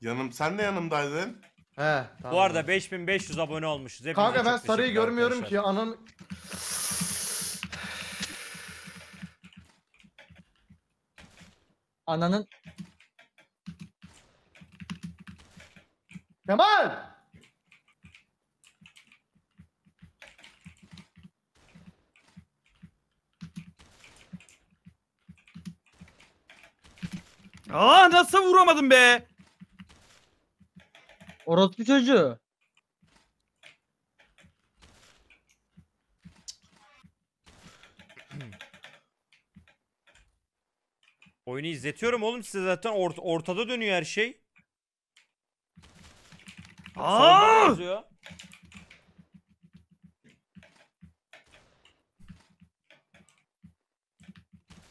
Yanım sen de yanımdaydın. He. Tamam. Bu arada 5500 abone olmuşuz. Hepinize Kanka ben çok sarıyı teşekkür görmüyorum ki arkadaşlar. anan... Ananın... Kemal! Aa nasıl vuramadım be? Orospu çocuğu. Oyunu izletiyorum oğlum size zaten Ort ortada dönüyor her şey. Aa!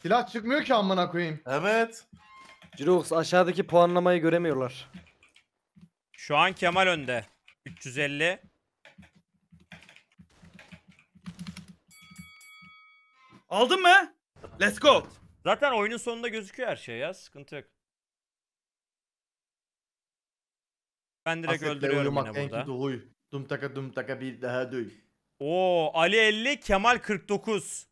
Silah çıkmıyor ki amına koyayım. Evet. Cirox aşağıdaki puanlamayı göremiyorlar. Şu an Kemal önde. 350. Aldın mı? Let's go. Zaten oyunun sonunda gözüküyor her şey ya. Sıkıntı yok. Ben direkt Hasretle öldürüyorum yine burada. Duy. taka dum taka bir daha duy. Oo Ali 50, Kemal 49.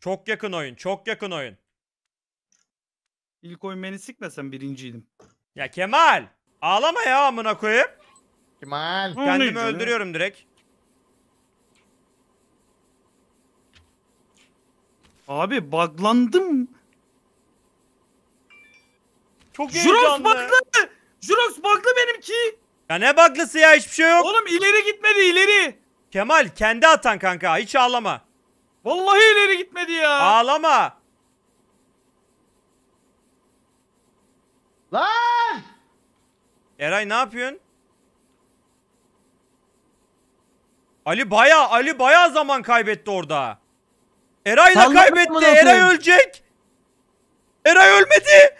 Çok yakın oyun, çok yakın oyun. İlk oyun beni sikmesen birinciydim. Ya Kemal! Ağlama ya amına koyayım. Kemal. Kendimi öldürüyorum direkt. Abi buglandım. Çok Jurox heyecanlı. bug'lı. Jurox bug'lı benimki. Ya ne baklısı ya hiçbir şey yok. Oğlum ileri gitmedi ileri. Kemal kendi atan kanka hiç ağlama. Vallahi ileri gitmedi ya. Ağlama. Lan! Eray ne yapıyorsun? Ali baya Ali baya zaman kaybetti orada. Eray da kaybetti. Eray ölecek. Eray ölmedi.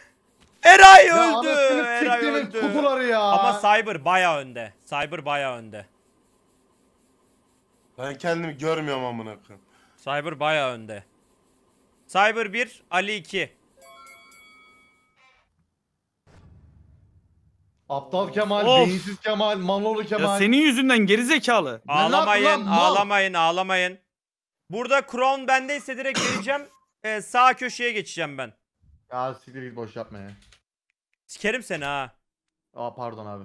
Eray öldü. Eray öldü. Kuzuları ya. Ama Cyber baya önde. Cyber baya önde. Ben kendimi görmüyorum amına koyayım. Cyber baya önde. Cyber 1, Ali 2. Aptal Kemal, Of. beyinsiz Kemal, Manolu Kemal. Ya senin yüzünden gerizekalı. Ağlamayın, ağlamayın, ağlamayın. Burada Crown bendeyse direkt vereceğim. Ee, sağ köşeye geçeceğim ben. Ya siktir git boş yapma ya. Sikerim seni ha. Aa pardon abi.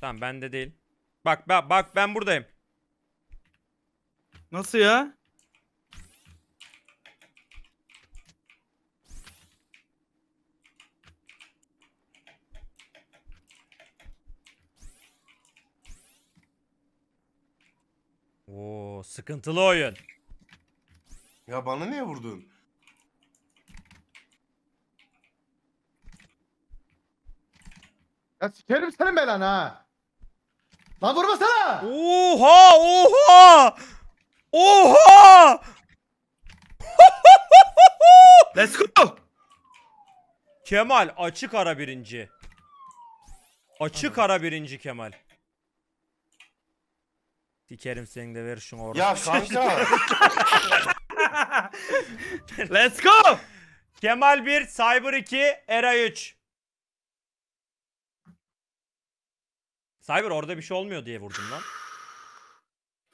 Tamam bende değil. Bak bak bak ben buradayım. Nasıl ya? Oo sıkıntılı oyun. Ya bana niye vurdun? Ya sikerim senin belanı ha. Lan vurmasana. Oha oha. Oha. Let's go. Kemal açık ara birinci. Açık ara birinci Kemal. Dikerim seni de ver şunu oraya. Ya kanka. Let's go. Kemal 1, Cyber 2, Era 3. Cyber orada bir şey olmuyor diye vurdum lan.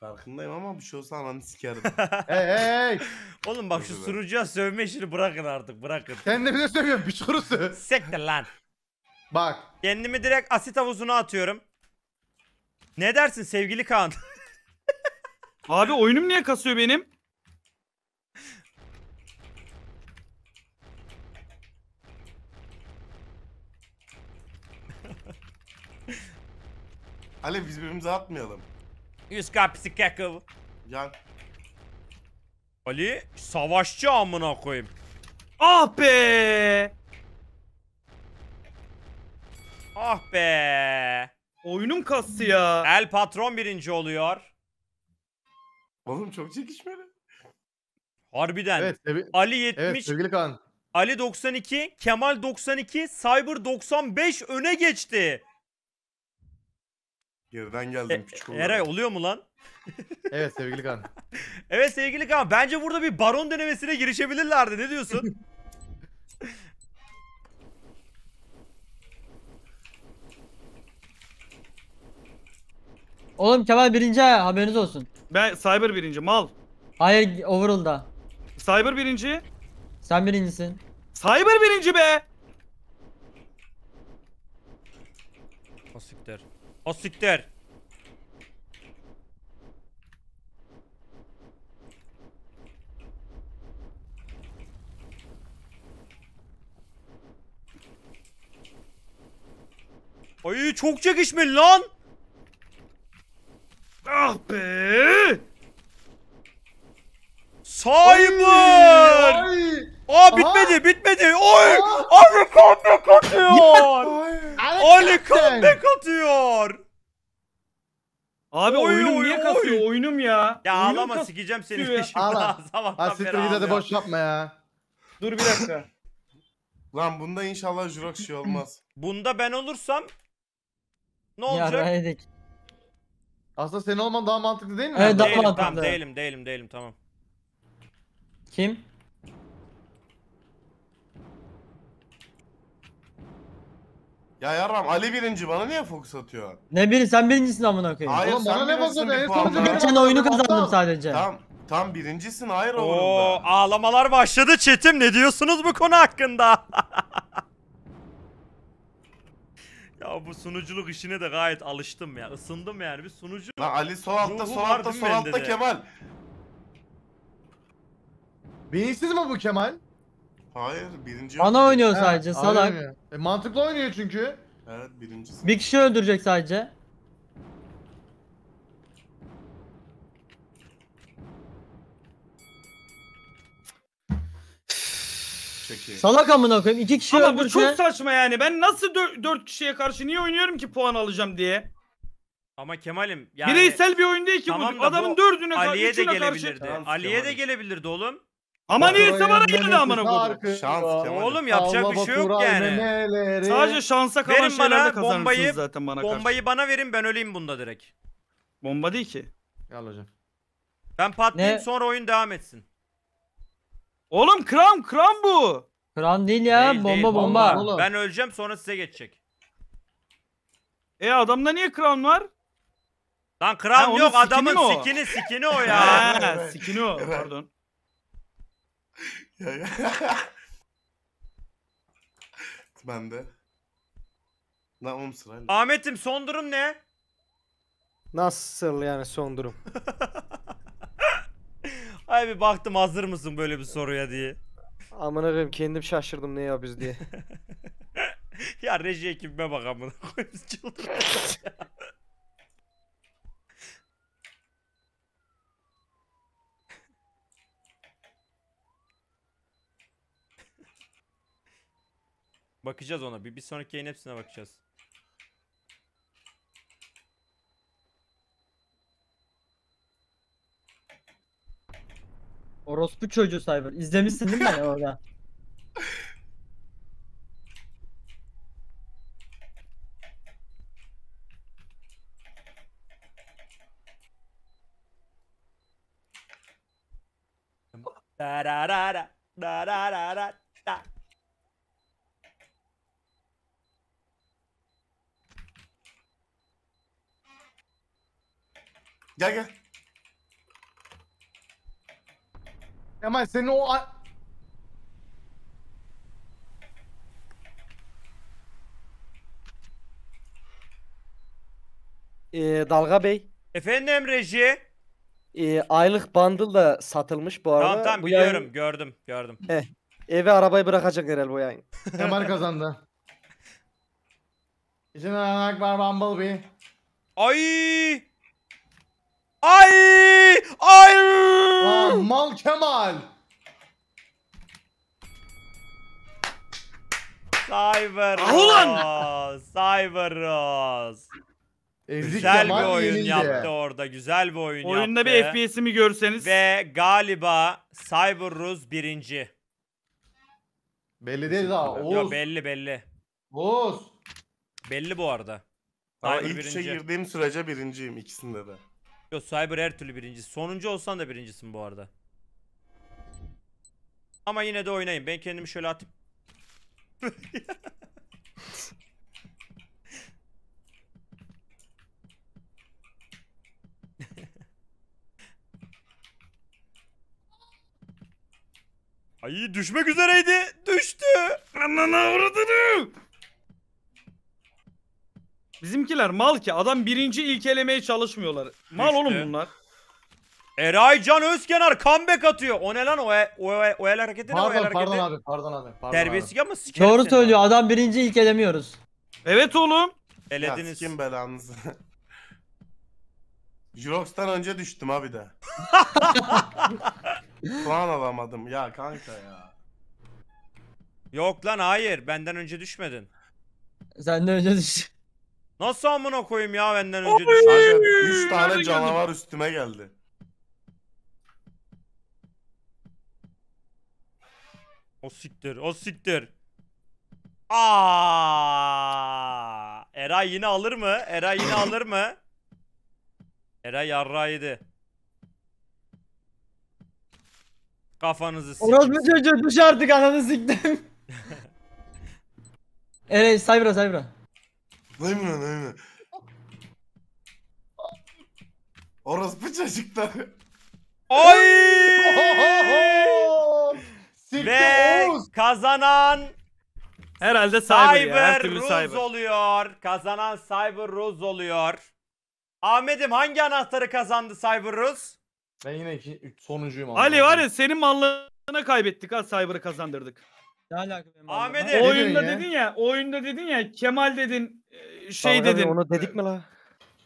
Farkındayım ama bir şey olsa ananı sikerim. hey hey hey. Oğlum bak şu sürücüye be. sövme işini bırakın artık bırakın. Kendimi de söylüyorum bir kurusu. Sektir lan. Bak Kendimi direkt asit havuzuna atıyorum. Ne dersin sevgili Kaan? Abi oyunum niye kasıyor benim? Alev biz birbirimize atmayalım. Yüz kapısı kakıl. Can. Ali savaşçı amına koyayım. Ah be! Ah be! Oyunum kastı ya. El patron birinci oluyor. Oğlum çok çekişmeli. Harbiden. Evet, sevi- Ali 70, evet sevgili Kaan. Ali 92, Kemal 92, Cyber 95 öne geçti. Geriden geldim e, küçük kullanım. Eray oluyor mu lan? Evet sevgili Kaan. evet sevgili Kaan bence burada bir baron denemesine girişebilirlerdi ne diyorsun? Oğlum Kemal birinci ha haberiniz olsun. Ben Cyber birinci mal. Hayır overall'da. Cyber birinci. Sen birincisin. Cyber birinci be. O siktir. O Ay çok çekişme lan. Ah be! Cyber! Ay, Aa bitmedi Aha. bitmedi. Oy! Aa. Ali comeback atıyor. Ali comeback atıyor. Abi oy, oyunum oy, niye oy. oyunum ya. Ya oyunum ağlama sikeceğim seni şimdi. Ağla. Ha siktir git hadi boş yapma ya. Dur bir dakika. Lan bunda inşallah Jurox şey olmaz. Bunda ben olursam ne olacak? Ya, aslında senin olman daha mantıklı değil mi? Evet, daha Değilim mantıklı. tamam değilim değilim değilim tamam. Kim? Ya yaram Ali birinci bana niye fokus atıyor? Ne biri sen birincisin amına koyayım. Hayır Oğlum, bana sen ne bakıyorsun? En Geçen oyunu kazandım sadece. Tam tam birincisin hayır o Oo, oyunda. ağlamalar başladı çetim ne diyorsunuz bu konu hakkında? Ya bu sunuculuk işine de gayet alıştım ya. Isındım yani bir sunucu. Lan Ali sol altta Ruhu sol var altta mi sol altta Kemal. Beyinsiz mi bu Kemal? Hayır birinci. Ana oynuyor sadece He, salak. E, mantıklı oynuyor çünkü. Evet birincisi. Bir kişi öldürecek sadece. Salak amına koyayım. İki kişi Ama bu çok saçma yani. Ben nasıl dör- dört kişiye karşı niye oynuyorum ki puan alacağım diye? Ama Kemal'im yani Bireysel bir oyun değil ki Tamam bu. da Adamın bu dördüne karşı, Ali'ye de üçüne karşı. gelebilirdi. Ali'ye de gelebilirdi oğlum. Ama niye bana geldi amına koyayım. Şans, Kemal'im. Oğlum yapacak bir şey yok yani. Sadece şansa kalan Verin bana şeylerde kazanırsınız bombayı- zaten bana karşı. Bombayı bana verin ben öleyim bunda direkt. Bomba değil ki. Al hocam. Ben patlayayım Ne? sonra oyun devam etsin. Oğlum kram kram bu. Kral değil ya. Değil, bomba değil. bomba. Vallahi. Ben öleceğim sonra size geçecek. E adamda niye crown var? Lan crown yok sikini adamın mi o? sikini sikini o ya. Ha, Evet. sikini o. Pardon. ben de. Lan oğlum sırayla. Ahmet'im son durum ne? Nasıl yani son durum? Ay bir baktım hazır mısın böyle bir soruya diye. Aman koyayım kendim şaşırdım ne yapıyoruz diye. ya reji ekibime bak amına koyayım çıldıracağız Bakacağız ona. Bir, bir sonraki yayın hepsine bakacağız. Orospu çocuğu Cyber. İzlemişsin değil mi orada? da da da da da da da. Gel gel. Kemal senin o... a- ee, Dalga Bey, Efendim reji ee, aylık bundle da satılmış bu arada. Tamam tamam bu yayın biliyorum gördüm gördüm. evi arabayı bırakacak herhalde bu yayın. Kemal kazandı. İçinden Akbar Bumblebee. Ay Ay! Ay! Aa, ah, mal Kemal. Cyber ah, Rose. Cyber Rose. Güzel bir oyun yenildi. yaptı orada. Güzel bir oyun Oyunda yaptı. Oyunda bir FPS'imi görseniz. Ve galiba Cyber Rose birinci. Belli değil daha. Oğuz. Yo, belli belli. Oğuz. Belli bu arada. Ama ilk şey girdiğim sürece birinciyim ikisinde de. Yok Cyber her türlü birinci. Sonuncu olsan da birincisin bu arada. Ama yine de oynayın. Ben kendimi şöyle atayım. Ay düşmek üzereydi. Düştü. Ananı avradını. Bizimkiler mal ki. Adam birinci ilkelemeye çalışmıyorlar. Mal İşte. oğlum bunlar. Eray Can Özkenar comeback atıyor. O ne lan o e- o o el hareketi ne o el Pardon hareketi? pardon abi pardon abi. Pardon Terbiyesizlik ama sikerim Doğru seni. söylüyor adam birinci ilk edemiyoruz. Evet oğlum. abi. Ya Elediniz. sikim belanızı. Jurox'tan önce düştüm abi de. Puan alamadım ya kanka ya. Yok lan hayır benden önce düşmedin. Senden önce düş. Nasıl amına koyayım ya benden önce düşen? 3 tane canavar üstüme geldi. O siktir, o siktir. Aa! Eray yine alır mı? Eray yine alır mı? Eray yarrağıydı. Kafanızı siktir. Orospu çocuğu düş artık ananı siktim. Eray Saybra Saybra. Duymuyor duymuyor. Orospu çocuklar. Ay! Ve kazanan Herhalde Cyber, ya. Cyber oluyor. Kazanan Cyber Ruz oluyor. Ahmet'im hangi anahtarı kazandı Cyber Ruz? Ben yine iki, üç, sonuncuyum. Ali var ya senin mallığına kaybettik ha Cyber'ı kazandırdık. Ne alaka Ahmet'im. O Ne oyunda ya? dedin ya, oyunda dedin ya Kemal dedin şey Dalga dedin. Onu dedik mi la?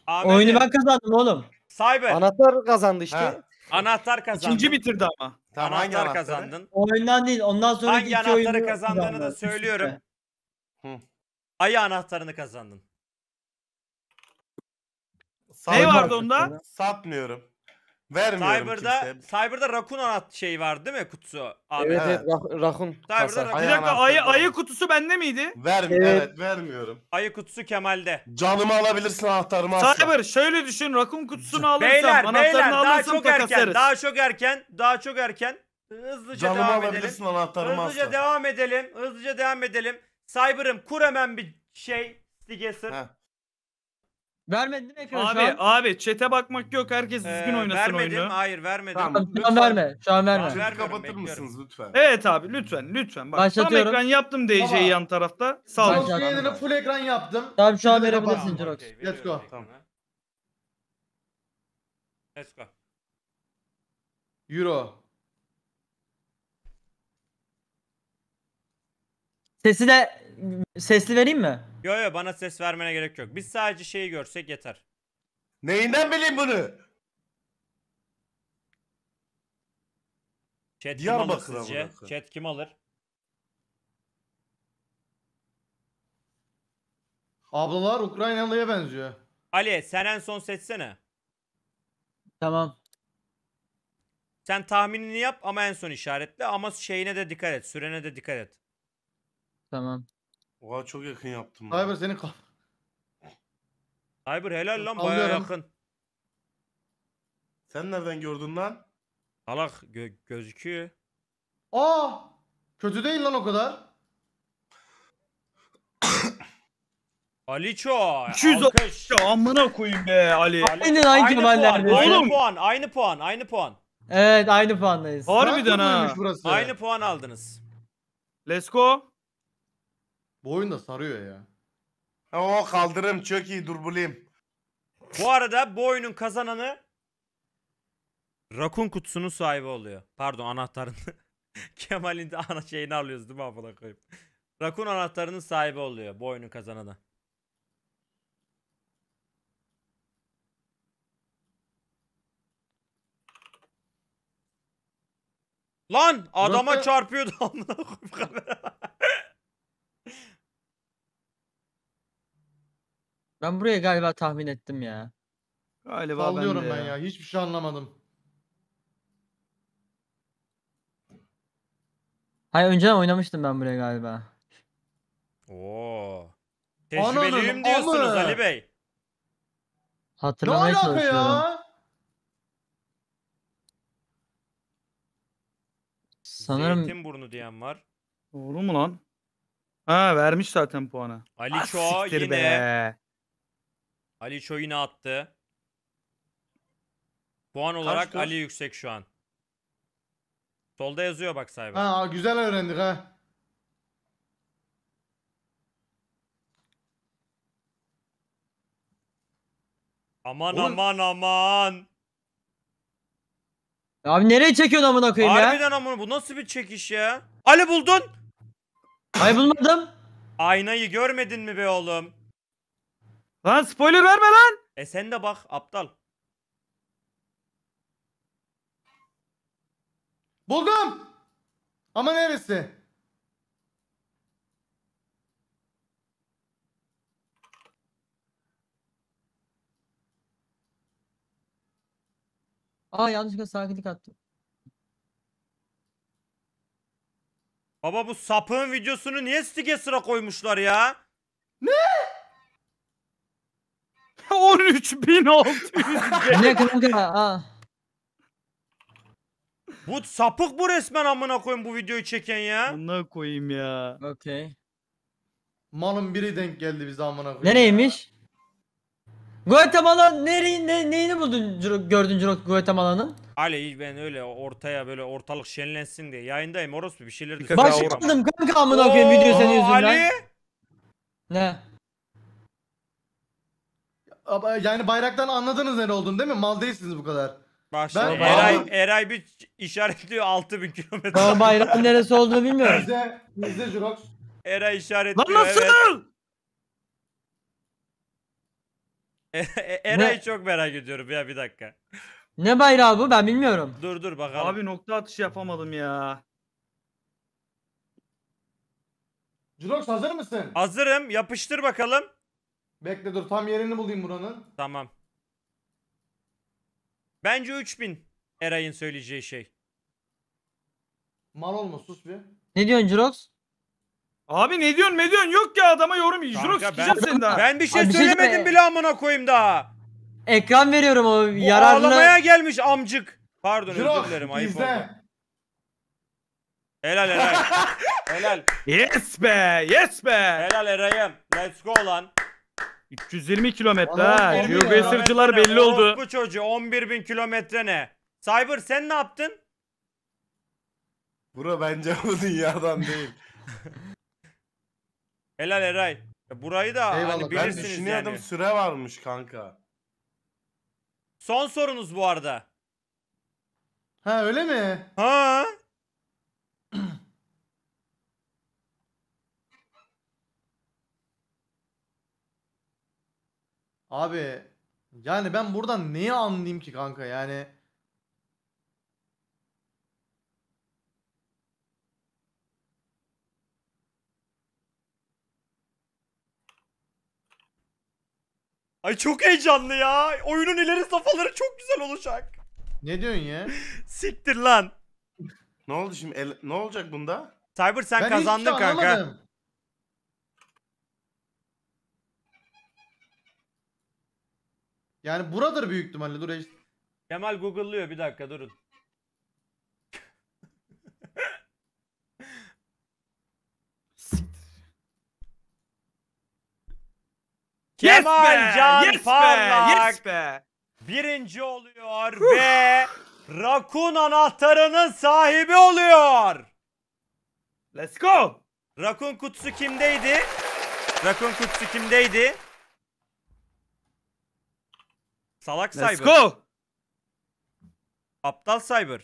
Ahmet Oyunu ben kazandım oğlum. Cyber. Anahtar kazandı işte. Ha. Anahtar kazandı. İkinci bitirdi ama. Tamam, anahtar hangi kazandın. O oyundan değil. Ondan sonra hangi anahtarı kazandığını da söylüyorum. Hı. Ayı anahtarını kazandın. Sal ne vardı onda? Satmıyorum. Vermiyorum Cyber'da, kimseye. Cyber'da Rakun anahtar şeyi var değil mi kutusu abi? Evet evet Rakun. Cyber'da Rakun. Bir Ayağına dakika ayı, ayı kutusu bende miydi? Verm evet. Evet. vermiyorum. Ayı kutusu Kemal'de. Canımı alabilirsin anahtarımı asla. Cyber şöyle düşün rakun kutusunu alırsam Beyler beyler anahtarını daha alırsam çok erken daha çok erken daha çok erken hızlıca Canımı devam edelim. alabilirsin anahtarımı Hızlıca devam edelim. Hızlıca devam edelim. Cyber'ım kur hemen bir şey. Stigesser. Heh. Vermedin mi ekranı Abi şu an? abi çete bakmak yok. Herkes ee, düzgün Ee, oynasın vermedim. oyunu. Hayır vermedim. Tamam. Şu an verme. Şu an verme. Chat'i kapatır mısınız lütfen? Evet abi lütfen lütfen. Bak tam ekran yaptım Baba. DJ'yi yan tarafta. Sağ ol. Tamam. Başlat. full ekran yaptım. Tamam şu an Şimdi de verebilirsin kapatalım. Jirox. Okey, go. Tamam. Let's go. Euro. Sesi de sesli vereyim mi? Yo yo bana ses vermene gerek yok. Biz sadece şeyi görsek yeter. Neyinden bileyim bunu? Chat kim alır sizce? Chat kim alır? Ablalar Ukraynalı'ya benziyor. Ali sen en son seçsene. Tamam. Sen tahminini yap ama en son işaretle ama şeyine de dikkat et. Sürene de dikkat et. Tamam. Oha çok yakın yaptım. lan. Cyber senin kal. Cyber helal lan baya yakın. Sen nereden gördün lan? Salak gö- gözüküyor. Aa! Kötü değil lan o kadar. Aliço. 200 amına koyayım be Ali. Aynen aynı puan, aynı puan, aynı puan, aynı puan. Evet aynı puandayız. Harbiden Harbiden ha. Aynı puan aldınız. Let's go. Bu oyun da sarıyor ya. O kaldırım çok iyi dur bulayım. Bu arada bu oyunun kazananı Rakun kutusunun sahibi oluyor. Pardon anahtarını. Kemal'in de ana şeyini alıyoruz değil mi amına koyayım? Rakun anahtarının sahibi oluyor bu oyunun kazananı. Lan adama Nasıl? çarpıyordu amına koyup kamera. Ben buraya galiba tahmin ettim ya. Galiba Sallıyorum ben, ben ya. ya. Hiçbir şey anlamadım. Hayır önceden oynamıştım ben buraya galiba. Oo. Tecrübeliyim diyorsunuz amı. Ali Bey. Ne Hatırlamaya çalışıyorum. ya? Sanırım Zeytinburnu diyen var. Doğru mu lan? Ha vermiş zaten puanı. Ali Ah, Çoğa yine be. Ali oyunu attı. Puan olarak kaç? Ali yüksek şu an. Solda yazıyor bak sahibi. Ha güzel öğrendik ha. Aman Oğlum. aman aman. Abi nereye çekiyorsun amına koyayım ya? Harbiden amına bu nasıl bir çekiş ya? Ali buldun. Ay bulmadım. Aynayı görmedin mi be oğlum? Lan spoiler verme lan. E sen de bak aptal. Buldum. Ama neresi? Aa yanlışlıkla sakinlik attım. Baba bu sapığın videosunu niye stike sıra koymuşlar ya? Ne? 13.600 Ne kanka? Aa. Bu sapık bu resmen amına koyayım bu videoyu çeken ya. Amına koyayım ya. Okey. Malın biri denk geldi bize amına koyayım. Nereymiş? Guatemala nereyi ne, neyini buldun Ciro- gördün Cirok Guatemala'nın? Ali ben öyle ortaya böyle ortalık şenlensin diye yayındayım orospu bir şeyler de Dikkat- Ben Baş kanka amına koyayım video senin yüzünden. Ali Ne? yani bayraktan anladınız ne olduğunu değil mi? Mal değilsiniz bu kadar. Başla. Ben- Eray, Eray bir işaretliyor 6000 kilometre. Ama bayrağın neresi olduğunu bilmiyorum. Bizde, bizde Jurox. Eray işaretliyor. Lan nasıl? Evet. E, e, Eray'ı çok merak ediyorum ya bir dakika. Ne bayrağı bu ben bilmiyorum. Dur dur bakalım. Abi nokta atışı yapamadım ya. Jurox hazır mısın? Hazırım yapıştır bakalım. Bekle dur tam yerini bulayım buranın. Tamam. Bence 3000 Eray'ın söyleyeceği şey. Mal olma sus bir. Ne diyorsun Jirox? Abi ne diyorsun ne diyorsun yok ya adama yorum Jirox Kanka ben- seni daha. Ben bir şey Abi bir şey söylemedim bile amına koyayım daha. Ekran veriyorum ama Bu yararına. ağlamaya gelmiş amcık. Pardon Jirox özür dilerim ayıp oldu. izle. Helal helal. helal. Yes be yes be. Helal Eray'ım. Let's go lan. 320 kilometre ha. Vallahi bilmiyorum. belli oldu. Bu çocuğu 11 bin kilometre ne? Cyber sen ne yaptın? Bura bence bu dünyadan değil. Helal Eray. Burayı da hani Eyvallah hani ben bilirsiniz düşünüyordum yani. süre varmış kanka. Son sorunuz bu arada. Ha öyle mi? Ha? Abi yani ben buradan neyi anlayayım ki kanka yani. Ay çok heyecanlı ya. Oyunun ileri safhaları çok güzel olacak. Ne diyorsun ya? Siktir lan. Ne oldu şimdi? El- ne olacak bunda? Cyber sen Ben kazandın şey kanka. anlamadım. Yani buradır büyük ihtimalle. Dur Kemal google'lıyor bir dakika durun. Kemal be, Can yes Parlak be, yes be. birinci oluyor ve Rakun anahtarının sahibi oluyor. Let's go. Rakun kutusu kimdeydi? Rakun kutusu kimdeydi? Salak Cyber. Let's go. Aptal Cyber.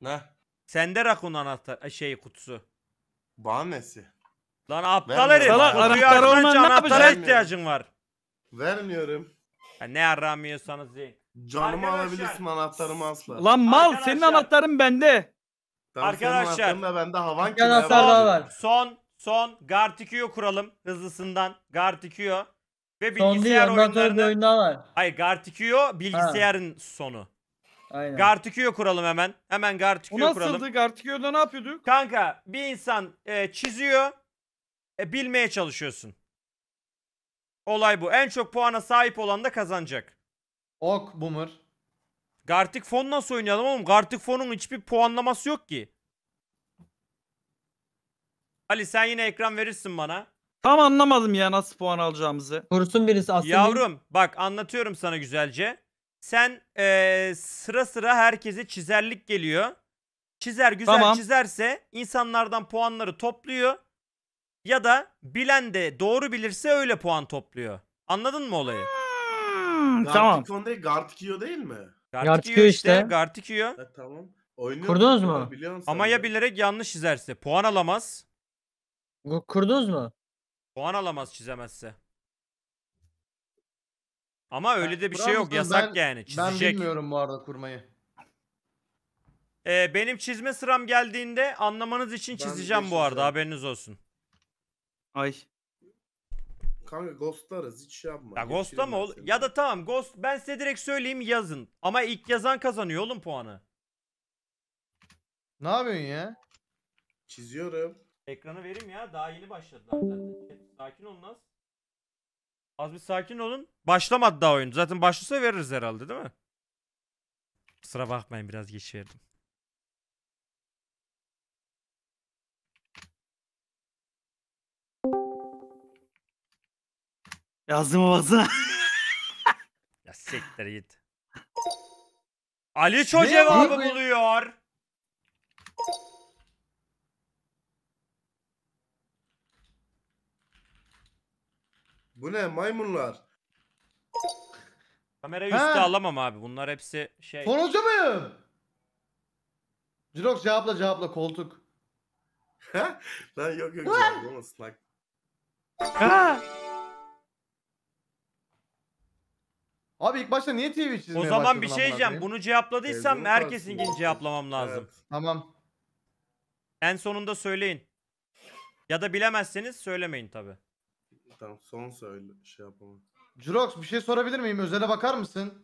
Ne? Sende Rakun anahtar şey kutusu. Bahanesi. Lan aptal herif. Salak anahtar olmayan Anahtara ihtiyacın var. Vermiyorum. Ya ne aramıyorsanız iyi. Canımı Arkadaşlar. alabilirsin anahtarımı asla. Lan mal Arkadaşlar. senin anahtarın bende. Tamam, Arkadaşlar. anahtarın da bende havan kim? var. Son son Gartikyo kuralım hızlısından. Gartikyo. Ve bilgisayar oyunlarında. sonra bir var. Hayır Garticchio bilgisayarın sonu. Aynen. Garticchio kuralım hemen. Hemen O Garticchio kuralım. nasıldı? Gartikyo'da ne yapıyorduk? Kanka bir insan e, çiziyor. E, bilmeye çalışıyorsun. Olay bu. En çok puana sahip olan da kazanacak. Ok boomer. Gartic Fon nasıl oynayalım oğlum? Gartic Fon'un hiçbir puanlaması yok ki. Ali sen yine ekran verirsin bana. Tam anlamadım ya nasıl puan alacağımızı. Kursun birisi aslında. Yavrum bak anlatıyorum sana güzelce. Sen eee, sıra sıra herkese çizerlik geliyor. Çizer güzel Tamam. çizerse insanlardan puanları topluyor. Ya da bilen de doğru bilirse öyle puan topluyor. Anladın mı olayı? Hmm, tamam. Gartic değil, Gartikio değil mi? Gartikio Gartikio işte. işte. Gartikio. Ha, tamam. Oynuyor Kurdunuz mu? Ama ya bilerek yanlış çizerse puan alamaz. Gu- Kurdunuz mu? Puan alamaz çizemezse. Ama öyle de bir şey yok. Yasak ben- yani. Ben bilmiyorum bu arada kurmayı. Ee, benim çizme sıram geldiğinde anlamanız için Ben çizeceğim bu arada. geçeceğim. Haberiniz olsun. Ay. Kanka ghostlarız hiç şey yapma. Ya Ghosta mı ol? Ya da tamam Ghost ben size direkt söyleyeyim yazın. Ama ilk yazan kazanıyor oğlum puanı. Ne yapıyorsun ya? Çiziyorum. Ekranı verim ya. Daha yeni başladılar zaten. Şey, sakin olun az. Az bir sakin olun. Başlamadı daha oyun. Zaten başlasa veririz herhalde değil mi? Sıra bakmayın biraz geç verdim. Yazdığıma baksana. ya siktir git. Ali Ço cevabı buluyor. Bu ne maymunlar? Kamerayı He. üstte alamam abi. Bunlar hepsi şey. Sonucu muyum? Jirox cevapla cevapla koltuk. Lan yok yok. Lan. Olmasın bak. Ha! Abi ilk başta niye TV çizmeye O zaman bir şey diyeceğim. Bunu cevapladıysam Televizyonu herkesinkini karşısında. cevaplamam lazım. Evet. Tamam. En sonunda söyleyin. Ya da bilemezseniz söylemeyin tabi. Tamam son söyle şey yapalım. Jurox bir şey sorabilir miyim? Özele bakar mısın?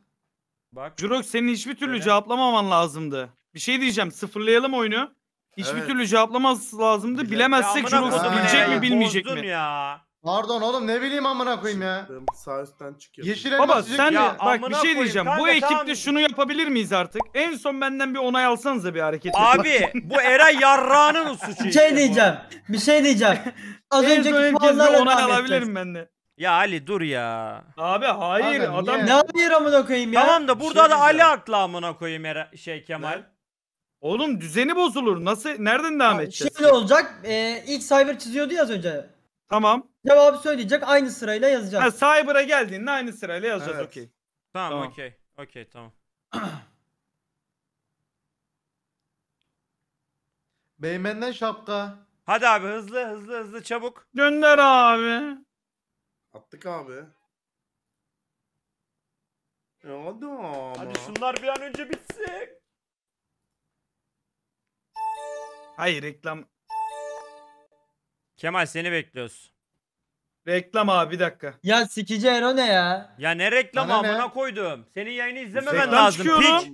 Bak. Jurox senin hiçbir türlü Evet. cevaplamaman lazımdı. Bir şey diyeceğim. Sıfırlayalım oyunu. Hiçbir Evet. türlü cevaplaması lazımdı. Bilemezsek Ya Jurox bilecek mi ee, bilmeyecek bozdun mi? ya. Pardon oğlum ne bileyim amına koyayım ya. Sağ üstten çıkıyorum. Yeşil sen Ya, bak bir şey diyeceğim. Bu ekipte tamam. şunu yapabilir miyiz artık? En son benden bir onay alsanıza bir hareket. Abi bu Eray yarrağının suçu. Bir şey diyeceğim. Bir şey diyeceğim. Az en son önceki puanlarla onay devam alabilir edeceğiz. mi Ya Ali dur ya. Abi hayır Abi, adam Ne yapıyor amına koyayım ya? Tamam da şey burada şey da Ali diyeceğim. haklı amına koyayım Eray, şey Kemal. Oğlum düzeni bozulur. Nasıl nereden devam edeceğiz? Şöyle olacak. E, ilk Cyber çiziyordu ya az önce. Tamam. Cevabı söyleyecek aynı sırayla yazacağız. Ha, Cyber'a geldiğinde aynı sırayla yazacağız. Evet. Okey. Tamam, tamam. okey. Okey tamam. Beymenden şapka. Hadi abi hızlı hızlı hızlı çabuk. Gönder abi. Attık abi. Ne oldu ama? Hadi şunlar bir an önce bitsin. Hayır reklam. Kemal seni bekliyoruz. Reklam abi bir dakika. Ya sikici Ero ne ya? Ya ne reklamı Bana ne? koydum. Senin yayını izlememen Reklam lazım çıkıyor piç.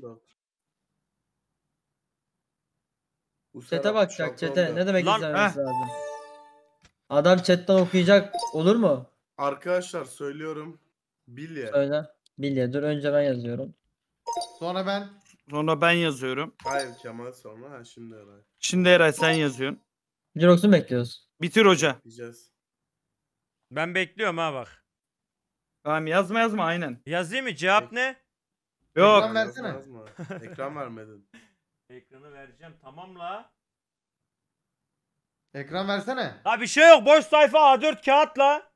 Çete bakacak çete. Ne demek Lan, izlememiz lazım? Adam chatten okuyacak olur mu? Arkadaşlar söylüyorum. Bilye. Söyle. Bilye dur önce ben yazıyorum. Sonra ben. Sonra ben yazıyorum. Hayır Kemal sonra. Ha, şimdi Eray. Şimdi Eray sen yazıyorsun. Jirox'u bekliyoruz. Bitir hoca. Yapacağız. Ben bekliyorum ha bak. Tamam yazma yazma aynen. Yazayım mı? Cevap ne? Yok. Ekran versene. Ekran vermedin. Ekranı vereceğim. Tamam la. Ekran versene. Ha bir şey yok. Boş sayfa A4 kağıt la.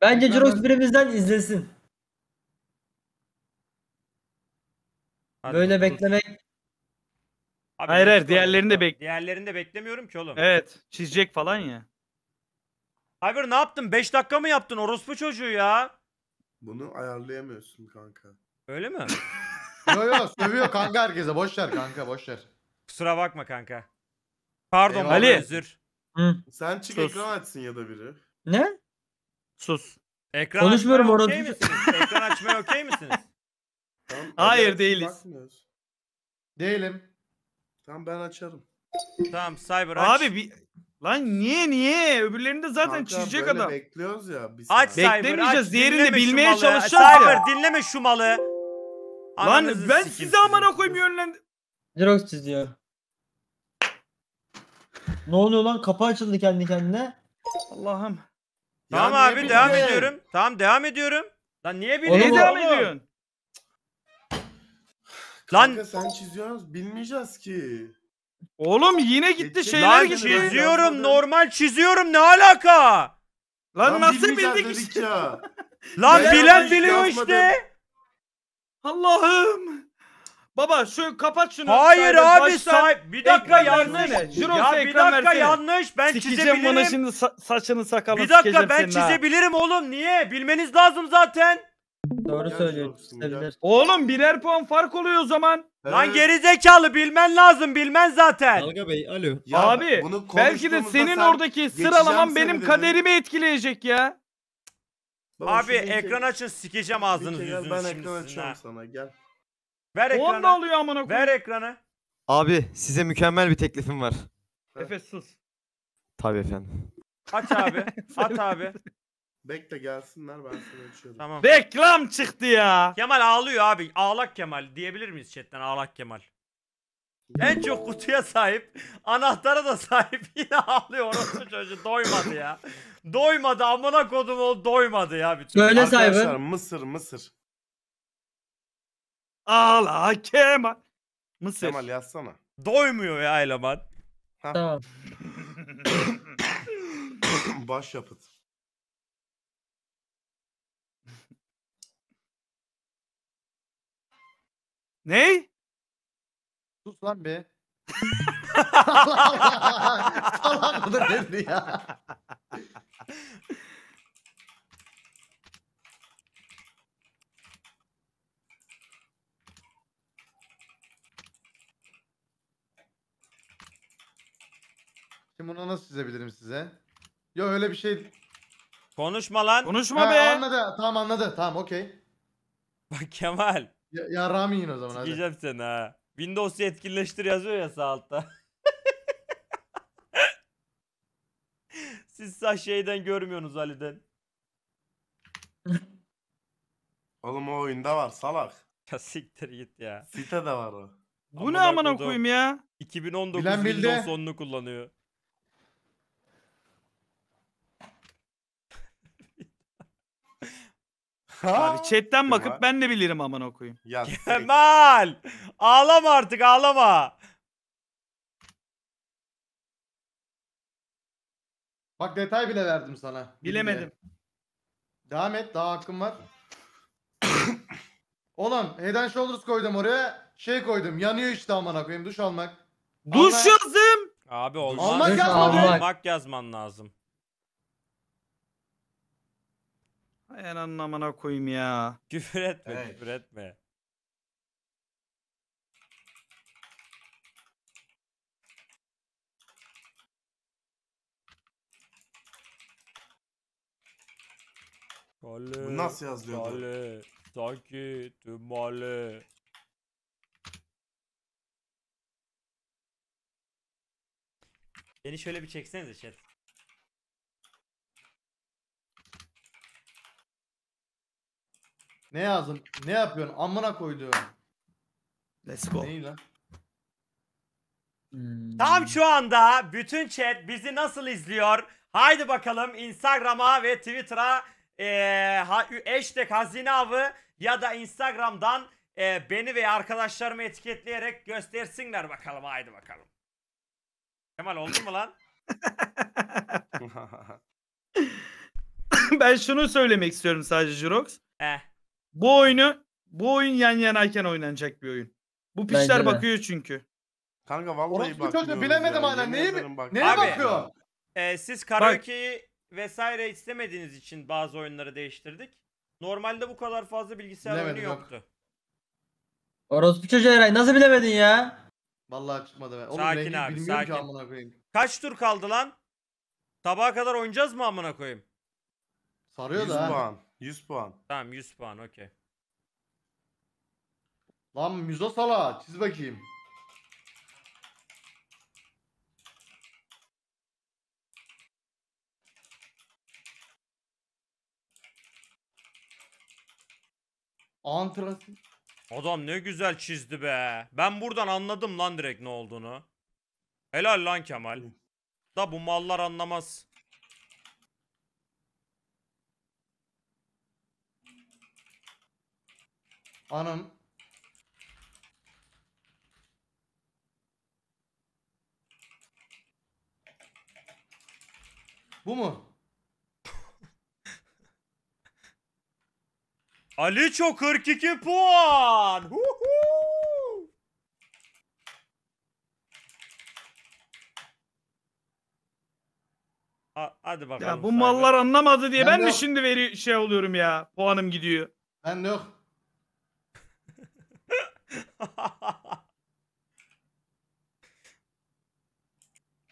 Bence Ekran Jirox birimizden izlesin. Hadi Böyle bakalım. beklemek Abi Hayır, hayır, boş sayfa. diğerlerini de bek- Diğerlerini de beklemiyorum ki oğlum. Evet. Çizecek falan ya. Hayır ne yaptın? 5 dakika mı yaptın orospu çocuğu ya? Bunu ayarlayamıyorsun kanka. Öyle mi? Yok yok, sövüyor kanka herkese. Boş ver kanka boş ver. Kusura bakma kanka. Pardon Ali. özür. Hı. Sen çık Sus. ekran açsın ya da biri. Ne? Sus. Ekran Konuşmuyorum açmaya okey misiniz? Ekran açmaya okey misiniz? Tamam, Hayır, değiliz. Bakmıyoruz. Değilim. Tamam ben açarım. Tamam Cyber aç. Abi bir Lan niye niye? Öbürlerinde zaten Kanka, çizecek adam. bekliyoruz ya. Biz Aç Cyber, Beklemeyeceğiz. aç, Diğerini bilmeye malı. çalışacağız ya. Cyber dinleme şu malı. Lan ben sikeyim size amına sizin. koyayım yönlendir. Xerox çiziyor. ne oluyor lan? Kapı açıldı kendi kendine. Allah'ım. Tamam Ya abi devam bileyim. ediyorum. Tamam devam ediyorum. Lan niye Oğlum, Neye biliyorsun? devam ediyorsun? Lan sen çiziyorsun. bilmeyeceğiz ki. Oğlum yine gitti şeyler Lan gitti. çiziyorum normal çiziyorum ne alaka? Lan, Lan nasıl bildik işte? Lan Ben bilen biliyor işte. Allah'ım. Baba şu kapat şunu. Hayır Sayın, abi baştan- sahip. Bir dakika yanlış. Ya bir dakika versene. yanlış. Ben Sikeceğim bana çizebilirim. şimdi sa- saçını sakalını Bir dakika ben senin ha. çizebilirim oğlum. Niye? Bilmeniz lazım zaten. Doğru söylüyorsun. Oğlum birer puan fark oluyor o zaman. Lan gerizekalı bilmen lazım bilmen zaten. Dalga Bey alo. Ya Abi bunu belki de senin oradaki sıralaman benim dedin. kaderimi etkileyecek ya. Baba Abi ekran açın sikeceğim ağzını yüzünü. çek, Ben ekran sizin açıyorum sana gel. Ver Puan da ekranı. alıyor amına Ver ekranı. Abi size mükemmel bir teklifim var. Efes sus. Tabii efendim. Aç abi. At abi. Bekle gelsinler ben sana açıyorum. Tamam. Reklam çıktı ya. Kemal ağlıyor abi. Ağlak Kemal diyebilir miyiz chatten ağlak Kemal? En çok kutuya sahip, anahtara da sahip yine ağlıyor orası çocuğu doymadı ya. Doymadı amına kodum o doymadı ya bütün. Böyle Arkadaşlar sahibi. Mısır Mısır. Ağla Kemal. Mısır. Kemal yazsana. Doymuyor ya eleman. Tamam. Baş Başyapıt. Ney? Sus lan be. Allah Allah. Allah mıdır dedi ya. Şimdi bunu nasıl çizebilirim size? Yo öyle bir şey. Konuşma lan. Konuşma Ha, be. anladı. Tamam anladı. Tamam okey. Bak Kemal. Ya, ya ramen yiyin o zaman hadi. Sikeceğim seni ha. Windows'u etkinleştir yazıyor ya sağ altta. Siz sağ şeyden görmüyorsunuz Ali'den. Oğlum o oyunda var salak. Ya siktir git ya. Sitede var o. Bu ne amına koyayım ya? 2019 Bilen Windows 10'unu kullanıyor. Abi chatten bakıp ben de bilirim aman koyayım. Ya, Kemal! Ağlama artık ağlama. Bak detay bile verdim sana. Bilemedim. Devam et daha hakkım var. Oğlum Head and Shoulders koydum oraya. Şey koydum yanıyor işte aman koyayım duş almak. Duş yazdım. Abi olmaz. Almak yazmadı. Almak yazman lazım. En anlamına koyayım ya. Küfür etme, Evet. küfür etme. Kale, Bu nasıl yazılıyordu? Kale, sanki tümale. Beni şöyle bir çeksenize chat. Ne yazdın? Ne yapıyorsun? Amına koyduğum. Let's go. Neyi lan? Hmm. Tam şu anda bütün chat bizi nasıl izliyor? Haydi bakalım Instagram'a ve Twitter'a e, hazine avı ya da Instagram'dan e, beni ve arkadaşlarımı etiketleyerek göstersinler bakalım. Haydi bakalım. Kemal oldu mu lan? ben şunu söylemek istiyorum sadece Jurox. Eh. Bu oyunu bu oyun yan yanayken oynanacak bir oyun. Bu pişler bakıyor çünkü. Kanka vallahi Orospu bakmıyorum. bilemedim ya, hala. Neyi- ederim bak- Neye Abi. bakıyor? Ee, siz karaoke'yi vesaire istemediğiniz için bazı oyunları değiştirdik. Normalde bu kadar fazla bilgisayar Bilemedim, oyunu yok. yoktu. Orospu çocuğu Eray nasıl bilemedin ya? Vallahi çıkmadı be. Oğlum Sakin rengi abi, sakin. koyayım. Kaç tur kaldı lan? Tabağa kadar oynayacağız mı amına koyayım? Sarıyor da. ha. puan. 100 puan. Tamam 100 puan okey. Lan müzo sala çiz bakayım. Antrasi. Adam ne güzel çizdi be. Ben buradan anladım lan direkt ne olduğunu. Helal lan Kemal. Da bu mallar anlamaz. Anım. Bu mu? Ali çok 42 puan. Huhu. Ha- Hadi bakalım. Ya bu Saygı. mallar anlamadı diye ben, Ben de şimdi veri şey oluyorum ya. Puanım gidiyor. Ben de yok.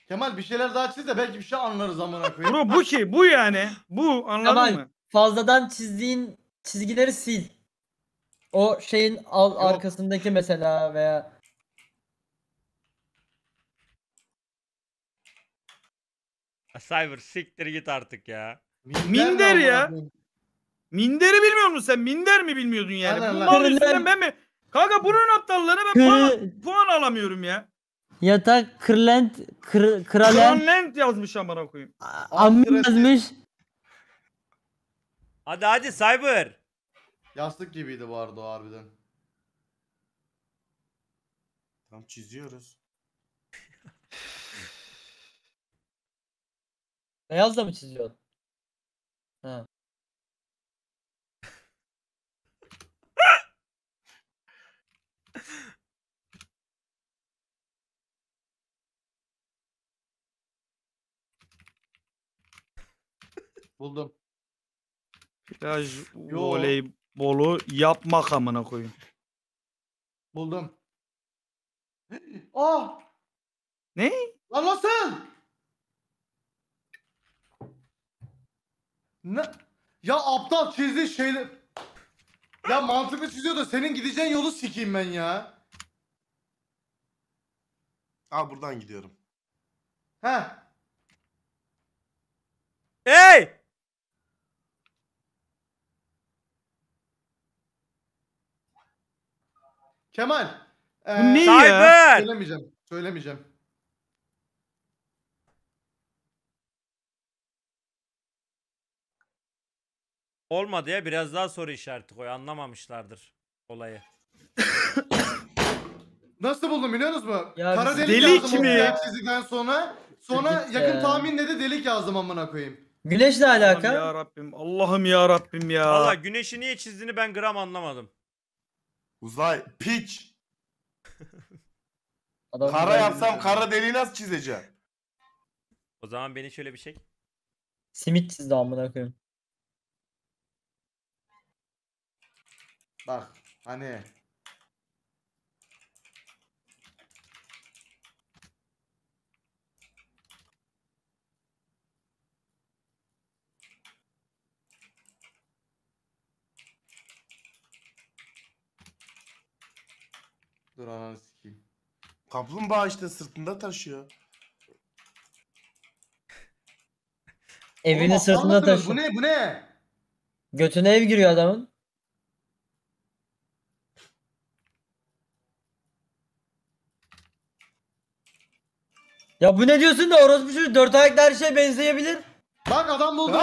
Kemal bir şeyler daha çiz de belki bir şey anlarız amına koyayım. Bro bu ki bu yani. Bu anladın Kemal, mı? Fazladan çizdiğin çizgileri sil. O şeyin al Yok. arkasındaki mesela veya Cyber siktir git artık ya. Minder mi ya. Minderi bilmiyor musun sen? Minder mi bilmiyordun yani? Aynen ben mi Kanka bunun aptallığını ben puan, puan alamıyorum ya. Yatak kırlent kır, kralen Kronland yazmış amına koyayım. ammim yazmış. Hadi hadi Cyber. Yastık gibiydi bu arada o harbiden. Tam çiziyoruz. Beyaz da mı çiziyor? Ha. Buldum. Plaj Yo. voleybolu yapmak amına koyun. Buldum. Ah! Ne? Lan nasıl? Ne? Ya aptal çizdi şeyleri... Ya mantıklı çiziyor da senin gideceğin yolu sikeyim ben ya. Aa buradan gidiyorum. Heh. Hey! Kemal. Bu ne ya? Söylemeyeceğim. Söylemeyeceğim. Olmadı ya biraz daha soru işareti koy anlamamışlardır olayı. Nasıl buldum biliyor musunuz? Ya Kara delik, delik yazdım mi? o sonra. Sonra Git yakın ya. tahminle de delik yazdım amına koyayım. Güneşle Allah'ım alaka. ya Rabbim. Allah'ım ya Rabbim ya. Valla güneşi niye çizdiğini ben gram anlamadım. Uzay piç. Kara yapsam kara deliği nasıl çizeceğim? O zaman beni şöyle bir şey. Simit çizdi amına koyayım. Bak hani Dur ananı sikeyim. Kaplumbağa işte sırtında taşıyor. Evini Oğlum, sırtında taşıyor. Bu ne bu ne? Götüne ev giriyor adamın. Ya bu ne diyorsun da orospu çocuğu dört ayaklı her şeye benzeyebilir. Bak adam buldu.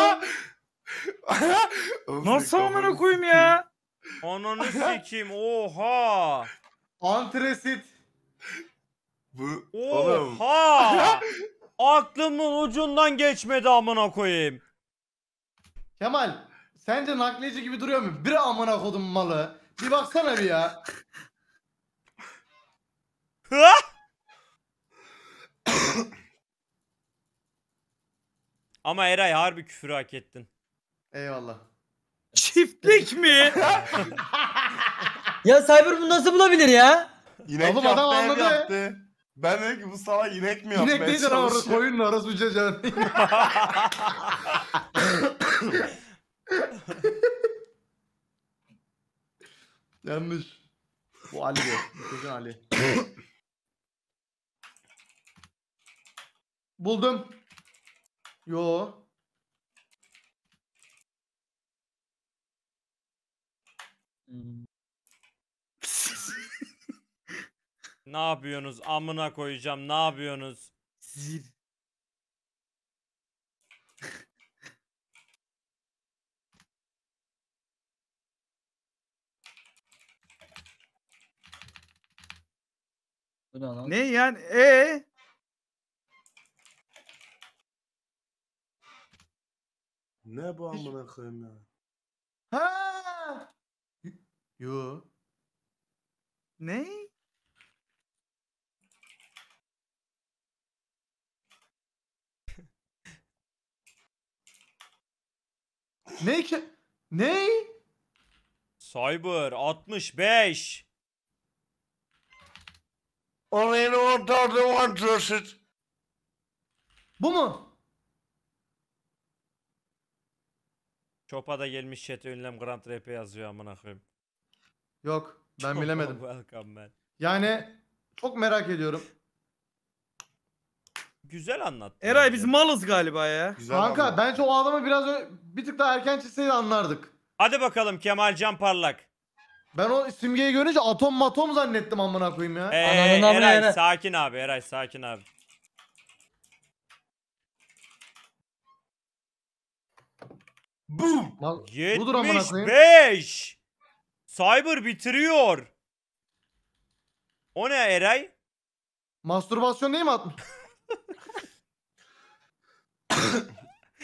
Nasıl amına koyayım ya? Ananı sikeyim. Oha. Antresit. Bu Oha. Aklımın ucundan geçmedi amına koyayım. Kemal, sence nakliyeci gibi duruyor mu? Bir amına kodum malı. Bir baksana bir ya. Ama Eray harbi küfürü hak ettin. Eyvallah. Çiftlik mi? ya Cyber bunu nasıl bulabilir ya? İnek Oğlum adam anladı. yaptı. Ben dedim ki bu sala inek mi yapmaya İnek değil lan orası koyunla orası bir şey Yanlış. Bu Ali bu. Çocuğun Ali. Buldum. Yo. Hmm. ne yapıyorsunuz? Amına koyacağım. Ne yapıyorsunuz? Zil. ne yani? E ee? Ne bu amına koyayım ya? Ha! Yo. Ne? ne ki? Ne? Cyber 65. Only no one doesn't one to sit. Bu mu? Çopa da gelmiş chat önlem Grand RP yazıyor amına koyayım. Yok ben Çok bilemedim. Welcome man. Yani çok merak ediyorum. Güzel anlattın. Eray biz malız galiba ya. Güzel Kanka anlattı. bence o adamı biraz bir tık daha erken çizseydi anlardık. Hadi bakalım Kemal Can Parlak. Ben o simgeyi görünce atom matom zannettim amına koyayım ya. Ee, Eray sakin abi Eray sakin abi. Boom. 75. Cyber bitiriyor. O ne Eray? Mastürbasyon değil mi atmış?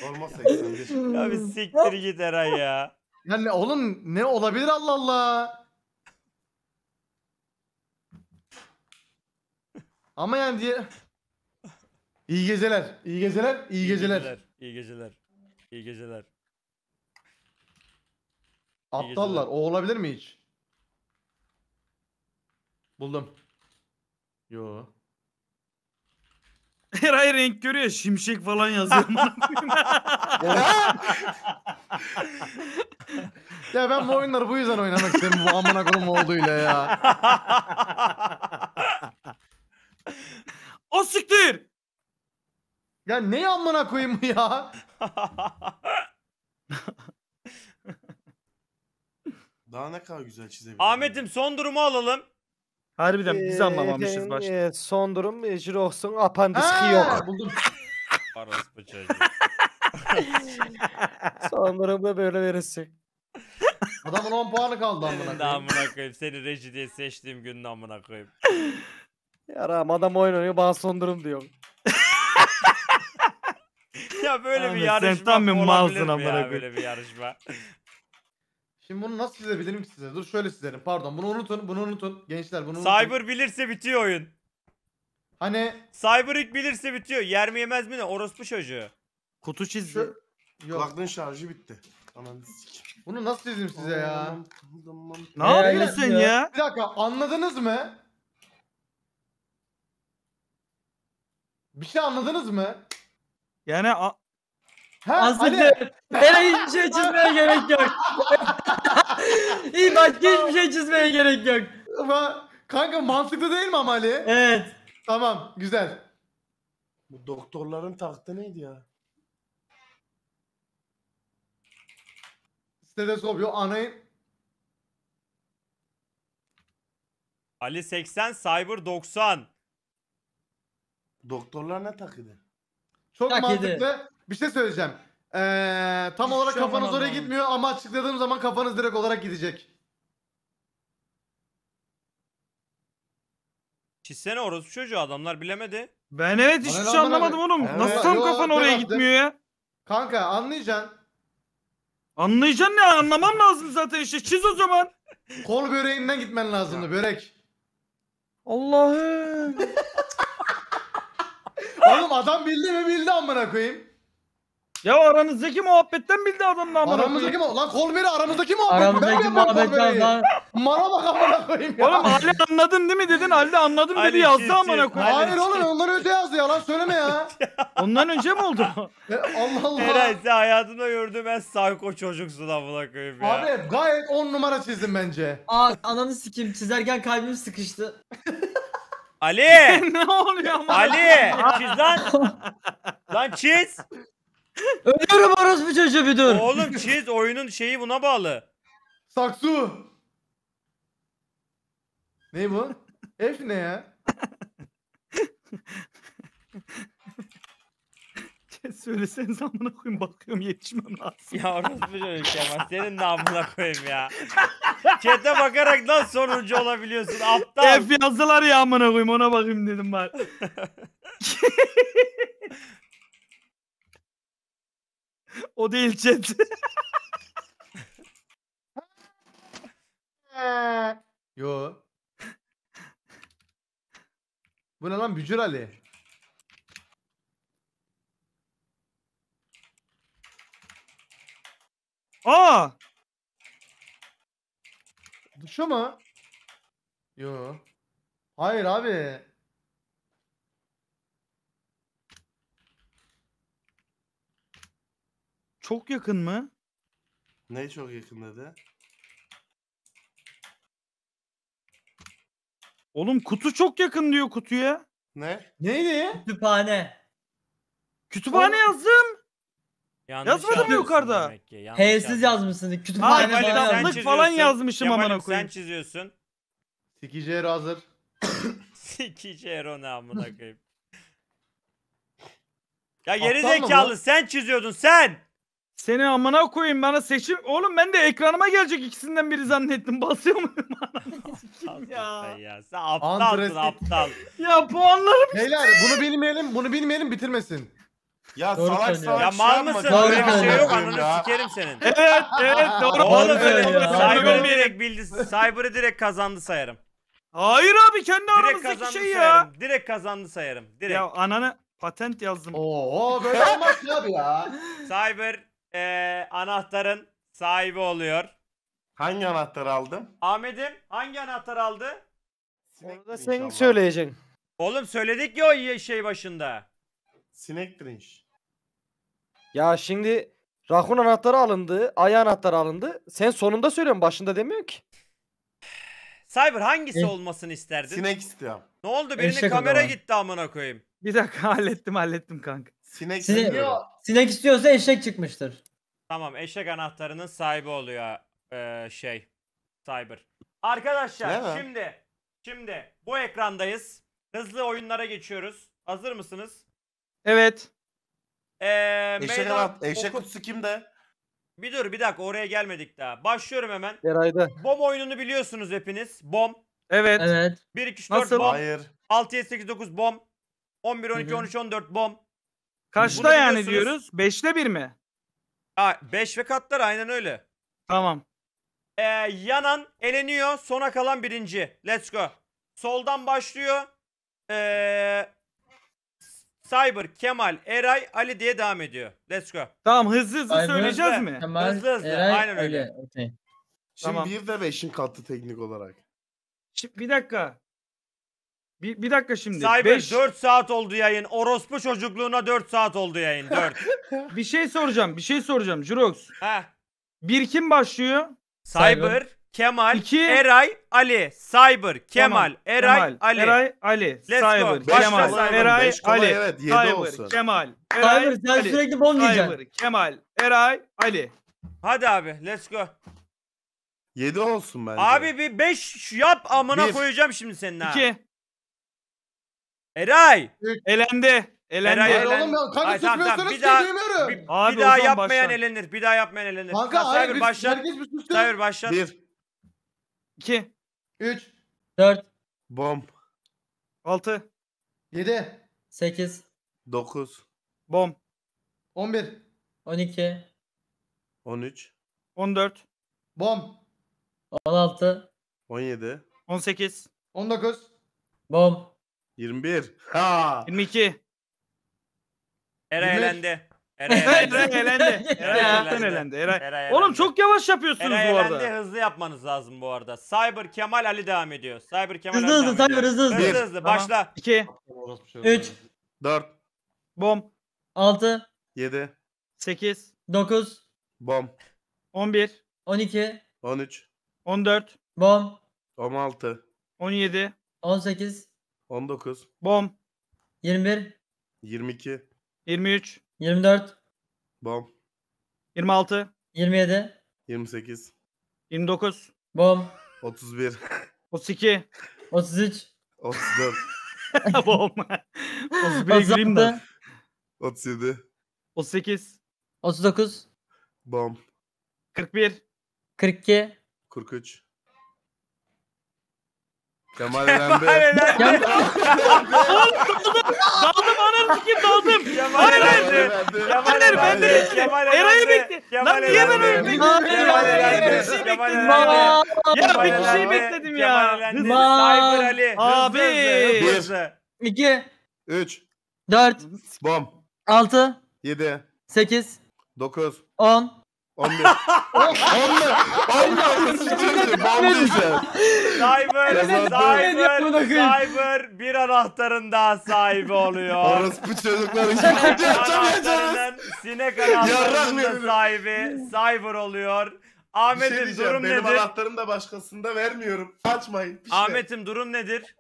Normal 81. Ya siktir git Eray ya. Yani oğlum ne olabilir Allah Allah. Ama yani diye... İyi geceler, iyi geceler, iyi geceler. İyi geceler, iyi geceler. İyi geceler. Aptallar. O olabilir mi hiç? Buldum. Yo. Eray renk görüyor. Şimşek falan yazıyor. ya ben bu oyunları bu yüzden oynamak istedim bu amına kolum olduğuyla ya. o siktir. Ya ne amına koyayım ya? Daha ne kadar güzel çizebilirim. Ahmet'im son durumu alalım. Harbiden biz ee, anlamamışız başta. Ee, son durum e, Jirox'un apandisi yok. Buldum. Parası bıçağı. son durumda böyle verirsin. Adamın 10 puanı kaldı amına koyayım. amına koyayım. Seni reji diye seçtiğim günün amına koyayım. Yaram adam oyun oynuyor bana son durum diyor. ya böyle bir yarışma sen tam bir malsın olabilir mi amına ya koyayım. böyle bir yarışma? Şimdi bunu nasıl çizebilirim ki size? Dur şöyle çizerim. Pardon. Bunu unutun. Bunu unutun. Gençler bunu unutun. Cyber bilirse bitiyor oyun. Hani Cyber ilk bilirse bitiyor. Yer mi yemez mi ne? Orospu çocuğu. Kutu çizdi. Şu- yok. Kulaklığın şarjı bitti. Ananı sikeyim. Bunu nasıl çizeyim size ya? Ne yapıyorsun ya? ya? Bir dakika anladınız mı? Bir şey anladınız mı? Yani a- Ha, Aslında Eren hiçbir şey çizmeye gerek yok. İyi bak, hiçbir şey çizmeye gerek yok. Ama kanka mantıklı değil mi ama Ali? Evet. Tamam güzel. Bu doktorların taktı neydi ya? Steteskop yok anayın. Ali 80, Cyber 90. Doktorlar ne takıdı? Çok Tak mantıklı. Bir şey söyleyeceğim. Ee, tam olarak Şu şey kafanız oraya anlamadım. gitmiyor ama açıkladığım zaman kafanız direkt olarak gidecek. Çizsene orası çocuğu adamlar bilemedi. Ben evet hiçbir şey lan, bana anlamadım oğlum. Evet. Nasıl tam kafan oraya attım. gitmiyor ya? Kanka anlayacaksın. Anlayacaksın ne anlamam lazım zaten işte çiz o zaman. Kol böreğinden gitmen lazımdı börek. Allah'ım. Oğlum adam bildi mi bildi amına koyayım. Ya aranızdaki muhabbetten bildi adamın amına. Aramızdaki mu? Lan Kolberi aramızdaki muhabbet. Aramızdaki muhabbetten lan. Mala bak amına koyayım ya. Oğlum Ali anladın değil mi dedin? Ali anladım dedi yazdı amına koyayım. Hayır oğlum ondan önce yazdı yalan söyleme ya. ondan önce mi oldu? E, Allah Allah. Herhalde sen hayatımda gördüğüm en sarko çocuksun amına koyayım ya. Abi gayet on numara çizdim bence. Aa ananı sikim çizerken kalbim sıkıştı. Ali! ne oluyor ama? Ali! çiz lan! lan çiz! Ölüyorum orospu çocuğu bir dur. Oğlum çiz oyunun şeyi buna bağlı. Saksu. Ne bu? F ne ya? Söyleseniz amına koyayım bakıyorum yetişmem lazım. Ya orospu çocuk Kemal senin namına koyayım ya. Çete bakarak nasıl sonuncu olabiliyorsun aptal. F yazdılar ya amına koyayım ona bakayım dedim ben. O değil chat. Yo. Bu ne lan Bücür Ali? Aa! Duşu mu? Yo. Hayır abi. Çok yakın mı? Ne çok yakın dedi? Oğlum kutu çok yakın diyor kutuya. Ne? Neydi Kütüphane. Kütüphane yazdım. Yanlış Yazmadım mı yazıyorsun yukarıda? H'siz yazmışsın. Kütüphane Kemal'im falan. çiziyorsun. falan yazmışım amına Kemal'im Sen çiziyorsun. Sikiciğer hazır. Sikici ne amına koyayım. Ya geri Aptal mı zekalı sen çiziyordun sen. Seni amına koyayım bana seçim. Oğlum ben de ekranıma gelecek ikisinden biri zannettim. Basıyor muyum? Aptalsın ya. ya. Sen aptalsın Andres- aptal. ya puanlarım Beyler bunu bilmeyelim, bunu bilmeyelim bitirmesin. Ya Doğru salak söylüyor. salak ya şey mal mısın? Doğru bir şey yok. Ananı sikerim senin. Evet evet doğru. Oğlum Doğru öyle. direkt bildi. Cyber'ı direkt kazandı sayarım. Hayır abi kendi Direkt aramızdaki kazandı şey ya. sayarım. Direkt kazandı sayarım. Direkt. Ya ananı patent yazdım. Oo böyle olmaz ya abi ya. Cyber e, anahtarın sahibi oluyor. Hangi anahtar aldım? Ahmet'im hangi anahtar aldı? Onu da sen söyleyeceksin. Oğlum söyledik ya o şey başında. Sinek cringe. Ya şimdi rahun anahtarı alındı, Ay anahtarı alındı. Sen sonunda söylüyorsun, başında demiyorsun ki. Cyber hangisi E- olmasını isterdin? Sinek istiyorum. Ne oldu? Birinin Eşek kamera adamı. gitti amına koyayım. Bir dakika hallettim hallettim kanka. Sinek istiyorum. sinek istiyorsa eşek çıkmıştır. Tamam eşek anahtarının sahibi oluyor e, şey Cyber. Arkadaşlar şimdi şimdi bu ekrandayız. Hızlı oyunlara geçiyoruz. Hazır mısınız? Evet. Ee, Eşek, anahtar, eşek kutusu kimde? Bir dur bir dakika oraya gelmedik daha. Başlıyorum hemen. Herayda. Bom oyununu biliyorsunuz hepiniz. Bom. Evet. Evet. 1 2 3 4 Nasıl? bom. Hayır. 6 7 8 9 bom. 11 12 Hı hı. 13 14 bom. Kaçta yani diyoruz? Beşte bir mi? Aa, beş ve katlar aynen öyle. Tamam. Ee, yanan eleniyor. Sona kalan birinci. Let's go. Soldan başlıyor. Ee, Cyber, Kemal, Eray, Ali diye devam ediyor. Let's go. Tamam hızlı hızlı Cyber, söyleyeceğiz mi? Kemal, hızlı hızlı. Eray, aynen öyle. öyle. Okay. Şimdi Tamam. bir de beşin katlı teknik olarak. Şimdi bir dakika. Bir, bir dakika şimdi. Cyber beş... 4 saat oldu yayın. Orospu çocukluğuna 4 saat oldu yayın. 4. bir şey soracağım. Bir şey soracağım. Jurox. Ha. Bir kim başlıyor? Cyber, Kemal, İki... Eray, Ali. Cyber, Kemal, tamam. Eray, Kemal, Ali. Eray, Ali. Let's Cyber, go. Kemal, Cyber. Eray, Ali. Evet, Cyber, olsun. Kemal, Eray, Cyber, sen Ali. sürekli bom diyeceksin. Cyber, Kemal, Eray, Ali. Hadi abi, let's go. 7 olsun bence. Abi bir 5 yap amına bir. koyacağım şimdi senin ha. 2 Eray. Elendi. Elendi. Eray, Hayır oğlum ya kanka Hayır, susmuyorsanız bir daha- söyleyemiyorum. Bir, Abi, bir daha o zaman yapmayan başla. elenir. Bir daha yapmayan elenir. Kanka hayır Cyber biz, başlat. herkes bir sustu. Cyber başlat. 1 2, 3, 4, bom 6, 7, 8, 9 bom, 11, 12, 13 14, bom, 16, 17 18, bom, 21. Ha. 22. Eray Yirmi- elendi. Eray elendi. Eray elendi. Eray Eray çoktan elendi. Eray. Oğlum çok yavaş yapıyorsunuz Eray bu elendi arada. hızlı yapmanız lazım bu arada. Cyber Kemal Ali devam ediyor. Cyber Kemal Hızlı Ali hızlı, devam cyber ediyor. hızlı hızlı. Hızlı hızlı Tamam. başla. 2 3, 4. bom 6, 7. 8 9, Bom. 11 12, 13. 14 bom, 16. 17 18, 19. Bom. 21. 22. 23. 24. Bom. 26. 27. 28. 29. Bom. 31. 32. 33. 34. Bom. 31 gireyim de. 37. 38. 39. Bom. 41. 42. 43. Kemal Emre. Daldım ananı sikeyim daldım. Hayır hayır. Hayır ben de Eray'ı bekledim. Lan niye ben öyle bekledim? Ya bir kişiyi bekledim ya. Cyber Ali. Abi. 1 2 3 4 Bom 6 7 8 9 10 15. Allah'ını sıçrayım. Bombayacağım. Cyber, Cyber, Cyber bir anahtarın daha sahibi oluyor. Orospu çocuklar hiç anahtarının sinek anahtarının sahibi Cyber oluyor. Şey Ahmet'im şey durum benim nedir? Benim anahtarım da başkasında vermiyorum. Açmayın. Işte. Ahmet'im durum nedir?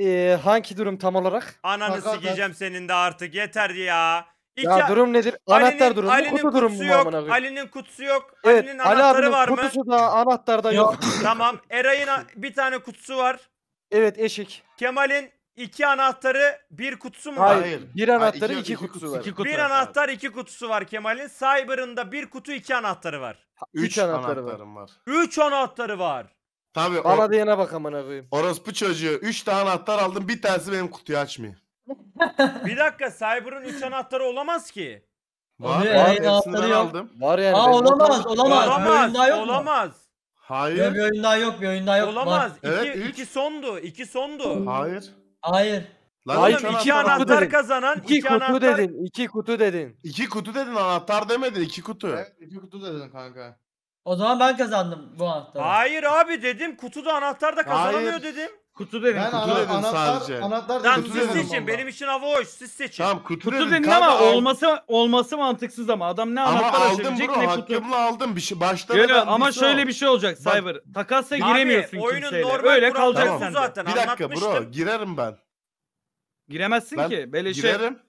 Ee, hangi durum tam olarak? Ananı sikeceğim senin de artık yeter ya. İki, ya durum nedir? Anahtar durum Ali'nin kutu durum mu yok. Ali'nin kutusu yok. Evet, Ali'nin Ali anahtarı var mı? kutusu da anahtar da yok. tamam. Eray'ın bir tane kutusu var. Evet eşik. Kemal'in iki anahtarı bir kutusu mu Hayır. var? Hayır. Bir anahtarı iki, iki, kutusu, kutusu var. Iki kutu bir var. anahtar iki kutusu var Kemal'in. Cyber'ın da bir kutu iki anahtarı var. üç, üç anahtarı var. var. Üç anahtarı var. Tabii. Bana o... diyene bak amına koyayım. Orospu çocuğu. Üç tane anahtar aldım. Bir tanesi benim kutuyu açmıyor. Bir dakika Cyber'ın 3 anahtarı olamaz ki. Var, Oluyor, var, hepsinden yok. aldım. Var yani. Aa benim olamaz, olamaz. Bir oyun Olamaz. mu? Olamaz. Hayır. bir oyun daha yok, bir oyun daha yok. Olamaz. Var. Evet, 2 üç. sondu. iki sondu. Hayır. Hayır. Lan Hayır, üç iki anahtar anahtar dedin. kazanan İki 2 kutu anahtar. dedin. iki kutu dedin. İki kutu dedin anahtar demedin iki kutu. Evet, iki kutu dedin kanka. O zaman ben kazandım bu hafta. Hayır abi dedim kutuda anahtar da kazanamıyor Hayır. dedim. Kutu dedim. Ben kutu ana, dedim anahtar, sadece. Anahtar tamam, siz seçin. Onda. Benim için hava hoş. Siz seçin. Tamam kutu, kutu dedin ama al... olması olması mantıksız ama adam ne ama anahtar açabilecek ne kutu. Hakkımla aldım. Bir şey başta Yöyle, ama şey şöyle o. bir şey olacak Bak, Cyber. Takasla abi, giremiyorsun oyunun kimseyle. Normal Öyle kalacaksın tamam. zaten. Bir dakika bro girerim ben. Giremezsin ben ki. Böyle girerim. Şey...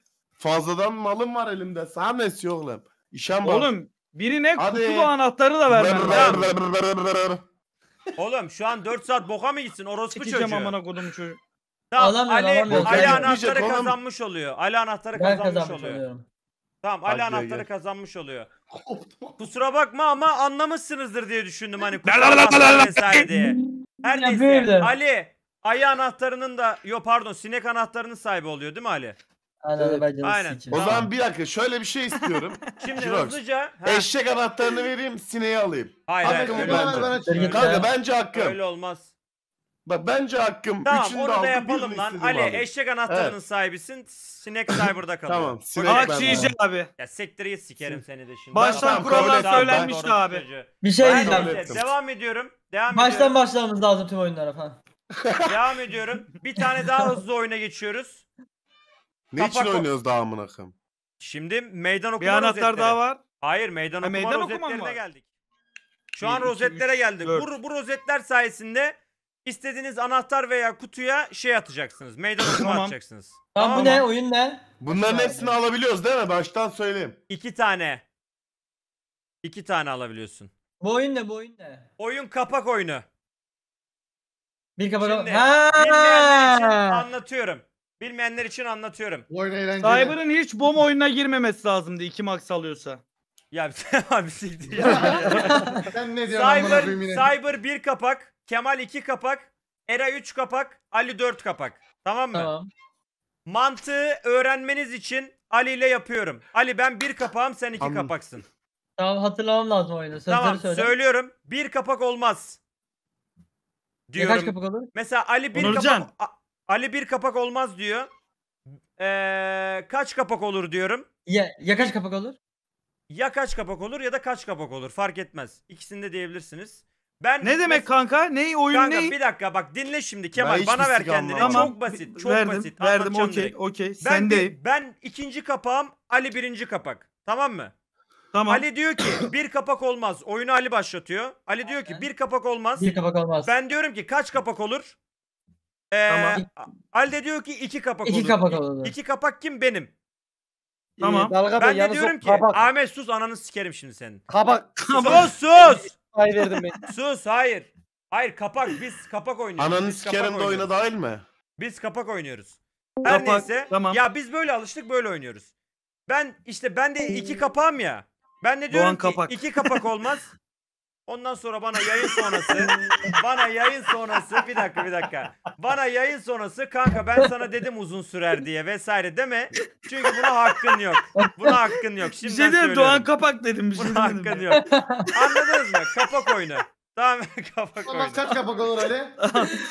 Fazladan malım var elimde. Sames yok lan. İşem var. Oğlum birine Hadi. kutulu anahtarı da vermem. Oğlum şu an 4 saat boka mı gitsin orospu çocuğu? Çekeceğim amına kodum çocuğu. Tamam Alamıyor, Ali, alamıyor. Ali anahtarı yok. kazanmış oluyor. Ali anahtarı kazanmış kazanmış oluyor. oluyorum. Tamam Ali Hadi anahtarı gel. kazanmış oluyor. Kusura bakma ama anlamışsınızdır diye düşündüm hani kusura bakma vesaire diye. Her neyse böyle. Ali ayı anahtarının da yok pardon sinek anahtarının sahibi oluyor değil mi Ali? Azerbaycan'ı Aynen. O zaman bir dakika şöyle bir şey istiyorum. Şimdi Jirox. hızlıca. Ha, Eşek anahtarını vereyim sineği alayım. hayır, hayır, Hakkımı öyle, ben- Kanka bence hakkım. öyle olmaz. Bak bence hakkım. Tamam Üçünü onu da aldım, yapalım lan. istediğimi Ali aldım. eşek anahtarının Evet. sahibisin. Sinek burada kalıyor. Tamam, sinek Bak- ben- abi. Ya siktir git sikerim seni de şimdi. Baştan Tamam, kurallar kabul söylenmişti abi. Bir şey Ben- diyeceğim. Devam ediyorum. Devam Baştan başlamamız lazım tüm oyunlara falan. Devam ediyorum. Bir tane daha hızlı oyuna geçiyoruz. Ne Kapak için o- oynuyoruz daha amına koyayım? Şimdi meydan okuma Bir anahtar rozetleri. daha var. Hayır meydan Ha, okuma meydan okuma mı rozetlerine geldik. Şu an iki, rozetlere üç, geldik. Bu, bu rozetler sayesinde istediğiniz anahtar veya kutuya şey atacaksınız. Meydan okuma Tamam. atacaksınız. Tamam, bu ne? Oyun ne? Bunların Aşağı hepsini alabiliyoruz değil mi? Baştan söyleyeyim. İki tane. İki tane alabiliyorsun. Bu oyun ne? Bu oyun ne? Oyun kapak oyunu. Bir kapak. Şimdi, anlatıyorum. Bilmeyenler için anlatıyorum. Bu Cyber'ın hiç bom oyununa girmemesi lazımdı 2 max alıyorsa. Ya sen abi siktir ya. Sen ne diyorsun Cyber, Cyber 1 kapak, Kemal 2 kapak, Era 3 kapak, Ali 4 kapak. Tamam mı? Tamam. Mantığı öğrenmeniz için Ali ile yapıyorum. Ali ben bir kapağım sen iki kapaksın. Tamam hatırlamam lazım oyunu. Sözleri tamam söyle. söylüyorum. Bir kapak olmaz. Ne Diyorum. kaç kapak olur? Mesela Ali bir kapak... Ali bir kapak olmaz diyor. Ee, kaç kapak olur diyorum. Ya, ya kaç kapak olur? Ya kaç kapak olur ya da kaç kapak olur fark etmez. İkisini de diyebilirsiniz. Ben Ne demek kanka? Ney oyun Kanka ney? bir dakika bak dinle şimdi Kemal bana ver kendini. anlamadım. Çok basit, çok verdim, basit. Verdim Anlatacağım okey okey. Ben, Sen de ben ikinci kapağım, Ali birinci kapak. Tamam mı? tamam. Ali diyor ki bir kapak olmaz. Oyunu Ali başlatıyor. Ali diyor ki bir kapak olmaz. Bir kapak olmaz. Ben diyorum ki kaç kapak olur? Ee, Tamam. Alde diyor ki iki kapak İki olur. kapak olur. İki kapak kim? Benim. Tamam. Dalga Ben de diyorum ki kabak, Ahmet sus ananı sikerim şimdi senin. Kapak, Sus sus. pay verdim ben. Sus hayır. Hayır kapak biz kapak oynuyoruz. Ananı biz kapak sikerim de oynuyoruz. oyuna dahil mi? Biz kapak oynuyoruz. Her Kapak, neyse. tamam. Ya biz böyle alıştık böyle oynuyoruz. Ben işte ben de iki kapağım ya. Ben de diyorum ki kapak. iki kapak olmaz. Ondan sonra bana yayın sonrası bana yayın sonrası bir dakika bir dakika. Bana yayın sonrası kanka ben sana dedim uzun sürer diye vesaire deme. Çünkü buna hakkın yok. Buna hakkın yok. Şimdi şey dedim, Doğan Kapak dedim. Bir şey buna hakkın dedim. yok. Anladınız mı? Kapak oyunu. Tamam kapak olmaz. Kaç kapak olur Ali?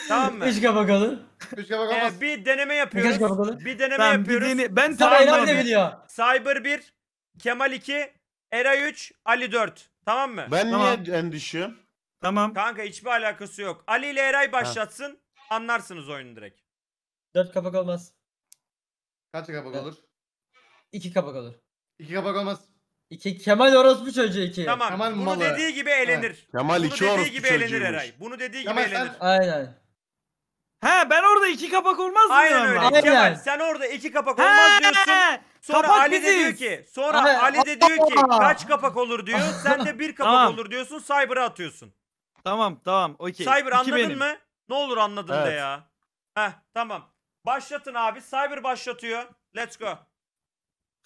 tamam mı? Üç kapak olur. Üç kapak olmaz. Ee, bir deneme yapıyoruz. Kaç kapak olur? Bir deneme tamam, yapıyoruz. Bir dene ben tamam, ne biliyor. Cyber 1, Kemal 2, Era 3, Ali 4. Tamam mı? Ben Tamam. niye endişeyim? Tamam. Kanka hiçbir alakası yok. Ali ile Eray başlatsın. Anlarsınız oyunu direkt. Dört kapak olmaz. Kaç kapak olur? İki kapak olur. İki kapak olmaz. İki Kemal Orospu çocuğu iki. Tamam. Kemal Bunu malı. dediği gibi eğlenir. Kemal Bunu iki dediği gibi elenir Eray. Bunu dediği gibi Kemal sen- eğlenir. Aynen. He ben orada iki kapak olmaz mı Aynen öyle. ben? Kemal sen orada iki kapak olmaz diyorsun. Sonra Kapak Ali de diyor ki, sonra Evet. Ali de diyor ki kaç kapak olur diyor. Sen de bir kapak Tamam. olur diyorsun. Cyber'a atıyorsun. Tamam tamam okey. Cyber İki anladın benim. mı? Ne olur anladın da ya. Heh tamam. Başlatın abi. Cyber başlatıyor. Let's go.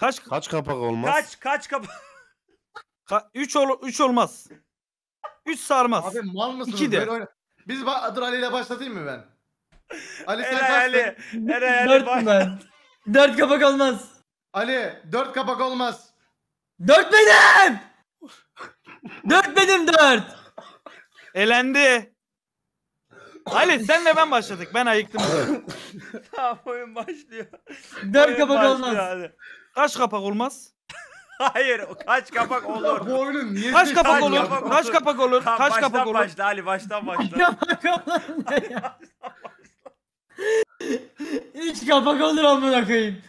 Kaç? Kaç kapak olmaz? Kaç kaç kapak. Ka üç, ol üç olmaz. Üç sarmaz. Abi mal mısınız? İki de. Biz ba- dur Ali ile başlatayım mı ben? Ali sen Eray Ali. kaçtın? Eray Ali. Dörtüm ben. Dört kapak olmaz. Ali dört kapak olmaz. Dört benim. Dört benim dört. Elendi. Ali sen senle ben başladık. Ben ayıktım. Tamam oyun başlıyor. Dört Oyun kapak başlıyor olmaz. hadi. Kaç kapak olmaz? Hayır kaç kapak olur. Bu oyunun niye Kaç kapak şey olur? Kaç kapak olur? Tamam, Kaç kapak olur? başla Ali baştan başla. Kapak olmaz Hiç kapak olur amına koyayım.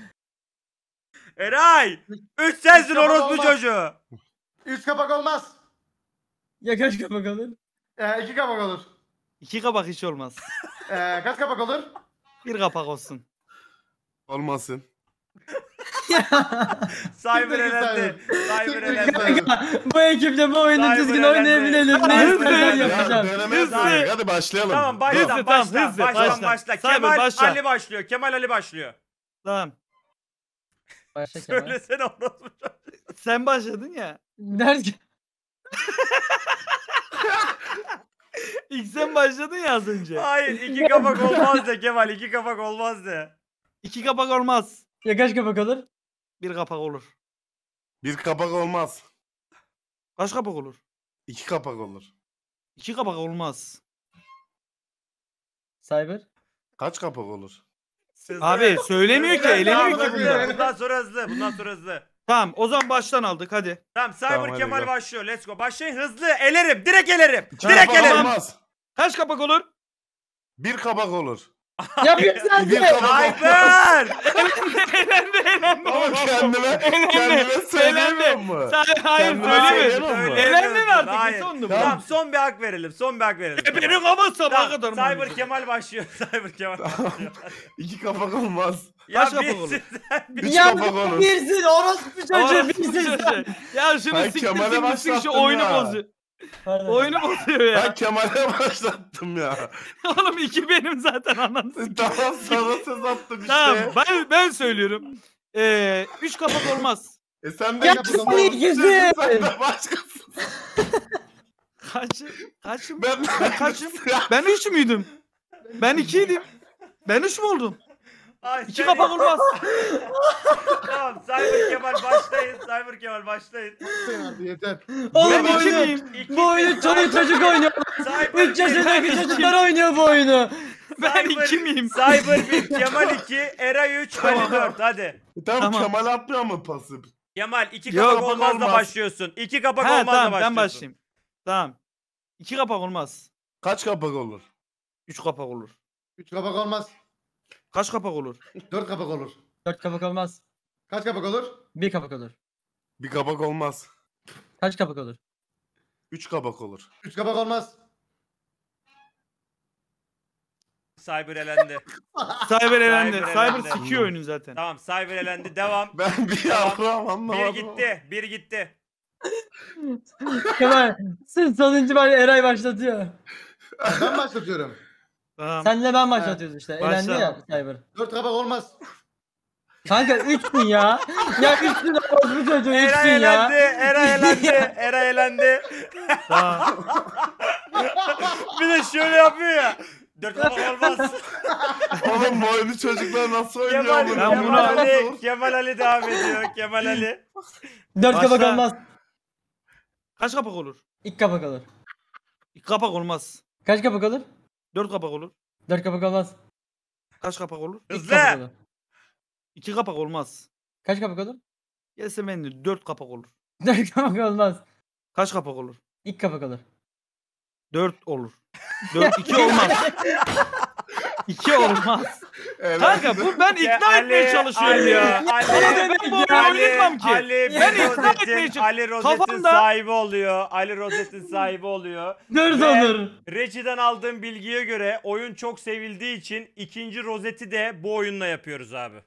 Eray! Üç sensin Kapak orospu çocuğu. Üç kapak olmaz. Ya kaç kapak olur? Ee, iki kapak olur. İki kapak hiç olmaz. Ee, kaç kapak olur? Bir kapak olsun. Olmasın. Cyber elendi. Cyber elendi. bu ekiple bu oyunu Cyber düzgün elendi. oynayabilelim. Ne hızlı yapacağım. Hızlı. Hadi başlayalım. Tamam başla hızlı, başla. Hızlı, başla. Başla. başla. Kemal başla. Ali başlıyor. Kemal Ali başlıyor. Tamam. Başla Kemal. Söylesene mı? Sen başladın ya. Nerede? İlk sen başladın ya az önce. Hayır iki kapak olmaz de Kemal iki kapak olmaz de. İki kapak olmaz. Ya kaç kapak olur? Bir kapak olur. Bir kapak olmaz. Kaç kapak olur? İki kapak olur. İki kapak olmaz. Cyber? Kaç kapak olur? Abi söylemiyor ki elemiyor ki bunlar. Bundan sonra hızlı. Bundan sonra hızlı. Tamam o zaman baştan aldık hadi. Tamam Cyber Tamam, hadi Kemal gel. başlıyor. Let's go. Başlayın hızlı. Elerim. Direkt elerim. Direkt elerim. olmaz. Kaç kapak olur? Bir kapak olur. Yapıyorsun sen de. Hayır. elendi elendi. Ama kendime, kendime söylemiyorum mu? Sen, hayır söylemiyorum. Elendin artık. Hayır. Sondu tamam. tamam son bir hak verelim. Son bir hak verelim. E benim ama sabaha kadar mı? Cyber Kemal başlıyor. Cyber Kemal başlıyor. İki kafa olmaz. Ya Kaç kapak olur? Üç kapak olur. Birsin orospu çocuğu birsin. Ya şunu siktir siktir şu oyunu bozuyor. Oyunu bozuyor ya. Ben Kemal'e başlattım ya. Oğlum iki benim zaten anlattım. tamam sana söz attım işte. Tamam ben, ben söylüyorum. Ee, üç kapak olmaz. E sen de Ya kim sen ilgisi. Sen de başkasın. Kaç, kaçım? Ben, Ben kaçım? Ben üç müydüm? Ben ikiydim. Ben üç mü oldum? Ay, İki seni- kapak olmaz. Tamam Cyber Kemal başlayın. Cyber Kemal başlayın. Hadi yeter. Oğlum Ben iki oyunu. miyim? İki Bu oyunu çoluk çocuk oynuyor. Cyber 3 yaşındaki çocuklar oynuyor bu oyunu. Ben Cyber- iki miyim? Cyber 1, Kemal 2, Era 3, Ali 4 hadi. Tamam, Tamam. Kemal atmıyor mu pası? Kemal iki Yok, kapak kapak olmazla olmaz. başlıyorsun. İki kapak Ha da tamam başlıyorsun. ben başlayayım. Tamam. İki kapak olmaz. Kaç kapak olur? Üç kapak olur. Üç kapak olmaz. Kaç kapak olur? Dört kapak olur. Dört kapak olmaz. Kaç kapak olur? Bir kapak olur. Bir kapak olmaz. Kaç kapak olur? Üç kapak olur. Üç kapak olmaz. Cyber elendi. Cyber elendi. Cyber Cyber elendi. sikiyor oyunu zaten. tamam Cyber elendi. Devam. Ben bir yavrum Bir gitti. Bir gitti. Kemal sen sonuncu ben Eray başlatıyor. Ben başlatıyorum. Tamam. Senle ben maç Evet. atıyoruz işte. Elendi ya Cyber. Dört kapak olmaz. Kanka 3 gün ya. Ya 3 gün bozdu çocuğu 3 Era elendi, ya. Era elendi, Era elendi. Tamam. Bir de şöyle yapıyor ya. Dört kapak olmaz. Oğlum bu oyunu çocuklar nasıl oynuyor Kemal, amına Kemal, bunu- Ali, Kemal Ali devam ediyor. Kemal Ali. Dört Başla. kapak olmaz. Kaç kapak olur? İki kapak olur. İki kapak olmaz. Kaç kapak olur? Dört kapak olur. Dört kapak olmaz. Kaç kapak olur? İki kapak olur. İki kapak olmaz. Kaç kapak olur? Yesemenli dört kapak olur. Dört kapak olmaz. Kaç kapak olur? İki kapak olur. Dört olur. Dört iki olmaz. İki olmaz. Evet. Kanka bu ben ikna ya etmeye Ali, çalışıyorum Ali, ya. Ali, Bana dedim bu oyunu oynatmam ki. Ali, ben ikna etmeye çalışıyorum. Ali Rozet'in Kafamda... sahibi oluyor. Ali Rozet'in sahibi oluyor. Dört olur. Reggie'den aldığım bilgiye göre oyun çok sevildiği için ikinci Rozet'i de bu oyunla yapıyoruz abi.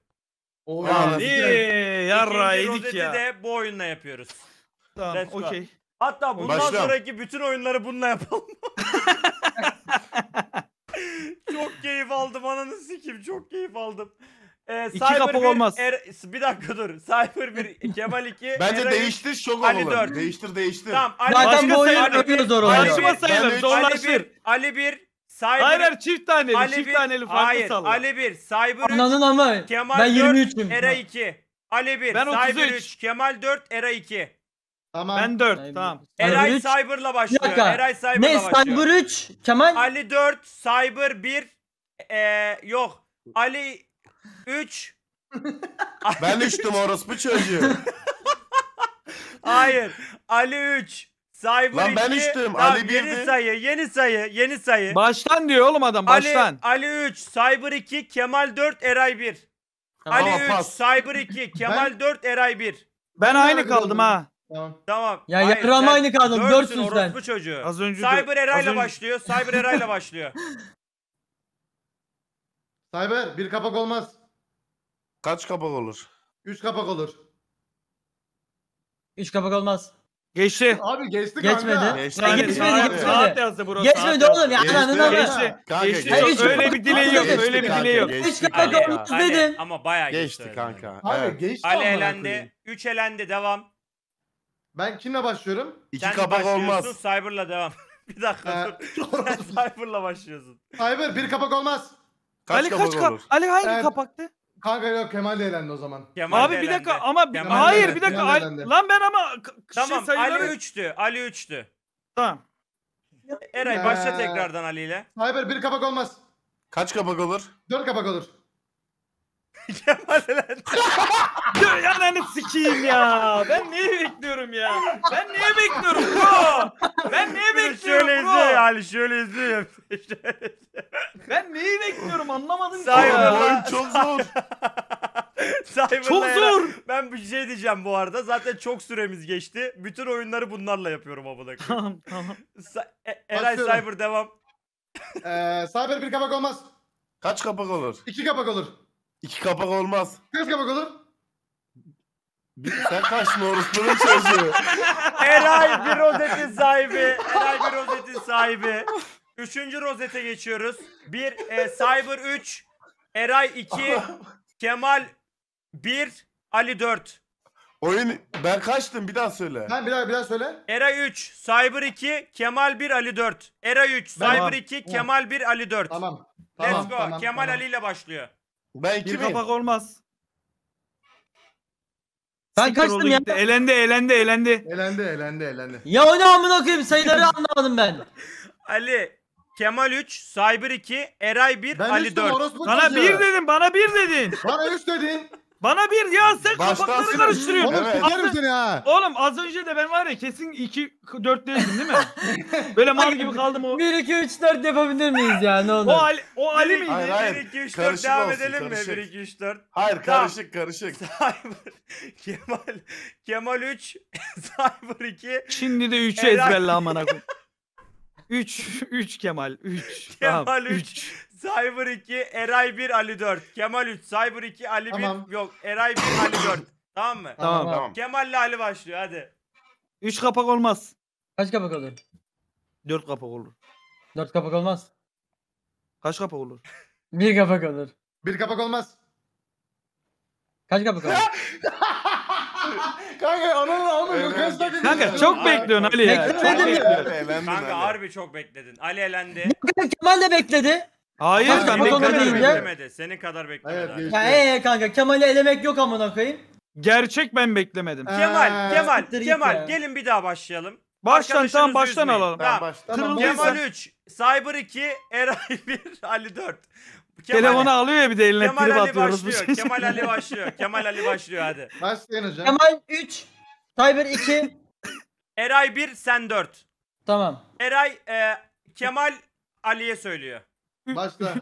Oy. Yani, yarra yedik ya. İkinci Rozet'i de bu oyunla yapıyoruz. Tamam okey. Hatta bundan Başlam. sonraki bütün oyunları bununla yapalım. çok keyif aldım ananı sikim çok keyif aldım. Ee, İki kapı bir, olmaz. Er, bir dakika dur. Cyber 1, Kemal 2, Bence Eray değiştir şok Ali olalım. 4. Değiştir değiştir. Tamam, Ali Zaten bu oyun öpüyor zor oluyor. Başıma sayalım zorlaşır. Ali 1, Cyber... Hayır çift taneli Ali çift bir, taneli farklı hayır, Ali 1, Cyber 3, Anladın ama Kemal ben 23'üm. Era 2. Ali 1, ben Cyber 33. 3, Kemal 4, Era 2. Tamam. Ben 4 tamam. Eray Cyber'la Bir başlıyor. Eray Ne Cyber'la başlıyor. Cyber 3? Kemal Ali 4, Cyber 1. Ee, yok. Ali 3. Ben düştüm orospu çocuğu. Hayır. Ali 3. Cyber Lan ben iki. üçtüm, Ali birdi. Yeni sayı, yeni sayı, yeni sayı. Baştan diyor oğlum adam baştan. Ali, Ali 3, Cyber 2, Kemal 4, Eray 1. Tamam, Ali 3, Cyber 2, Kemal 4, Eray 1. Ben aynı kaldım ha. Tamam. Ya Hayır, aynı kaldım. aynı kadın dörtsün 400'den. çocuğu. Az önce Cyber az ile önce- başlıyor. Cyber ile başlıyor. Cyber bir kapak olmaz. Kaç kapak olur? Üç kapak olur. Üç kapak olmaz. Geçti. Abi geçti Geçmedi. kanka. Geçti. Ya geçmedi saat- geçmedi. Saat yazdı burası. Geçmedi saat oğlum ya Geçti. ananı Geçti. avradı. Geçti. geçti. Geçti. Öyle bir dileği yok. Geçti Öyle bir kanka, dileği yok. geçti Üç kapak kanka. olmaz dedim. ama bayağı Geçti öyle. kanka. Abi geçti. Ali elendi. Üç elendi devam. Ben kimle başlıyorum? İki Sen kapak olmaz. Cyber'la devam. bir dakika Ee, Sen cyber'la başlıyorsun. Cyber bir kapak olmaz. Kaç Ali kaç kapak kap? olur? Ali hangi Evet. kapaktı? Kanka yok Kemal de elendi o zaman. Kemal Abi bir dakika ama Kemal hayır elendi, bir dakika Kemal lan ben ama şey Tamam şey sayıları Ali 3'tü. Ali 3'tü. tamam. Eray başla ee, tekrardan Ali ile. Cyber bir kapak olmaz. Kaç kapak olur? Dört kapak olur. Kemal Elen. Ananı sikeyim ya. Ben neyi bekliyorum ya? Ben neyi bekliyorum bro? Ben neyi bekliyorum şöyle bro? izliyor yani şöyle izliyor. Ben neyi bekliyorum anlamadım ki ya. çok zor. Cyber'la Çok Eren- zor. Ben bir şey diyeceğim bu arada. Zaten çok süremiz geçti. Bütün oyunları bunlarla yapıyorum amına Tamam tamam. E, Eray Basıyorum. Cyber devam. Ee, cyber bir kapak olmaz. Kaç kapak olur? İki kapak olur. İki kapak olmaz. Kaç kapak olur? Bir, sen kaç numarasının çocuğu? Eray bir rozetin sahibi. Eray bir rozetin sahibi. Üçüncü rozete geçiyoruz. Bir e, Cyber 3. Eray 2. Kemal 1. Ali 4. Oyun ben kaçtım bir daha söyle. Ben bir daha bir daha söyle. Era 3, Cyber 2, Kemal 1, Ali 4. Era 3, Cyber tamam. 2, Kemal 1, Ali 4. Tamam. tamam Let's go. Tamam, Kemal tamam. Ali ile başlıyor. Ben Bir kapak olmaz. Ben Siktir kaçtım ya. gitti. Elendi elendi elendi. Elendi elendi elendi. Ya o ne amına koyayım sayıları anlamadım ben. Ali, Kemal 3, Cyber 2, Eray 1, Ben Ali üstüm 4. Bana çocuğu. bir dedin bana bir dedin. Bana üst dedin. Bana bir ya sen Baştan kapakları karıştırıyorsun. Oğlum Evet. seni ha. Oğlum az önce de ben var ya kesin 2 4 dedim değil mi? Böyle mal gibi kaldım o. 1 2 3 4 yapabilir miyiz ya ne olur? O Ali, o Ali miydi? Hayır, hayır. 1 2 3 4 Karışık devam olsun, edelim mi? karışık. 1 2 3 4. Hayır karışık karışık. Cyber Kemal Kemal 3 Cyber 2 Şimdi de 3'ü Helal. ezberle amına koyayım. 3 3 Kemal 3. Kemal üç. Cyber 2, Eray 1, Ali 4. Kemal 3, Cyber 2, Ali 1. Tamam. Yok Eray 1, Ali 4. Tamam mı? Tamam. Tamam. tamam. Kemal ile Ali başlıyor hadi. 3 kapak olmaz. Kaç kapak olur? 4 kapak olur. 4 kapak olmaz. Kaç kapak olur? 1 kapak olur. 1 kapak olmaz. Kaç kapak olur? Kanka ananla ananla kaç dakika. Kanka çok bekliyorsun Ali ya. Beklemedim ya. Kanka harbi çok bekledin. Ali elendi. Kemal de bekledi. Hayır Kanka, ben o kadar değil beklemedi. Senin kadar beklemedi. Evet, Ya ee kanka Kemal'i elemek yok amına koyayım. Gerçek ben beklemedim. Kemal, Ee, Kemal, siktir git ya. Kemal gelin bir daha başlayalım. Baştan Arkadaşınızı baştan üzmeyin. alalım. Tamam. baştan Kemal 3, Cyber 2, Eray 1, Ali 4. Telefonu alıyor ya bir de eline Kemal Ali atıyoruz. başlıyor. Bir şey. Kemal Ali başlıyor. Kemal Ali başlıyor hadi. Başlayın hocam. Kemal 3, Cyber 2. Eray 1, sen 4. tamam. Eray, e, Kemal Ali'ye söylüyor. Başla.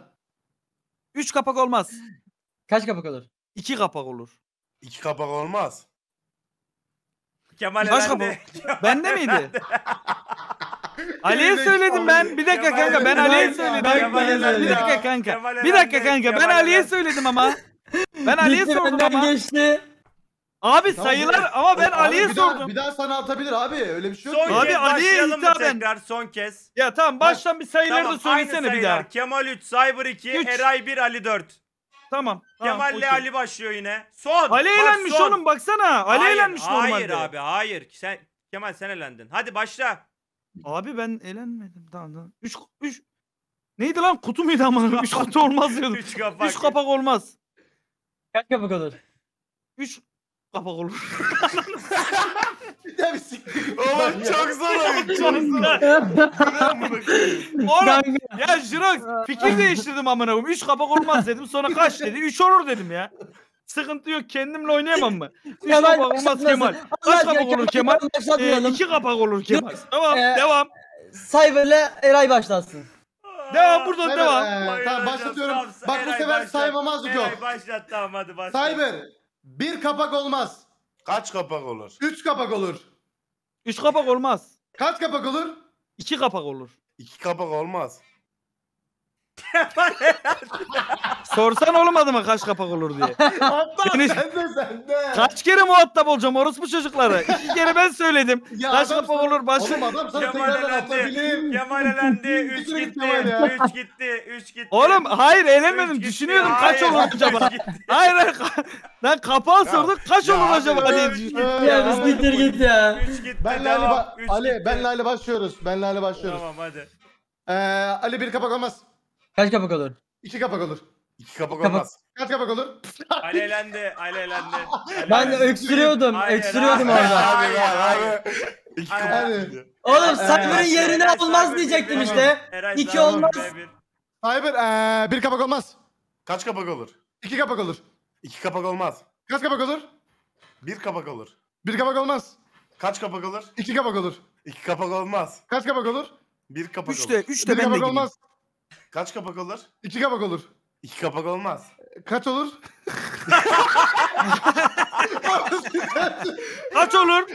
Üç kapak olmaz. Kaç kapak olur? İki kapak olur. İki kapak olmaz. Kemal Kaç kapak? Herhalde. Bende miydi? Ali'ye söyledim ben. Bir dakika Kemal kanka ben Ali'ye söyledim. Bir dakika kanka. Bir dakika kanka ben Ali'ye söyledim ama. Ben Ali'ye sordum ama. geçti. Abi e, Tamam, sayılar evet. ama ben Abi Ali'ye sordum. bir daha sana atabilir abi. Öyle bir şey yok. Abi, kez Ali'ye hitaben. tekrar son kez? Ya tamam baştan bir sayıları da aynı söylesene bir daha. Kemal 3, Cyber 2, Üç. Eray 1, Ali 4. Tamam. tamam Kemal'le Ali başlıyor yine. Son. Ali bak eğlenmiş son. oğlum baksana. Ali Hayır, eğlenmiş normalde. Hayır abi hayır. Sen Kemal sen elendin. Hadi başla. Abi ben eğlenmedim. Tamam tamam. Üç, üç. Neydi lan kutu muydu ama? üç kutu olmaz diyordum. 3 kapak. Üç kapak olmaz. Kaç kapak olur? Üç, kapak olur. ya bir siktir. Oğlum çok zor oyun. Çok zor. Oğlum ya Jirox fikir değiştirdim amına koyayım. 3 kapak olmaz dedim. Sonra kaç dedi. 3 olur dedim ya. Sıkıntı yok. Kendimle oynayamam mı? Üç kapak olmaz Kemal. Kaç kapak olur Kemal? Ee, kapak olur Kemal. Tamam ee, devam. Cyber'le Eray başlasın. Devam burada devam. Ee, tamam başlatıyorum. Bak bu sefer saymamazlık yok. Eray başlat tamam hadi başla. Cyber bir kapak olmaz. Kaç kapak olur? Üç kapak olur. Üç kapak olmaz. Kaç kapak olur? İki kapak olur. İki kapak olmaz. Sorsan olmadı mı kaç kapak olur diye. Hatta Beni- sen de sen de. Kaç kere muhatap olacağım bu çocukları? İki kere ben söyledim. Ya kaç kapak olur başlık. Oğlum adam sana Kemal elendi. Kemal elendi. Üç gitti. Üç gitti. Üç gitti. Oğlum hayır Üç eğlenmedim. gitti. kaç Hayır, olur acaba. Hayır hayır. ka- Lan kapağı sorduk kaç ya olur acaba diye düşündüm. Ya biz bitir git ya. Üç gitti. Ben Lale, Ali, gitti. benle Ali başlıyoruz. Benle Ali başlıyoruz. Tamam hadi. Ee, Ali bir kapak olmaz. Kaç kapak olur? İki kapak olur. İki kapak Kapak- olmaz. Kaç kapak olur? Alelendi, alelendi. Ben de öksürüyordum. Hayır, öksürüyordum hayır. orada. Abi ya İki kapak. Hayır. Oğlum ee, Cyber'ın Eray, yerini Eray, almaz Cyber diyecektim bir işte. Eray, İki Cyber olmaz. bir. Cyber ee, bir kapak olmaz. Kaç kapak olur? İki kapak olur. İki kapak olmaz. Kaç kapak olur? Bir kapak olur. Bir kapak olmaz. Kaç kapak olur? İki kapak olur. İki kapak olmaz. Kaç kapak olur? Bir kapak Üç de, olur. Üçte üçte ben de gireyim. olmaz. Kaç kapak olur? İki kapak olur. İki kapak olmaz. Kaç olur? Kaç olur?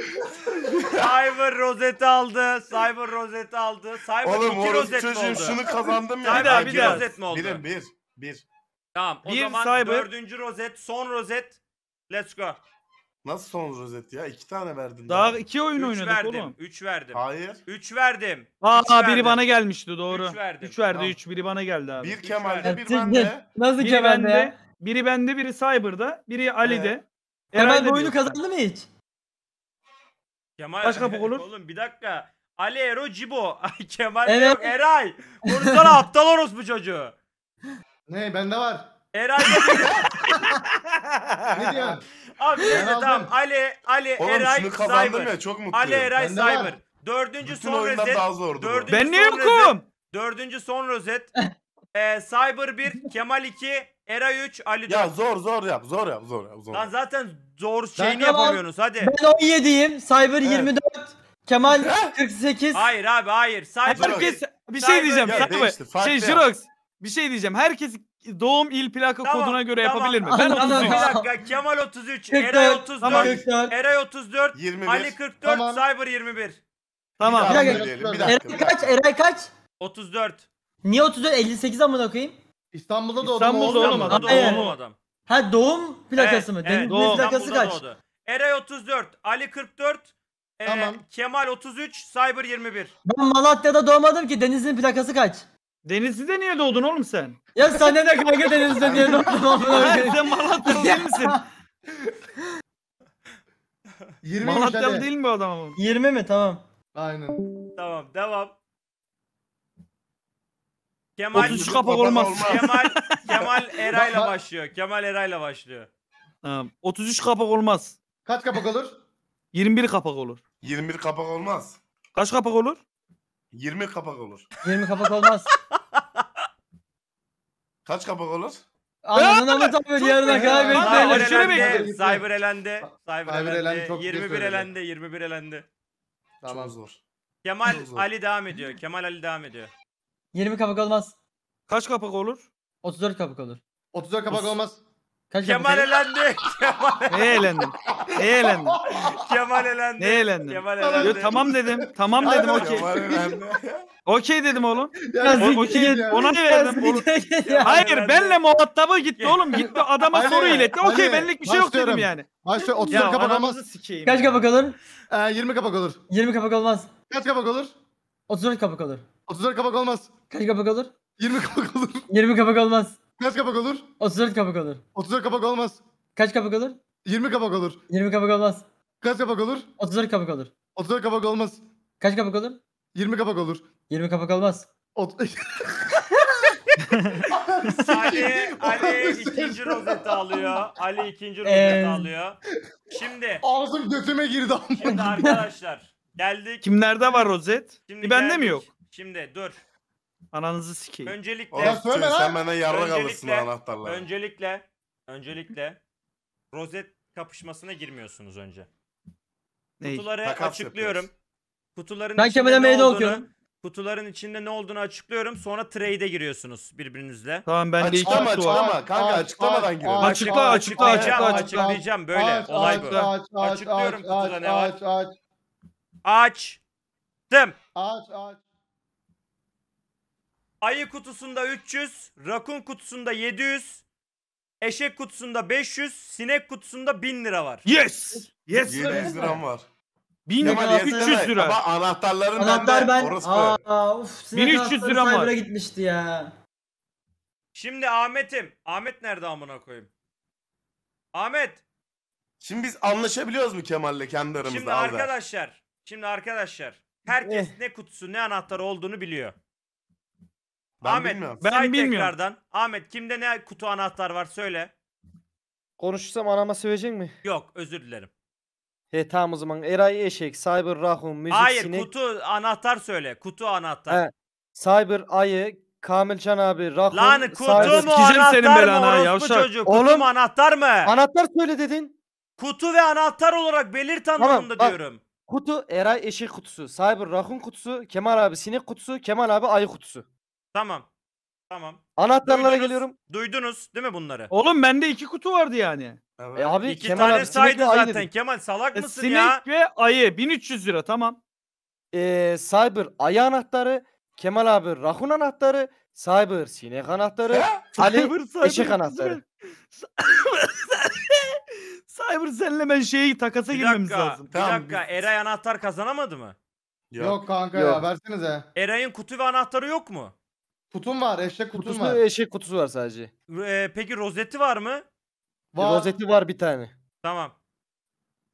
Cyber rozet aldı. Cyber rozet aldı. Cyber Oğlum iki orası rozet mi çocuğum oldu? şunu kazandım ya. Bir daha, bir daha. rozet mi oldu? Birim bir. Bir. Tamam o Bir zaman cyber. dördüncü rozet son rozet. Let's go. Nasıl son rozet ya? İki tane verdin. Daha, daha. iki oyun 3 oynadık verdim, oğlum. Üç verdim. Hayır. Üç verdim. Aa üç biri verdim. bana gelmişti doğru. Üç verdim. Üç verdi Üç. biri bana geldi abi. Bir Kemal'de bir bende. Nasıl biri Kemal'de? Bende, biri bende biri Cyber'da biri Ali'de. Ee, Kemal oyunu kazandı mı hiç? Kemal Başka bu olur. Oğlum bir dakika. Ali Ero Cibo. Kemal evet. yok Eray. Konuşsana aptal bu çocuğu. Ne bende var. Eray ne diyorsun? Abi neyse tamam. Ali, Ali, Oğlum Eray, şunu kazandım Cyber. ya çok mutluyum. Ali, Eray, Ben Cyber. Dördüncü son oyunlar rozet. daha zordu. bu. Ben niye son yokum? Dördüncü son rozet. Ee, Cyber 1, Kemal 2, Eray 3, Ali 4. Ya zor zor yap zor yap zor yap zor. Lan zaten zor şeyini de yapamıyorsunuz hadi. Ben 17'yim. Cyber 24. Kemal 48. Hayır abi hayır. Cyber Herkes bir şey diyeceğim. Ya değişti, Şey Jirox. Bir şey diyeceğim. Herkes doğum il plaka Tamam, koduna göre tamam. yapabilir mi? Ben Bir dakika Kemal 33, Eray 34, Tamam. Eray 34, 21. Ali 44, Tamam. Cyber 21. Tamam. Bir dakika. Söyleyelim, bir Eray dakika. bir kaç? dakika. Eray kaç? 34. Niye 34? 58 amına koyayım. İstanbul'da doğdum. İstanbul'da oğlum adam. Doğumlu adam. Ha doğum plakası mı? Deniz doğum. plakası kaç? Eray 34, Ali 44, e, Kemal 33, Cyber 21. Ben Malatya'da doğmadım ki. Deniz'in plakası kaç? Denizli'de niye doğdun oğlum sen? Ya sen ne de kanka Denizli'de niye doğdun oğlum? Hayır, sen Malatyalı değil misin? 20 Malatyalı değil mi adam ama? 20 mi? Tamam. Aynen. Tamam devam. Kemal 33 kapak olmaz. Kemal Kemal Eray'la başlıyor. Kemal Eray'la başlıyor. Tamam. 33 kapak olmaz. Kaç kapak olur? 21 kapak olur. 21 kapak olmaz. Kaç kapak olur? 20 kapak olur. 20 kapak olmaz. Kaç kapak olur? Anladın anlatamıyor yarına Vallahi kaybetti. Aşırı elendi. Cyber elendi. Cyber Cyber elendi, çok 21 elendi. 21 elendi. Tamam. zor. Kemal zor. Ali devam ediyor. Kemal Ali devam ediyor. 20 kapak olmaz. Kaç kapak olur? 34 kapak olur. 34 kapak olmaz. Kaç Kemal yaptın? elendi. Kemal Neye elendin? Neye elendin? Kemal elendi. Neye elendin? Kemal elendi. tamam dedim. Tamam dedim okey. Okey dedim oğlum. Ya O- Okey. ya. Ona verdim. Oğlum. Hayır benle muhatabı gitti oğlum. Gitti adama Ali, soru iletti. Okey Ali, benlik bir şey yok dedim yani. Maç 30 ee, kapak olmaz. Kaç kapak olur? Ee, 20 kapak olur. 20 kapak olmaz. Kaç kapak olur? 34 kapak olur. 34 kapak olmaz. Kaç kapak olur? 20 kapak olur. 20 kapak olmaz. Kaç kapak olur? 34 kapak olur. 34 kapak olmaz. Kaç kapak olur? 20 kapak olur. 20 kapak olmaz. Kaç kapak olur? 34 kapak olur. 34 kapak olmaz. Kaç kapak olur? 20 kapak olur. 20 kapak olmaz. Ot Ali, Ali ikinci rozeti alıyor. Ali ikinci rozeti Ee, alıyor. Şimdi, Ağzım götüme girdi. şimdi arkadaşlar geldik. Kimlerde var rozet? Şimdi bende mi yok? Şimdi dur. Ananızı sikeyim. Öncelikle Ulan söyleme sen, bana benden yarrak alırsın Öncelikle- anahtarları. öncelikle öncelikle rozet kapışmasına girmiyorsunuz önce. Ney? Kutuları Takas açıklıyorum. yapıyoruz. Kutuların Ben içinde ne olduğunu, okuyorum. kutuların içinde ne olduğunu açıklıyorum. Sonra trade'e giriyorsunuz birbirinizle. Tamam ben de iki Açıklama var. kanka Aç, aç, açıklamadan aç, girelim. aç. Açıkla, açıkla, açıklayacağım, açıkla, açıkla. açıklayacağım böyle aç, olay aç, bu. Aç, aç, Açıklıyorum aç, kutuda aç, ne var. aç, aç, Açtım. aç, aç. Ayı kutusunda 300, rakun kutusunda 700, eşek kutusunda 500, sinek kutusunda 1000 lira var. Yes! Yes! 700 liram var. 1000 lira, 300 lira. Ama anahtarların Anahtar bende. ben... Orası Aa, uf, 1300 lira var. gitmişti ya. Şimdi Ahmet'im. Ahmet nerede amına koyayım? Ahmet. Şimdi biz anlaşabiliyoruz mu Kemal'le kendi aramızda? Şimdi arkadaşlar. Şimdi arkadaşlar. Herkes eh. ne kutusu ne anahtarı olduğunu biliyor. Ben Ahmet, bilmiyorum. Ben say bilmiyorum. tekrardan. Ahmet kimde ne kutu anahtar var söyle. Konuşursam anama sevecek mi? Yok özür dilerim. He tamam o zaman. Eray Eşek, Cyber Rahum, Müzik Hayır Sinek. kutu anahtar söyle. Kutu anahtar. He. Cyber Ayı, Kamil abi, Rahum. Lan kutu Cyber... mu Sikeceğim anahtar senin belanı mı yavşak. çocuğu? Kutu Oğlum, mu anahtar mı? Anahtar söyle dedin. Kutu ve anahtar olarak belirt anlamında bak. diyorum. Kutu Eray Eşek kutusu, Cyber Rahum kutusu, Kemal abi Sinek kutusu, Kemal abi Ayı kutusu. Tamam. Tamam. Anahtarlara Duydunuz, geliyorum. Duydunuz değil mi bunları? Oğlum bende iki kutu vardı yani. Evet. E abi İki Kemal tane abi, saydı zaten. dedik. Kemal salak E, mısın sinek ya? ve ayı 1300 lira tamam. Ee, Cyber ayı anahtarı, Kemal abi rakun anahtarı, Cyber sinek anahtarı, Ali eşek anahtarı. Cyber senle ben şeyi takasa Bir girmemiz dakika. lazım. Bir Tamam, dakika. Eray anahtar kazanamadı mı? Yok kanka ya Yok. versenize. Eray'ın kutu ve anahtarı yok mu? Kutum var. Eşek kutum Kutusu var. eşek kutusu var sadece. Ee, peki rozeti var mı? Var. Rozeti var bir tane. Tamam.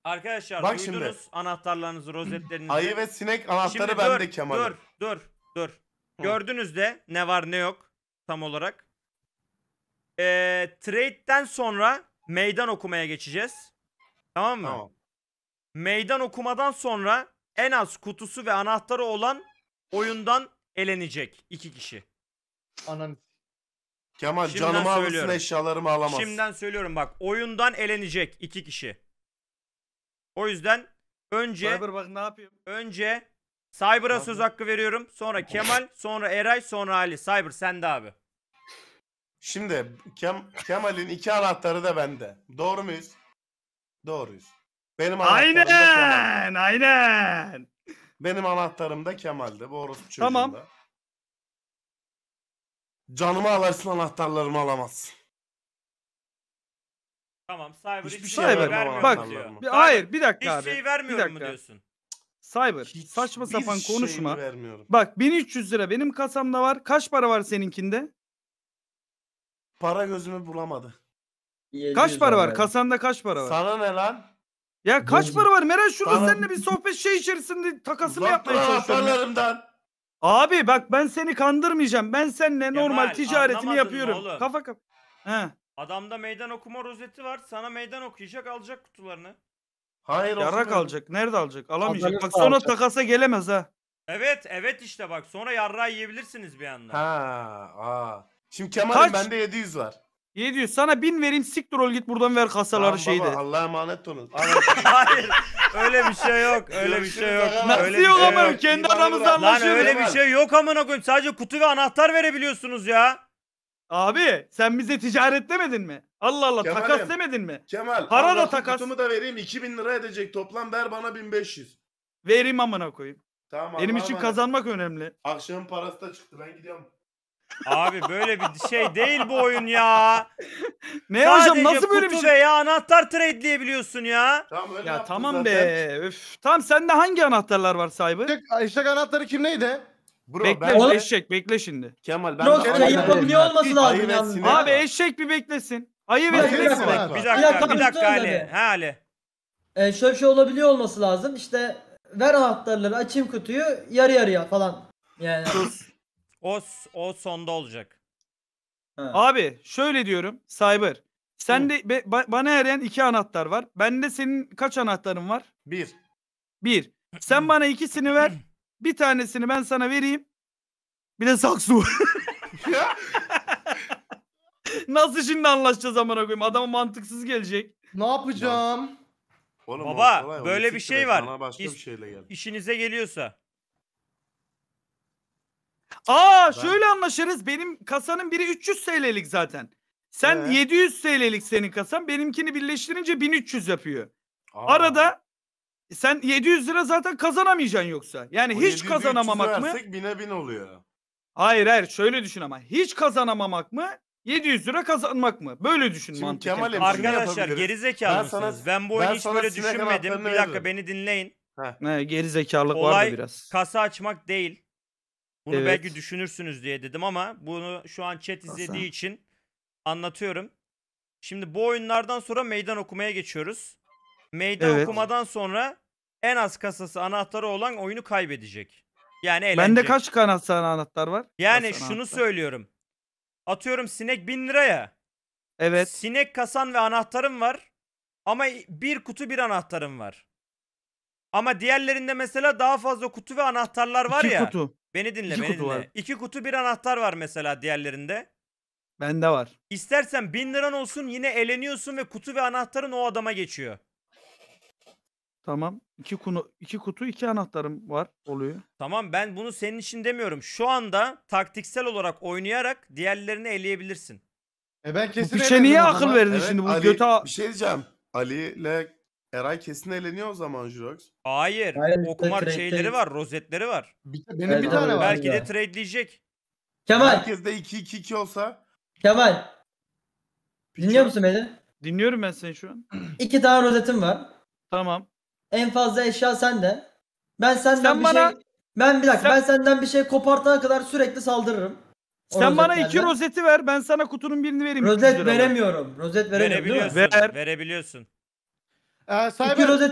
Arkadaşlar Bak duydunuz şimdi. anahtarlarınızı, rozetlerinizi. Ayı ve sinek anahtarı şimdi bende dur, Kemal. Dur, dur, dur. Hı. Gördünüz de ne var ne yok tam olarak. Ee, trade'den sonra meydan okumaya geçeceğiz. Tamam mı? Tamam. Meydan okumadan sonra en az kutusu ve anahtarı olan oyundan elenecek iki kişi. Ananı Kemal Şimdiden canımı alırsın eşyalarımı alamaz. Şimdiden söylüyorum bak oyundan elenecek iki kişi. O yüzden önce Cyber bak ne yapayım? önce Cyber'a söz hakkı veriyorum. Sonra Kemal, sonra Eray, sonra Ali. Cyber sende abi. Şimdi Kem Kemal'in iki anahtarı da bende. Doğru muyuz? Doğruyuz. Benim anahtarım da Aynen. Aynen. Benim anahtarım da Kemal'di. Bu orospu çocuğunda. Tamam. Canımı alırsın anahtarlarımı alamazsın. Tamam Cyber Hiçbir hiçbir şey, şey vermiyor. Bak, Bir- hayır bir dakika Hiç abi. şey vermiyorum mu diyorsun? Cyber Hiç saçma sapan konuşma. Bak 1300 lira benim kasamda var. Kaç para var seninkinde? Para gözümü bulamadı. Kaç para var? Kasanda kaç para var? Sana ne lan? Ya kaç Gözüm- para var? Meral şurada Bana- seninle bir sohbet şey içerisinde takasını Uzak yapmaya çalışıyorum. ya. anahtarlarımdan. Abi bak ben seni kandırmayacağım. Ben seninle Kemal, normal anlamadın yapıyorum. oğlum? Kafa kaf. He. Adamda meydan okuma rozeti var. Sana meydan okuyacak alacak kutularını. Hayır Yarak alacak. Nerede alacak? Alamayacak. Bak sonra alacak. takasa gelemez ha. Evet evet işte bak sonra yarrağı yiyebilirsiniz bir anda. Ha, aa. Şimdi Kaç? Kemal'in bende 700 var. Ye diyor sana bin vereyim siktir ol git buradan ver kasaları şeyde. baba, Allah'a emanet olun. Hayır. Öyle bir şey yok. Öyle bir şey yok. Nasıl öyle yok şey ama kendi İyi aramızda bayramlar. Lan öyle bir şey yok amına koyayım. Sadece kutu ve anahtar verebiliyorsunuz ya. Abi sen bize ticaret demedin mi? Allah Allah Kemal'im. takas demedin mi? Kemal Para da Allah'ın takas. Kutumu da vereyim 2000 lira edecek toplam ver bana 1500. Vereyim amına koyayım. Tamam Benim Allah'a için emanet. kazanmak önemli. Akşamın parası da çıktı ben gidiyorum. Abi böyle bir şey değil bu oyun ya. Ne hocam nasıl böyle bir kutu şey? ya anahtar tradeleyebiliyorsun ya. Tamam öyle Ya tamam zaten. be. Öf. Tamam sende hangi anahtarlar var sahibi? Eşek, anahtarı kim neydi? Bro Bekle ben eşek bekle şimdi. Kemal ben Yok Kemal, yapabiliyor olması lazım Ayı ve Abi var. eşek bir beklesin. Ayı Hayır, bir beklesin. dakika. Bir dakika, bir dakika Ali. söyle Ali. Ee, şöyle şey olabiliyor olması lazım. İşte ver anahtarları açayım kutuyu yarı yarıya falan. Yani. O, o sonda olacak. Ha. Abi şöyle diyorum Cyber. Sen de be, ba- bana eriyen iki anahtar var. Ben de senin kaç anahtarın var? Bir. Bir. Sen bana ikisini ver. Bir tanesini ben sana vereyim. Bir de saksı. Nasıl şimdi anlaşacağız amına koyayım? Adam mantıksız gelecek. Ne yapacağım? Oğlum, Baba, böyle bir şey var. başka İs- bir şeyle gel. İşinize geliyorsa. Aa ben... şöyle anlaşırız. Benim kasanın biri 300 TL'lik zaten. Sen evet. 700 TL'lik senin kasan. Benimkini birleştirince 1300 yapıyor. Aa. Arada sen 700 lira zaten kazanamayacaksın yoksa. Yani o hiç kazanamamak mı? bine bin oluyor. Hayır hayır şöyle düşün ama. Hiç kazanamamak mı? 700 lira kazanmak mı? Böyle düşün Şimdi Arkadaşlar geri ben mısınız? Sana, ben bu oyunu hiç böyle düşünmedim. Bir dakika beni dinleyin. Heh. He, geri zekalık Olay, vardı biraz. kasa açmak değil. Bunu Evet. belki düşünürsünüz diye dedim ama bunu şu an chat Nasıl? izlediği için anlatıyorum. Şimdi bu oyunlardan sonra meydan okumaya geçiyoruz. Meydan Evet. okumadan sonra en az kasası anahtarı olan oyunu kaybedecek. Yani eğlence. Bende kaç kanat sana anahtar var? Yani Kasa şunu anahtar. söylüyorum. Atıyorum sinek 1000 liraya. Evet. Sinek kasan ve anahtarım var. Ama bir kutu bir anahtarım var. Ama diğerlerinde mesela daha fazla kutu ve anahtarlar var İki ya. kutu. Beni dinle İki beni kutu dinle. var. İki kutu bir anahtar var mesela diğerlerinde. Bende var. İstersen bin liran olsun yine eleniyorsun ve kutu ve anahtarın o adama geçiyor. Tamam. İki, kunu, iki kutu iki anahtarım var oluyor. Tamam ben bunu senin için demiyorum. Şu anda taktiksel olarak oynayarak diğerlerini eleyebilirsin. E ben kesin Bu piçe şey niye akıl verdin şimdi? Bu göte- Bir şey diyeceğim. Ali ile Eray kesin eleniyor o zaman Jurox. Hayır. Hayır, o kumar şeyleri var. Rozetleri var. Bir, benim Evet, bir tane var. Belki de tradeleyecek. Kemal, Herkes de 2-2-2 olsa. Kemal. Dinliyor musun beni? Dinliyorum ben seni şu an. İki tane rozetim var. Tamam. En fazla eşya sende. Ben senden Sen bir şey- bana- şey... Ben bir dakika, Sen- ben senden bir şey kopartana kadar sürekli saldırırım. Sen bana iki rozeti ver. Ben sana kutunun birini vereyim. Rozet veremiyorum. Rozet veremiyorum Verebiliyorsun. Ver. Verebiliyorsun. Ee, Cyber,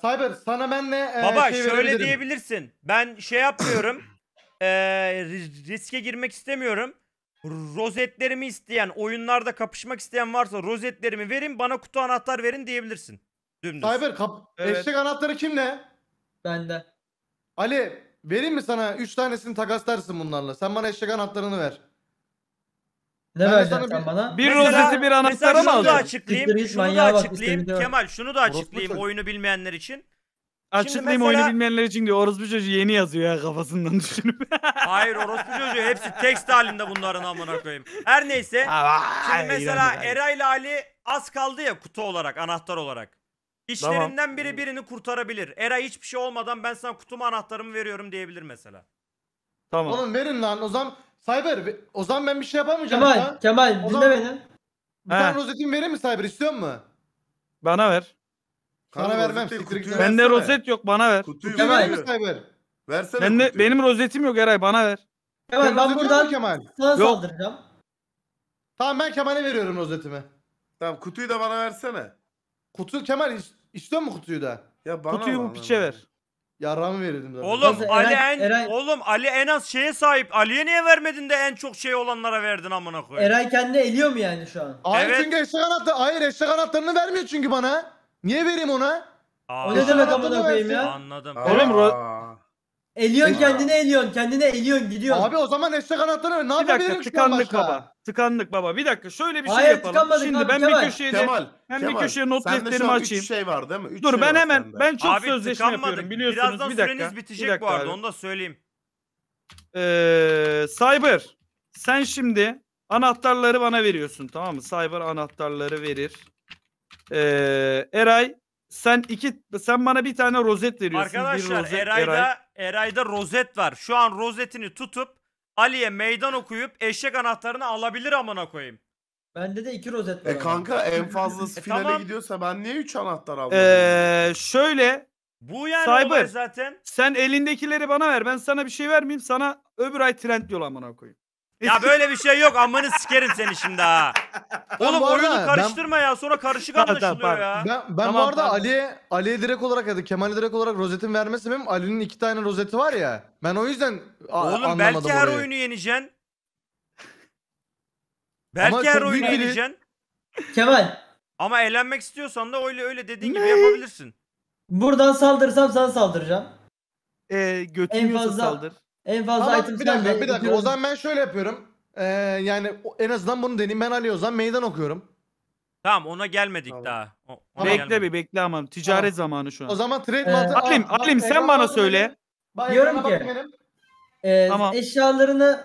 Cyber sana benle e, Baba şey şöyle diyebilirsin. Ben şey yapmıyorum. e, riske girmek istemiyorum. Rozetlerimi isteyen, oyunlarda kapışmak isteyen varsa rozetlerimi verin, bana kutu anahtar verin diyebilirsin. Dümdüz. Cyber kap Evet. eşek anahtarı kimle? Bende. Ali vereyim mi sana? Üç tanesini takaslarsın bunlarla. Sen bana eşlik anahtarını ver. Ne vereceksin sen bana? Bir rozeti bir anahtarı mı Mesela şunu da açıklayayım. Şunu da açıklayayım. Kemal şunu da açıklayayım oyunu bilmeyenler için. Açıklayayım mesela- oyunu bilmeyenler için diyor. Orospu çocuğu yeni yazıyor ya kafasından düşünüp. Hayır orospu çocuğu hepsi tekst halinde bunların amına koyayım. Her neyse. Şimdi mesela Eray ile Ali az kaldı ya kutu olarak, anahtar olarak. İşlerinden biri birini kurtarabilir. Eray hiçbir şey olmadan ben sana kutumu anahtarımı veriyorum diyebilir mesela. Tamam. Oğlum verin lan o zaman Cyber ve- o zaman ben bir şey yapamayacağım. Kemal, ya. Kemal O dinle zaman- beni. Bir tane rozetimi verir mi Cyber istiyor musun? Bana ver. Bana Kanka, vermem. rozetleri Bende rozet yok bana ver. Kutuyu Kutuyu vereyim mi versene. Cyber? Versene Bende kutuyu. benim rozetim yok Eray bana ver. Kemal Senin ben rozetin buradan Kemal. sana Yok. saldıracağım. Tamam ben Kemal'e veriyorum rozetimi. Tamam kutuyu da bana versene. Kutu Kemal istiyor mu kutuyu da? Ya bana Kutuyu bu piçe ver. Yaramı verirdim zaten. Oğlum Nasıl, Ali en Eray- oğlum Ali en az şeye sahip. Ali'ye niye vermedin de en çok şey olanlara verdin amına koyayım. Eray kendi eliyor mu yani şu an? Hayır Evet. çünkü eşek anahtarı. Hayır eşek anahtarını vermiyor çünkü bana. Niye vereyim ona? Aa, O ne demek amına koyayım ya? Anladım. Oğlum, Ro- Eliyorsun kendini Eliyon Kendini Eliyon gidiyor. Abi o zaman eşek anahtarını ver. Ne Bir dakika veririm tıkandı kaba. Tıkandık baba. Bir dakika şöyle bir şey Hayır, şey yapalım. Şimdi ben bir köşeye de- ben bir köşeye not sende defterimi açayım. şey var değil mi? Üç Dur şey ben hemen sende. ben çok sözleşme yapıyorum biliyorsunuz. Birazdan bir dakika. süreniz bitecek bir dakika bu arada abi. onu da söyleyeyim. Ee, Cyber sen şimdi anahtarları bana veriyorsun tamam mı? Cyber anahtarları verir. Ee, Eray sen iki sen bana bir tane rozet veriyorsun. Bir Arkadaşlar rozet, Eray'da Eray. Eray'da rozet var. Şu an rozetini tutup Ali'ye meydan okuyup eşek anahtarını alabilir amına koyayım. Bende de iki rozet var. E kanka en fazla e, finale tamam. gidiyorsa ben niye üç anahtar aldım? Ee, şöyle Bu yani Cyber. zaten. sen elindekileri bana ver. Ben sana bir şey vermeyeyim. Sana öbür ay trend yol amına koyayım. Ya böyle bir şey yok. Amını sikerim seni şimdi ha. Oğlum arada- oyunu karıştırma ya. Sonra karışık Tamam, tamam, anlaşılıyor ya. Ben, ben bu arada Ali'ye Ali'ye direkt olarak ya da Kemal'e direkt olarak rozetin vermesi sebebim Ali'nin iki tane rozeti var ya. Ben o yüzden Oğlum belki her orayı. oyunu yeneceksin. Belki her oyunu büyük yeneceksin. Kemal Ama eğlenmek istiyorsan da öyle öyle dediğin gibi yapabilirsin. buradan saldırsam sana saldıracağım. Ee, götün En fazla saldır. En fazla Tamam item bir dakika bir dakika. O zaman ben şöyle yapıyorum. Ee, yani en azından bunu deneyim. Ben Ali Ozan meydan okuyorum. Tamam ona gelmedik Tamam. daha. O- ona Bekle gelmedik. bir bekle ama ticaret Tamam. zamanı şu an. O zaman trade Ee, mantı... Alim, Aa, Alim sen bana söyle. Diyorum ki- benim. E, tamam. Eşyalarını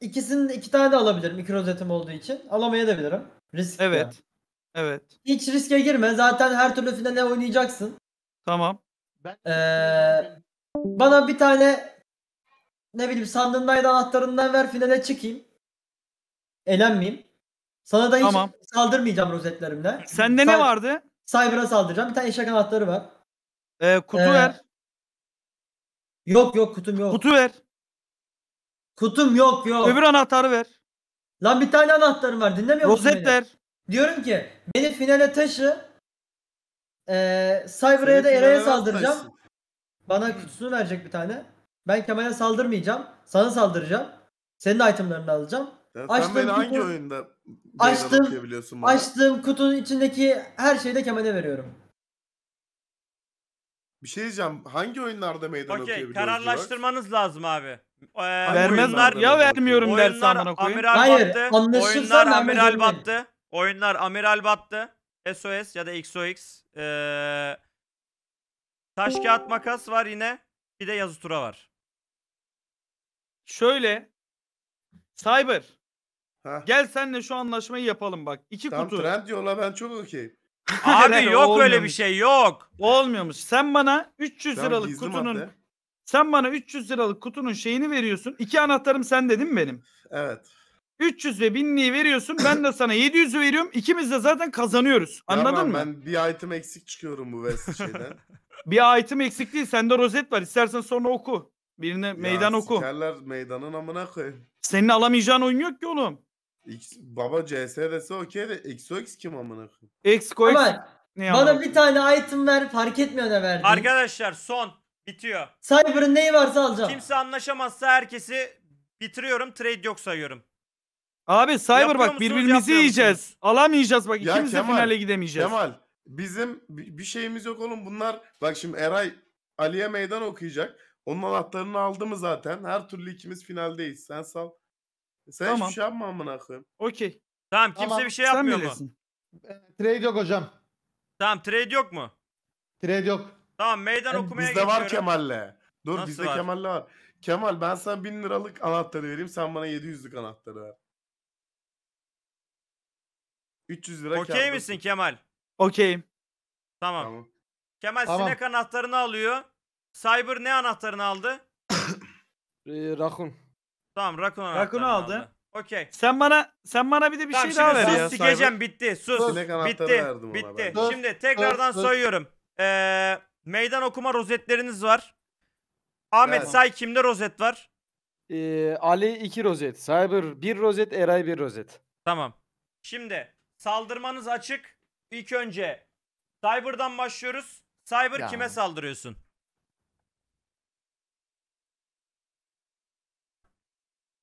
ikisinin iki tane de alabilirim. İki rozetim olduğu için. Alamayabilirim. Risk. ya. Evet. Evet. Hiç riske girme. Zaten her türlü finale oynayacaksın. Tamam. Ben- Ee, Bana bir tane ne bileyim sandığından ya anahtarından ver finale çıkayım. Elenmeyeyim. Sana da hiç Tamam. saldırmayacağım rozetlerimle. Sende ne vardı? Cyber'a saldıracağım. Bir tane eşek anahtarı var. Ee, kutu Ee, ver. Yok yok kutum yok. Kutu ver. Kutum yok yok. Öbür anahtarı ver. Lan bir tane anahtarım var dinlemiyor musun Rozet beni? Diyorum ki beni finale taşı. Eee Cyber'a ya da Eray'a saldıracağım. Bana kutusunu verecek bir tane. Ben Kemal'e saldırmayacağım. Sana saldıracağım. Senin de itemlarını alacağım. Ya açtığım sen beni hangi oyunda açtığım, bana? açtığım kutunun içindeki her şeyi de Kemal'e veriyorum. Bir şey diyeceğim. Hangi oyunlarda meydan okay, okuyabiliyoruz? Okey kararlaştırmanız Burak? lazım abi. Ee, Vermezler ya vermiyorum derse amına koyayım. Amiral Hayır, battı. Oyunlar amiral battı. Oyunlar amiral battı. SOS ya da XOX. Ee, taş kağıt makas var yine. Bir de yazı tura var. Şöyle Cyber Heh. gel senle şu anlaşmayı yapalım bak. İki Tam kutu. trend yola ben çok okeyim. Abi yok Olmuyormuş. öyle bir şey yok. Olmuyormuş. Sen bana 300 Tamam, liralık kutunun madde. sen bana 300 liralık kutunun şeyini veriyorsun. İki anahtarım sen dedim benim? Evet. 300 ve 1000'liği veriyorsun. Ben de sana 700'ü veriyorum. İkimiz de zaten kazanıyoruz. Anladın Tamam, mı? Ben bir item eksik çıkıyorum bu West şeyden. Bir item eksik değil. Sende rozet var. İstersen sonra oku. Birine meydan oku. Sikerler meydanın amına koyayım. Senin alamayacağın oyun yok ki oğlum. X, baba CS dese okey de XOX kim amına koyayım? XOX. Ama ne yalan? bana bir tane item ver fark etmiyor ne verdin. Arkadaşlar son bitiyor. Cyber'ın neyi varsa alacağım. Kimse anlaşamazsa herkesi bitiriyorum trade yok sayıyorum. Abi Cyber Yapıyor bak birbirimizi yiyeceğiz. musunuz? Alamayacağız bak Ya ikimiz de finale gidemeyeceğiz. Kemal bizim bir şeyimiz yok oğlum bunlar. Bak şimdi Eray Ali'ye meydan okuyacak. Onun anahtarını aldı mı zaten? Her türlü ikimiz finaldeyiz. Sen sal. Sen Tamam. hiçbir şey yapma amına koyayım. Okey. Tamam kimse Tamam, bir şey Sen yapmıyor mu? bilirsin. Ee, trade yok hocam. Tamam trade yok mu? Trade yok. Tamam meydan okumaya e, okumaya Bizde var geçiyorum. Kemal'le. Dur Nasıl bizde var? Kemal'le var. Kemal ben sana 1000 liralık anahtarı vereyim. Sen bana 700'lük anahtarı ver. 300 lira Okey misin Kemal? Okeyim. Tamam. Tamam. Kemal Tamam. sinek anahtarını alıyor. Cyber ne anahtarını aldı? Ee, Rakun. Tamam Rakun anahtarını Rakun aldı. aldı. Okey. Sen bana sen bana bir de bir Tamam şey daha ver şimdi ya. sus bitti sus. Sinek anahtarı Bitti verdim ona bitti. ben. Şimdi tekrardan dur. soyuyorum. Ee, meydan okuma rozetleriniz var. Ahmet Say kimde rozet var? Ee, Ali 2 rozet. Cyber 1 rozet. Eray 1 rozet. Tamam. Şimdi saldırmanız açık. İlk önce Cyber'dan başlıyoruz. Cyber Ya. kime saldırıyorsun?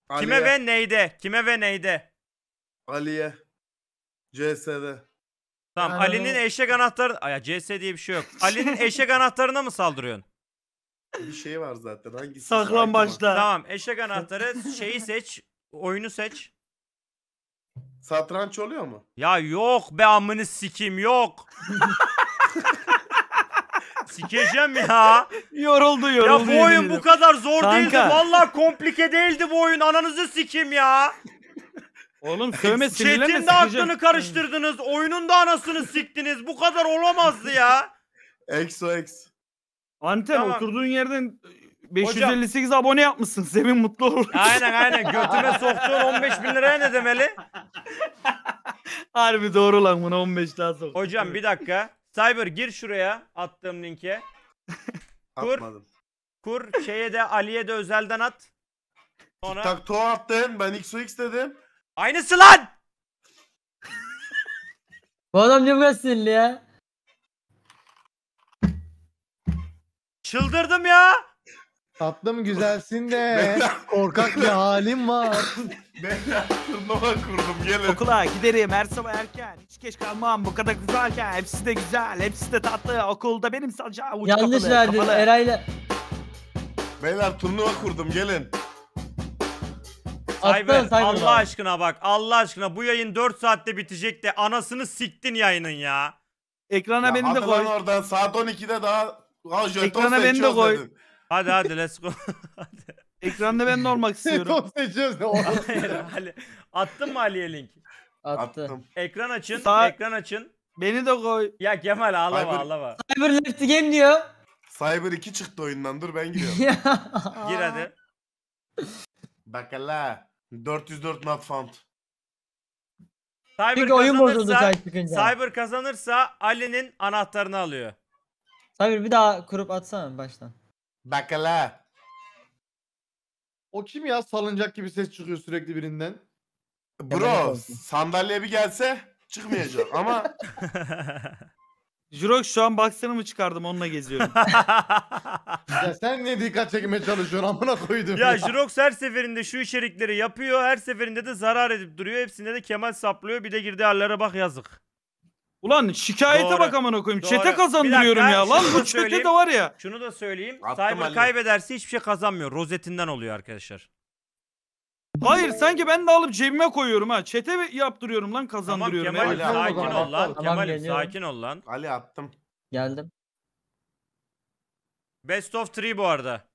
Ali'ye, Kime ve neyde? Kime ve neyde? Ali'ye. CS'de. Tamam Ben Ali'nin onu- eşek anahtarı... Aya CS diye bir şey yok. Ali'nin eşek anahtarına mı saldırıyorsun? Bir şey var zaten. Hangisi? Saklambaçlar. Tamam eşek anahtarı şeyi seç. Oyunu seç. Satranç oluyor mu? Ya yok be amını sikim yok. Sikeceğim ya. yoruldu yoruldu. Ya bu oyun bu kadar zor Kanka. değildi. Valla komplike değildi bu oyun. Ananızı sikim ya. Oğlum sövme sinirlenme Çetin de aklını karıştırdınız. Oyunun da anasını siktiniz. Bu kadar olamazdı ya. Exo X. Anten Tamam. oturduğun yerden 558 abone yapmışsın. Sevin mutlu olur. Aynen aynen. Götüme soktuğun 15 bin liraya ne demeli? Harbi doğru lan buna 15 daha sok. Hocam bir dakika. Cyber gir şuraya attığım linke. Kur. Atmadım. Kur şeye de Ali'ye de özelden at. Sonra... Tak to attın ben XOX dedim. Aynısı lan! Bu adam ne kadar sinirli ya? Çıldırdım ya! Tatlım güzelsin de korkak bir halim var. Beyler turnuva kurdum gelin. Okula giderim her sabah erken. Hiç geç kalmam bu kadar güzelken. Hepsi de güzel, hepsi de tatlı. Okulda benim sadece avuç Yanlış kapalı, verdin kapalı. Eray'la. Beyler turnuva kurdum gelin. Atla, Ayber saygı Allah aşkına bak Allah aşkına bu yayın 4 saatte bitecek de anasını siktin yayının ya. Ekrana Ya beni de koy. oradan saat 12'de daha Ha, jeton Ekrana beni de koy. dedin. Hadi hadi let's go. hadi. Ekranda ben normal istiyorum. Top seçiyoruz. Hayır, Ali. Attın mı Ali'ye link? Attı. Attım. Ekran açın. Sağ- Ekran açın. Beni de koy. Ya Kemal ağlama Ay, bu- ağlama. Cyber left game diyor. Cyber 2 çıktı oyundan dur ben giriyorum. Gir hadi. Bakala. 404 not found. Cyber oyun bozuldu kazanırsa, Cyber kazanırsa Ali'nin anahtarını alıyor. Cyber bir daha kurup atsana baştan. Bakala. O kim ya salıncak gibi ses çıkıyor sürekli birinden. Bro sandalyeye bir gelse çıkmayacak ama Jurok şu an baksana mı çıkardım onunla geziyorum. ya sen ne dikkat çekmeye çalışıyorsun amına koydum ya. ya. Jirox her seferinde şu içerikleri yapıyor. Her seferinde de zarar edip duruyor. Hepsinde de Kemal saplıyor. Bir de girdiği hallere bak yazık. Ulan şikayete Doğru. bak aman okuyayım Doğru. Çete kazandırıyorum Bir dakika, ya. Lan bu çete de var ya. Şunu da söyleyeyim. Attım Cyber kaybederse hiçbir şey kazanmıyor. Rozetinden oluyor arkadaşlar. Hayır sanki ben de alıp cebime koyuyorum ha. Çete yaptırıyorum lan Tamam kazandırıyorum. Kemal'im sakin Tamam, ol lan. tamam, Kemal'im sakin ol lan. Ali attım. Geldim. Best of 3 bu arada.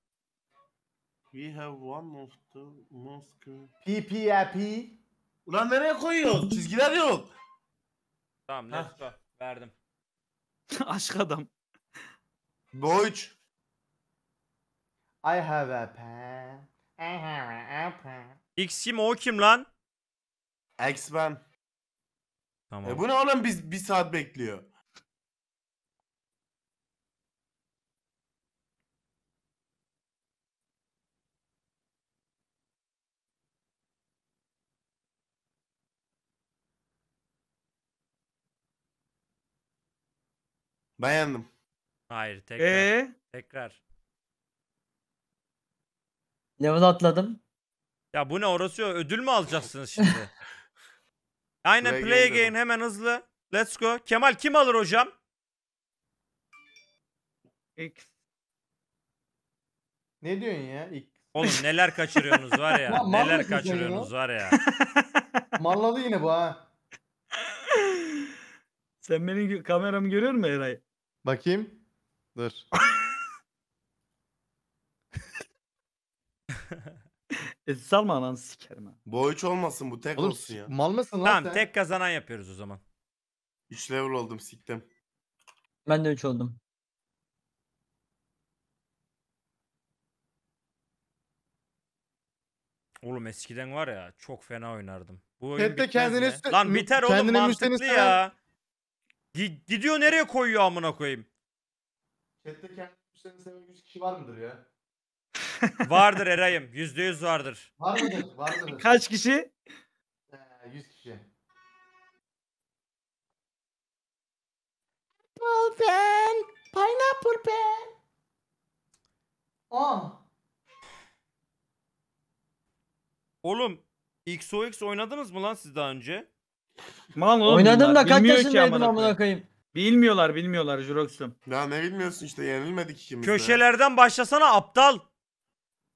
We have one of the most... PPAP. Ulan nereye koyuyorsun? Çizgiler yok. Tamam let's go. Verdim. Aşk adam. Boyç. I have a pen. I have a pen. X kim o kim lan? X ben. Tamam. E bu ne oğlum biz bir saat bekliyor. Dayandım. Hayır tekrar. Ee? Tekrar. Level atladım. Ya bu ne orası yok. Ödül mü alacaksınız şimdi? Aynen play, Play again hemen hızlı. Let's go. Kemal kim alır hocam? X. Ne diyorsun ya? İlk... Oğlum neler kaçırıyorsunuz var ya. neler kaçırıyorsunuz var ya. Malladı yine bu ha. Sen benim gö- kameramı görüyor musun Eray? Bakayım. Dur. e, salma ananı sikerim Bu hiç olmasın bu tek Oğlum olsun ya. mal mısın lan Tamam sen? tek kazanan yapıyoruz o zaman. 3 level oldum siktim. Ben de 3 oldum. Oğlum eskiden var ya çok fena oynardım. Bu oyun Tet de bitmez Lan biter oğlum kendine mantıklı istemem. ya. Gi- gidiyor nereye koyuyor amına koyayım? Chat'te kendisini seven 100 kişi var mıdır ya? Vardır Eray'ım. Yüzde yüz vardır. Var mıdır? Var Kaç kişi? Ee, 100 kişi. Pineapple pen. Pineapple pen. Aa. Oğlum XOX oynadınız mı lan siz daha önce? Mal oğlum Oynadım da kaç Bilmiyor ki yaşındaydım amına koyayım. Bilmiyorlar bilmiyorlar Jurox'um. Ya ne bilmiyorsun işte yenilmedik ikimiz de. Köşelerden başlasana aptal.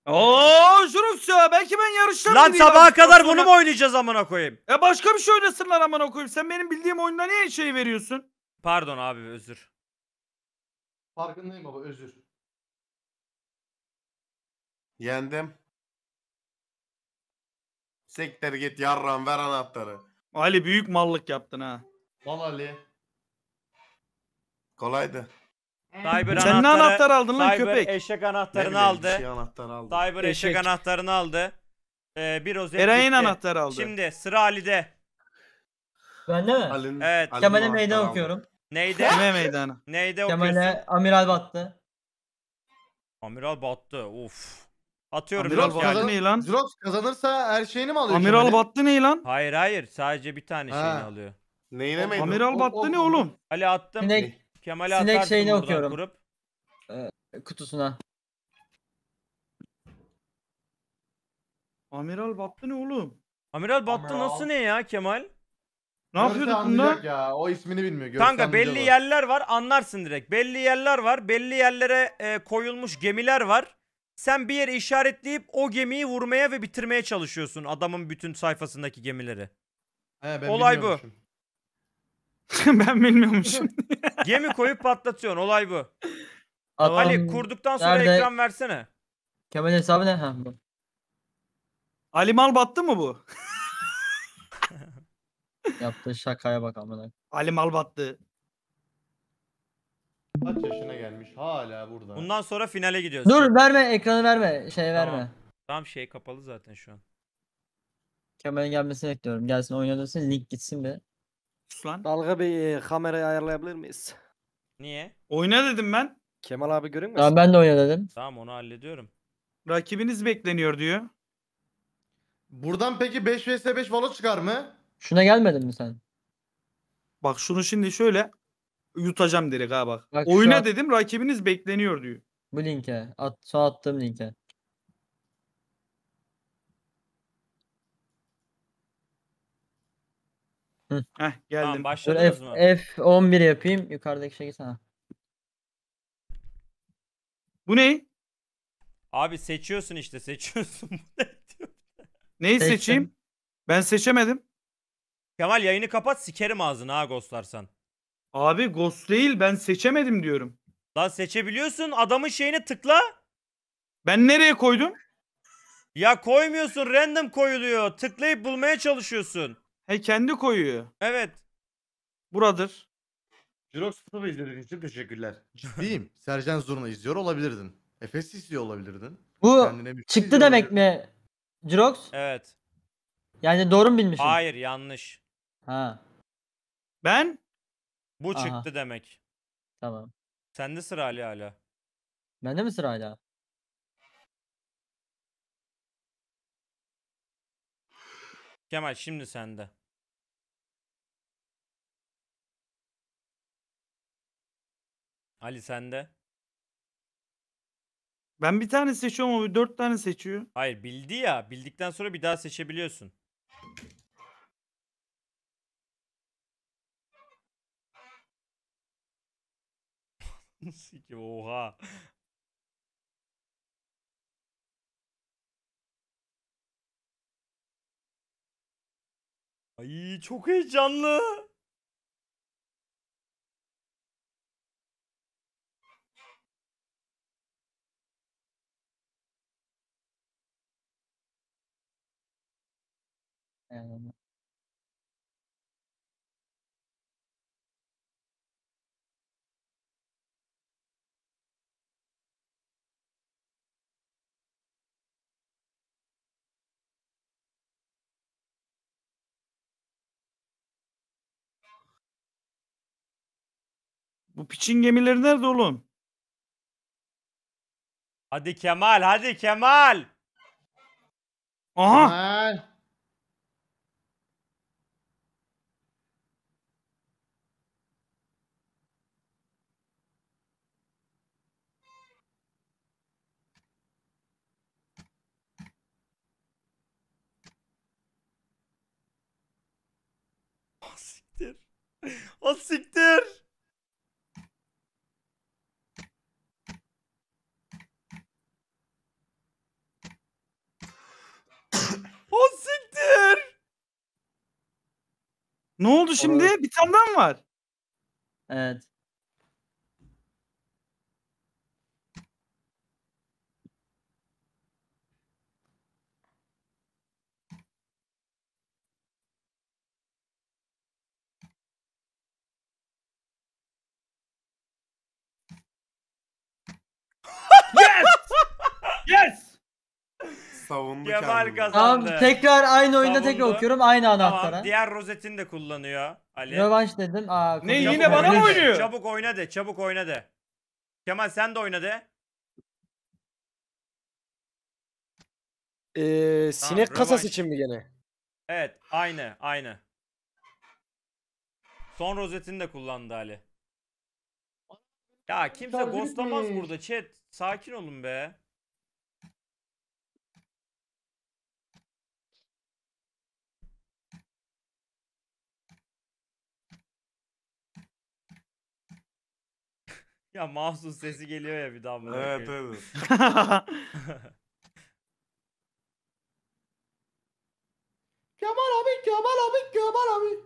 Oo Jurox belki ben yarışırım. Lan diye sabaha kadar bunu mu oynayacağız amına koyayım? E başka bir şey oynasınlar amına koyayım. Sen benim bildiğim oyunda niye şey veriyorsun? Pardon abi özür. Farkındayım baba özür. Yendim. Sekter git yarram ver anahtarı. Ali büyük mallık yaptın ha. Mal Ali. Kolaydı. Cyber Sen ne anahtar aldın lan Cyber köpek? eşek anahtarını aldı. Şey anahtar aldı. Cyber eşek, Eşek. anahtarını aldı. Ee, bir rozet Eray'ın gitti. anahtarı aldı. Şimdi sıra Ali'de. Ben de mi? Ali'nin- Evet. Kemal'e anahtarı meydan okuyorum. Neyde? Kime meydanı? Neyde okuyorsun? Kemal'e Amiral battı. Amiral battı. Uf. Atıyorum Amiral yok bazen- yani. ne lan? Zrox kazanırsa her şeyini mi alıyor? Amiral battı ne lan? Hayır hayır sadece bir tane Ha. şeyini alıyor. Neyine meydan? Amiral battı ne oğlum? Ali attım. Sinek Kemal'e sinek atarsın şeyini okuyorum. kurup. Ee, kutusuna. Amiral battı ne oğlum? Amiral battı Amiral. nasıl ne ya Kemal? Ne Görse yapıyorduk bunda? Ya. O ismini bilmiyor. Görse Kanka belli yerler var anlarsın direkt. Belli yerler var. Belli yerlere e, koyulmuş gemiler var. Sen bir yere işaretleyip o gemiyi vurmaya ve bitirmeye çalışıyorsun adamın bütün sayfasındaki gemileri. He, ben Olay bu. ben bilmiyormuşum. Gemi koyup patlatıyorsun. Olay bu. Adam, Ali kurduktan sonra nerede? ekran versene. Kemal hesabı ne? Ha, bu. Ali Mal battı mı bu? yaptığı şakaya bak amına. Ali Mal battı. Kaç yaşına gelmiş hala burada. Bundan sonra finale gidiyoruz. Dur verme ekranı verme. Şey verme. Tamam, tamam şey kapalı zaten şu an. Kameranın gelmesini bekliyorum. Gelsin oynadılsın link gitsin bir. Sus lan. Dalga bir e, kamerayı ayarlayabilir miyiz? Niye? Oyna dedim ben. Kemal abi görünmesin. Tamam ben de oyna dedim. Tamam onu hallediyorum. Rakibiniz bekleniyor diyor. Buradan peki 5 vs 5 valo çıkar mı? Şuna gelmedin mi sen? Bak şunu şimdi şöyle Yutacağım direkt ha bak. bak Oyuna an... dedim rakibiniz bekleniyor diyor. Bu linke. At, sağ attığım linke. Hı. Heh geldim. Tamam, başladınız F, F11 yapayım. Yukarıdaki şeyi sana. Bu ne? Abi seçiyorsun işte seçiyorsun. Neyi Seçtim. seçeyim? Ben seçemedim. Kemal yayını kapat sikerim ağzını ha ghostlarsan. Abi Ghost değil ben seçemedim diyorum. Lan seçebiliyorsun adamın şeyini tıkla. Ben nereye koydum? Ya koymuyorsun random koyuluyor. Tıklayıp bulmaya çalışıyorsun. He kendi koyuyor. Evet. Buradır. Jirox Sınıfı izlediğiniz için teşekkürler. Ciddiyim. Sercan Zurna izliyor olabilirdin. Efes izliyor olabilirdin. Bu Çıktı demek mi Jirox? Evet. Yani doğru mu bilmişim? Hayır yanlış. Ha. Ben bu Aha. çıktı demek. Tamam. Sende sıra Ali hala. Bende mi sıra hala? Kemal şimdi sende. Ali sende. Ben bir tane seçiyorum ama dört tane seçiyor. Hayır bildi ya. Bildikten sonra bir daha seçebiliyorsun. Sikim oha. Ay çok heyecanlı. Yani Bu piçin gemileri nerede oğlum? Hadi Kemal, hadi Kemal. Aha. Kemal. Siktir. O siktir. O siktir. Ne oldu şimdi? Bir tane daha mı var? Evet. Yes! yes! Savundu Kemal kendini. kazandı. Tamam tekrar aynı oyunda Savundu. tekrar okuyorum aynı Tamam, anahtara. diğer rozetini de kullanıyor Ali. Rövanş dedim. Aa, Ne, yine bana mı oyna oynuyor? Çabuk oyna de, çabuk oyna de. Kemal sen de oyna de. Ee, sinek kasası için mi gene? Evet, aynı, aynı. Son rozetini de kullandı Ali. Ya kimse Dalga ghostlamaz burada chat. Sakin olun be. Ya mahsus sesi geliyor ya bir daha. buna Evet evet. Kemal abi, Kemal abi, Kemal abi.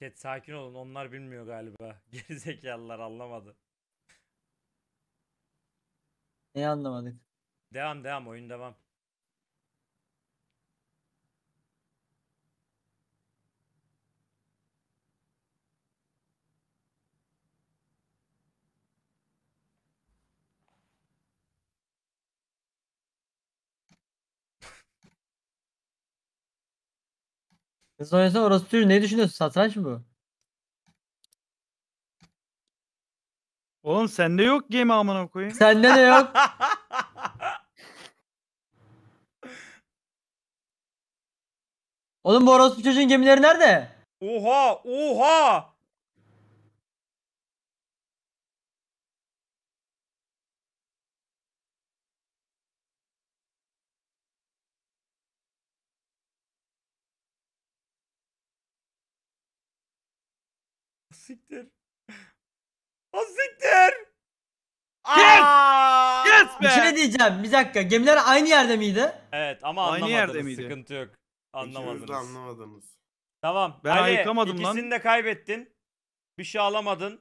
Chat sakin olun onlar bilmiyor galiba. Gerizekalılar anlamadı. Neyi anlamadık? Devam devam oyun devam. Kız oynasana orası tür. Ne düşünüyorsun? Satranç mı bu? Oğlum sende yok gemi amına koyayım. Sende de yok. Oğlum bu orospu çocuğun gemileri nerede? Oha! Oha! siktir. Az siktir. Yes! Aa! Yes Bir şey diyeceğim. Bir dakika. Gemiler aynı yerde miydi? Evet ama Aynı anlamadınız. yerde miydi? Sıkıntı yok. İkiniz de Anlamadınız. anlamadınız. Tamam. Ben Ali, ayıklamadım lan. ikisini de kaybettin. Bir şey alamadın.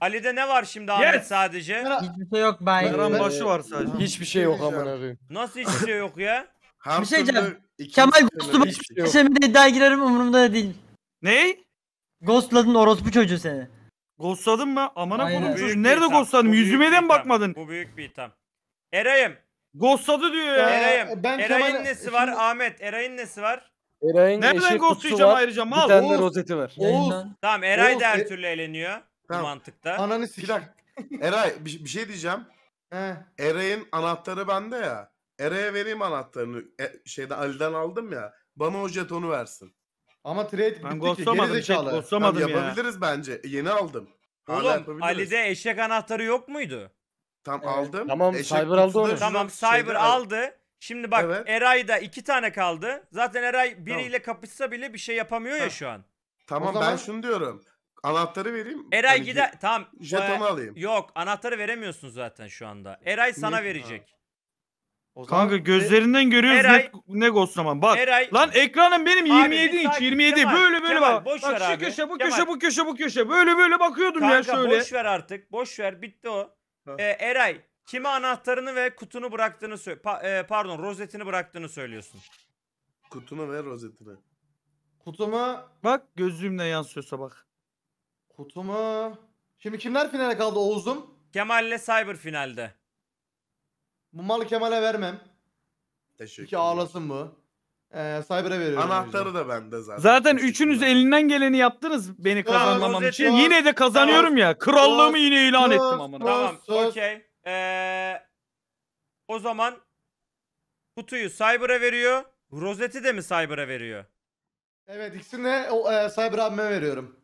Ali'de ne var şimdi Ahmet Yes! sadece? Hiçbir şey yok ben. Yaran başı var sadece. Hiçbir şey, şey yok aman. koyayım. Nasıl hiçbir şey yok ya? Her Bir şey diyeceğim. Kemal Ghost'u Hiçbir şey yok. Şimdi de iddiaya girerim umurumda da değil. Ne? Ghostladın orospu çocuğu seni. Ghostladın mı? Amana Aynen. koydum Nerede bir itham. Yüzüme de mi bakmadın? Bu büyük bir itham. Eray'ım. Ghostladı diyor ya. Eray'ım. Eray'ın Kemal'e- nesi var? Şimdi- Ahmet. Eray'ın nesi var? Eray'ın Nereden eşek kutusu ghostlayacağım var. ayrıca Bir mal? tane de rozeti var. Oğuz. Tamam Eray Oğlum, da her e- türlü eğleniyor. Tamam. mantıkta. Ananı Bir dakika. Eray bir, bir şey diyeceğim. He. Eray'ın anahtarı bende ya. Eray'a vereyim anahtarını. E, şeyden Ali'den aldım ya. Bana o jetonu versin. Ama trade Ben bitti ki ghostlamadım. Şey, ghostlamadım ya. yapabiliriz bence. Yeni aldım. Hala Oğlum Ali'de eşek anahtarı yok muydu? Tam Evet. aldım. Tamam, Cyber aldı kutusu onu. Tamam şeyde Cyber aldı. Şimdi bak Evet. Eray'da iki tane kaldı. Zaten Eray biriyle kapışsa bile bir şey yapamıyor ya şu an. Tamam zaman- ben şunu diyorum. Anahtarı vereyim. Eray Hani gider. Tamam. jetonu alayım. Yok anahtarı veremiyorsun zaten şu anda. Eray sana Niye? verecek zaman Kanka gözlerinden görüyoruz her ay- ne, ne ghostlaman. Bak Her lan ekranım benim 27 bir inç sakin. 27 Kemal, böyle böyle Kemal, bak. boş bak şu abi. köşe bu köşe bu köşe bu köşe böyle böyle bakıyordum ya şöyle. boş ver artık. Boş ver bitti o. Ee, Eray kime anahtarını ve kutunu bıraktığını sö- pa- e, pardon rozetini bıraktığını söylüyorsun. Kutunu ver rozetini. Kutuma, Bak gözlüğümden yansıyorsa bak. kutuma. Şimdi kimler finale kaldı Oğuz'um? Kemal'le Cyber finalde. Bu malı Kemal'e vermem. Teşekkür Ki ağlasın bu. Ee, Cyber'a veriyorum. Anahtarı da bende zaten. Zaten üçünüz elinden geleni yaptınız beni kazanmamam için. Tamam. Yine de kazanıyorum tamam. ya. Krallığımı yine ilan sus, ettim amına. Tamam okey. Ee, o zaman kutuyu Cyber'a veriyor. Rozeti de mi Cyber'a veriyor? Evet ikisini de e, Cyber abime veriyorum.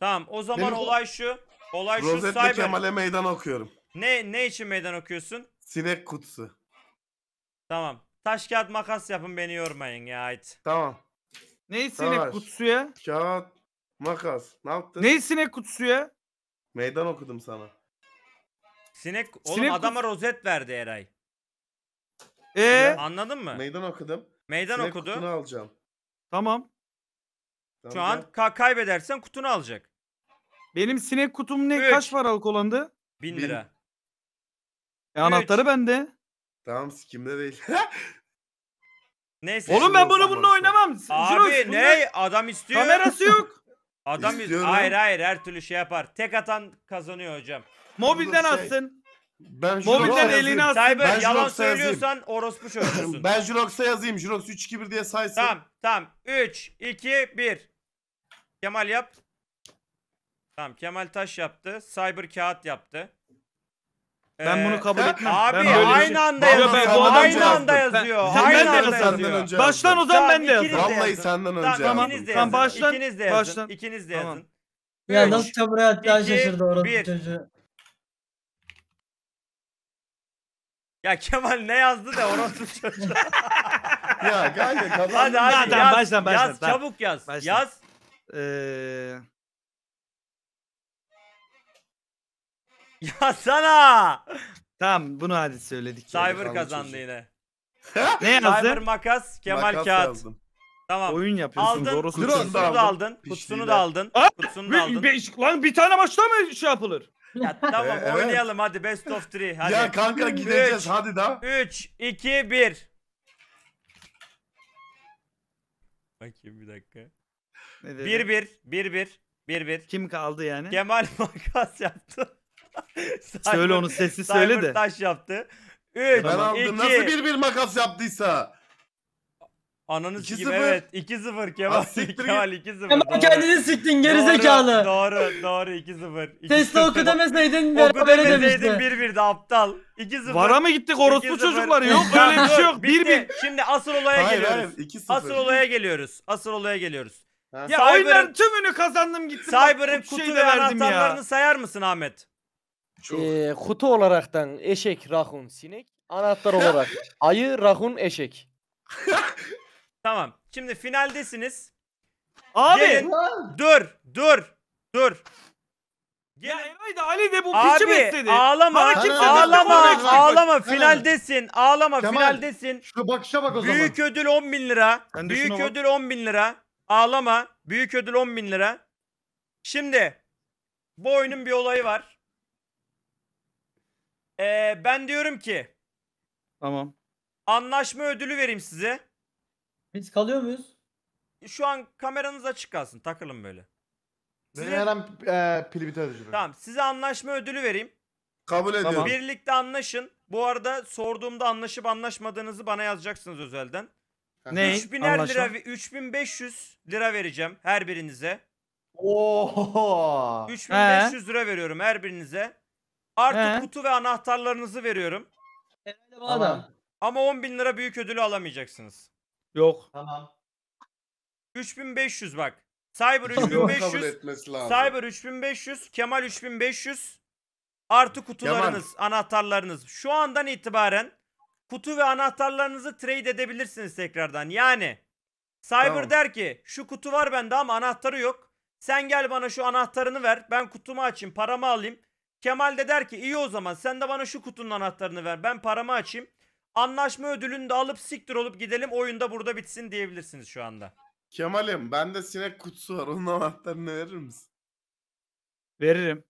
Tamam o zaman Benim olay şu. Olay şu Rozetle Kemal'e meydan okuyorum. Ne ne için meydan okuyorsun? Sinek kutusu. Tamam. Taş kağıt makas yapın beni yormayın ya ait. Tamam. Ney sinek Savaş. kutusu ya? Kağıt, makas. Ne yaptın? Ney sinek kutusu ya? Meydan okudum sana. Sinek oğlum Sinek adama rozet verdi Eray. Ee? Anladın mı? Meydan okudum. Meydan Sinek okudu. kutunu alacağım. Tamam. Tamam, Şu an ka- kaybedersen kutunu alacak. Benim sinek kutum ne Üç. kaç paralık olandı? Bin. lira. E, anahtarı bende. Tamam sikimde değil. Neyse. Oğlum ben bunu bununla oynamam. Abi Jirox, ne? Adam istiyor. Kamerası yok. Adam istiyor. Hayır hayır her türlü şey yapar. Tek atan kazanıyor hocam. Mobilden Şey- atsın. Ben Mobilden elini atsın. Cyber Ben yalan Jirox'a yazayım. söylüyorsan orospu çocuğusun. Ben Jurox'a yazayım. Jurox 3-2-1 diye saysın. Tamam tamam. 3, 2, 1. Kemal yap. Tamam Kemal taş yaptı. Cyber kağıt yaptı. Ben bunu ee, kabul etmem. Abi şey- ben aynı anda yazıyor. aynı anda yazıyor. aynı ben de Baştan o zaman ben de yazdım. Vallahi senden önce. Tamam. Tamam baştan. İkiniz de yazın. İkiniz de yazın. Ya nasıl çabuk hatta şaşırdı orada çocuğu. Ya Kemal ne yazdı da orası çocuğu. ya gel kazandım. Hadi hadi, hadi yaz, baştan, baştan, yaz, çabuk yaz. Baştan. Yaz. Ee... Ya sana. Tamam bunu hadi söyledik. Cyber kazandı yine. ne yazdın? Cyber makas, Kemal Makas kağıt. yazdım. Tamam. Oyun yapıyorsun. Aldın, Doğrusu kutusunu da aldın, aldın, kutusunu da aldın, Aa, kutusunu da aldın. Beş, lan bir tane başta mı şey yapılır? Ya tamam Ee, evet. oynayalım hadi best of three. hadi. Ya kanka gideceğiz Üç. hadi daha. 3 2 1. Bakayım bir dakika. Ne dedi? 1 1 1 1 1 1. Kim kaldı yani? Kemal makas yaptı. söyle onu sessiz söyle de. taş yaptı. 3, 2, Nasıl bir bir makas yaptıysa. Ananı İki sıfır. evet 2-0 Kemal. Kemal 2-0. Hemen doğru. kendini siktin gerizekalı. Doğru doğru 2-0. 2-0. Testi oku demeseydin Oku berabere demeseydin demişti. 1-1'de aptal. 2-0. Vara mı gittik orospu 2 çocuklar? Yok öyle bir şey yok. Bitti. Bir bir. Şimdi asıl olaya Hayır hayır. geliyoruz. Asıl olaya geliyoruz. Asıl olaya geliyoruz. Ha. Ya Cyber'ın- tümünü kazandım gittim. bak, Cyber'ın kutu şeyi ve verdim ya. anahtarlarını sayar mısın Ahmet? Çok. Ee, kutu olaraktan eşek, rahun, sinek. Anahtar olarak ayı, rahun, eşek. Tamam. Şimdi finaldesiniz. Abi Gelin. dur dur dur. Gelin. Ya Eray Ali de bu piçi Abi besledi. ağlama ağlama ağlama finaldesin ağlama Kemal. finaldesin. Şu bakışa bak o zaman. Büyük ödül 10 bin lira. Sen Büyük ödül 10 bin lira. Ağlama. Büyük ödül 10 bin lira. Şimdi bu oyunun bir olayı var. Ee, ben diyorum ki Tamam. anlaşma ödülü vereyim size. Biz kalıyor muyuz? Şu an kameranız açık kalsın. Takılın böyle. Benim Size, her an e, pili biter tamam size anlaşma ödülü vereyim. Kabul ediyorum. Tamam. Birlikte anlaşın. Bu arada sorduğumda anlaşıp anlaşmadığınızı bana yazacaksınız özelden. Ne? 3000'er Anlaşma. lira ve 3500 lira vereceğim her birinize. Oo. 3500 lira veriyorum her birinize. Artı He. kutu ve anahtarlarınızı veriyorum. Herhalde bana da. Ama 10 bin lira büyük ödülü alamayacaksınız. Yok. Tamam. 3500 bak. Cyber 3500, Cyber 3500, Kemal 3500 artı kutularınız, anahtarlarınız. Şu andan itibaren kutu ve anahtarlarınızı trade edebilirsiniz tekrardan. Yani Cyber Tamam. der ki şu kutu var bende ama anahtarı yok. Sen gel bana şu anahtarını ver. Ben kutumu açayım, paramı alayım. Kemal de der ki iyi o zaman sen de bana şu kutunun anahtarını ver ben paramı açayım. Anlaşma ödülünü de alıp siktir olup gidelim oyunda burada bitsin diyebilirsiniz şu anda. Kemal'im bende sinek kutusu var onun anahtarını verir misin? Veririm.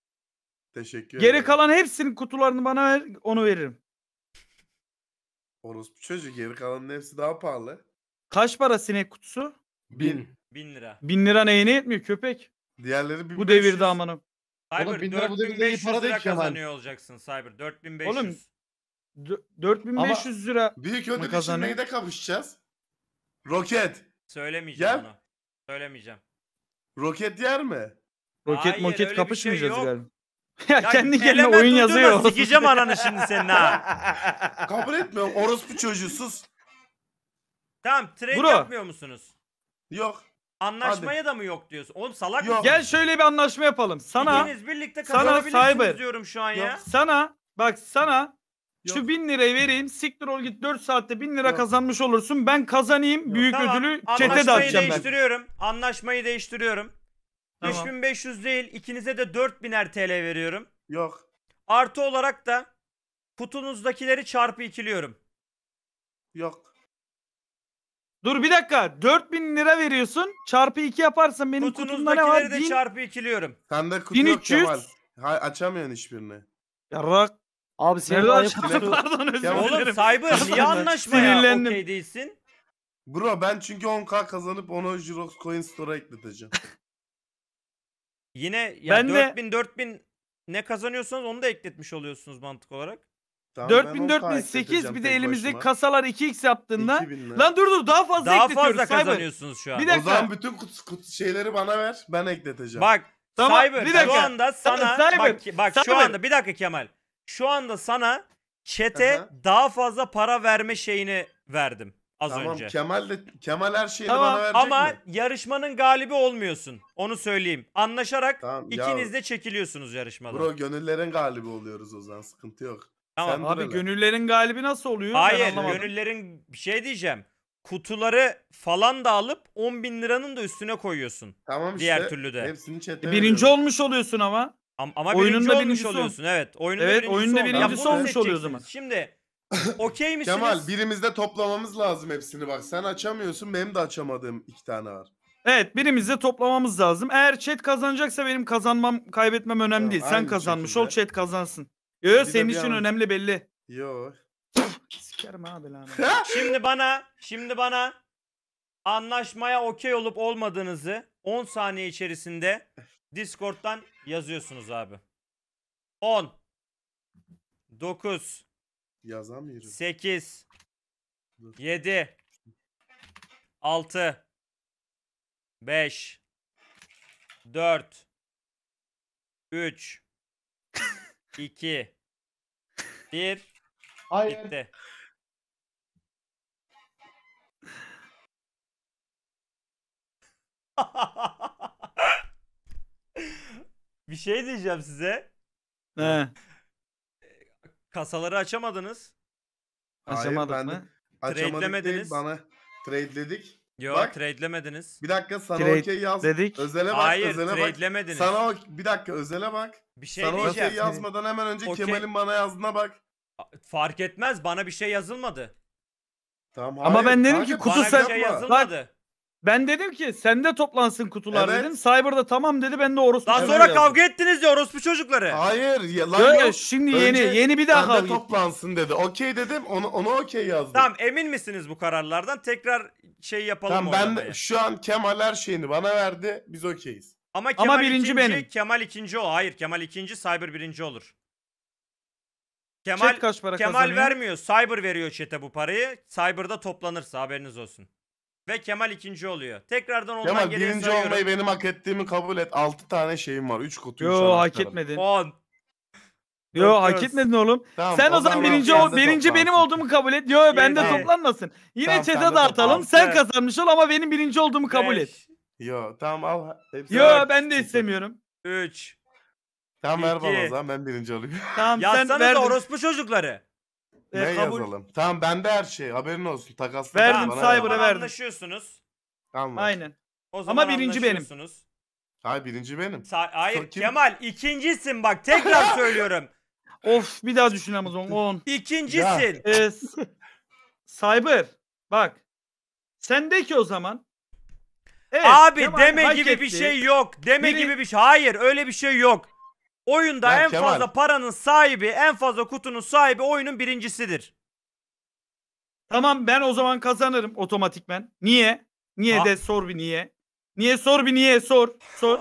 Teşekkür ederim. Geri kalan hepsinin kutularını bana ver onu veririm. Orospu çocuğu geri kalanın hepsi daha pahalı. Kaç para sinek kutusu? Bin. Bin lira. Bin lira neyine yetmiyor köpek. Diğerleri bin Bu devirde amanım. Cyber bin lira 4500 para değil lira ki hemen. kazanıyor olacaksın Cyber 4500. Oğlum, Dö- 4500 lira. Büyük ödül için kazanıyor? neyde kavuşacağız? Roket. söylemeyeceğim Gel. onu. Söylemeyeceğim. Roket yer mi? Roket Hayır, moket şey kapışmayacağız şey galiba. ya, kendi kendine oyun yazıyor. Sikeceğim ananı şimdi senin ha. Kabul etmiyorum. Orospu çocuğu sus. Tamam trade Bro. yapmıyor musunuz? Yok. Anlaşmaya Hadi. da mı yok diyorsun? Oğlum salak mısın? Gel şöyle bir anlaşma yapalım. Sana İkiniz birlikte sana kazanabilirsiniz diyorum şu an ya. sana bak sana Yok. şu bin lirayı vereyim. Siktir ol git 4 saatte bin lira Yok. kazanmış olursun. Ben kazanayım. Büyük Tamam, ödülü çete dağıtacağım ben. değiştiriyorum. Anlaşmayı değiştiriyorum. Tamam. 3500 değil ikinize de 4000'er TL veriyorum. Yok. Artı olarak da kutunuzdakileri çarpı ikiliyorum. Yok. Dur bir dakika. 4000 lira veriyorsun. Çarpı 2 yaparsan benim kutumda ne var? Kutunuzdakileri de Bin- çarpı ikiliyorum. Sende kutu yok 1300. Kemal. Ha, açamıyorsun hiçbirini. Yarrak. Abi sen Nereden ayıp. çarpı? Pardon özür Ya oğlum Cyber niye anlaşmaya okey değilsin? Bro ben çünkü 10k kazanıp onu Jirox Coin Store'a ekleteceğim. Yine ya Ben de- 4000 4000 ne kazanıyorsanız onu da ekletmiş oluyorsunuz mantık olarak. Tamam, 4000 4000 8 bir de elimizdeki kasalar 2x yaptığında. Lan dur dur daha fazla Daha ekletiyoruz. fazla Cyber. kazanıyorsunuz şu an. Bir O dakika. zaman bütün kut kut şeyleri bana ver. Ben ekleteceğim. Bak Tamam, Cyber bir şu anda sana Cyber, bak, bak şu anda bir dakika Kemal. Şu anda sana çete daha fazla para verme şeyini verdim az tamam önce. Kemal de Kemal her şeyi Tamam, bana verecek Ama mi? yarışmanın galibi olmuyorsun. Onu söyleyeyim. Anlaşarak Tamam, ya- ikiniz de çekiliyorsunuz yarışmadan. Bro gönüllerin galibi oluyoruz o zaman. Sıkıntı yok. Tamam. Abi gönüllerin galibi nasıl oluyor? Hayır anlamadım. gönüllerin bir şey diyeceğim. Kutuları falan da alıp 10 bin liranın da üstüne koyuyorsun. Tamam işte. Diğer türlü de. Hepsini chat'e e, Birinci veriyorum. olmuş oluyorsun ama. Ama, ama Oyununda birinci olmuş birincisi ol- oluyorsun. Evet. Oyununda Evet, birincisi oyunda ol- Ya birincisi olmuş oluyor zaman. seçeceksiniz. Şimdi okey misiniz? Kemal birimizde toplamamız lazım hepsini bak. Sen açamıyorsun benim de açamadığım iki tane var. Evet birimizde toplamamız lazım. Eğer chat kazanacaksa benim kazanmam kaybetmem önemli Tamam, değil. Sen aynı kazanmış ol şekilde. chat kazansın. Yok yo, senin için an- önemli belli. Yok. Sikerim abi lan. Şimdi bana, şimdi bana anlaşmaya okey olup olmadığınızı 10 saniye içerisinde Discord'dan yazıyorsunuz abi. 10 9 Yazamıyorum. 8 7 6 5 4 3 2 1 Hayır. Bitti. bir şey diyeceğim size. Ne? Ee, kasaları açamadınız. Açamadık mı? Açamadık değil, Trade'lemediniz. bana trade'ledik. Yo Bak. trade'lemediniz. Bir dakika sana Trade okey yaz. dedik. Özele bak, Hayır özele bak. trade'lemediniz. Sana ok bir dakika özele bak. Bir şey sana okey yazmadan hemen önce Okey. Kemal'in bana yazdığına bak. Fark etmez bana bir şey yazılmadı. Tamam hayır, Ama ben dedim ki, Kanka, kutu bana bir şey yazılmadı. Ben dedim ki sende toplansın kutular Evet. dedim. Cyber'da tamam dedi ben de orospu. Daha sonra yazdım. kavga ettiniz ya orospu çocukları. Hayır ya lan Yok, yok. şimdi yeni Önce yeni bir daha Bende kavga. ettik. toplansın dedi. Okey dedim onu onu okey yazdım. Tamam emin misiniz bu kararlardan? Tekrar şey yapalım Tamam, ben de şu an Kemal her şeyini bana verdi. Biz okeyiz. Ama Kemal birinci ikinci, benim. Kemal ikinci o. Hayır Kemal ikinci Cyber birinci olur. Kemal kaç para Kemal kazanıyor? vermiyor. Cyber veriyor çete bu parayı. Cyber'da toplanırsa haberiniz olsun. Ve Kemal ikinci oluyor. Tekrardan ondan Kemal geriye birinci sayıyorum. olmayı benim hak ettiğimi kabul et. 6 tane şeyim var. 3 kutu. Yo hak etmedin. 10. Yo hak etmedin oğlum. Tamam, Sen o zaman birinci ol, birinci toplansın. benim olduğumu kabul et. Yo bende toplanmasın. Yine Tamam, çete dağıtalım. toplansın. Sen kazanmış ol ama benim birinci olduğumu kabul et. Yo tamam al. Hepsini ver. Yo ben de istemiyorum. 3. Tamam ver bana o zaman ben birinci olayım. Tamam sen Yazsanıza verdin. orospu çocukları. E, ne kabul... yazalım? Tamam bende her şey. Haberin olsun. Takas Verdim bana Cyber'a verdim. Anlaşıyorsunuz. Tamam. Aynen. O zaman Ama birinci benim. Hayır birinci benim. Sa- hayır Kim? Kemal ikincisin bak tekrar söylüyorum. Of bir daha düşünelim o 10. İkincisin. Ee, cyber bak. Sendeki o zaman. Evet, Abi Kemal deme hak gibi bir şey yok. Deme Biri- gibi bir şey. Hayır öyle bir şey yok. Oyunda ya en Kemal. fazla paranın sahibi, en fazla kutunun sahibi oyunun birincisidir. Tamam ben o zaman kazanırım otomatikmen. Niye? Niye Ha? Ah. de sor bir niye. Niye sor bir niye sor. Sor.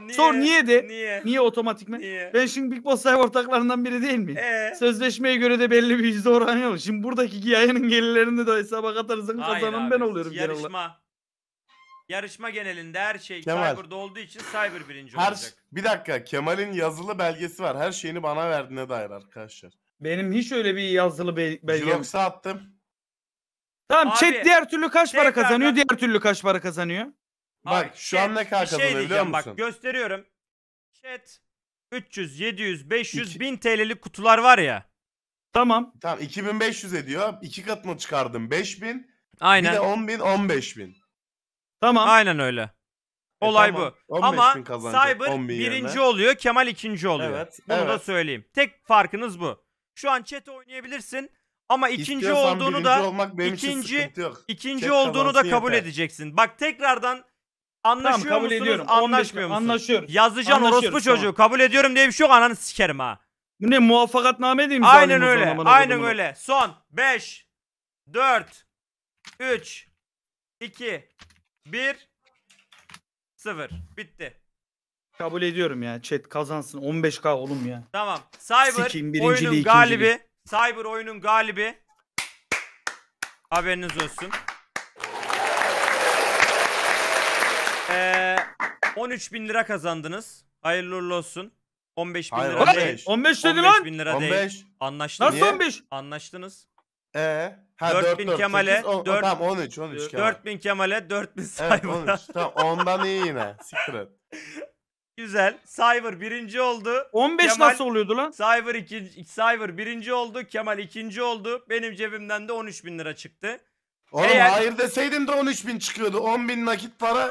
niye? Sor niye de. Niye? Niye otomatikmen? Niye? Ben şimdi Big Boss ortaklarından biri değil mi? Ee? Sözleşmeye göre de belli bir yüzde oranı yok. Şimdi buradaki yayının gelirlerini de hesaba katarsan Hayır kazanan abi, ben oluyorum genel Yarışma genelinde her şey Kemal. Cyber'da olduğu için Cyber birinci her, olacak. Bir dakika Kemal'in yazılı belgesi var. Her şeyini bana verdiğine dair arkadaşlar. Benim hiç öyle bir yazılı bel belgem. Jirox'a attım. Tamam Abi, chat diğer türlü kaç para kazanıyor? Diğer türlü kaç para kazanıyor? Bak Abi, şu chat, an ne kadar şey kazanıyor biliyor musun? Bak gösteriyorum. Chat 300, 700, 500, İki... 1000 TL'lik kutular var ya. Tamam. Tamam 2500 ediyor. İki katını çıkardım 5000. Aynen. Bir de 10 bin 15 bin. Tamam. Aynen öyle. E, Olay tamam. bu. Ama bin Cyber birinci yerine. oluyor, Kemal ikinci oluyor. Evet, Bunu evet. da söyleyeyim. Tek farkınız bu. Şu an chat oynayabilirsin ama ikinci İstiyorsan olduğunu da olmak benim ikinci yok. ikinci Chat olduğunu da kabul yeter. edeceksin. Bak tekrardan anlaşıyor Tamam kabul musunuz, ediyorum. 15 anlaşmıyor musunuz? anlaşıyoruz. Yazıcan Anlaşıyoruz, orospu tamam. çocuğu. Kabul ediyorum diye bir şey yok ananı sikerim ha. Bu ne muvafakatname değil mi? Aynen öyle. Aynen öyle. Son 5 4 3 2 1 0. Bitti. Kabul ediyorum ya. Chat kazansın. 15k oğlum ya. Tamam. Cyber Sikeyim, oyunun ikinciliği. galibi. Cyber oyunun galibi. Haberiniz olsun. Ee, 13 bin lira kazandınız. Hayırlı uğurlu olsun. 15 bin Hayır, lira 15. değil. 15 dedi 15 lan. bin lira değil. Anlaştınız. Nasıl Niye? 15? Anlaştınız. Ee? Ha, 4000 4, Kemal'e 8, 10, 4, tamam 13 13 Kemal. 4000 Kemal'e 4000 Cyber'a. Evet 13 tamam ondan iyi yine siktir et. Güzel. Cyber birinci oldu. 15 Kemal, nasıl oluyordu lan? Cyber, ikinci, Cyber birinci oldu. Kemal ikinci oldu. Benim cebimden de 13 bin lira çıktı. Oğlum Eğer... hayır deseydin de 13 bin çıkıyordu. 10 bin nakit para.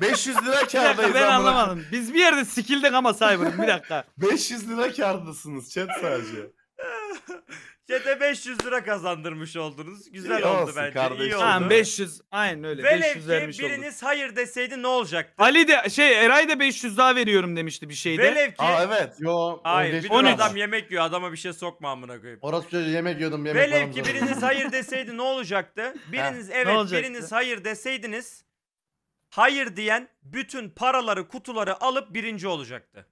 500 lira kardayız. ben anlamadım. Biz bir yerde sikildik ama Cyber'ın bir dakika. 500 lira kardasınız chat sadece. Chat'e 500 lira kazandırmış oldunuz. Güzel İyi oldu olsun bence. İyi oldu. Tamam 500 aynen öyle Velev 500 vermiş ki olduk. biriniz hayır deseydi ne olacaktı? Ali de şey Eray da 500 daha veriyorum demişti bir şeyde. Velev ki... Aa evet. Yo. Hayır bir 13. de adam yemek yiyor adama bir şey sokma amına koyayım. Orası çocuğu yemek yiyordum yemek Velev ki biriniz hayır deseydi ne olacaktı? Biriniz evet olacaktı? biriniz hayır deseydiniz hayır diyen bütün paraları kutuları alıp birinci olacaktı.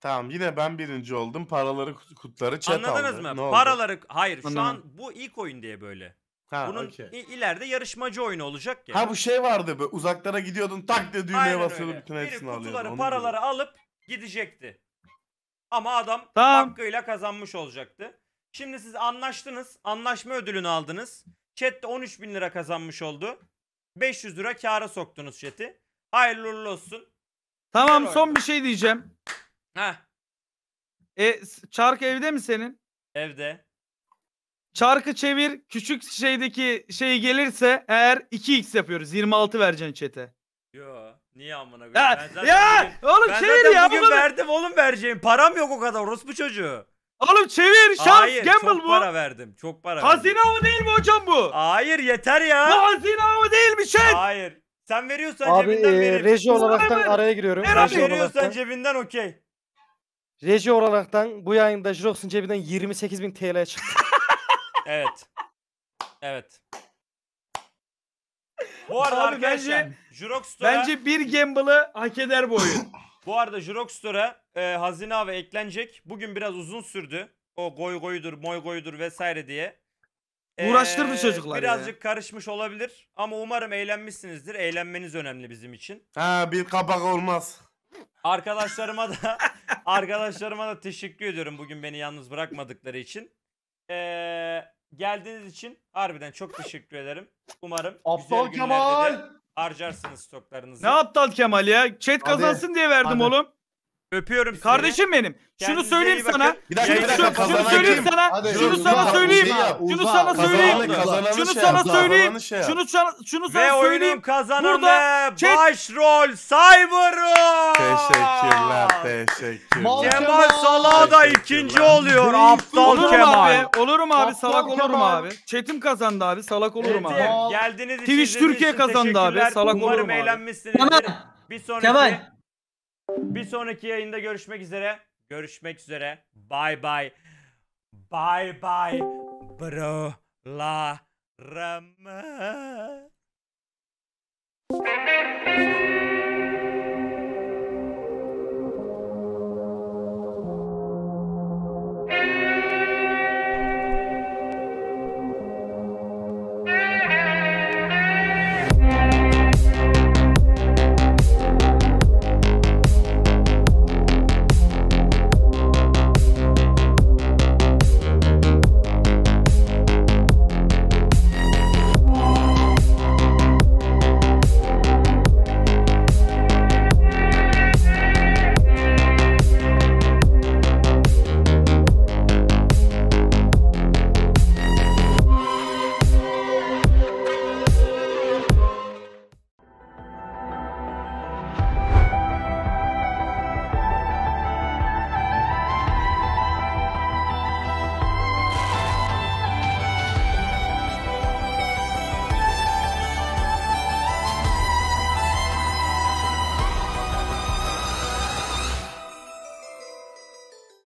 Tamam yine ben birinci oldum. Paraları kutları chat Anladınız aldı. mı? Ne Paraları hayır şu an bu ilk oyun diye böyle. Ha, Bunun okey. ileride yarışmacı oyunu olacak ya. Ha bu şey vardı be uzaklara gidiyordun tak diye düğmeye Aynen basıyordun bütün Biri hepsini alıyordun. kutuları onu paraları alıp gidecekti. Ama adam Tamam. hakkıyla kazanmış olacaktı. Şimdi siz anlaştınız. Anlaşma ödülünü aldınız. Chat de 13 bin lira kazanmış oldu. 500 lira kâra soktunuz chat'i. Hayırlı uğurlu olsun. Tamam Helal son bir şey diyeceğim. Ha, E çark evde mi senin? Evde. Çarkı çevir. Küçük şeydeki şey gelirse eğer 2x yapıyoruz. 26 vereceksin çete. Yo. Niye amına koyayım? Ya, ben zaten ya bugün, oğlum ben çevir zaten ya. Bugün verdim oğlum vereceğim. Param yok o kadar. Orospu çocuğu. Oğlum çevir şans Hayır, gamble çok para verdim. Çok para Hazine verdim. avı değil mi hocam bu? Hayır yeter ya. Bu hazine avı değil mi şey. Hayır. Sen veriyorsan Abi, cebinden e, veririm. Abi reji olaraktan araya giriyorum. Reji veriyorsan cebinden okey. Reji olaraktan bu yayında Jirox'un cebinden 28 bin TL çıktı. evet. Evet. Bu arada Abi arkadaşlar bence, Jurox Store'a... Bence bir gamble'ı hak eder bu oyun. bu arada Jurox Store'a e, hazine avı eklenecek. Bugün biraz uzun sürdü. O goy goydur, moy goydur vesaire diye. Ee, Uğraştırdı çocuklar Birazcık ya. karışmış olabilir ama umarım eğlenmişsinizdir. Eğlenmeniz önemli bizim için. Ha bir kapak olmaz. Arkadaşlarıma da arkadaşlarıma da teşekkür ediyorum bugün beni yalnız bırakmadıkları için. Ee, geldiğiniz için harbiden çok teşekkür ederim. Umarım Aptal Kemal! de harcarsınız stoklarınızı. Ne aptal Kemal ya? Chat kazansın diye verdim Hadi. oğlum. Öpüyorum seni. Kardeşim benim. Şunu söyleyeyim sana. Bir dakika, Şunu, bir dakika, şunu kazanan söyleyeyim sana. Hadi, şunu Uza, sana Uza, şey söyleyeyim. Uza, Şunu sana şey söyleyeyim. Kazananı Şunu şey sana söyleyeyim. şey yap. Şunu sana şunu Ve söyleyeyim. kazananı Burada chat- başrol Cyber'ı. Teşekkürler, teşekkürler. Mal- Kemal Salah da ikinci oluyor. Olur Aptal mu Kemal. abi? Olurum abi. Aptal Salak olurum Kemal. abi. Çetim kazandı abi. Salak olurum abi. Geldiniz için Twitch Türkiye kazandı abi. Salak Umarım olurum abi. eğlenmişsinizdir. Kemal. Bir sonraki Kemal. Bir sonraki yayında görüşmek üzere. Görüşmek üzere. Bye bye. Bye bye. Bro. La. rama.